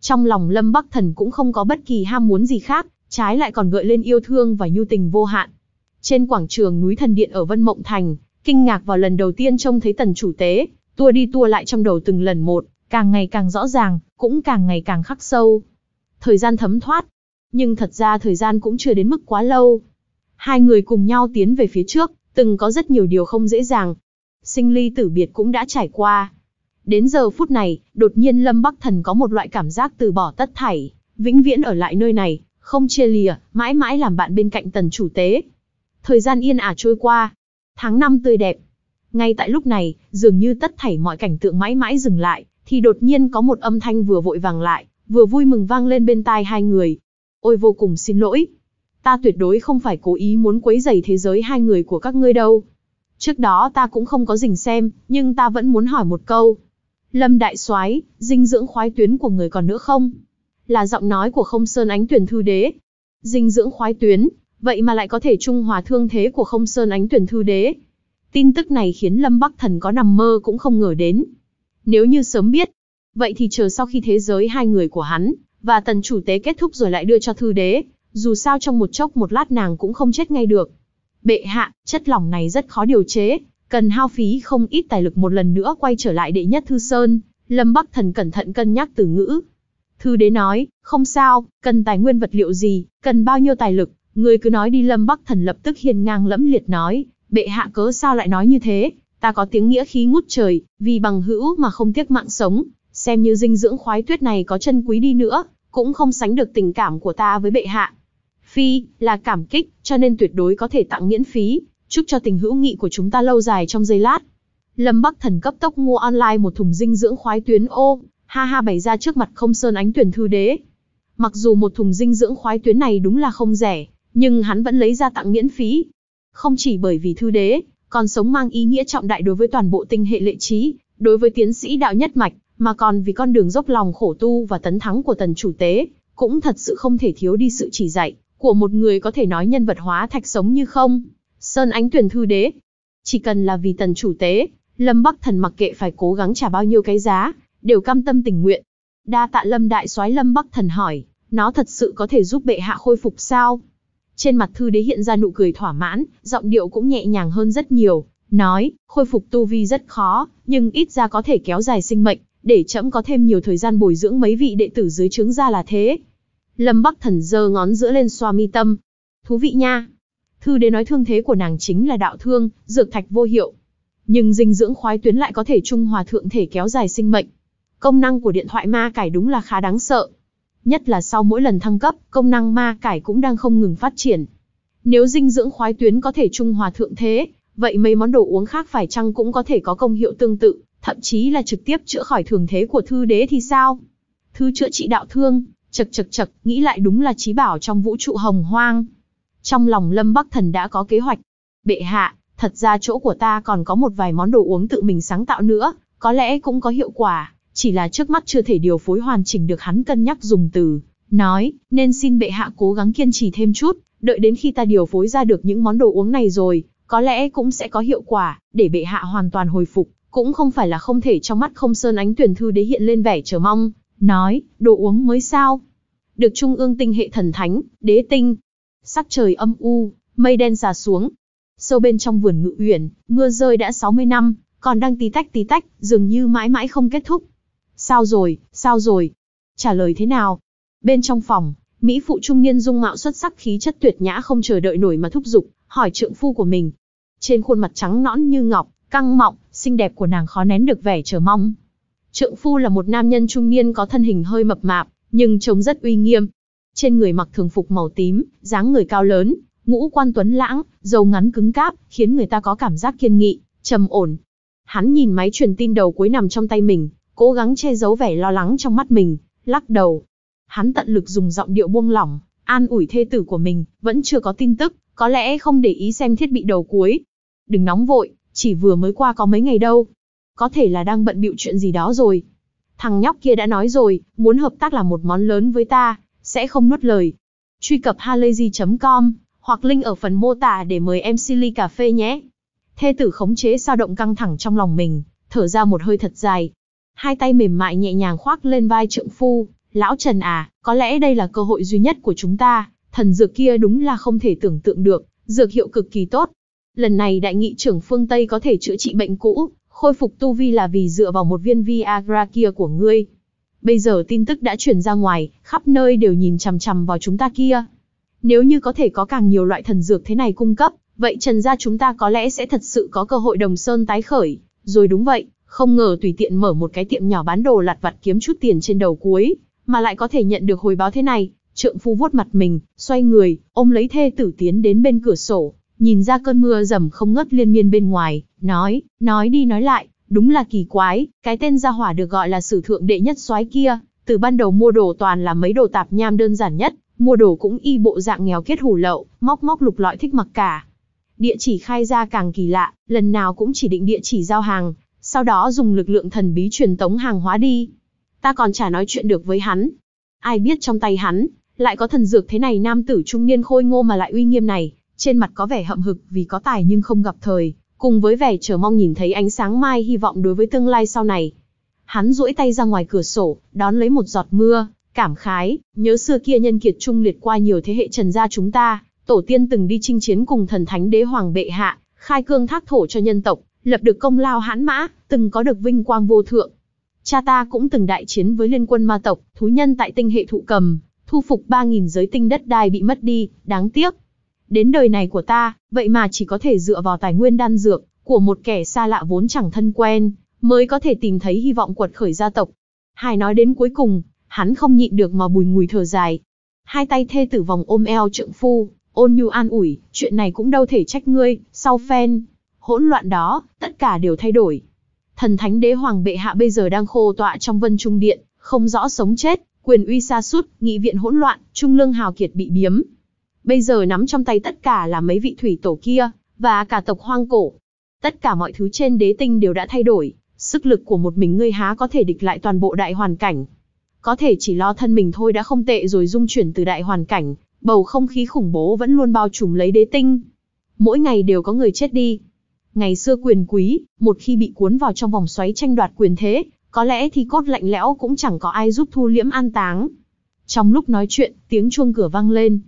Trong lòng lâm bắc thần cũng không có bất kỳ ham muốn gì khác, trái lại còn gợi lên yêu thương và nhu tình vô hạn. Trên quảng trường núi thần điện ở Vân Mộng Thành, kinh ngạc vào lần đầu tiên trông thấy tần chủ tế, tua đi tua lại trong đầu từng lần một, càng ngày càng rõ ràng, cũng càng ngày càng khắc sâu. Thời gian thấm thoát, nhưng thật ra thời gian cũng chưa đến mức quá lâu. Hai người cùng nhau tiến về phía trước, từng có rất nhiều điều không dễ dàng. Sinh ly tử biệt cũng đã trải qua. Đến giờ phút này, đột nhiên Lâm Bắc Thần có một loại cảm giác từ bỏ tất thảy, vĩnh viễn ở lại nơi này, không chia lìa, mãi mãi làm bạn bên cạnh tần chủ tế, Thời gian yên ả trôi qua. Tháng năm tươi đẹp. Ngay tại lúc này, dường như tất thảy mọi cảnh tượng mãi mãi dừng lại, thì đột nhiên có một âm thanh vừa vội vàng lại, vừa vui mừng vang lên bên tai hai người. Ôi vô cùng xin lỗi. Ta tuyệt đối không phải cố ý muốn quấy rầy thế giới hai người của các ngươi đâu. Trước đó ta cũng không có dình xem, nhưng ta vẫn muốn hỏi một câu. Lâm Đại soái dinh dưỡng khoái tuyến của người còn nữa không? Là giọng nói của không sơn ánh tuyển thư đế. Dinh dưỡng khoái tuyến, vậy mà lại có thể trung hòa thương thế của không sơn ánh tuyển thư đế. Tin tức này khiến Lâm Bắc Thần có nằm mơ cũng không ngờ đến. Nếu như sớm biết, vậy thì chờ sau khi thế giới hai người của hắn, và tần chủ tế kết thúc rồi lại đưa cho thư đế, dù sao trong một chốc một lát nàng cũng không chết ngay được. Bệ hạ, chất lỏng này rất khó điều chế, cần hao phí không ít tài lực một lần nữa quay trở lại đệ nhất thư sơn, Lâm Bắc Thần cẩn thận cân nhắc từ ngữ. Thư đế nói, không sao, cần tài nguyên vật liệu gì, cần bao nhiêu tài lực, Ngươi cứ nói đi Lâm Bắc Thần lập tức hiền ngang lẫm liệt nói, bệ hạ cớ sao lại nói như thế, ta có tiếng nghĩa khí ngút trời, vì bằng hữu mà không tiếc mạng sống, xem như dinh dưỡng khoái tuyết này có chân quý đi nữa, cũng không sánh được tình cảm của ta với bệ hạ. Phi, là cảm kích, cho nên tuyệt đối có thể tặng miễn phí, chúc cho tình hữu nghị của chúng ta lâu dài trong giây lát. Lâm Bắc Thần cấp tốc mua online một thùng dinh dưỡng khoái tuyến ô, ha ha bày ra trước mặt không sơn ánh tuyển thư đế. Mặc dù một thùng dinh dưỡng khoái tuyến này đúng là không rẻ, nhưng hắn vẫn lấy ra tặng miễn phí. Không chỉ bởi vì thư đế, còn sống mang ý nghĩa trọng đại đối với toàn bộ tinh hệ lệ trí, đối với tiến sĩ đạo nhất mạch, mà còn vì con đường dốc lòng khổ tu và tấn thắng của tần chủ tế, cũng thật sự không thể thiếu đi sự chỉ dạy của một người có thể nói nhân vật hóa thạch sống như không. Sơn Ánh tuyển thư đế, chỉ cần là vì tần chủ tế, Lâm Bắc Thần mặc kệ phải cố gắng trả bao nhiêu cái giá, đều cam tâm tình nguyện. Đa tạ Lâm đại soái Lâm Bắc Thần hỏi, nó thật sự có thể giúp bệ hạ khôi phục sao? Trên mặt thư đế hiện ra nụ cười thỏa mãn, giọng điệu cũng nhẹ nhàng hơn rất nhiều, nói, khôi phục tu vi rất khó, nhưng ít ra có thể kéo dài sinh mệnh, để chậm có thêm nhiều thời gian bồi dưỡng mấy vị đệ tử dưới trướng ra là thế. Lâm Bắc Thần giơ ngón giữa lên xoa mi tâm. Thú vị nha. Thư đế nói thương thế của nàng chính là đạo thương, dược thạch vô hiệu. Nhưng dinh dưỡng khoái tuyến lại có thể trung hòa thượng thể kéo dài sinh mệnh. Công năng của điện thoại ma cải đúng là khá đáng sợ. Nhất là sau mỗi lần thăng cấp, công năng ma cải cũng đang không ngừng phát triển. Nếu dinh dưỡng khoái tuyến có thể trung hòa thượng thế, vậy mấy món đồ uống khác phải chăng cũng có thể có công hiệu tương tự, thậm chí là trực tiếp chữa khỏi thường thế của thư đế thì sao? Thư chữa trị đạo thương, chật chật chật, nghĩ lại đúng là trí bảo trong vũ trụ hồng hoang. Trong lòng Lâm Bắc Thần đã có kế hoạch. Bệ hạ, thật ra chỗ của ta còn có một vài món đồ uống tự mình sáng tạo nữa, có lẽ cũng có hiệu quả chỉ là trước mắt chưa thể điều phối hoàn chỉnh được hắn cân nhắc dùng từ, nói, nên xin bệ hạ cố gắng kiên trì thêm chút, đợi đến khi ta điều phối ra được những món đồ uống này rồi, có lẽ cũng sẽ có hiệu quả, để bệ hạ hoàn toàn hồi phục, cũng không phải là không thể trong mắt không sơn ánh tuyển thư đế hiện lên vẻ chờ mong, nói, đồ uống mới sao? Được trung ương tinh hệ thần thánh, đế tinh, sắc trời âm u, mây đen xà xuống. Sâu bên trong vườn ngự uyển, mưa rơi đã 60 năm, còn đang tí tách tí tách, dường như mãi mãi không kết thúc. Sao rồi, sao rồi? Trả lời thế nào? Bên trong phòng, Mỹ phụ trung niên dung mạo xuất sắc khí chất tuyệt nhã không chờ đợi nổi mà thúc giục, hỏi trượng phu của mình. Trên khuôn mặt trắng nõn như ngọc, căng mọng, xinh đẹp của nàng khó nén được vẻ chờ mong. Trượng phu là một nam nhân trung niên có thân hình hơi mập mạp, nhưng trông rất uy nghiêm. Trên người mặc thường phục màu tím, dáng người cao lớn, ngũ quan tuấn lãng, dầu ngắn cứng cáp, khiến người ta có cảm giác kiên nghị, trầm ổn. Hắn nhìn máy truyền tin đầu cuối nằm trong tay mình, cố gắng che giấu vẻ lo lắng trong mắt mình, lắc đầu. Hắn tận lực dùng giọng điệu buông lỏng, an ủi thê tử của mình, vẫn chưa có tin tức, có lẽ không để ý xem thiết bị đầu cuối. Đừng nóng vội, chỉ vừa mới qua có mấy ngày đâu. Có thể là đang bận bịu chuyện gì đó rồi. Thằng nhóc kia đã nói rồi, muốn hợp tác là một món lớn với ta, sẽ không nuốt lời. Truy cập halayzi.com hoặc link ở phần mô tả để mời em Silly Cà Phê nhé. Thê tử khống chế sao động căng thẳng trong lòng mình, thở ra một hơi thật dài, hai tay mềm mại nhẹ nhàng khoác lên vai trượng phu, lão Trần à, có lẽ đây là cơ hội duy nhất của chúng ta, thần dược kia đúng là không thể tưởng tượng được, dược hiệu cực kỳ tốt. Lần này đại nghị trưởng phương Tây có thể chữa trị bệnh cũ, khôi phục tu vi là vì dựa vào một viên Viagra kia của ngươi. Bây giờ tin tức đã truyền ra ngoài, khắp nơi đều nhìn chằm chằm vào chúng ta kia. Nếu như có thể có càng nhiều loại thần dược thế này cung cấp, vậy trần gia chúng ta có lẽ sẽ thật sự có cơ hội đồng sơn tái khởi. Rồi đúng vậy, không ngờ tùy tiện mở một cái tiệm nhỏ bán đồ lặt vặt kiếm chút tiền trên đầu cuối, mà lại có thể nhận được hồi báo thế này. Trượng phu vuốt mặt mình, xoay người, ôm lấy thê tử tiến đến bên cửa sổ, nhìn ra cơn mưa rầm không ngớt liên miên bên ngoài, nói, nói đi nói lại, đúng là kỳ quái, cái tên gia hỏa được gọi là sử thượng đệ nhất soái kia, từ ban đầu mua đồ toàn là mấy đồ tạp nham đơn giản nhất, mua đồ cũng y bộ dạng nghèo kết hủ lậu, móc móc lục lọi thích mặc cả. Địa chỉ khai ra càng kỳ lạ, lần nào cũng chỉ định địa chỉ giao hàng, sau đó dùng lực lượng thần bí truyền tống hàng hóa đi. Ta còn chả nói chuyện được với hắn. Ai biết trong tay hắn, lại có thần dược thế này nam tử trung niên khôi ngô mà lại uy nghiêm này, trên mặt có vẻ hậm hực vì có tài nhưng không gặp thời, cùng với vẻ chờ mong nhìn thấy ánh sáng mai hy vọng đối với tương lai sau này. Hắn duỗi tay ra ngoài cửa sổ, đón lấy một giọt mưa, cảm khái, nhớ xưa kia nhân kiệt trung liệt qua nhiều thế hệ trần gia chúng ta, tổ tiên từng đi chinh chiến cùng thần thánh đế hoàng bệ hạ, khai cương thác thổ cho nhân tộc, lập được công lao hãn mã, từng có được vinh quang vô thượng. Cha ta cũng từng đại chiến với liên quân ma tộc, thú nhân tại tinh hệ thụ cầm, thu phục 3.000 giới tinh đất đai bị mất đi, đáng tiếc. Đến đời này của ta, vậy mà chỉ có thể dựa vào tài nguyên đan dược, của một kẻ xa lạ vốn chẳng thân quen, mới có thể tìm thấy hy vọng quật khởi gia tộc. Hải nói đến cuối cùng, hắn không nhịn được mà bùi ngùi thở dài. Hai tay thê tử vòng ôm eo trượng phu, ôn nhu an ủi, chuyện này cũng đâu thể trách ngươi, sau phen, hỗn loạn đó, tất cả đều thay đổi. Thần thánh đế hoàng bệ hạ bây giờ đang khô tọa trong vân trung điện, không rõ sống chết, quyền uy xa sút nghị viện hỗn loạn, trung lương hào kiệt bị biếm. Bây giờ nắm trong tay tất cả là mấy vị thủy tổ kia, và cả tộc hoang cổ. Tất cả mọi thứ trên đế tinh đều đã thay đổi, sức lực của một mình ngươi há có thể địch lại toàn bộ đại hoàn cảnh. Có thể chỉ lo thân mình thôi đã không tệ rồi dung chuyển từ đại hoàn cảnh, bầu không khí khủng bố vẫn luôn bao trùm lấy đế tinh. Mỗi ngày đều có người chết đi, Ngày xưa quyền quý, một khi bị cuốn vào trong vòng xoáy tranh đoạt quyền thế, có lẽ thì cốt lạnh lẽo cũng chẳng có ai giúp thu liễm an táng. Trong lúc nói chuyện, tiếng chuông cửa vang lên.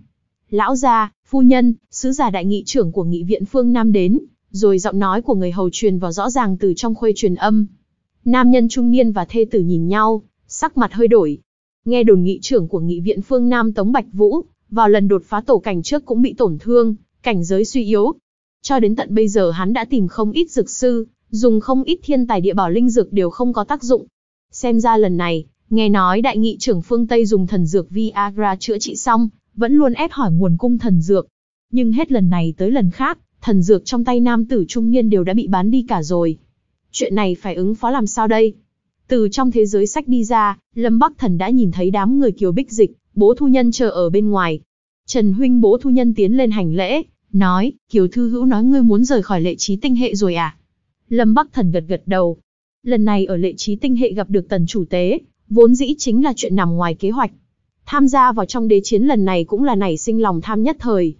Lão gia, phu nhân, sứ giả đại nghị trưởng của nghị viện phương Nam đến, rồi giọng nói của người hầu truyền vào rõ ràng từ trong khuê truyền âm. Nam nhân trung niên và thê tử nhìn nhau, sắc mặt hơi đổi. Nghe đồn nghị trưởng của nghị viện phương Nam Tống Bạch Vũ, vào lần đột phá tổ cảnh trước cũng bị tổn thương, cảnh giới suy yếu, cho đến tận bây giờ hắn đã tìm không ít dược sư, dùng không ít thiên tài địa bảo linh dược đều không có tác dụng. Xem ra lần này, nghe nói đại nghị trưởng phương Tây dùng thần dược Viagra chữa trị xong, vẫn luôn ép hỏi nguồn cung thần dược. Nhưng hết lần này tới lần khác, thần dược trong tay nam tử trung niên đều đã bị bán đi cả rồi. Chuyện này phải ứng phó làm sao đây? Từ trong thế giới sách đi ra, Lâm Bắc Thần đã nhìn thấy đám người kiều bích dịch, bố thu nhân chờ ở bên ngoài. Trần Huynh bố thu nhân tiến lên hành lễ, nói, Kiều Thư Hữu nói ngươi muốn rời khỏi lệ trí tinh hệ rồi à? Lâm Bắc Thần gật gật đầu. Lần này ở lệ trí tinh hệ gặp được tần chủ tế, vốn dĩ chính là chuyện nằm ngoài kế hoạch. Tham gia vào trong đế chiến lần này cũng là nảy sinh lòng tham nhất thời.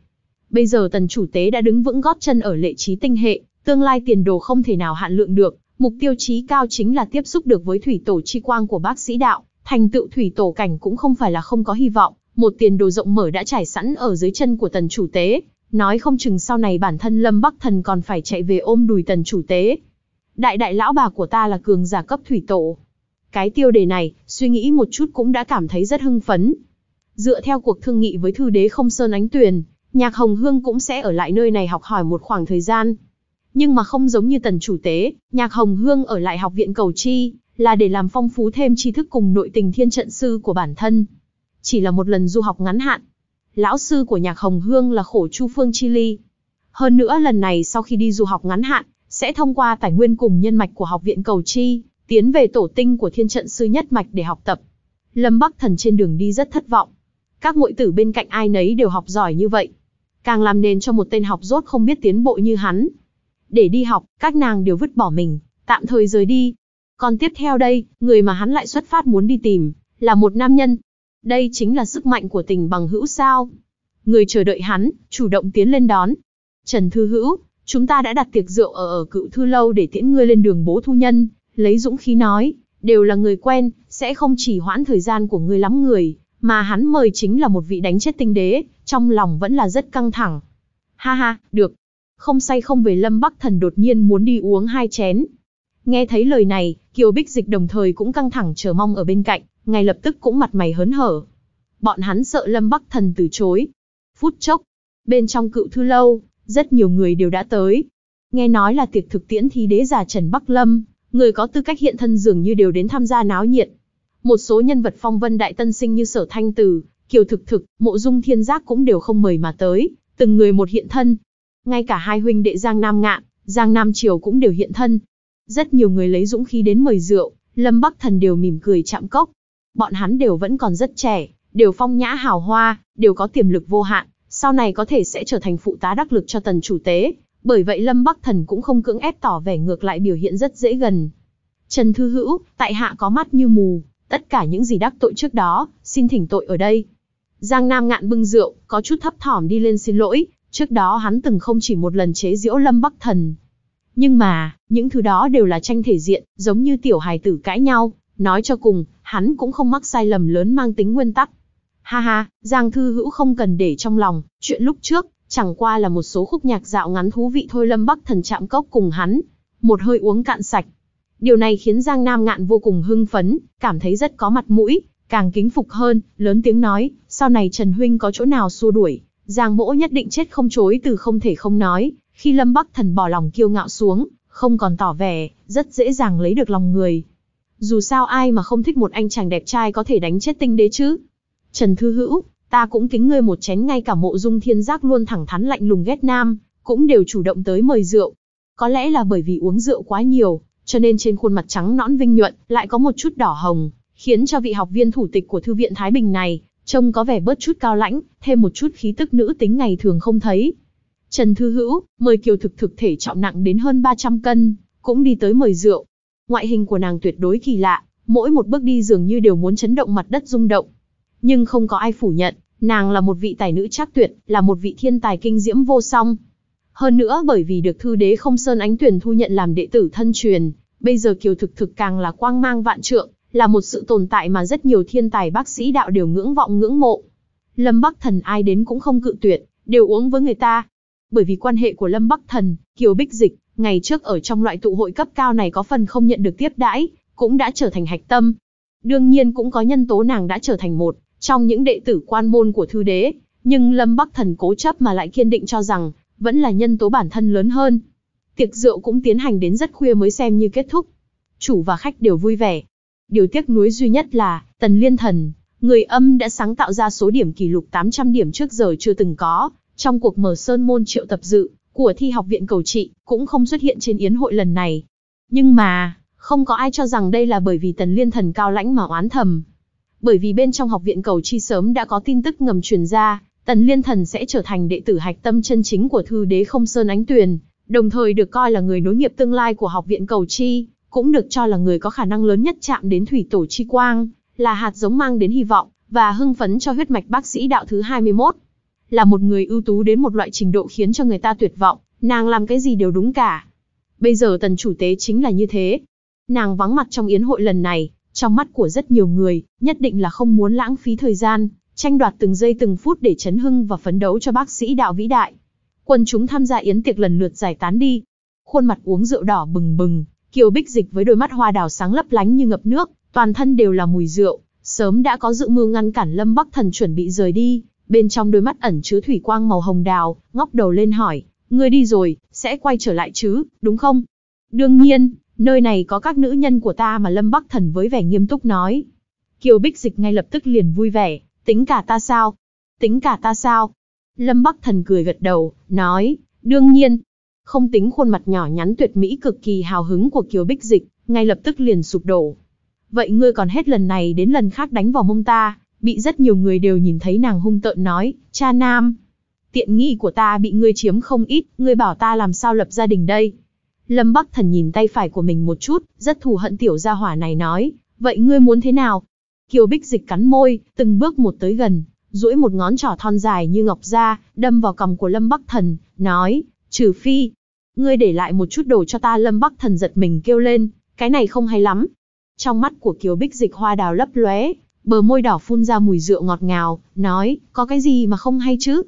Bây giờ tần chủ tế đã đứng vững gót chân ở lệ trí tinh hệ, tương lai tiền đồ không thể nào hạn lượng được. Mục tiêu chí cao chính là tiếp xúc được với thủy tổ chi quang của bác sĩ đạo, thành tựu thủy tổ cảnh cũng không phải là không có hy vọng. Một tiền đồ rộng mở đã trải sẵn ở dưới chân của tần chủ tế, Nói không chừng sau này bản thân Lâm Bắc Thần còn phải chạy về ôm đùi tần chủ tế. Đại đại lão bà của ta là cường giả cấp thủy tổ. Cái tiêu đề này, suy nghĩ một chút cũng đã cảm thấy rất hưng phấn. Dựa theo cuộc thương nghị với thư đế không sơn ánh tuyền, nhạc hồng hương cũng sẽ ở lại nơi này học hỏi một khoảng thời gian. Nhưng mà không giống như tần chủ tế, nhạc hồng hương ở lại học viện cầu chi, là để làm phong phú thêm tri thức cùng nội tình thiên trận sư của bản thân. Chỉ là một lần du học ngắn hạn, lão sư của nhạc Hồng Hương là khổ chu phương Chi Ly. Hơn nữa lần này sau khi đi du học ngắn hạn, sẽ thông qua tài nguyên cùng nhân mạch của học viện cầu chi, tiến về tổ tinh của thiên trận sư nhất mạch để học tập. Lâm Bắc Thần trên đường đi rất thất vọng. Các muội tử bên cạnh ai nấy đều học giỏi như vậy. Càng làm nền cho một tên học rốt không biết tiến bộ như hắn. Để đi học, các nàng đều vứt bỏ mình, tạm thời rời đi. Còn tiếp theo đây, người mà hắn lại xuất phát muốn đi tìm, là một nam nhân, đây chính là sức mạnh của tình bằng hữu sao. Người chờ đợi hắn, chủ động tiến lên đón. Trần Thư Hữu, chúng ta đã đặt tiệc rượu ở ở cựu thư lâu để tiễn ngươi lên đường bố thu nhân, lấy dũng khí nói, đều là người quen, sẽ không chỉ hoãn thời gian của ngươi lắm người, mà hắn mời chính là một vị đánh chết tinh đế, trong lòng vẫn là rất căng thẳng. Ha ha, được. Không say không về Lâm Bắc Thần đột nhiên muốn đi uống hai chén. Nghe thấy lời này, Kiều Bích Dịch đồng thời cũng căng thẳng chờ mong ở bên cạnh, ngay lập tức cũng mặt mày hớn hở. Bọn hắn sợ Lâm Bắc Thần từ chối. Phút chốc, bên trong cựu thư lâu, rất nhiều người đều đã tới. Nghe nói là tiệc thực tiễn thi đế già Trần Bắc Lâm, người có tư cách hiện thân dường như đều đến tham gia náo nhiệt. Một số nhân vật phong vân đại tân sinh như Sở Thanh Tử, Kiều Thực Thực, Mộ Dung Thiên Giác cũng đều không mời mà tới, từng người một hiện thân. Ngay cả hai huynh đệ Giang Nam Ngạn, Giang Nam Triều cũng đều hiện thân. Rất nhiều người lấy dũng khí đến mời rượu, Lâm Bắc Thần đều mỉm cười chạm cốc bọn hắn đều vẫn còn rất trẻ, đều phong nhã hào hoa, đều có tiềm lực vô hạn, sau này có thể sẽ trở thành phụ tá đắc lực cho tần chủ tế, bởi vậy Lâm Bắc Thần cũng không cưỡng ép tỏ vẻ ngược lại biểu hiện rất dễ gần. Trần Thư Hữu, tại hạ có mắt như mù, tất cả những gì đắc tội trước đó, xin thỉnh tội ở đây. Giang Nam ngạn bưng rượu, có chút thấp thỏm đi lên xin lỗi, trước đó hắn từng không chỉ một lần chế giễu Lâm Bắc Thần. Nhưng mà, những thứ đó đều là tranh thể diện, giống như tiểu hài tử cãi nhau, Nói cho cùng, hắn cũng không mắc sai lầm lớn mang tính nguyên tắc. Ha ha, Giang Thư Hữu không cần để trong lòng, chuyện lúc trước, chẳng qua là một số khúc nhạc dạo ngắn thú vị thôi Lâm Bắc Thần chạm cốc cùng hắn, một hơi uống cạn sạch. Điều này khiến Giang Nam Ngạn vô cùng hưng phấn, cảm thấy rất có mặt mũi, càng kính phục hơn, lớn tiếng nói, sau này Trần Huynh có chỗ nào xua đuổi, Giang Mỗ nhất định chết không chối từ không thể không nói, khi Lâm Bắc Thần bỏ lòng kiêu ngạo xuống, không còn tỏ vẻ, rất dễ dàng lấy được lòng người. Dù sao ai mà không thích một anh chàng đẹp trai có thể đánh chết tinh đế chứ. Trần Thư Hữu, ta cũng kính ngươi một chén ngay cả mộ dung thiên giác luôn thẳng thắn lạnh lùng ghét nam, cũng đều chủ động tới mời rượu. Có lẽ là bởi vì uống rượu quá nhiều, cho nên trên khuôn mặt trắng nõn vinh nhuận lại có một chút đỏ hồng, khiến cho vị học viên thủ tịch của Thư viện Thái Bình này trông có vẻ bớt chút cao lãnh, thêm một chút khí tức nữ tính ngày thường không thấy. Trần Thư Hữu, mời kiều thực thực thể trọng nặng đến hơn 300 cân, cũng đi tới mời rượu, Ngoại hình của nàng tuyệt đối kỳ lạ, mỗi một bước đi dường như đều muốn chấn động mặt đất rung động. Nhưng không có ai phủ nhận, nàng là một vị tài nữ chắc tuyệt, là một vị thiên tài kinh diễm vô song. Hơn nữa bởi vì được thư đế không sơn ánh tuyển thu nhận làm đệ tử thân truyền, bây giờ kiều thực thực càng là quang mang vạn trượng, là một sự tồn tại mà rất nhiều thiên tài bác sĩ đạo đều ngưỡng vọng ngưỡng mộ. Lâm Bắc Thần ai đến cũng không cự tuyệt, đều uống với người ta. Bởi vì quan hệ của Lâm Bắc Thần, Kiều Bích Dịch, ngày trước ở trong loại tụ hội cấp cao này có phần không nhận được tiếp đãi, cũng đã trở thành hạch tâm. Đương nhiên cũng có nhân tố nàng đã trở thành một trong những đệ tử quan môn của thư đế, nhưng Lâm Bắc Thần cố chấp mà lại kiên định cho rằng, vẫn là nhân tố bản thân lớn hơn. Tiệc rượu cũng tiến hành đến rất khuya mới xem như kết thúc. Chủ và khách đều vui vẻ. Điều tiếc nuối duy nhất là, Tần Liên Thần, người âm đã sáng tạo ra số điểm kỷ lục 800 điểm trước giờ chưa từng có, trong cuộc mở sơn môn triệu tập dự, của thi học viện cầu trị cũng không xuất hiện trên yến hội lần này. Nhưng mà, không có ai cho rằng đây là bởi vì tần liên thần cao lãnh mà oán thầm. Bởi vì bên trong học viện cầu chi sớm đã có tin tức ngầm truyền ra, tần liên thần sẽ trở thành đệ tử hạch tâm chân chính của thư đế không sơn ánh tuyền, đồng thời được coi là người nối nghiệp tương lai của học viện cầu chi, cũng được cho là người có khả năng lớn nhất chạm đến thủy tổ chi quang, là hạt giống mang đến hy vọng và hưng phấn cho huyết mạch bác sĩ đạo thứ 21 là một người ưu tú đến một loại trình độ khiến cho người ta tuyệt vọng, nàng làm cái gì đều đúng cả. Bây giờ tần chủ tế chính là như thế. Nàng vắng mặt trong yến hội lần này, trong mắt của rất nhiều người, nhất định là không muốn lãng phí thời gian, tranh đoạt từng giây từng phút để chấn hưng và phấn đấu cho bác sĩ đạo vĩ đại. Quân chúng tham gia yến tiệc lần lượt giải tán đi. Khuôn mặt uống rượu đỏ bừng bừng, Kiều Bích Dịch với đôi mắt hoa đào sáng lấp lánh như ngập nước, toàn thân đều là mùi rượu, sớm đã có dự mưu ngăn cản Lâm Bắc Thần chuẩn bị rời đi, bên trong đôi mắt ẩn chứa thủy quang màu hồng đào, ngóc đầu lên hỏi, ngươi đi rồi, sẽ quay trở lại chứ, đúng không? Đương nhiên, nơi này có các nữ nhân của ta mà Lâm Bắc Thần với vẻ nghiêm túc nói. Kiều Bích Dịch ngay lập tức liền vui vẻ, tính cả ta sao? Tính cả ta sao? Lâm Bắc Thần cười gật đầu, nói, đương nhiên. Không tính khuôn mặt nhỏ nhắn tuyệt mỹ cực kỳ hào hứng của Kiều Bích Dịch, ngay lập tức liền sụp đổ. Vậy ngươi còn hết lần này đến lần khác đánh vào mông ta, bị rất nhiều người đều nhìn thấy nàng hung tợn nói, cha nam, tiện nghi của ta bị ngươi chiếm không ít, ngươi bảo ta làm sao lập gia đình đây. Lâm Bắc Thần nhìn tay phải của mình một chút, rất thù hận tiểu gia hỏa này nói, vậy ngươi muốn thế nào? Kiều Bích Dịch cắn môi, từng bước một tới gần, duỗi một ngón trỏ thon dài như ngọc ra, đâm vào cầm của Lâm Bắc Thần, nói, trừ phi, ngươi để lại một chút đồ cho ta Lâm Bắc Thần giật mình kêu lên, cái này không hay lắm. Trong mắt của Kiều Bích Dịch hoa đào lấp lóe, bờ môi đỏ phun ra mùi rượu ngọt ngào, nói, có cái gì mà không hay chứ?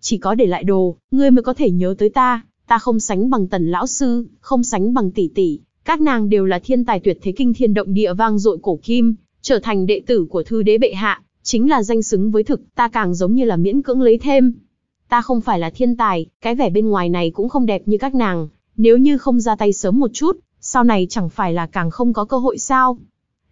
Chỉ có để lại đồ, ngươi mới có thể nhớ tới ta, ta không sánh bằng tần lão sư, không sánh bằng tỷ tỷ, các nàng đều là thiên tài tuyệt thế kinh thiên động địa vang dội cổ kim, trở thành đệ tử của thư đế bệ hạ, chính là danh xứng với thực, ta càng giống như là miễn cưỡng lấy thêm. Ta không phải là thiên tài, cái vẻ bên ngoài này cũng không đẹp như các nàng, nếu như không ra tay sớm một chút, sau này chẳng phải là càng không có cơ hội sao?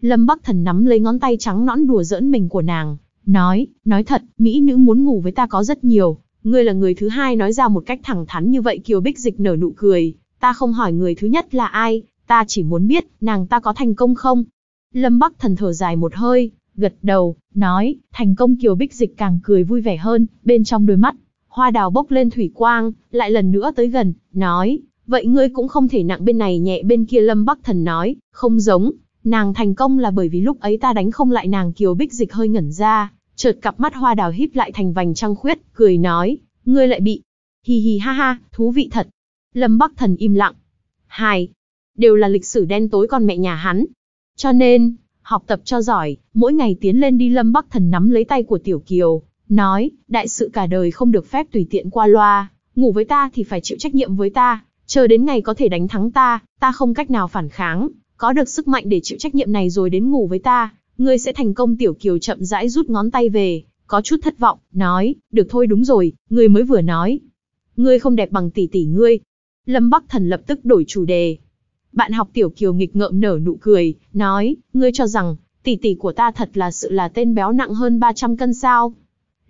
Lâm Bắc Thần nắm lấy ngón tay trắng nõn đùa giỡn mình của nàng, nói, nói thật, mỹ nữ muốn ngủ với ta có rất nhiều, ngươi là người thứ hai nói ra một cách thẳng thắn như vậy Kiều Bích Dịch nở nụ cười, ta không hỏi người thứ nhất là ai, ta chỉ muốn biết, nàng ta có thành công không? Lâm Bắc Thần thở dài một hơi, gật đầu, nói, thành công Kiều Bích Dịch càng cười vui vẻ hơn, bên trong đôi mắt, hoa đào bốc lên thủy quang, lại lần nữa tới gần, nói, vậy ngươi cũng không thể nặng bên này nhẹ bên kia Lâm Bắc Thần nói, không giống, Nàng thành công là bởi vì lúc ấy ta đánh không lại nàng Kiều Bích Dịch hơi ngẩn ra, chợt cặp mắt hoa đào híp lại thành vành trăng khuyết, cười nói, ngươi lại bị. Hì hì ha ha, thú vị thật. Lâm Bắc Thần im lặng. Hai, đều là lịch sử đen tối con mẹ nhà hắn. Cho nên, học tập cho giỏi, mỗi ngày tiến lên đi Lâm Bắc Thần nắm lấy tay của Tiểu Kiều, nói, đại sự cả đời không được phép tùy tiện qua loa, ngủ với ta thì phải chịu trách nhiệm với ta, chờ đến ngày có thể đánh thắng ta, ta không cách nào phản kháng, có được sức mạnh để chịu trách nhiệm này rồi đến ngủ với ta, ngươi sẽ thành công tiểu kiều chậm rãi rút ngón tay về, có chút thất vọng, nói, được thôi đúng rồi, ngươi mới vừa nói. Ngươi không đẹp bằng tỷ tỷ ngươi. Lâm Bắc Thần lập tức đổi chủ đề. Bạn học tiểu kiều nghịch ngợm nở nụ cười, nói, ngươi cho rằng, tỷ tỷ của ta thật là sự là tên béo nặng hơn 300 cân sao.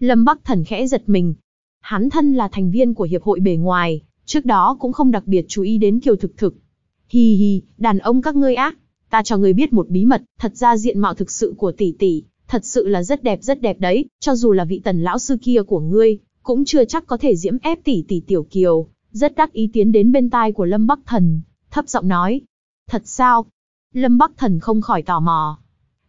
Lâm Bắc Thần khẽ giật mình. Hắn thân là thành viên của Hiệp hội bề ngoài, trước đó cũng không đặc biệt chú ý đến kiều thực thực, Hi hi, đàn ông các ngươi ác, ta cho ngươi biết một bí mật, thật ra diện mạo thực sự của tỷ tỷ, thật sự là rất đẹp rất đẹp đấy, cho dù là vị tần lão sư kia của ngươi, cũng chưa chắc có thể diễm ép tỷ tỷ tiểu kiều. Rất đắc ý tiến đến bên tai của Lâm Bắc Thần, thấp giọng nói. Thật sao? Lâm Bắc Thần không khỏi tò mò.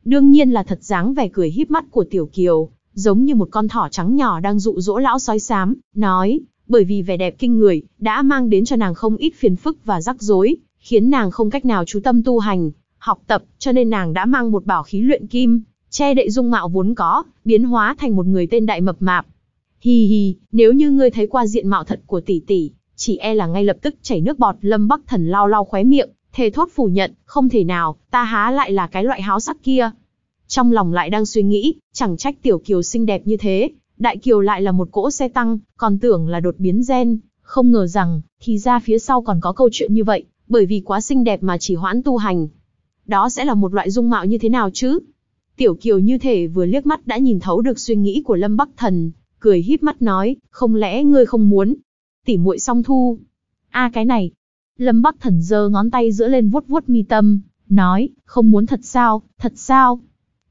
Đương nhiên là thật dáng vẻ cười híp mắt của Tiểu Kiều, giống như một con thỏ trắng nhỏ đang dụ dỗ lão sói xám, nói, bởi vì vẻ đẹp kinh người, đã mang đến cho nàng không ít phiền phức và rắc rối, khiến nàng không cách nào chú tâm tu hành, học tập, cho nên nàng đã mang một bảo khí luyện kim, che đậy dung mạo vốn có, biến hóa thành một người tên đại mập mạp. Hi hi, nếu như ngươi thấy qua diện mạo thật của tỷ tỷ, chỉ e là ngay lập tức chảy nước bọt, Lâm Bắc Thần lau lau khóe miệng, thề thốt phủ nhận, không thể nào, ta há lại là cái loại háo sắc kia. Trong lòng lại đang suy nghĩ, chẳng trách tiểu kiều xinh đẹp như thế, đại kiều lại là một cỗ xe tăng, còn tưởng là đột biến gen, không ngờ rằng, thì ra phía sau còn có câu chuyện như vậy, bởi vì quá xinh đẹp mà chỉ hoãn tu hành. Đó sẽ là một loại dung mạo như thế nào chứ? Tiểu Kiều như thể vừa liếc mắt đã nhìn thấu được suy nghĩ của Lâm Bắc Thần, cười híp mắt nói, không lẽ ngươi không muốn? Tỉ muội song thu. a cái này. Lâm Bắc Thần giơ ngón tay giữa lên vuốt vuốt mi tâm, nói, không muốn thật sao, thật sao?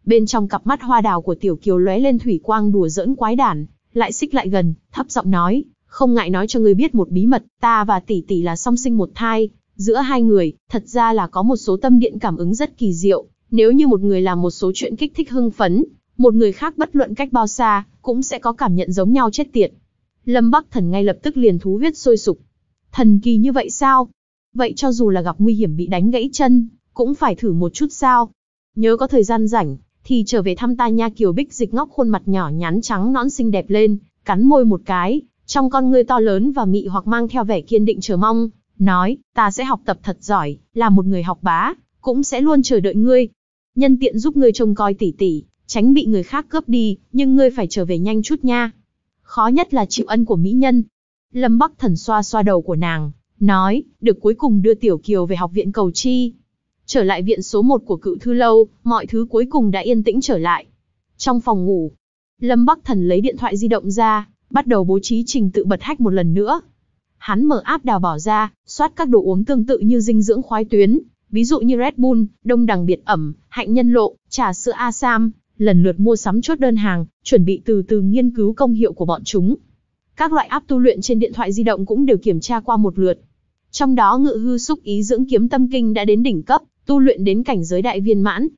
Bên trong cặp mắt hoa đào của Tiểu Kiều lóe lên thủy quang đùa giỡn quái đản, lại xích lại gần, thấp giọng nói, không ngại nói cho ngươi biết một bí mật, ta và tỷ tỷ là song sinh một thai, Giữa hai người, thật ra là có một số tâm điện cảm ứng rất kỳ diệu, nếu như một người làm một số chuyện kích thích hưng phấn, một người khác bất luận cách bao xa, cũng sẽ có cảm nhận giống nhau chết tiệt. Lâm Bắc Thần ngay lập tức liền thú huyết sôi sục. Thần kỳ như vậy sao? Vậy cho dù là gặp nguy hiểm bị đánh gãy chân, cũng phải thử một chút sao? Nhớ có thời gian rảnh, thì trở về thăm ta nha Kiều Bích dịch ngóc khuôn mặt nhỏ nhắn trắng nõn xinh đẹp lên, cắn môi một cái, trong con ngươi to lớn và mị hoặc mang theo vẻ kiên định chờ mong, nói, ta sẽ học tập thật giỏi, là một người học bá, cũng sẽ luôn chờ đợi ngươi. Nhân tiện giúp ngươi trông coi tỷ tỷ, tránh bị người khác cướp đi, nhưng ngươi phải trở về nhanh chút nha. Khó nhất là chịu ân của mỹ nhân. Lâm Bắc Thần xoa xoa đầu của nàng, nói, được cuối cùng đưa Tiểu Kiều về học viện cầu chi. Trở lại viện số 1 của cựu thư lâu, mọi thứ cuối cùng đã yên tĩnh trở lại. Trong phòng ngủ, Lâm Bắc Thần lấy điện thoại di động ra, bắt đầu bố trí trình tự bật hách một lần nữa. Hắn mở áp đào bỏ ra, soát các đồ uống tương tự như dinh dưỡng khoái tuyến, ví dụ như Red Bull, Đông Đằng Biệt Ẩm, Hạnh Nhân Lộ, trà sữa Asam, lần lượt mua sắm chốt đơn hàng, chuẩn bị từ từ nghiên cứu công hiệu của bọn chúng. Các loại app tu luyện trên điện thoại di động cũng đều kiểm tra qua một lượt. Trong đó ngự hư xúc ý dưỡng kiếm tâm kinh đã đến đỉnh cấp, tu luyện đến cảnh giới đại viên mãn.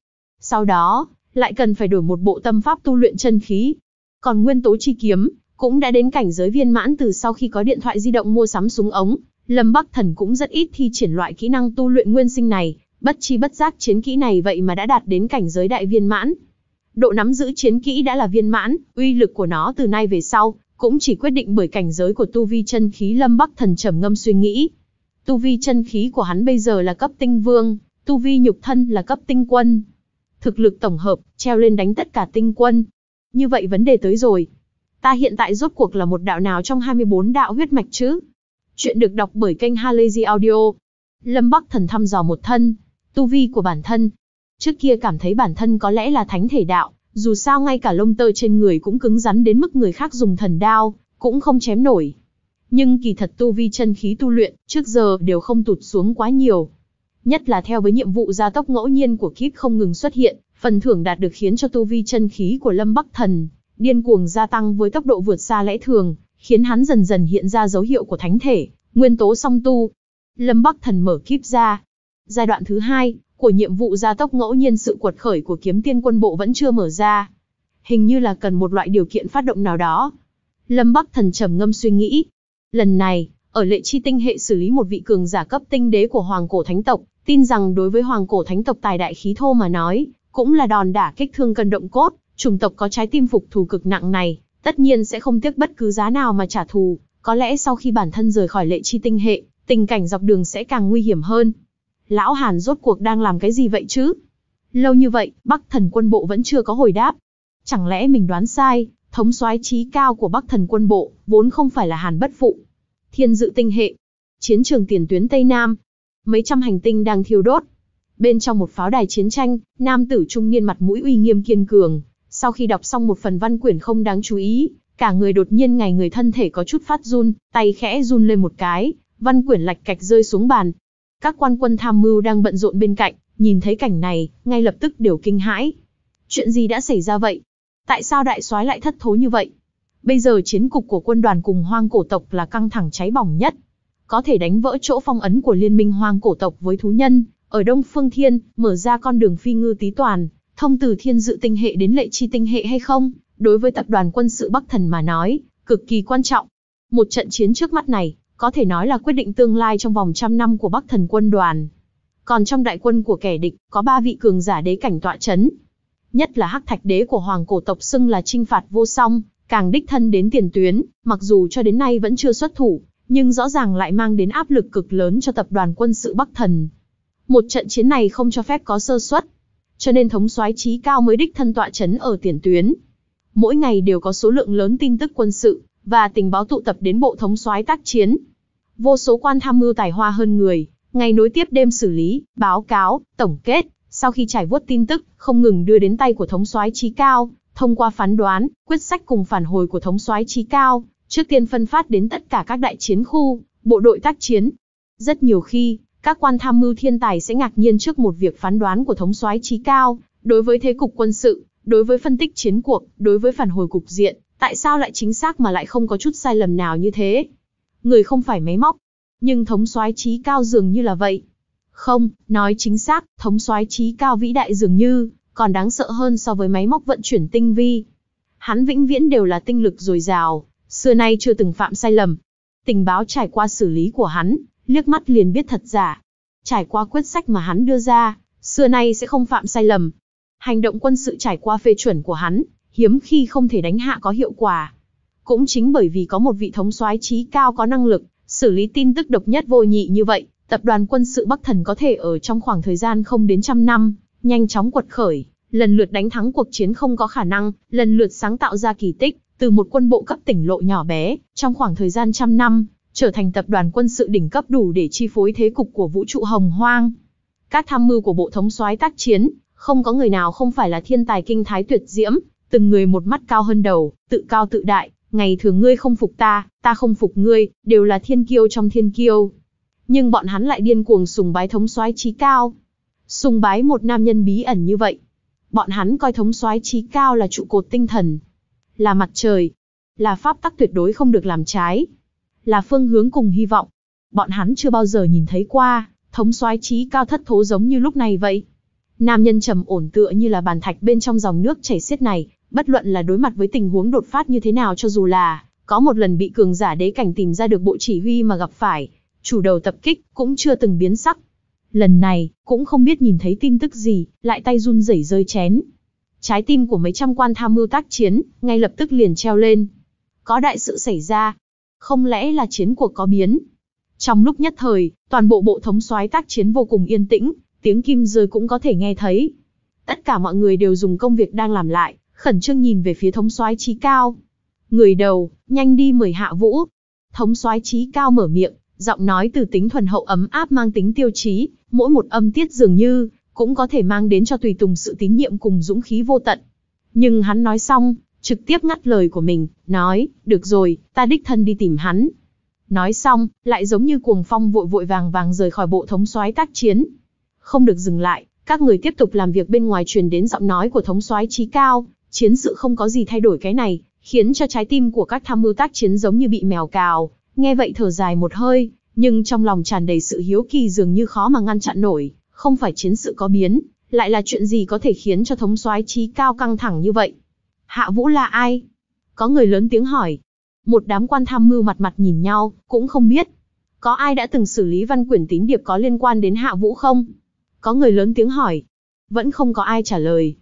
Sau đó, lại cần phải đổi một bộ tâm pháp tu luyện chân khí. Còn nguyên tố chi kiếm, cũng đã đến cảnh giới viên mãn từ sau khi có điện thoại di động mua sắm súng ống, Lâm Bắc Thần cũng rất ít thi triển loại kỹ năng tu luyện nguyên sinh này, bất chi bất giác chiến kỹ này vậy mà đã đạt đến cảnh giới đại viên mãn. Độ nắm giữ chiến kỹ đã là viên mãn, uy lực của nó từ nay về sau cũng chỉ quyết định bởi cảnh giới của tu vi chân khí Lâm Bắc Thần trầm ngâm suy nghĩ. Tu vi chân khí của hắn bây giờ là cấp tinh vương, tu vi nhục thân là cấp tinh quân. Thực lực tổng hợp, treo lên đánh tất cả tinh quân. Như vậy vấn đề tới rồi, Ta hiện tại rốt cuộc là một đạo nào trong 24 đạo huyết mạch chứ? Chuyện được đọc bởi kênh Halazy Audio. Lâm Bắc Thần thăm dò một thân, tu vi của bản thân. Trước kia cảm thấy bản thân có lẽ là thánh thể đạo, dù sao ngay cả lông tơ trên người cũng cứng rắn đến mức người khác dùng thần đao, cũng không chém nổi. Nhưng kỳ thật tu vi chân khí tu luyện, trước giờ đều không tụt xuống quá nhiều. Nhất là theo với nhiệm vụ gia tốc ngẫu nhiên của kiếp không ngừng xuất hiện, phần thưởng đạt được khiến cho tu vi chân khí của Lâm Bắc Thần điên cuồng gia tăng với tốc độ vượt xa lẽ thường, khiến hắn dần dần hiện ra dấu hiệu của thánh thể, nguyên tố song tu. Lâm Bắc Thần mở kíp ra. Giai đoạn thứ hai của nhiệm vụ gia tốc ngẫu nhiên sự quật khởi của kiếm tiên quân bộ vẫn chưa mở ra. Hình như là cần một loại điều kiện phát động nào đó. Lâm Bắc Thần trầm ngâm suy nghĩ. Lần này, ở lệ chi tinh hệ xử lý một vị cường giả cấp tinh đế của Hoàng Cổ Thánh Tộc, tin rằng đối với Hoàng Cổ Thánh Tộc tài đại khí thô mà nói, cũng là đòn đả kích thương cân động cốt, chủng tộc có trái tim phục thù cực nặng này, tất nhiên sẽ không tiếc bất cứ giá nào mà trả thù, có lẽ sau khi bản thân rời khỏi lệ chi tinh hệ, tình cảnh dọc đường sẽ càng nguy hiểm hơn. Lão Hàn rốt cuộc đang làm cái gì vậy chứ? Lâu như vậy, Bắc Thần quân bộ vẫn chưa có hồi đáp. Chẳng lẽ mình đoán sai, thống soái trí cao của Bắc Thần quân bộ vốn không phải là Hàn Bất Phụ. Thiên dự tinh hệ, chiến trường tiền tuyến Tây Nam, mấy trăm hành tinh đang thiêu đốt. Bên trong một pháo đài chiến tranh, nam tử trung niên mặt mũi uy nghiêm kiên cường, sau khi đọc xong một phần văn quyển không đáng chú ý, cả người đột nhiên ngày người thân thể có chút phát run, tay khẽ run lên một cái, văn quyển lạch cạch rơi xuống bàn. Các quan quân tham mưu đang bận rộn bên cạnh, nhìn thấy cảnh này, ngay lập tức đều kinh hãi. Chuyện gì đã xảy ra vậy? Tại sao đại soái lại thất thố như vậy? Bây giờ chiến cục của quân đoàn cùng hoang cổ tộc là căng thẳng cháy bỏng nhất. Có thể đánh vỡ chỗ phong ấn của liên minh hoang cổ tộc với thú nhân, ở Đông Phương Thiên, mở ra con đường phi ngư tí toàn, thông từ thiên dự tinh hệ đến lệ chi tinh hệ hay không, đối với tập đoàn quân sự Bắc Thần mà nói, cực kỳ quan trọng. Một trận chiến trước mắt này, có thể nói là quyết định tương lai trong vòng trăm năm của Bắc Thần quân đoàn. Còn trong đại quân của kẻ địch, có ba vị cường giả đế cảnh tọa chấn. Nhất là Hắc Thạch Đế của Hoàng Cổ tộc xưng là trinh phạt vô song, càng đích thân đến tiền tuyến, mặc dù cho đến nay vẫn chưa xuất thủ, nhưng rõ ràng lại mang đến áp lực cực lớn cho tập đoàn quân sự Bắc Thần. Một trận chiến này không cho phép có sơ suất, cho nên thống soái trí cao mới đích thân tọa chấn ở tiền tuyến. Mỗi ngày đều có số lượng lớn tin tức quân sự và tình báo tụ tập đến bộ thống soái tác chiến. Vô số quan tham mưu tài hoa hơn người, ngày nối tiếp đêm xử lý, báo cáo, tổng kết, sau khi trải vuốt tin tức, không ngừng đưa đến tay của thống soái trí cao, thông qua phán đoán, quyết sách cùng phản hồi của thống soái trí cao, trước tiên phân phát đến tất cả các đại chiến khu, bộ đội tác chiến. Rất nhiều khi, các quan tham mưu thiên tài sẽ ngạc nhiên trước một việc phán đoán của thống soái trí cao, đối với thế cục quân sự, đối với phân tích chiến cuộc, đối với phản hồi cục diện, tại sao lại chính xác mà lại không có chút sai lầm nào như thế? Người không phải máy móc, nhưng thống soái trí cao dường như là vậy. Không, nói chính xác, thống soái trí cao vĩ đại dường như còn đáng sợ hơn so với máy móc vận chuyển tinh vi. Hắn vĩnh viễn đều là tinh lực dồi dào, xưa nay chưa từng phạm sai lầm. Tình báo trải qua xử lý của hắn, liếc mắt liền biết thật giả. Trải qua quyết sách mà hắn đưa ra, xưa nay sẽ không phạm sai lầm. Hành động quân sự trải qua phê chuẩn của hắn, hiếm khi không thể đánh hạ có hiệu quả. Cũng chính bởi vì có một vị thống soái trí cao có năng lực, xử lý tin tức độc nhất vô nhị như vậy, tập đoàn quân sự Bắc Thần có thể ở trong khoảng thời gian không đến trăm năm, nhanh chóng quật khởi, lần lượt đánh thắng cuộc chiến không có khả năng, lần lượt sáng tạo ra kỳ tích, từ một quân bộ cấp tỉnh lộ nhỏ bé, trong khoảng thời gian trăm năm, trở thành tập đoàn quân sự đỉnh cấp đủ để chi phối thế cục của vũ trụ hồng hoang. Các tham mưu của bộ thống soái tác chiến, không có người nào không phải là thiên tài kinh thái tuyệt diễm, từng người một mắt cao hơn đầu, tự cao tự đại, ngày thường ngươi không phục ta, ta không phục ngươi, đều là thiên kiêu trong thiên kiêu. Nhưng bọn hắn lại điên cuồng sùng bái thống soái trí cao. Sùng bái một nam nhân bí ẩn như vậy. Bọn hắn coi thống soái trí cao là trụ cột tinh thần, là mặt trời, là pháp tắc tuyệt đối không được làm trái, là phương hướng cùng hy vọng. Bọn hắn chưa bao giờ nhìn thấy qua, thống soái trí cao thất thố giống như lúc này vậy. Nam nhân trầm ổn tựa như là bàn thạch bên trong dòng nước chảy xiết này, bất luận là đối mặt với tình huống đột phát như thế nào cho dù là có một lần bị cường giả đế cảnh tìm ra được bộ chỉ huy mà gặp phải, chủ đầu tập kích cũng chưa từng biến sắc. Lần này, cũng không biết nhìn thấy tin tức gì, lại tay run rẩy rơi chén. Trái tim của mấy trăm quan tham mưu tác chiến, ngay lập tức liền treo lên. Có đại sự xảy ra, không lẽ là chiến cuộc có biến? Trong lúc nhất thời, toàn bộ bộ thống soái tác chiến vô cùng yên tĩnh, tiếng kim rơi cũng có thể nghe thấy. Tất cả mọi người đều dùng công việc đang làm lại, khẩn trương nhìn về phía thống soái trí cao. Người đầu, nhanh đi mời hạ vũ. Thống soái trí cao mở miệng, giọng nói từ tính thuần hậu ấm áp mang tính tiêu chí, mỗi một âm tiết dường như, cũng có thể mang đến cho tùy tùng sự tín nhiệm cùng dũng khí vô tận. Nhưng hắn nói xong, trực tiếp ngắt lời của mình, nói, được rồi, ta đích thân đi tìm hắn. Nói xong, lại giống như cuồng phong vội vội vàng vàng rời khỏi bộ thống soái tác chiến. Không được dừng lại, các người tiếp tục làm việc bên ngoài truyền đến giọng nói của thống soái trí cao, chiến sự không có gì thay đổi cái này, khiến cho trái tim của các tham mưu tác chiến giống như bị mèo cào, nghe vậy thở dài một hơi, nhưng trong lòng tràn đầy sự hiếu kỳ dường như khó mà ngăn chặn nổi, không phải chiến sự có biến, lại là chuyện gì có thể khiến cho thống soái trí cao căng thẳng như vậy. Hạ Vũ là ai? Có người lớn tiếng hỏi. Một đám quan tham mưu mặt mặt nhìn nhau, cũng không biết. Có ai đã từng xử lý văn quyển tín điệp có liên quan đến Hạ Vũ không? Có người lớn tiếng hỏi. Vẫn không có ai trả lời.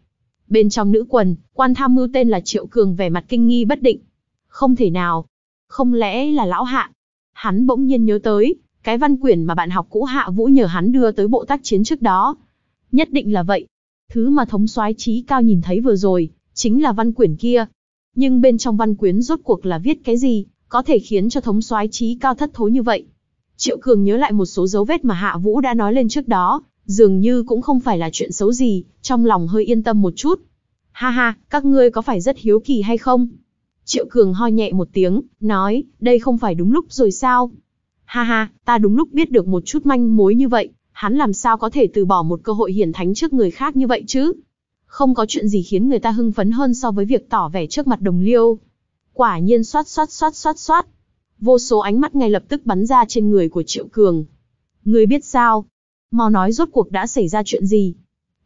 Bên trong nữ quần, quan tham mưu tên là Triệu Cường vẻ mặt kinh nghi bất định. Không thể nào. Không lẽ là lão Hạ? Hắn bỗng nhiên nhớ tới, cái văn quyển mà bạn học cũ Hạ Vũ nhờ hắn đưa tới bộ tác chiến trước đó. Nhất định là vậy. Thứ mà thống soái trí cao nhìn thấy vừa rồi, chính là văn quyển kia. Nhưng bên trong văn quyển rốt cuộc là viết cái gì, có thể khiến cho thống soái trí cao thất thối như vậy. Triệu Cường nhớ lại một số dấu vết mà Hạ Vũ đã nói lên trước đó, dường như cũng không phải là chuyện xấu gì, trong lòng hơi yên tâm một chút. Ha ha, các ngươi có phải rất hiếu kỳ hay không? Triệu Cường ho nhẹ một tiếng, nói, đây không phải đúng lúc rồi sao? Ha ha, ta đúng lúc biết được một chút manh mối như vậy, hắn làm sao có thể từ bỏ một cơ hội hiển thánh trước người khác như vậy chứ? Không có chuyện gì khiến người ta hưng phấn hơn so với việc tỏ vẻ trước mặt đồng liêu. Quả nhiên xoát xoát xoát xoát xoát. Vô số ánh mắt ngay lập tức bắn ra trên người của Triệu Cường. Người biết sao? Mau nói rốt cuộc đã xảy ra chuyện gì?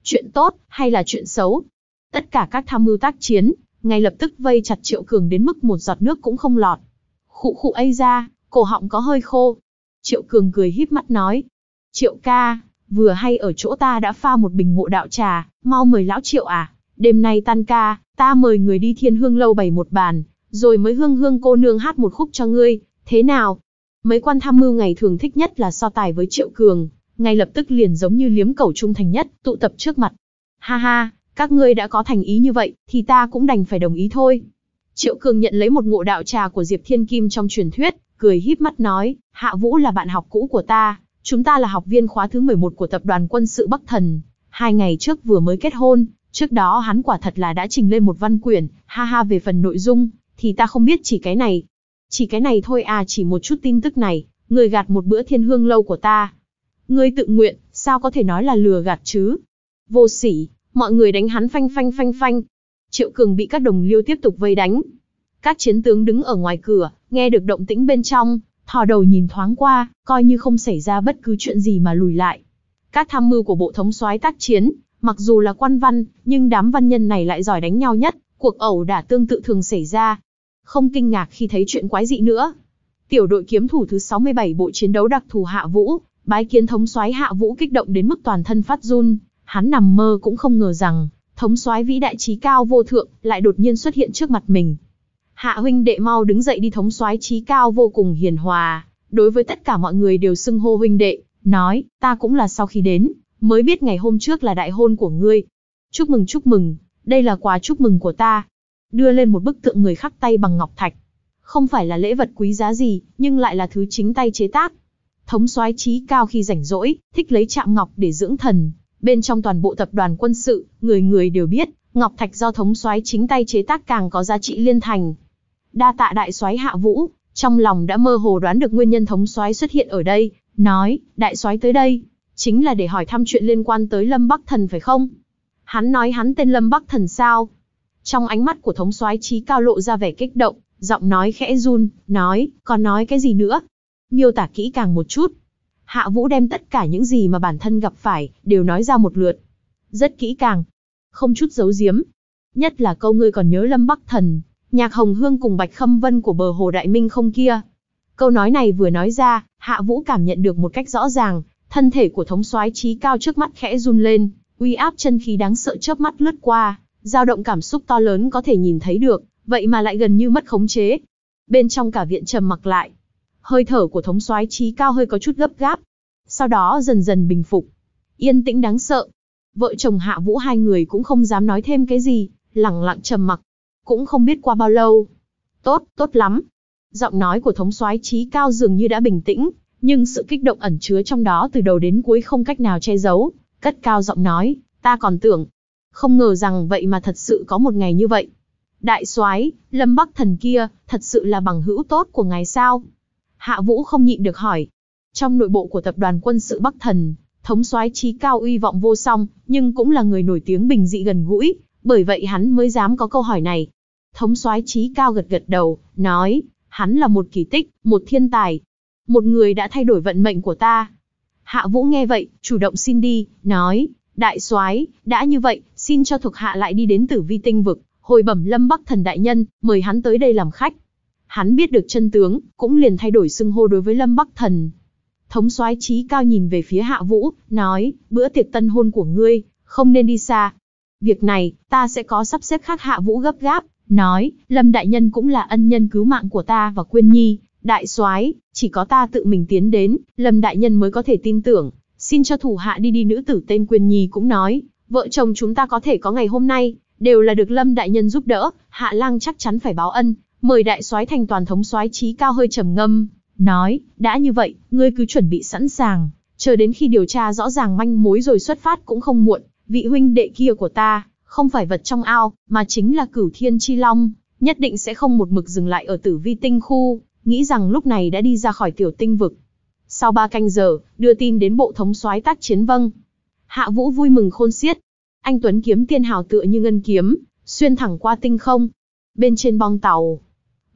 Chuyện tốt hay là chuyện xấu? Tất cả các tham mưu tác chiến, ngay lập tức vây chặt Triệu Cường đến mức một giọt nước cũng không lọt. Khụ khụ ấy ra, cổ họng có hơi khô. Triệu Cường cười híp mắt nói. Triệu ca, vừa hay ở chỗ ta đã pha một bình ngộ đạo trà, mau mời lão triệu à, đêm nay tan ca, ta mời người đi thiên hương lâu bày một bàn, rồi mới hương hương cô nương hát một khúc cho ngươi, thế nào? Mấy quan tham mưu ngày thường thích nhất là so tài với triệu cường, ngay lập tức liền giống như liếm cẩu trung thành nhất, tụ tập trước mặt. Ha ha, các ngươi đã có thành ý như vậy, thì ta cũng đành phải đồng ý thôi. Triệu cường nhận lấy một ngộ đạo trà của Diệp Thiên Kim trong truyền thuyết, cười híp mắt nói, Hạ Vũ là bạn học cũ của ta, Chúng ta là học viên khóa thứ 11 của tập đoàn quân sự Bắc Thần, hai ngày trước vừa mới kết hôn, trước đó hắn quả thật là đã trình lên một văn quyển, ha ha về phần nội dung, thì ta không biết chỉ cái này. Chỉ cái này thôi à chỉ một chút tin tức này, người gạt một bữa thiên hương lâu của ta. Người tự nguyện, sao có thể nói là lừa gạt chứ? Vô sỉ, mọi người đánh hắn phanh phanh phanh phanh. Triệu Cường bị các đồng liêu tiếp tục vây đánh. Các chiến tướng đứng ở ngoài cửa, nghe được động tĩnh bên trong, thò đầu nhìn thoáng qua, coi như không xảy ra bất cứ chuyện gì mà lùi lại. Các tham mưu của bộ thống soái tác chiến, mặc dù là quan văn, nhưng đám văn nhân này lại giỏi đánh nhau nhất, cuộc ẩu đả tương tự thường xảy ra. Không kinh ngạc khi thấy chuyện quái dị nữa. Tiểu đội kiếm thủ thứ 67 bộ chiến đấu đặc thù Hạ Vũ, bái kiến thống soái Hạ Vũ kích động đến mức toàn thân phát run, hắn nằm mơ cũng không ngờ rằng, thống soái vĩ đại trí cao vô thượng lại đột nhiên xuất hiện trước mặt mình, Hạ huynh đệ mau đứng dậy đi thống soái trí cao vô cùng hiền hòa, đối với tất cả mọi người đều xưng hô huynh đệ, nói, ta cũng là sau khi đến, mới biết ngày hôm trước là đại hôn của ngươi. Chúc mừng chúc mừng, đây là quà chúc mừng của ta. Đưa lên một bức tượng người khắc tay bằng ngọc thạch. Không phải là lễ vật quý giá gì, nhưng lại là thứ chính tay chế tác. Thống soái trí cao khi rảnh rỗi, thích lấy chạm ngọc để dưỡng thần. Bên trong toàn bộ tập đoàn quân sự, người người đều biết, ngọc thạch do thống soái chính tay chế tác càng có giá trị liên thành, đa tạ đại soái hạ vũ, trong lòng đã mơ hồ đoán được nguyên nhân thống soái xuất hiện ở đây, nói, đại soái tới đây, chính là để hỏi thăm chuyện liên quan tới Lâm Bắc Thần phải không? Hắn nói hắn tên Lâm Bắc Thần sao? Trong ánh mắt của thống soái trí cao lộ ra vẻ kích động, giọng nói khẽ run, nói, còn nói cái gì nữa? Miêu tả kỹ càng một chút. Hạ Vũ đem tất cả những gì mà bản thân gặp phải, đều nói ra một lượt. Rất kỹ càng. Không chút giấu giếm. Nhất là câu ngươi còn nhớ Lâm Bắc Thần, Nhạc Hồng Hương cùng Bạch Khâm Vân của bờ hồ Đại Minh không kia. Câu nói này vừa nói ra, Hạ Vũ cảm nhận được một cách rõ ràng, thân thể của thống soái trí cao trước mắt khẽ run lên, uy áp chân khí đáng sợ chớp mắt lướt qua, dao động cảm xúc to lớn có thể nhìn thấy được, vậy mà lại gần như mất khống chế. Bên trong cả viện trầm mặc lại, hơi thở của thống soái trí cao hơi có chút gấp gáp, sau đó dần dần bình phục. Yên tĩnh đáng sợ. Vợ chồng Hạ Vũ hai người cũng không dám nói thêm cái gì, lặng lặng trầm mặc cũng không biết qua bao lâu. Tốt, tốt lắm. Giọng nói của thống soái trí cao dường như đã bình tĩnh, nhưng sự kích động ẩn chứa trong đó từ đầu đến cuối không cách nào che giấu. Cất cao giọng nói, ta còn tưởng, không ngờ rằng vậy mà thật sự có một ngày như vậy. Đại soái, Lâm Bắc thần kia, thật sự là bằng hữu tốt của ngài sao? Hạ Vũ không nhịn được hỏi. Trong nội bộ của tập đoàn quân sự Bắc thần, thống soái trí cao uy vọng vô song, nhưng cũng là người nổi tiếng bình dị gần gũi, bởi vậy hắn mới dám có câu hỏi này. Thống soái trí cao gật gật đầu, nói, hắn là một kỳ tích, một thiên tài, một người đã thay đổi vận mệnh của ta. Hạ Vũ nghe vậy, chủ động xin đi, nói, đại soái, đã như vậy, xin cho thuộc hạ lại đi đến Tử Vi Tinh vực, hồi bẩm Lâm Bắc Thần đại nhân, mời hắn tới đây làm khách. Hắn biết được chân tướng, cũng liền thay đổi xưng hô đối với Lâm Bắc Thần. Thống soái trí cao nhìn về phía Hạ Vũ, nói, bữa tiệc tân hôn của ngươi, không nên đi xa. Việc này, ta sẽ có sắp xếp khác Hạ Vũ gấp gáp, nói, Lâm đại nhân cũng là ân nhân cứu mạng của ta và Quyên Nhi, đại soái, chỉ có ta tự mình tiến đến, Lâm đại nhân mới có thể tin tưởng, xin cho thủ hạ đi đi nữ tử tên Quyên Nhi cũng nói, vợ chồng chúng ta có thể có ngày hôm nay, đều là được Lâm đại nhân giúp đỡ, Hạ Lang chắc chắn phải báo ân, mời đại soái thành toàn thống soái trí cao hơi trầm ngâm, nói, đã như vậy, ngươi cứ chuẩn bị sẵn sàng, chờ đến khi điều tra rõ ràng manh mối rồi xuất phát cũng không muộn, vị huynh đệ kia của ta, không phải vật trong ao, mà chính là cửu thiên chi long, nhất định sẽ không một mực dừng lại ở tử vi tinh khu, nghĩ rằng lúc này đã đi ra khỏi tiểu tinh vực. Sau ba canh giờ, đưa tin đến bộ thống soái tác chiến vâng. Hạ Vũ vui mừng khôn xiết. Anh Tuấn kiếm tiên hào tựa như ngân kiếm, xuyên thẳng qua tinh không. Bên trên bong tàu,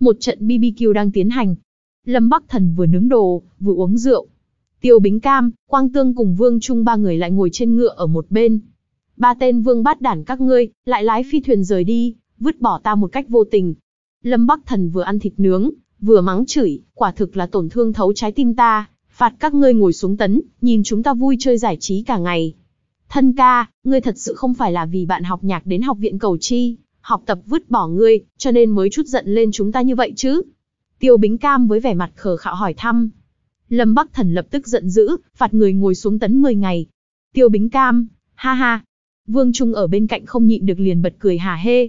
một trận BBQ đang tiến hành. Lâm Bắc Thần vừa nướng đồ, vừa uống rượu. Tiêu Bính Cam, Quang Tương cùng Vương Trung ba người lại ngồi trên ngựa ở một bên, ba tên vương bát đản các ngươi, lại lái phi thuyền rời đi, vứt bỏ ta một cách vô tình. Lâm Bắc Thần vừa ăn thịt nướng, vừa mắng chửi, quả thực là tổn thương thấu trái tim ta, phạt các ngươi ngồi xuống tấn, nhìn chúng ta vui chơi giải trí cả ngày. Thân ca, ngươi thật sự không phải là vì bạn học nhạc đến học viện cầu chi, học tập vứt bỏ ngươi, cho nên mới chút giận lên chúng ta như vậy chứ. Tiêu Bính Cam với vẻ mặt khờ khạo hỏi thăm. Lâm Bắc Thần lập tức giận dữ, phạt người ngồi xuống tấn 10 ngày. Tiêu Bính Cam, ha ha, Vương Trung ở bên cạnh không nhịn được liền bật cười hà hê.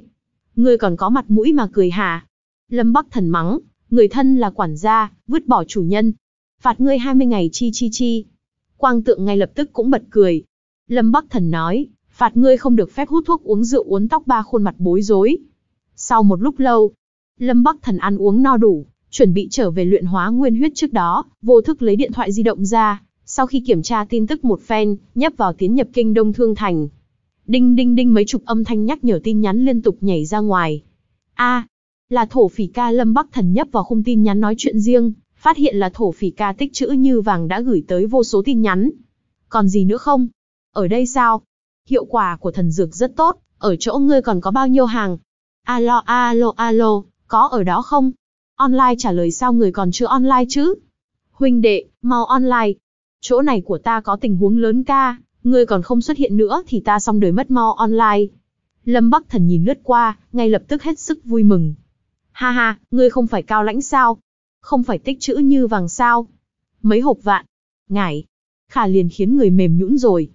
Ngươi còn có mặt mũi mà cười hà. Lâm Bắc Thần mắng, người thân là quản gia, vứt bỏ chủ nhân. Phạt ngươi 20 ngày chi chi chi. Quang tượng ngay lập tức cũng bật cười. Lâm Bắc Thần nói, phạt ngươi không được phép hút thuốc uống rượu uốn tóc ba khuôn mặt bối rối. Sau một lúc lâu, Lâm Bắc Thần ăn uống no đủ, chuẩn bị trở về luyện hóa nguyên huyết trước đó, vô thức lấy điện thoại di động ra, sau khi kiểm tra tin tức một phen, nhấp vào tiến nhập kinh Đông Thương Thành. Đinh đinh đinh mấy chục âm thanh nhắc nhở tin nhắn liên tục nhảy ra ngoài. A, là thổ phỉ ca Lâm Bắc Thần nhấp vào khung tin nhắn nói chuyện riêng, phát hiện là thổ phỉ ca tích chữ như vàng đã gửi tới vô số tin nhắn. Còn gì nữa không? Ở đây sao? Hiệu quả của thần dược rất tốt, ở chỗ ngươi còn có bao nhiêu hàng? Alo alo alo, có ở đó không? Online trả lời sao người còn chưa online chứ? Huynh đệ, mau online. Chỗ này của ta có tình huống lớn ca. Ngươi còn không xuất hiện nữa thì ta xong đời mất mo online. Lâm Bắc Thần nhìn lướt qua, ngay lập tức hết sức vui mừng. Ha ha, ngươi không phải cao lãnh sao? Không phải tích chữ như vàng sao? Mấy hộp vạn? Ngải. Khả liền khiến người mềm nhũn rồi.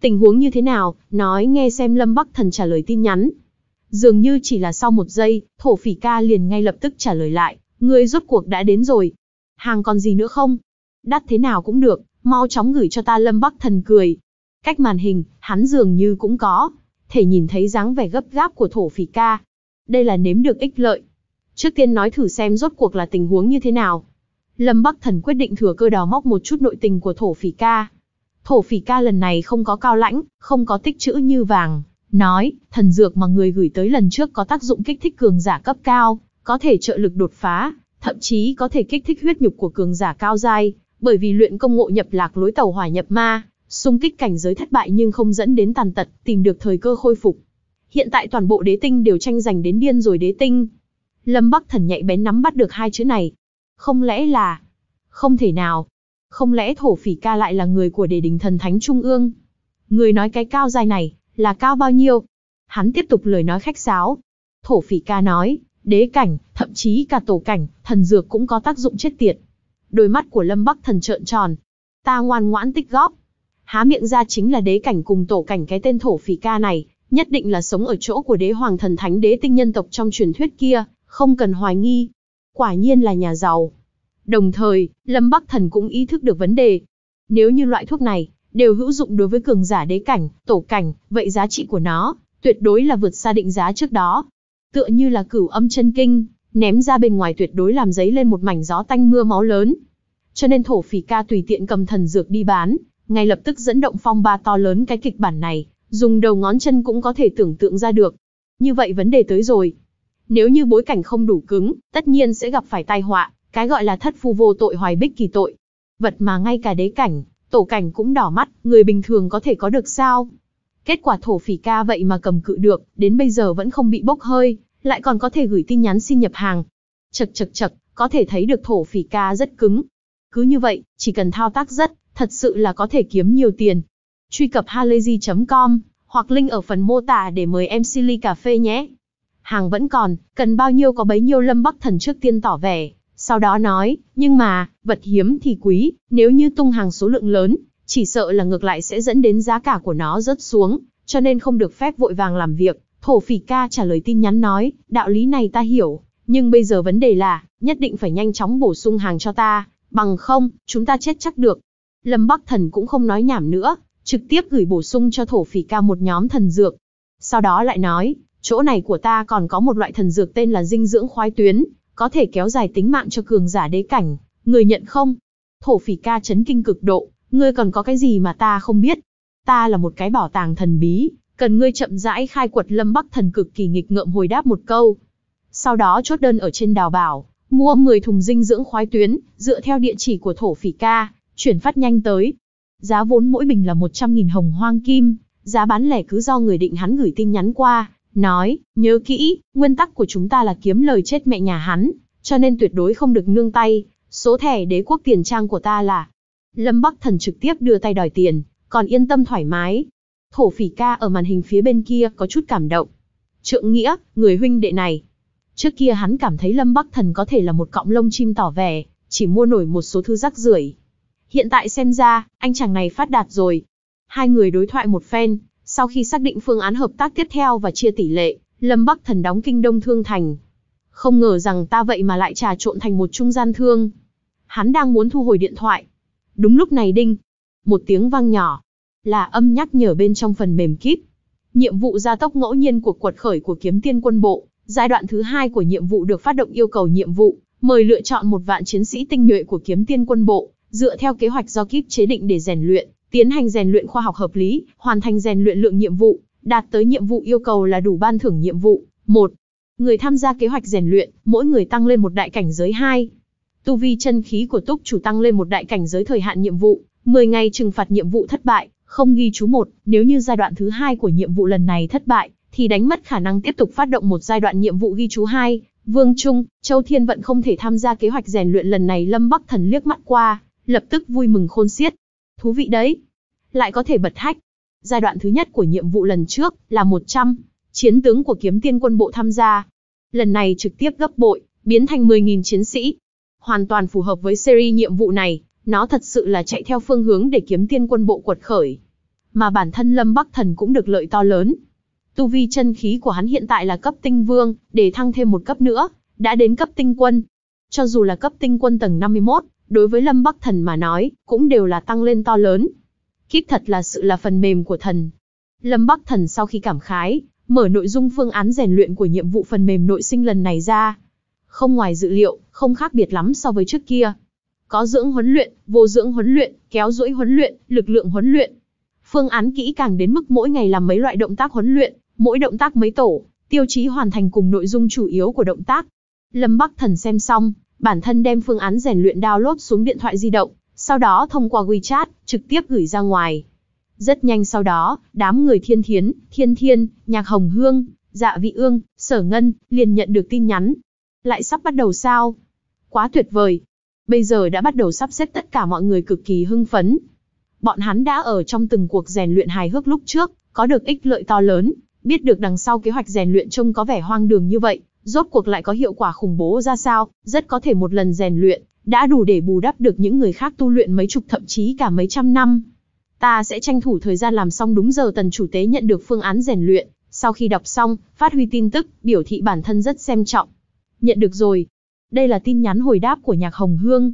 Tình huống như thế nào? Nói nghe xem Lâm Bắc Thần trả lời tin nhắn. Dường như chỉ là sau một giây, thổ phỉ ca liền ngay lập tức trả lời lại. Ngươi rốt cuộc đã đến rồi. Hàng còn gì nữa không? Đắt thế nào cũng được, mau chóng gửi cho ta Lâm Bắc Thần cười. Cách màn hình, hắn dường như cũng có, thể nhìn thấy dáng vẻ gấp gáp của thổ phỉ ca. Đây là nếm được ích lợi. Trước tiên nói thử xem rốt cuộc là tình huống như thế nào. Lâm Bắc Thần quyết định thừa cơ đào móc một chút nội tình của thổ phỉ ca. Thổ phỉ ca lần này không có cao lãnh, không có tích chữ như vàng. Nói, thần dược mà người gửi tới lần trước có tác dụng kích thích cường giả cấp cao, có thể trợ lực đột phá, thậm chí có thể kích thích huyết nhục của cường giả cao dai, bởi vì luyện công ngộ nhập lạc lối tàu hỏa nhập ma, xung kích cảnh giới thất bại nhưng không dẫn đến tàn tật, tìm được thời cơ khôi phục. Hiện tại toàn bộ đế tinh đều tranh giành đến điên rồi đế tinh. Lâm Bắc Thần nhạy bén nắm bắt được hai chữ này. Không lẽ là... Không thể nào. Không lẽ thổ phỉ ca lại là người của đề đình thần thánh trung ương? Người nói cái cao dài này, là cao bao nhiêu? Hắn tiếp tục lời nói khách sáo. Thổ phỉ ca nói, đế cảnh, thậm chí cả tổ cảnh, thần dược cũng có tác dụng chết tiệt. Đôi mắt của Lâm Bắc Thần trợn tròn. Ta ngoan ngoãn tích góp, Há miệng ra chính là đế cảnh cùng tổ cảnh cái tên thổ phỉ ca này, nhất định là sống ở chỗ của đế hoàng thần thánh đế tinh nhân tộc trong truyền thuyết kia, không cần hoài nghi. Quả nhiên là nhà giàu. Đồng thời, Lâm Bắc Thần cũng ý thức được vấn đề. Nếu như loại thuốc này đều hữu dụng đối với cường giả đế cảnh, tổ cảnh, vậy giá trị của nó tuyệt đối là vượt xa định giá trước đó. Tựa như là cửu âm chân kinh, ném ra bên ngoài tuyệt đối làm giấy lên một mảnh gió tanh mưa máu lớn. Cho nên thổ phỉ ca tùy tiện cầm thần dược đi bán, ngay lập tức dẫn động phong ba to lớn cái kịch bản này, dùng đầu ngón chân cũng có thể tưởng tượng ra được. Như vậy vấn đề tới rồi. Nếu như bối cảnh không đủ cứng, tất nhiên sẽ gặp phải tai họa, cái gọi là thất phu vô tội hoài bích kỳ tội. Vật mà ngay cả đế cảnh, tổ cảnh cũng đỏ mắt, người bình thường có thể có được sao? Kết quả thổ phỉ ca vậy mà cầm cự được, đến bây giờ vẫn không bị bốc hơi, lại còn có thể gửi tin nhắn xin nhập hàng. Chật chật chật, có thể thấy được thổ phỉ ca rất cứng. Cứ như vậy, chỉ cần thao tác rất Thật sự là có thể kiếm nhiều tiền. Truy cập halayzi.com hoặc link ở phần mô tả để mời em Silly Cà Phê nhé. Hàng vẫn còn, cần bao nhiêu có bấy nhiêu lâm bắc thần trước tiên tỏ vẻ. Sau đó nói, nhưng mà, vật hiếm thì quý, nếu như tung hàng số lượng lớn, chỉ sợ là ngược lại sẽ dẫn đến giá cả của nó rớt xuống, cho nên không được phép vội vàng làm việc. Thổ phỉ ca trả lời tin nhắn nói, đạo lý này ta hiểu, nhưng bây giờ vấn đề là, nhất định phải nhanh chóng bổ sung hàng cho ta, bằng không, chúng ta chết chắc được, Lâm Bắc Thần cũng không nói nhảm nữa, trực tiếp gửi bổ sung cho thổ phỉ ca một nhóm thần dược. Sau đó lại nói, chỗ này của ta còn có một loại thần dược tên là dinh dưỡng khoái tuyến, có thể kéo dài tính mạng cho cường giả đế cảnh, người nhận không? Thổ phỉ ca chấn kinh cực độ, ngươi còn có cái gì mà ta không biết? Ta là một cái bảo tàng thần bí, cần ngươi chậm rãi khai quật lâm bắc thần cực kỳ nghịch ngợm hồi đáp một câu. Sau đó chốt đơn ở trên đào bảo, mua 10 thùng dinh dưỡng khoái tuyến, dựa theo địa chỉ của thổ phỉ ca, chuyển phát nhanh tới. Giá vốn mỗi bình là 100.000 hồng hoang kim, giá bán lẻ cứ do người định hắn gửi tin nhắn qua, nói, nhớ kỹ, nguyên tắc của chúng ta là kiếm lời chết mẹ nhà hắn, cho nên tuyệt đối không được nương tay, số thẻ đế quốc tiền trang của ta là. Lâm Bắc Thần trực tiếp đưa tay đòi tiền, còn yên tâm thoải mái. Thổ phỉ ca ở màn hình phía bên kia có chút cảm động. Trượng Nghĩa, người huynh đệ này. Trước kia hắn cảm thấy Lâm Bắc Thần có thể là một cọng lông chim tỏ vẻ, chỉ mua nổi một số thứ rác rưởi Hiện tại xem ra, anh chàng này phát đạt rồi. Hai người đối thoại một phen, sau khi xác định phương án hợp tác tiếp theo và chia tỷ lệ, Lâm Bắc Thần đóng kinh đông thương thành. Không ngờ rằng ta vậy mà lại trà trộn thành một trung gian thương. Hắn đang muốn thu hồi điện thoại. Đúng lúc này đinh. Một tiếng vang nhỏ. Là âm nhắc nhở bên trong phần mềm kíp. Nhiệm vụ gia tốc ngẫu nhiên của quật khởi của kiếm tiên quân bộ. Giai đoạn thứ hai của nhiệm vụ được phát động yêu cầu nhiệm vụ. Mời lựa chọn một vạn chiến sĩ tinh nhuệ của kiếm tiên quân bộ, dựa theo kế hoạch do kíp chế định để rèn luyện, tiến hành rèn luyện khoa học hợp lý, hoàn thành rèn luyện lượng nhiệm vụ, đạt tới nhiệm vụ yêu cầu là đủ ban thưởng nhiệm vụ. 1. Người tham gia kế hoạch rèn luyện, mỗi người tăng lên một đại cảnh giới 2. Tu vi chân khí của túc chủ tăng lên một đại cảnh giới thời hạn nhiệm vụ, 10 ngày trừng phạt nhiệm vụ thất bại, không ghi chú 1, nếu như giai đoạn thứ 2 của nhiệm vụ lần này thất bại, thì đánh mất khả năng tiếp tục phát động một giai đoạn nhiệm vụ ghi chú 2. Vương Trung, Châu Thiên vẫn không thể tham gia kế hoạch rèn luyện lần này Lâm Bắc Thần liếc mắt qua, lập tức vui mừng khôn xiết. Thú vị đấy, lại có thể bật hách. Giai đoạn thứ nhất của nhiệm vụ lần trước là 100 chiến tướng của kiếm tiên quân bộ tham gia. Lần này trực tiếp gấp bội, biến thành 10.000 chiến sĩ. Hoàn toàn phù hợp với series nhiệm vụ này, nó thật sự là chạy theo phương hướng để kiếm tiên quân bộ quật khởi. Mà bản thân Lâm Bắc Thần cũng được lợi to lớn. Tu vi chân khí của hắn hiện tại là cấp tinh vương, để thăng thêm một cấp nữa, đã đến cấp tinh quân. Cho dù là cấp tinh quân tầng 51, đối với Lâm Bắc Thần mà nói, cũng đều là tăng lên to lớn. Kíp thật là sự là phần mềm của thần. Lâm Bắc Thần sau khi cảm khái, mở nội dung phương án rèn luyện của nhiệm vụ phần mềm nội sinh lần này ra. Không ngoài dự liệu, không khác biệt lắm so với trước kia. Có dưỡng huấn luyện, vô dưỡng huấn luyện, kéo duỗi huấn luyện, lực lượng huấn luyện. Phương án kỹ càng đến mức mỗi ngày làm mấy loại động tác huấn luyện, mỗi động tác mấy tổ, tiêu chí hoàn thành cùng nội dung chủ yếu của động tác. Lâm Bắc Thần xem xong, bản thân đem phương án rèn luyện download xuống điện thoại di động, sau đó thông qua WeChat, trực tiếp gửi ra ngoài. Rất nhanh sau đó, đám người thiên thiến, thiên thiên, nhạc hồng hương, dạ vị ương, sở ngân, liền nhận được tin nhắn. Lại sắp bắt đầu sao? Quá tuyệt vời. Bây giờ đã bắt đầu sắp xếp tất cả mọi người cực kỳ hưng phấn. Bọn hắn đã ở trong từng cuộc rèn luyện hài hước lúc trước, có được ích lợi to lớn, biết được đằng sau kế hoạch rèn luyện trông có vẻ hoang đường như vậy, rốt cuộc lại có hiệu quả khủng bố ra sao, rất có thể một lần rèn luyện, đã đủ để bù đắp được những người khác tu luyện mấy chục thậm chí cả mấy trăm năm. Ta sẽ tranh thủ thời gian làm xong đúng giờ tần chủ tế nhận được phương án rèn luyện, sau khi đọc xong, phát huy tin tức, biểu thị bản thân rất xem trọng. Nhận được rồi. Đây là tin nhắn hồi đáp của nhạc Hồng Hương.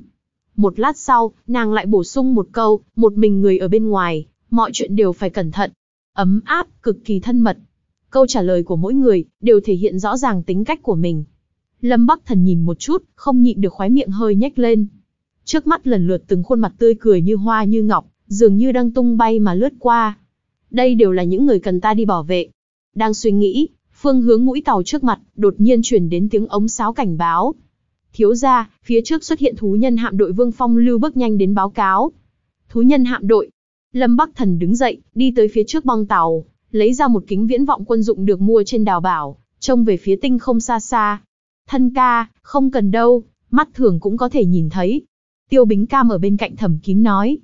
Một lát sau, nàng lại bổ sung một câu, một mình người ở bên ngoài, mọi chuyện đều phải cẩn thận. Ấm áp, cực kỳ thân mật, Câu trả lời của mỗi người đều thể hiện rõ ràng tính cách của mình. Lâm Bắc Thần nhìn một chút, không nhịn được khóe miệng hơi nhếch lên. Trước mắt lần lượt từng khuôn mặt tươi cười như hoa như ngọc, dường như đang tung bay mà lướt qua. Đây đều là những người cần ta đi bảo vệ. Đang suy nghĩ, phương hướng mũi tàu trước mặt, đột nhiên truyền đến tiếng ống sáo cảnh báo. Thiếu ra, phía trước xuất hiện thú nhân hạm đội Vương Phong Lưu bước nhanh đến báo cáo. Thú nhân hạm đội. Lâm Bắc Thần đứng dậy, đi tới phía trước bong tàu, lấy ra một kính viễn vọng quân dụng được mua trên đào bảo, trông về phía tinh không xa xa. Thân ca, không cần đâu, mắt thường cũng có thể nhìn thấy. Tiêu Bính Cam ở bên cạnh thẩm kín nói.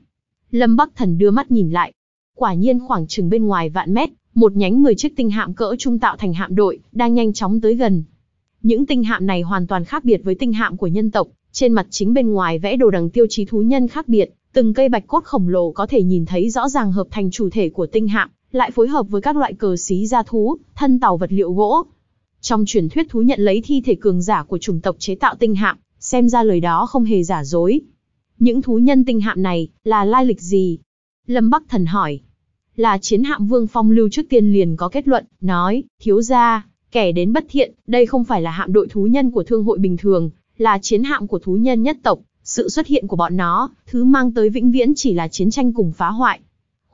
Lâm Bắc Thần đưa mắt nhìn lại. Quả nhiên khoảng chừng bên ngoài vạn mét, một nhánh 10 chiếc tinh hạm cỡ trung tạo thành hạm đội, đang nhanh chóng tới gần. Những tinh hạm này hoàn toàn khác biệt với tinh hạm của nhân tộc, trên mặt chính bên ngoài vẽ đồ đằng tiêu chí thú nhân khác biệt, từng cây bạch cốt khổng lồ có thể nhìn thấy rõ ràng hợp thành chủ thể của tinh hạm, lại phối hợp với các loại cờ xí gia thú, thân tàu vật liệu gỗ. Trong truyền thuyết thú nhận lấy thi thể cường giả của chủng tộc chế tạo tinh hạm, xem ra lời đó không hề giả dối. Những thú nhân tinh hạm này là lai lịch gì? Lâm Bắc Thần hỏi. Là chiến hạm Vương Phong Lưu trước tiên liền có kết luận, nói, thiếu gia, kẻ đến bất thiện, đây không phải là hạm đội thú nhân của thương hội bình thường, là chiến hạm của thú nhân nhất tộc, sự xuất hiện của bọn nó, thứ mang tới vĩnh viễn chỉ là chiến tranh cùng phá hoại.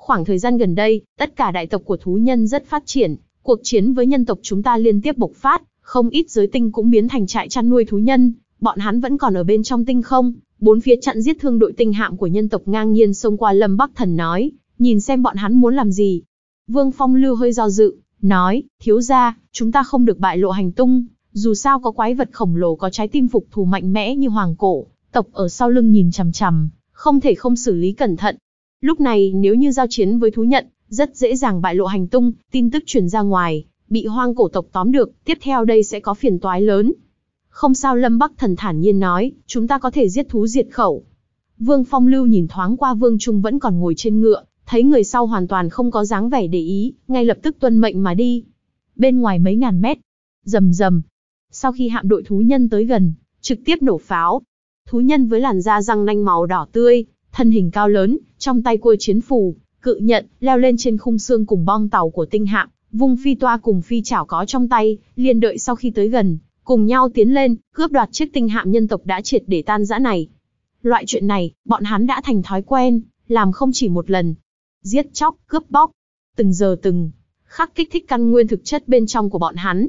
Khoảng thời gian gần đây, tất cả đại tộc của thú nhân rất phát triển, cuộc chiến với nhân tộc chúng ta liên tiếp bộc phát, không ít giới tinh cũng biến thành trại chăn nuôi thú nhân, bọn hắn vẫn còn ở bên trong tinh không, bốn phía chặn giết thương đội tinh hạm của nhân tộc ngang nhiên xông qua Lâm Bắc Thần nói, nhìn xem bọn hắn muốn làm gì. Vương Phong Lưu hơi do dự, nói, thiếu gia, chúng ta không được bại lộ hành tung, dù sao có quái vật khổng lồ có trái tim phục thù mạnh mẽ như hoàng cổ, tộc ở sau lưng nhìn chằm chằm, không thể không xử lý cẩn thận, Lúc này nếu như giao chiến với thú nhận, rất dễ dàng bại lộ hành tung, tin tức truyền ra ngoài, bị hoang cổ tộc tóm được, tiếp theo đây sẽ có phiền toái lớn. Không sao Lâm Bắc Thần thản nhiên nói, chúng ta có thể giết thú diệt khẩu. Vương Phong Lưu nhìn thoáng qua Vương Trung vẫn còn ngồi trên ngựa, thấy người sau hoàn toàn không có dáng vẻ để ý, ngay lập tức tuân mệnh mà đi. Bên ngoài mấy ngàn mét, rầm rầm. Sau khi hạm đội thú nhân tới gần, trực tiếp nổ pháo. Thú nhân với làn da răng nanh màu đỏ tươi, thân hình cao lớn, trong tay côi chiến phù, cự nhận, leo lên trên khung xương cùng bong tàu của tinh hạm, vung phi toa cùng phi chảo có trong tay, liền đợi sau khi tới gần, cùng nhau tiến lên, cướp đoạt chiếc tinh hạm nhân tộc đã triệt để tan rã này. Loại chuyện này, bọn hắn đã thành thói quen, làm không chỉ một lần. Giết chóc, cướp bóc, từng giờ từng khắc kích thích căn nguyên thực chất bên trong của bọn hắn.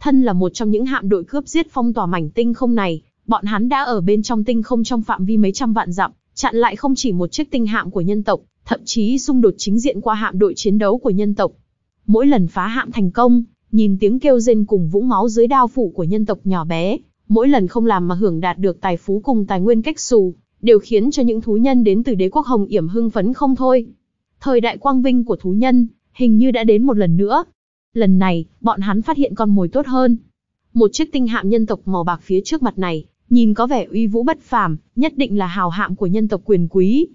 Thân là một trong những hạm đội cướp giết phong tỏa mảnh tinh không này, bọn hắn đã ở bên trong tinh không trong phạm vi mấy trăm vạn dặm, chặn lại không chỉ một chiếc tinh hạm của nhân tộc, thậm chí xung đột chính diện qua hạm đội chiến đấu của nhân tộc. Mỗi lần phá hạm thành công, nhìn tiếng kêu rên cùng vũng máu dưới đao phủ của nhân tộc nhỏ bé, mỗi lần không làm mà hưởng đạt được tài phú cùng tài nguyên cách xù, đều khiến cho những thú nhân đến từ đế quốc Hồng Yểm hưng phấn không thôi. Thời đại quang vinh của thú nhân, hình như đã đến một lần nữa. Lần này, bọn hắn phát hiện con mồi tốt hơn. Một chiếc tinh hạm nhân tộc màu bạc phía trước mặt này, nhìn có vẻ uy vũ bất phàm, nhất định là hào hạm của nhân tộc quyền quý.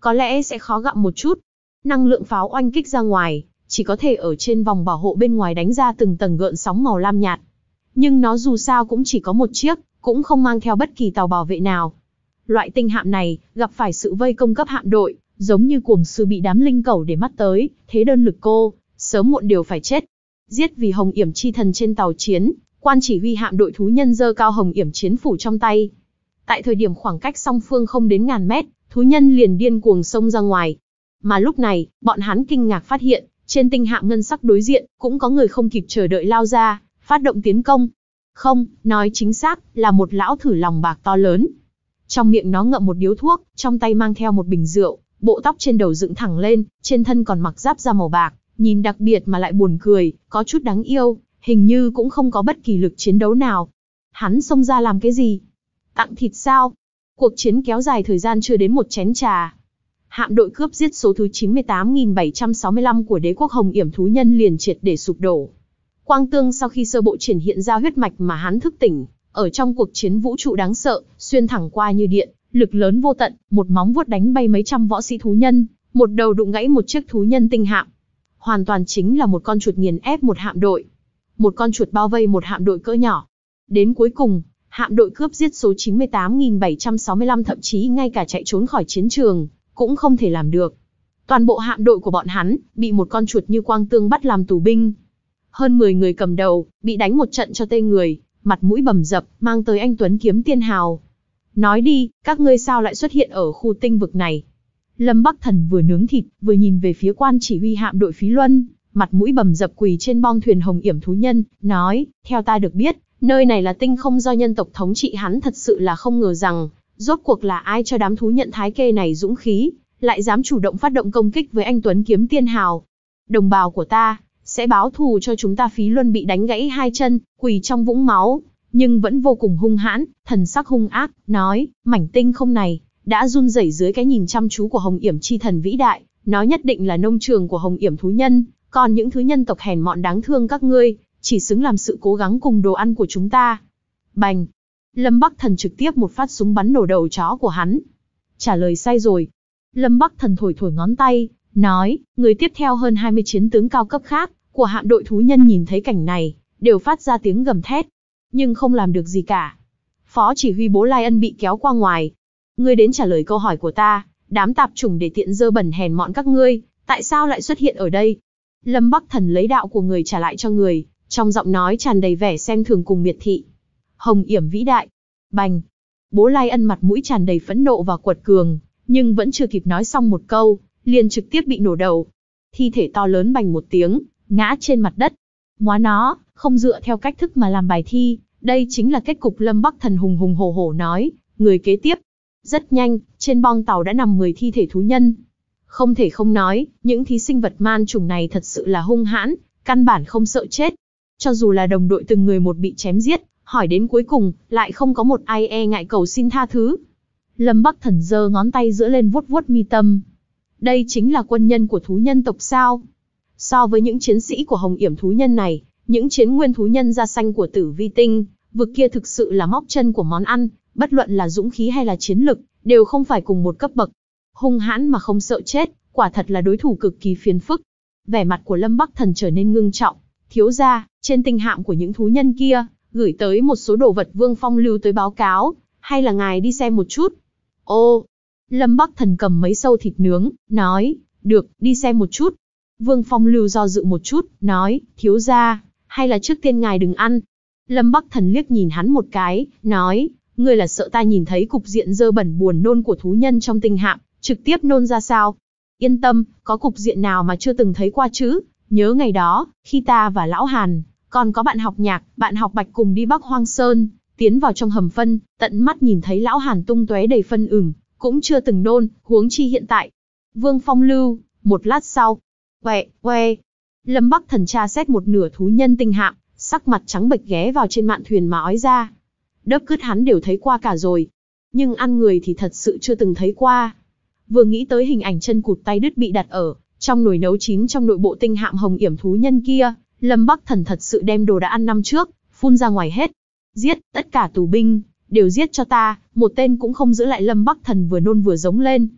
Có lẽ sẽ khó gặm một chút. Năng lượng pháo oanh kích ra ngoài, chỉ có thể ở trên vòng bảo hộ bên ngoài đánh ra từng tầng gợn sóng màu lam nhạt. Nhưng nó dù sao cũng chỉ có một chiếc, cũng không mang theo bất kỳ tàu bảo vệ nào. Loại tinh hạm này, gặp phải sự vây công cấp hạm đội, giống như cuồng sư bị đám linh cầu để mắt tới, thế đơn lực cô, sớm muộn đều phải chết. Giết vì hồng yểm chi thần trên tàu chiến, Quan chỉ huy hạm đội thú nhân giơ cao hồng yểm chiến phủ trong tay. Tại thời điểm khoảng cách song phương không đến ngàn mét, thú nhân liền điên cuồng xông ra ngoài. Mà lúc này, bọn hắn kinh ngạc phát hiện, trên tinh hạm ngân sắc đối diện, cũng có người không kịp chờ đợi lao ra, phát động tiến công. Không, nói chính xác, là một lão thử lòng bạc to lớn. Trong miệng nó ngậm một điếu thuốc, trong tay mang theo một bình rượu, bộ tóc trên đầu dựng thẳng lên, trên thân còn mặc giáp da màu bạc, nhìn đặc biệt mà lại buồn cười, có chút đáng yêu, Hình như cũng không có bất kỳ lực chiến đấu nào. Hắn xông ra làm cái gì? Tặng thịt sao? Cuộc chiến kéo dài thời gian chưa đến một chén trà. Hạm đội cướp giết số thứ 98.765 của đế quốc Hồng Yểm Thú Nhân liền triệt để sụp đổ. Quang Tương sau khi sơ bộ triển hiện ra huyết mạch mà hắn thức tỉnh, ở trong cuộc chiến vũ trụ đáng sợ, xuyên thẳng qua như điện, lực lớn vô tận, một móng vuốt đánh bay mấy trăm võ sĩ thú nhân, một đầu đụng gãy một chiếc thú nhân tinh hạm. Hoàn toàn chính là một con chuột nghiền ép một hạm đội một con chuột bao vây một hạm đội cỡ nhỏ. Đến cuối cùng, hạm đội cướp giết số 98.765 thậm chí ngay cả chạy trốn khỏi chiến trường, cũng không thể làm được. Toàn bộ hạm đội của bọn hắn, bị một con chuột như quang tương bắt làm tù binh. Hơn 10 người cầm đầu, bị đánh một trận cho tê người, mặt mũi bầm dập, mang tới anh Tuấn kiếm tiên hào. Nói đi, các ngươi sao lại xuất hiện ở khu tinh vực này? Lâm Bắc Thần vừa nướng thịt, vừa nhìn về phía quan chỉ huy hạm đội Phí Luân mặt mũi bầm dập quỳ trên bong thuyền hồng yểm thú nhân, nói, theo ta được biết, nơi này là tinh không do nhân tộc thống trị hắn thật sự là không ngờ rằng, rốt cuộc là ai cho đám thú nhận thái kê này dũng khí, lại dám chủ động phát động công kích với anh Tuấn kiếm tiên hào. Đồng bào của ta, sẽ báo thù cho chúng ta phí luân bị đánh gãy hai chân, quỳ trong vũng máu, nhưng vẫn vô cùng hung hãn, thần sắc hung ác, nói, mảnh tinh không này, đã run rẩy dưới cái nhìn chăm chú của Hồng Yểm chi thần vĩ đại, nó nhất định là nông trường của Hồng Yểm thú nhân, còn những thứ nhân tộc hèn mọn đáng thương các ngươi, chỉ xứng làm sự cố gắng cùng đồ ăn của chúng ta. Bành! Lâm Bắc Thần trực tiếp một phát súng bắn nổ đầu chó của hắn. Trả lời sai rồi. Lâm Bắc Thần thổi thổi ngón tay, nói, người tiếp theo hơn 20 chiến tướng cao cấp khác, của hạm đội thú nhân nhìn thấy cảnh này, đều phát ra tiếng gầm thét. Nhưng không làm được gì cả. Phó chỉ huy bố Lai Ân bị kéo qua ngoài. Ngươi đến trả lời câu hỏi của ta, đám tạp chủng để tiện dơ bẩn hèn mọn các ngươi, tại sao lại xuất hiện ở đây? Lâm Bắc Thần lấy đạo của người trả lại cho người, trong giọng nói tràn đầy vẻ xem thường cùng miệt thị. Hồng yểm vĩ đại. Bành. Bố Lai ân mặt mũi tràn đầy phẫn nộ và quật cường, nhưng vẫn chưa kịp nói xong một câu, liền trực tiếp bị nổ đầu. Thi thể to lớn bành một tiếng, ngã trên mặt đất. Móa nó, không dựa theo cách thức mà làm bài thi, đây chính là kết cục Lâm Bắc Thần hùng hùng hổ hổ nói, người kế tiếp. Rất nhanh, trên bong tàu đã nằm 10 thi thể thú nhân, không thể không nói, những thí sinh vật man trùng này thật sự là hung hãn, căn bản không sợ chết. Cho dù là đồng đội từng người một bị chém giết, hỏi đến cuối cùng, lại không có một ai e ngại cầu xin tha thứ. Lâm Bắc Thần giơ ngón tay giữa lên vuốt vuốt mi tâm. Đây chính là quân nhân của thú nhân tộc sao? So với những chiến sĩ của Hồng Yểm thú nhân này, những chiến nguyên thú nhân da xanh của Tử Vi Tinh, vực kia thực sự là móc chân của món ăn, bất luận là dũng khí hay là chiến lực, đều không phải cùng một cấp bậc hung hãn mà không sợ chết, quả thật là đối thủ cực kỳ phiền phức. Vẻ mặt của Lâm Bắc Thần trở nên ngưng trọng, thiếu ra, trên tinh hạm của những thú nhân kia, gửi tới một số đồ vật Vương Phong lưu tới báo cáo, hay là ngài đi xem một chút. Ô, Lâm Bắc Thần cầm mấy sâu thịt nướng, nói, được, đi xem một chút. Vương Phong lưu do dự một chút, nói, thiếu ra, hay là trước tiên ngài đừng ăn. Lâm Bắc Thần liếc nhìn hắn một cái, nói, ngươi là sợ ta nhìn thấy cục diện dơ bẩn buồn nôn của thú nhân trong tinh hạm, Trực tiếp nôn ra sao? Yên tâm, có cục diện nào mà chưa từng thấy qua chứ? Nhớ ngày đó, khi ta và Lão Hàn, còn có bạn học nhạc, bạn học bạch cùng đi Bắc Hoang Sơn, tiến vào trong hầm phân, tận mắt nhìn thấy Lão Hàn tung tóe đầy phân ửng, cũng chưa từng nôn, huống chi hiện tại. Vương Phong lưu, một lát sau, quẹ, que. Lâm Bắc thần tra xét một nửa thú nhân tinh hạm, sắc mặt trắng bệch ghé vào trên mạn thuyền mà ói ra. Đớp cứt hắn đều thấy qua cả rồi. Nhưng ăn người thì thật sự chưa từng thấy qua vừa nghĩ tới hình ảnh chân cụt tay đứt bị đặt ở trong nồi nấu chín trong nội bộ tinh hạm hồng yểm thú nhân kia, Lâm Bắc Thần thật sự đem đồ đã ăn năm trước, phun ra ngoài hết. Giết, tất cả tù binh, đều giết cho ta, một tên cũng không giữ lại Lâm Bắc Thần vừa nôn vừa giống lên.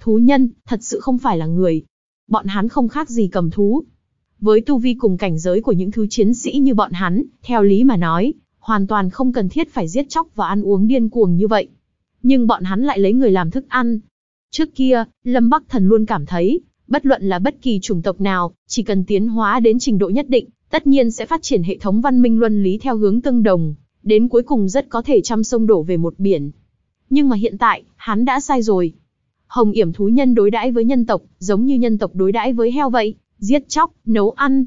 Thú nhân, thật sự không phải là người. Bọn hắn không khác gì cầm thú. Với tu vi cùng cảnh giới của những thứ chiến sĩ như bọn hắn, theo lý mà nói, hoàn toàn không cần thiết phải giết chóc và ăn uống điên cuồng như vậy. Nhưng bọn hắn lại lấy người làm thức ăn, Trước kia, Lâm Bắc Thần luôn cảm thấy, bất luận là bất kỳ chủng tộc nào, chỉ cần tiến hóa đến trình độ nhất định, tất nhiên sẽ phát triển hệ thống văn minh luân lý theo hướng tương đồng, đến cuối cùng rất có thể trăm sông đổ về một biển. Nhưng mà hiện tại, hắn đã sai rồi. Hồng yểm thú nhân đối đãi với nhân tộc, giống như nhân tộc đối đãi với heo vậy, giết chóc, nấu ăn.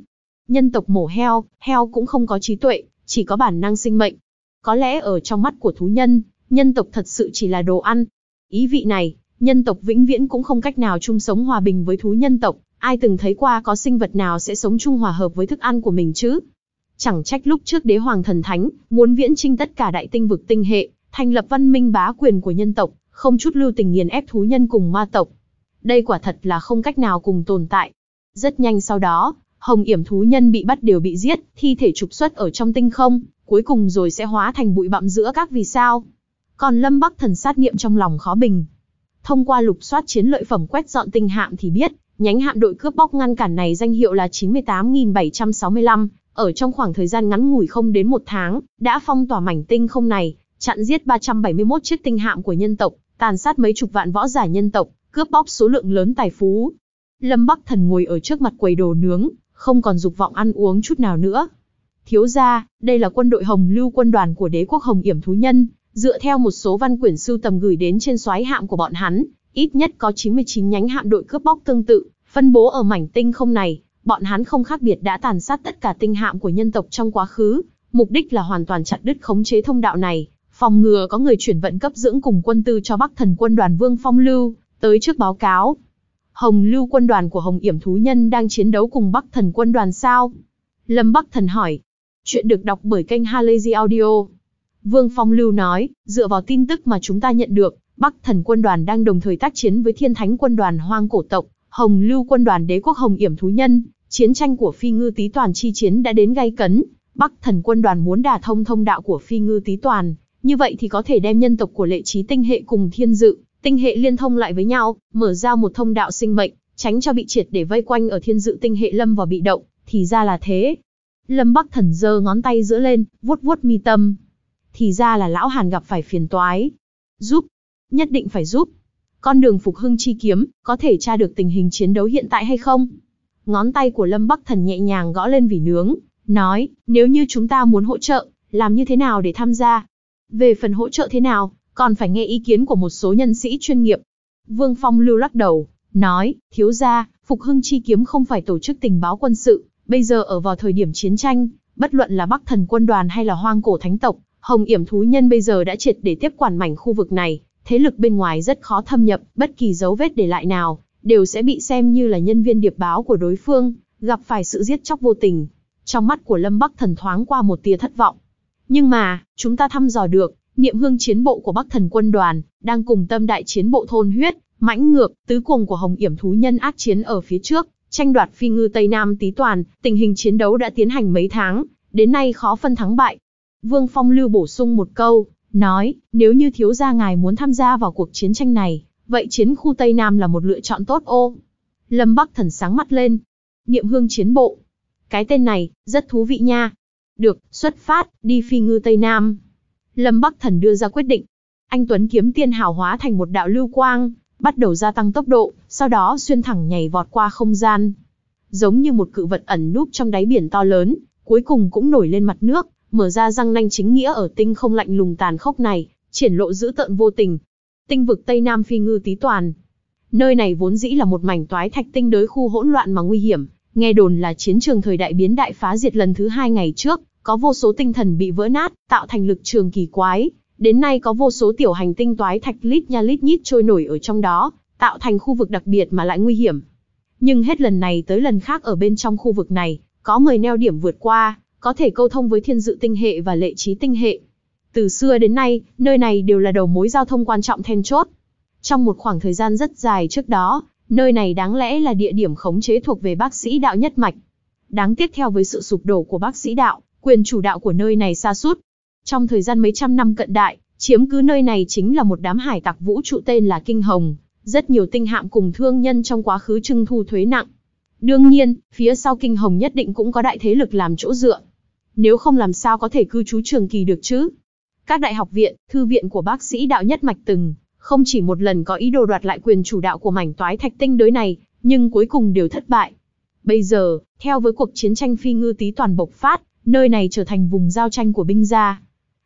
Nhân tộc mổ heo, heo cũng không có trí tuệ, chỉ có bản năng sinh mệnh. Có lẽ ở trong mắt của thú nhân, nhân tộc thật sự chỉ là đồ ăn. Ý vị này, nhân tộc vĩnh viễn cũng không cách nào chung sống hòa bình với thú nhân tộc, ai từng thấy qua có sinh vật nào sẽ sống chung hòa hợp với thức ăn của mình chứ? Chẳng trách lúc trước đế hoàng thần thánh, muốn viễn trinh tất cả đại tinh vực tinh hệ, thành lập văn minh bá quyền của nhân tộc, không chút lưu tình nghiền ép thú nhân cùng ma tộc. Đây quả thật là không cách nào cùng tồn tại. Rất nhanh sau đó, hồng yểm thú nhân bị bắt đều bị giết, thi thể trục xuất ở trong tinh không, cuối cùng rồi sẽ hóa thành bụi bặm giữa các vì sao. Còn Lâm Bắc thần sát niệm trong lòng khó bình, Thông qua lục soát chiến lợi phẩm quét dọn tinh hạm thì biết, nhánh hạm đội cướp bóc ngăn cản này danh hiệu là 98.765, ở trong khoảng thời gian ngắn ngủi không đến một tháng, đã phong tỏa mảnh tinh không này, chặn giết 371 chiếc tinh hạm của nhân tộc, tàn sát mấy chục vạn võ giả nhân tộc, cướp bóc số lượng lớn tài phú. Lâm Bắc Thần ngồi ở trước mặt quầy đồ nướng, không còn dục vọng ăn uống chút nào nữa. Thiếu gia, đây là quân đội Hồng Lưu quân đoàn của đế quốc Hồng Yểm thú nhân, Dựa theo một số văn quyển sưu tầm gửi đến trên xoáy hạm của bọn hắn, ít nhất có 99 nhánh hạm đội cướp bóc tương tự, phân bố ở mảnh tinh không này, bọn hắn không khác biệt đã tàn sát tất cả tinh hạm của nhân tộc trong quá khứ, mục đích là hoàn toàn chặt đứt khống chế thông đạo này, phòng ngừa có người chuyển vận cấp dưỡng cùng quân tư cho Bắc Thần quân đoàn Vương Phong Lưu, tới trước báo cáo. Hồng Lưu quân đoàn của Hồng Yểm thú nhân đang chiến đấu cùng Bắc Thần quân đoàn sao? Lâm Bắc Thần hỏi. Chuyện được đọc bởi kênh Halazy Audio. Vương Phong Lưu nói, dựa vào tin tức mà chúng ta nhận được, Bắc Thần quân đoàn đang đồng thời tác chiến với Thiên Thánh quân đoàn Hoang cổ tộc, Hồng Lưu quân đoàn Đế quốc Hồng Yểm thú nhân, chiến tranh của Phi Ngư Tý Toàn chi chiến đã đến gay cấn, Bắc Thần quân đoàn muốn đả thông thông đạo của Phi Ngư Tý Toàn, như vậy thì có thể đem nhân tộc của Lệ Trí tinh hệ cùng Thiên Dự, tinh hệ liên thông lại với nhau, mở ra một thông đạo sinh mệnh, tránh cho bị triệt để vây quanh ở Thiên Dự tinh hệ lâm vào bị động, thì ra là thế. Lâm Bắc Thần giơ ngón tay giữa lên, vuốt vuốt mi tâm, thì ra là lão Hàn gặp phải phiền toái. Giúp, nhất định phải giúp. Con đường phục hưng chi kiếm, có thể tra được tình hình chiến đấu hiện tại hay không? Ngón tay của Lâm Bắc Thần nhẹ nhàng gõ lên vỉ nướng, nói, nếu như chúng ta muốn hỗ trợ, làm như thế nào để tham gia? Về phần hỗ trợ thế nào, còn phải nghe ý kiến của một số nhân sĩ chuyên nghiệp. Vương Phong lưu lắc đầu, nói, thiếu gia, Phục Hưng Chi Kiếm không phải tổ chức tình báo quân sự, bây giờ ở vào thời điểm chiến tranh, bất luận là Bắc Thần quân đoàn hay là Hoang Cổ Thánh tộc, Hồng yểm thú nhân bây giờ đã triệt để tiếp quản mảnh khu vực này, thế lực bên ngoài rất khó thâm nhập, bất kỳ dấu vết để lại nào, đều sẽ bị xem như là nhân viên điệp báo của đối phương, gặp phải sự giết chóc vô tình. Trong mắt của Lâm Bắc Thần thoáng qua một tia thất vọng. Nhưng mà, chúng ta thăm dò được, niệm hương chiến bộ của Bắc Thần quân đoàn, đang cùng tâm đại chiến bộ thôn huyết, mãnh ngược, tứ cuồng của Hồng Yểm thú nhân ác chiến ở phía trước, tranh đoạt phi ngư Tây Nam tí toàn, tình hình chiến đấu đã tiến hành mấy tháng, đến nay khó phân thắng bại, Vương Phong Lưu bổ sung một câu, nói, nếu như thiếu gia ngài muốn tham gia vào cuộc chiến tranh này, vậy chiến khu Tây Nam là một lựa chọn tốt ô. Lâm Bắc Thần sáng mắt lên. Niệm hương chiến bộ. Cái tên này, rất thú vị nha. Được, xuất phát, đi phi ngư Tây Nam. Lâm Bắc Thần đưa ra quyết định. Anh Tuấn kiếm tiên hào hóa thành một đạo lưu quang, bắt đầu gia tăng tốc độ, sau đó xuyên thẳng nhảy vọt qua không gian. Giống như một cự vật ẩn núp trong đáy biển to lớn, cuối cùng cũng nổi lên mặt nước, mở ra răng nanh chính nghĩa ở tinh không lạnh lùng tàn khốc này, triển lộ dữ tợn vô tình. Tinh vực Tây Nam phi ngư tí toàn. Nơi này vốn dĩ là một mảnh toái thạch tinh đới khu hỗn loạn mà nguy hiểm, nghe đồn là chiến trường thời đại biến đại phá diệt lần thứ hai ngày trước, có vô số tinh thần bị vỡ nát, tạo thành lực trường kỳ quái. Đến nay có vô số tiểu hành tinh toái thạch lít nha lít nhít trôi nổi ở trong đó, tạo thành khu vực đặc biệt mà lại nguy hiểm. Nhưng hết lần này tới lần khác ở bên trong khu vực này, có người neo điểm vượt qua, có thể câu thông với thiên dự tinh hệ và lệ trí tinh hệ. Từ xưa đến nay, nơi này đều là đầu mối giao thông quan trọng then chốt. Trong một khoảng thời gian rất dài trước đó, nơi này đáng lẽ là địa điểm khống chế thuộc về bác sĩ đạo nhất mạch. Đáng tiếc theo với sự sụp đổ của bác sĩ đạo, quyền chủ đạo của nơi này xa sút Trong thời gian mấy trăm năm cận đại, chiếm cứ nơi này chính là một đám hải tặc vũ trụ tên là Kinh Hồng. Rất nhiều tinh hạm cùng thương nhân trong quá khứ trưng thu thuế nặng. Đương nhiên, phía sau Kinh Hồng nhất định cũng có đại thế lực làm chỗ dựa nếu không làm sao có thể cư trú trường kỳ được chứ. Các đại học viện, thư viện của bác sĩ đạo nhất mạch từng, không chỉ một lần có ý đồ đoạt lại quyền chủ đạo của mảnh toái thạch tinh đới này, nhưng cuối cùng đều thất bại. Bây giờ, theo với cuộc chiến tranh phi ngư tí toàn bộc phát, nơi này trở thành vùng giao tranh của binh gia.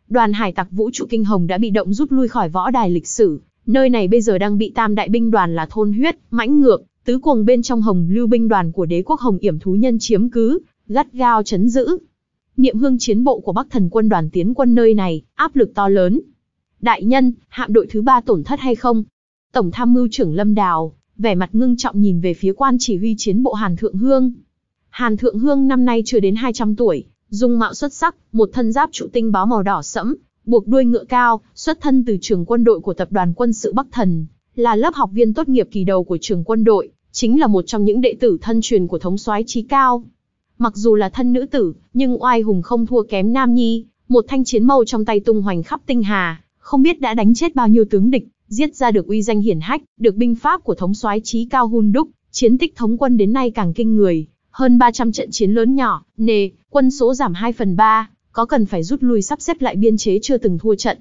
Đoàn hải tặc vũ trụ kinh hồng đã bị động rút lui khỏi võ đài lịch sử, nơi này bây giờ đang bị tam đại binh đoàn là thôn huyết, mãnh ngược, tứ cuồng bên trong hồng lưu binh đoàn của đế quốc hồng yểm thú nhân chiếm cứ, gắt gao chấn giữ niệm hương chiến bộ của Bắc Thần quân đoàn tiến quân nơi này, áp lực to lớn. Đại nhân, hạm đội thứ ba tổn thất hay không? Tổng tham mưu trưởng Lâm Đào, vẻ mặt ngưng trọng nhìn về phía quan chỉ huy chiến bộ Hàn Thượng Hương. Hàn Thượng Hương năm nay chưa đến 200 tuổi, dung mạo xuất sắc, một thân giáp trụ tinh báo màu đỏ sẫm, buộc đuôi ngựa cao, xuất thân từ trường quân đội của tập đoàn quân sự Bắc Thần, là lớp học viên tốt nghiệp kỳ đầu của trường quân đội, chính là một trong những đệ tử thân truyền của thống soái trí cao. Mặc dù là thân nữ tử, nhưng oai hùng không thua kém nam nhi, một thanh chiến mâu trong tay tung hoành khắp tinh hà, không biết đã đánh chết bao nhiêu tướng địch, giết ra được uy danh hiển hách, được binh pháp của thống soái trí cao hun đúc, chiến tích thống quân đến nay càng kinh người, hơn 300 trận chiến lớn nhỏ, nề, quân số giảm 2 phần 3, có cần phải rút lui sắp xếp lại biên chế chưa từng thua trận.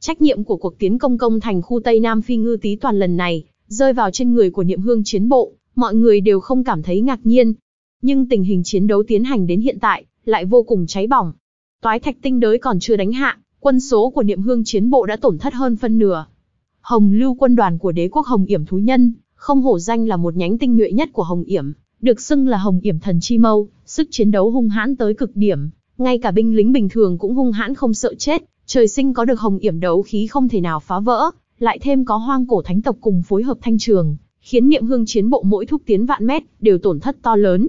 Trách nhiệm của cuộc tiến công công thành khu Tây Nam Phi ngư Tý toàn lần này, rơi vào trên người của niệm hương chiến bộ, mọi người đều không cảm thấy ngạc nhiên, nhưng tình hình chiến đấu tiến hành đến hiện tại, lại vô cùng cháy bỏng. Toái thạch tinh đới còn chưa đánh hạ, quân số của niệm hương chiến bộ đã tổn thất hơn phân nửa. Hồng lưu quân đoàn của đế quốc Hồng Yểm Thú Nhân, không hổ danh là một nhánh tinh nhuệ nhất của Hồng Yểm, được xưng là Hồng Yểm Thần Chi Mâu, sức chiến đấu hung hãn tới cực điểm, ngay cả binh lính bình thường cũng hung hãn không sợ chết, trời sinh có được Hồng Yểm đấu khí không thể nào phá vỡ, lại thêm có hoang cổ thánh tộc cùng phối hợp thanh trường, khiến niệm hương chiến bộ mỗi thúc tiến vạn mét đều tổn thất to lớn.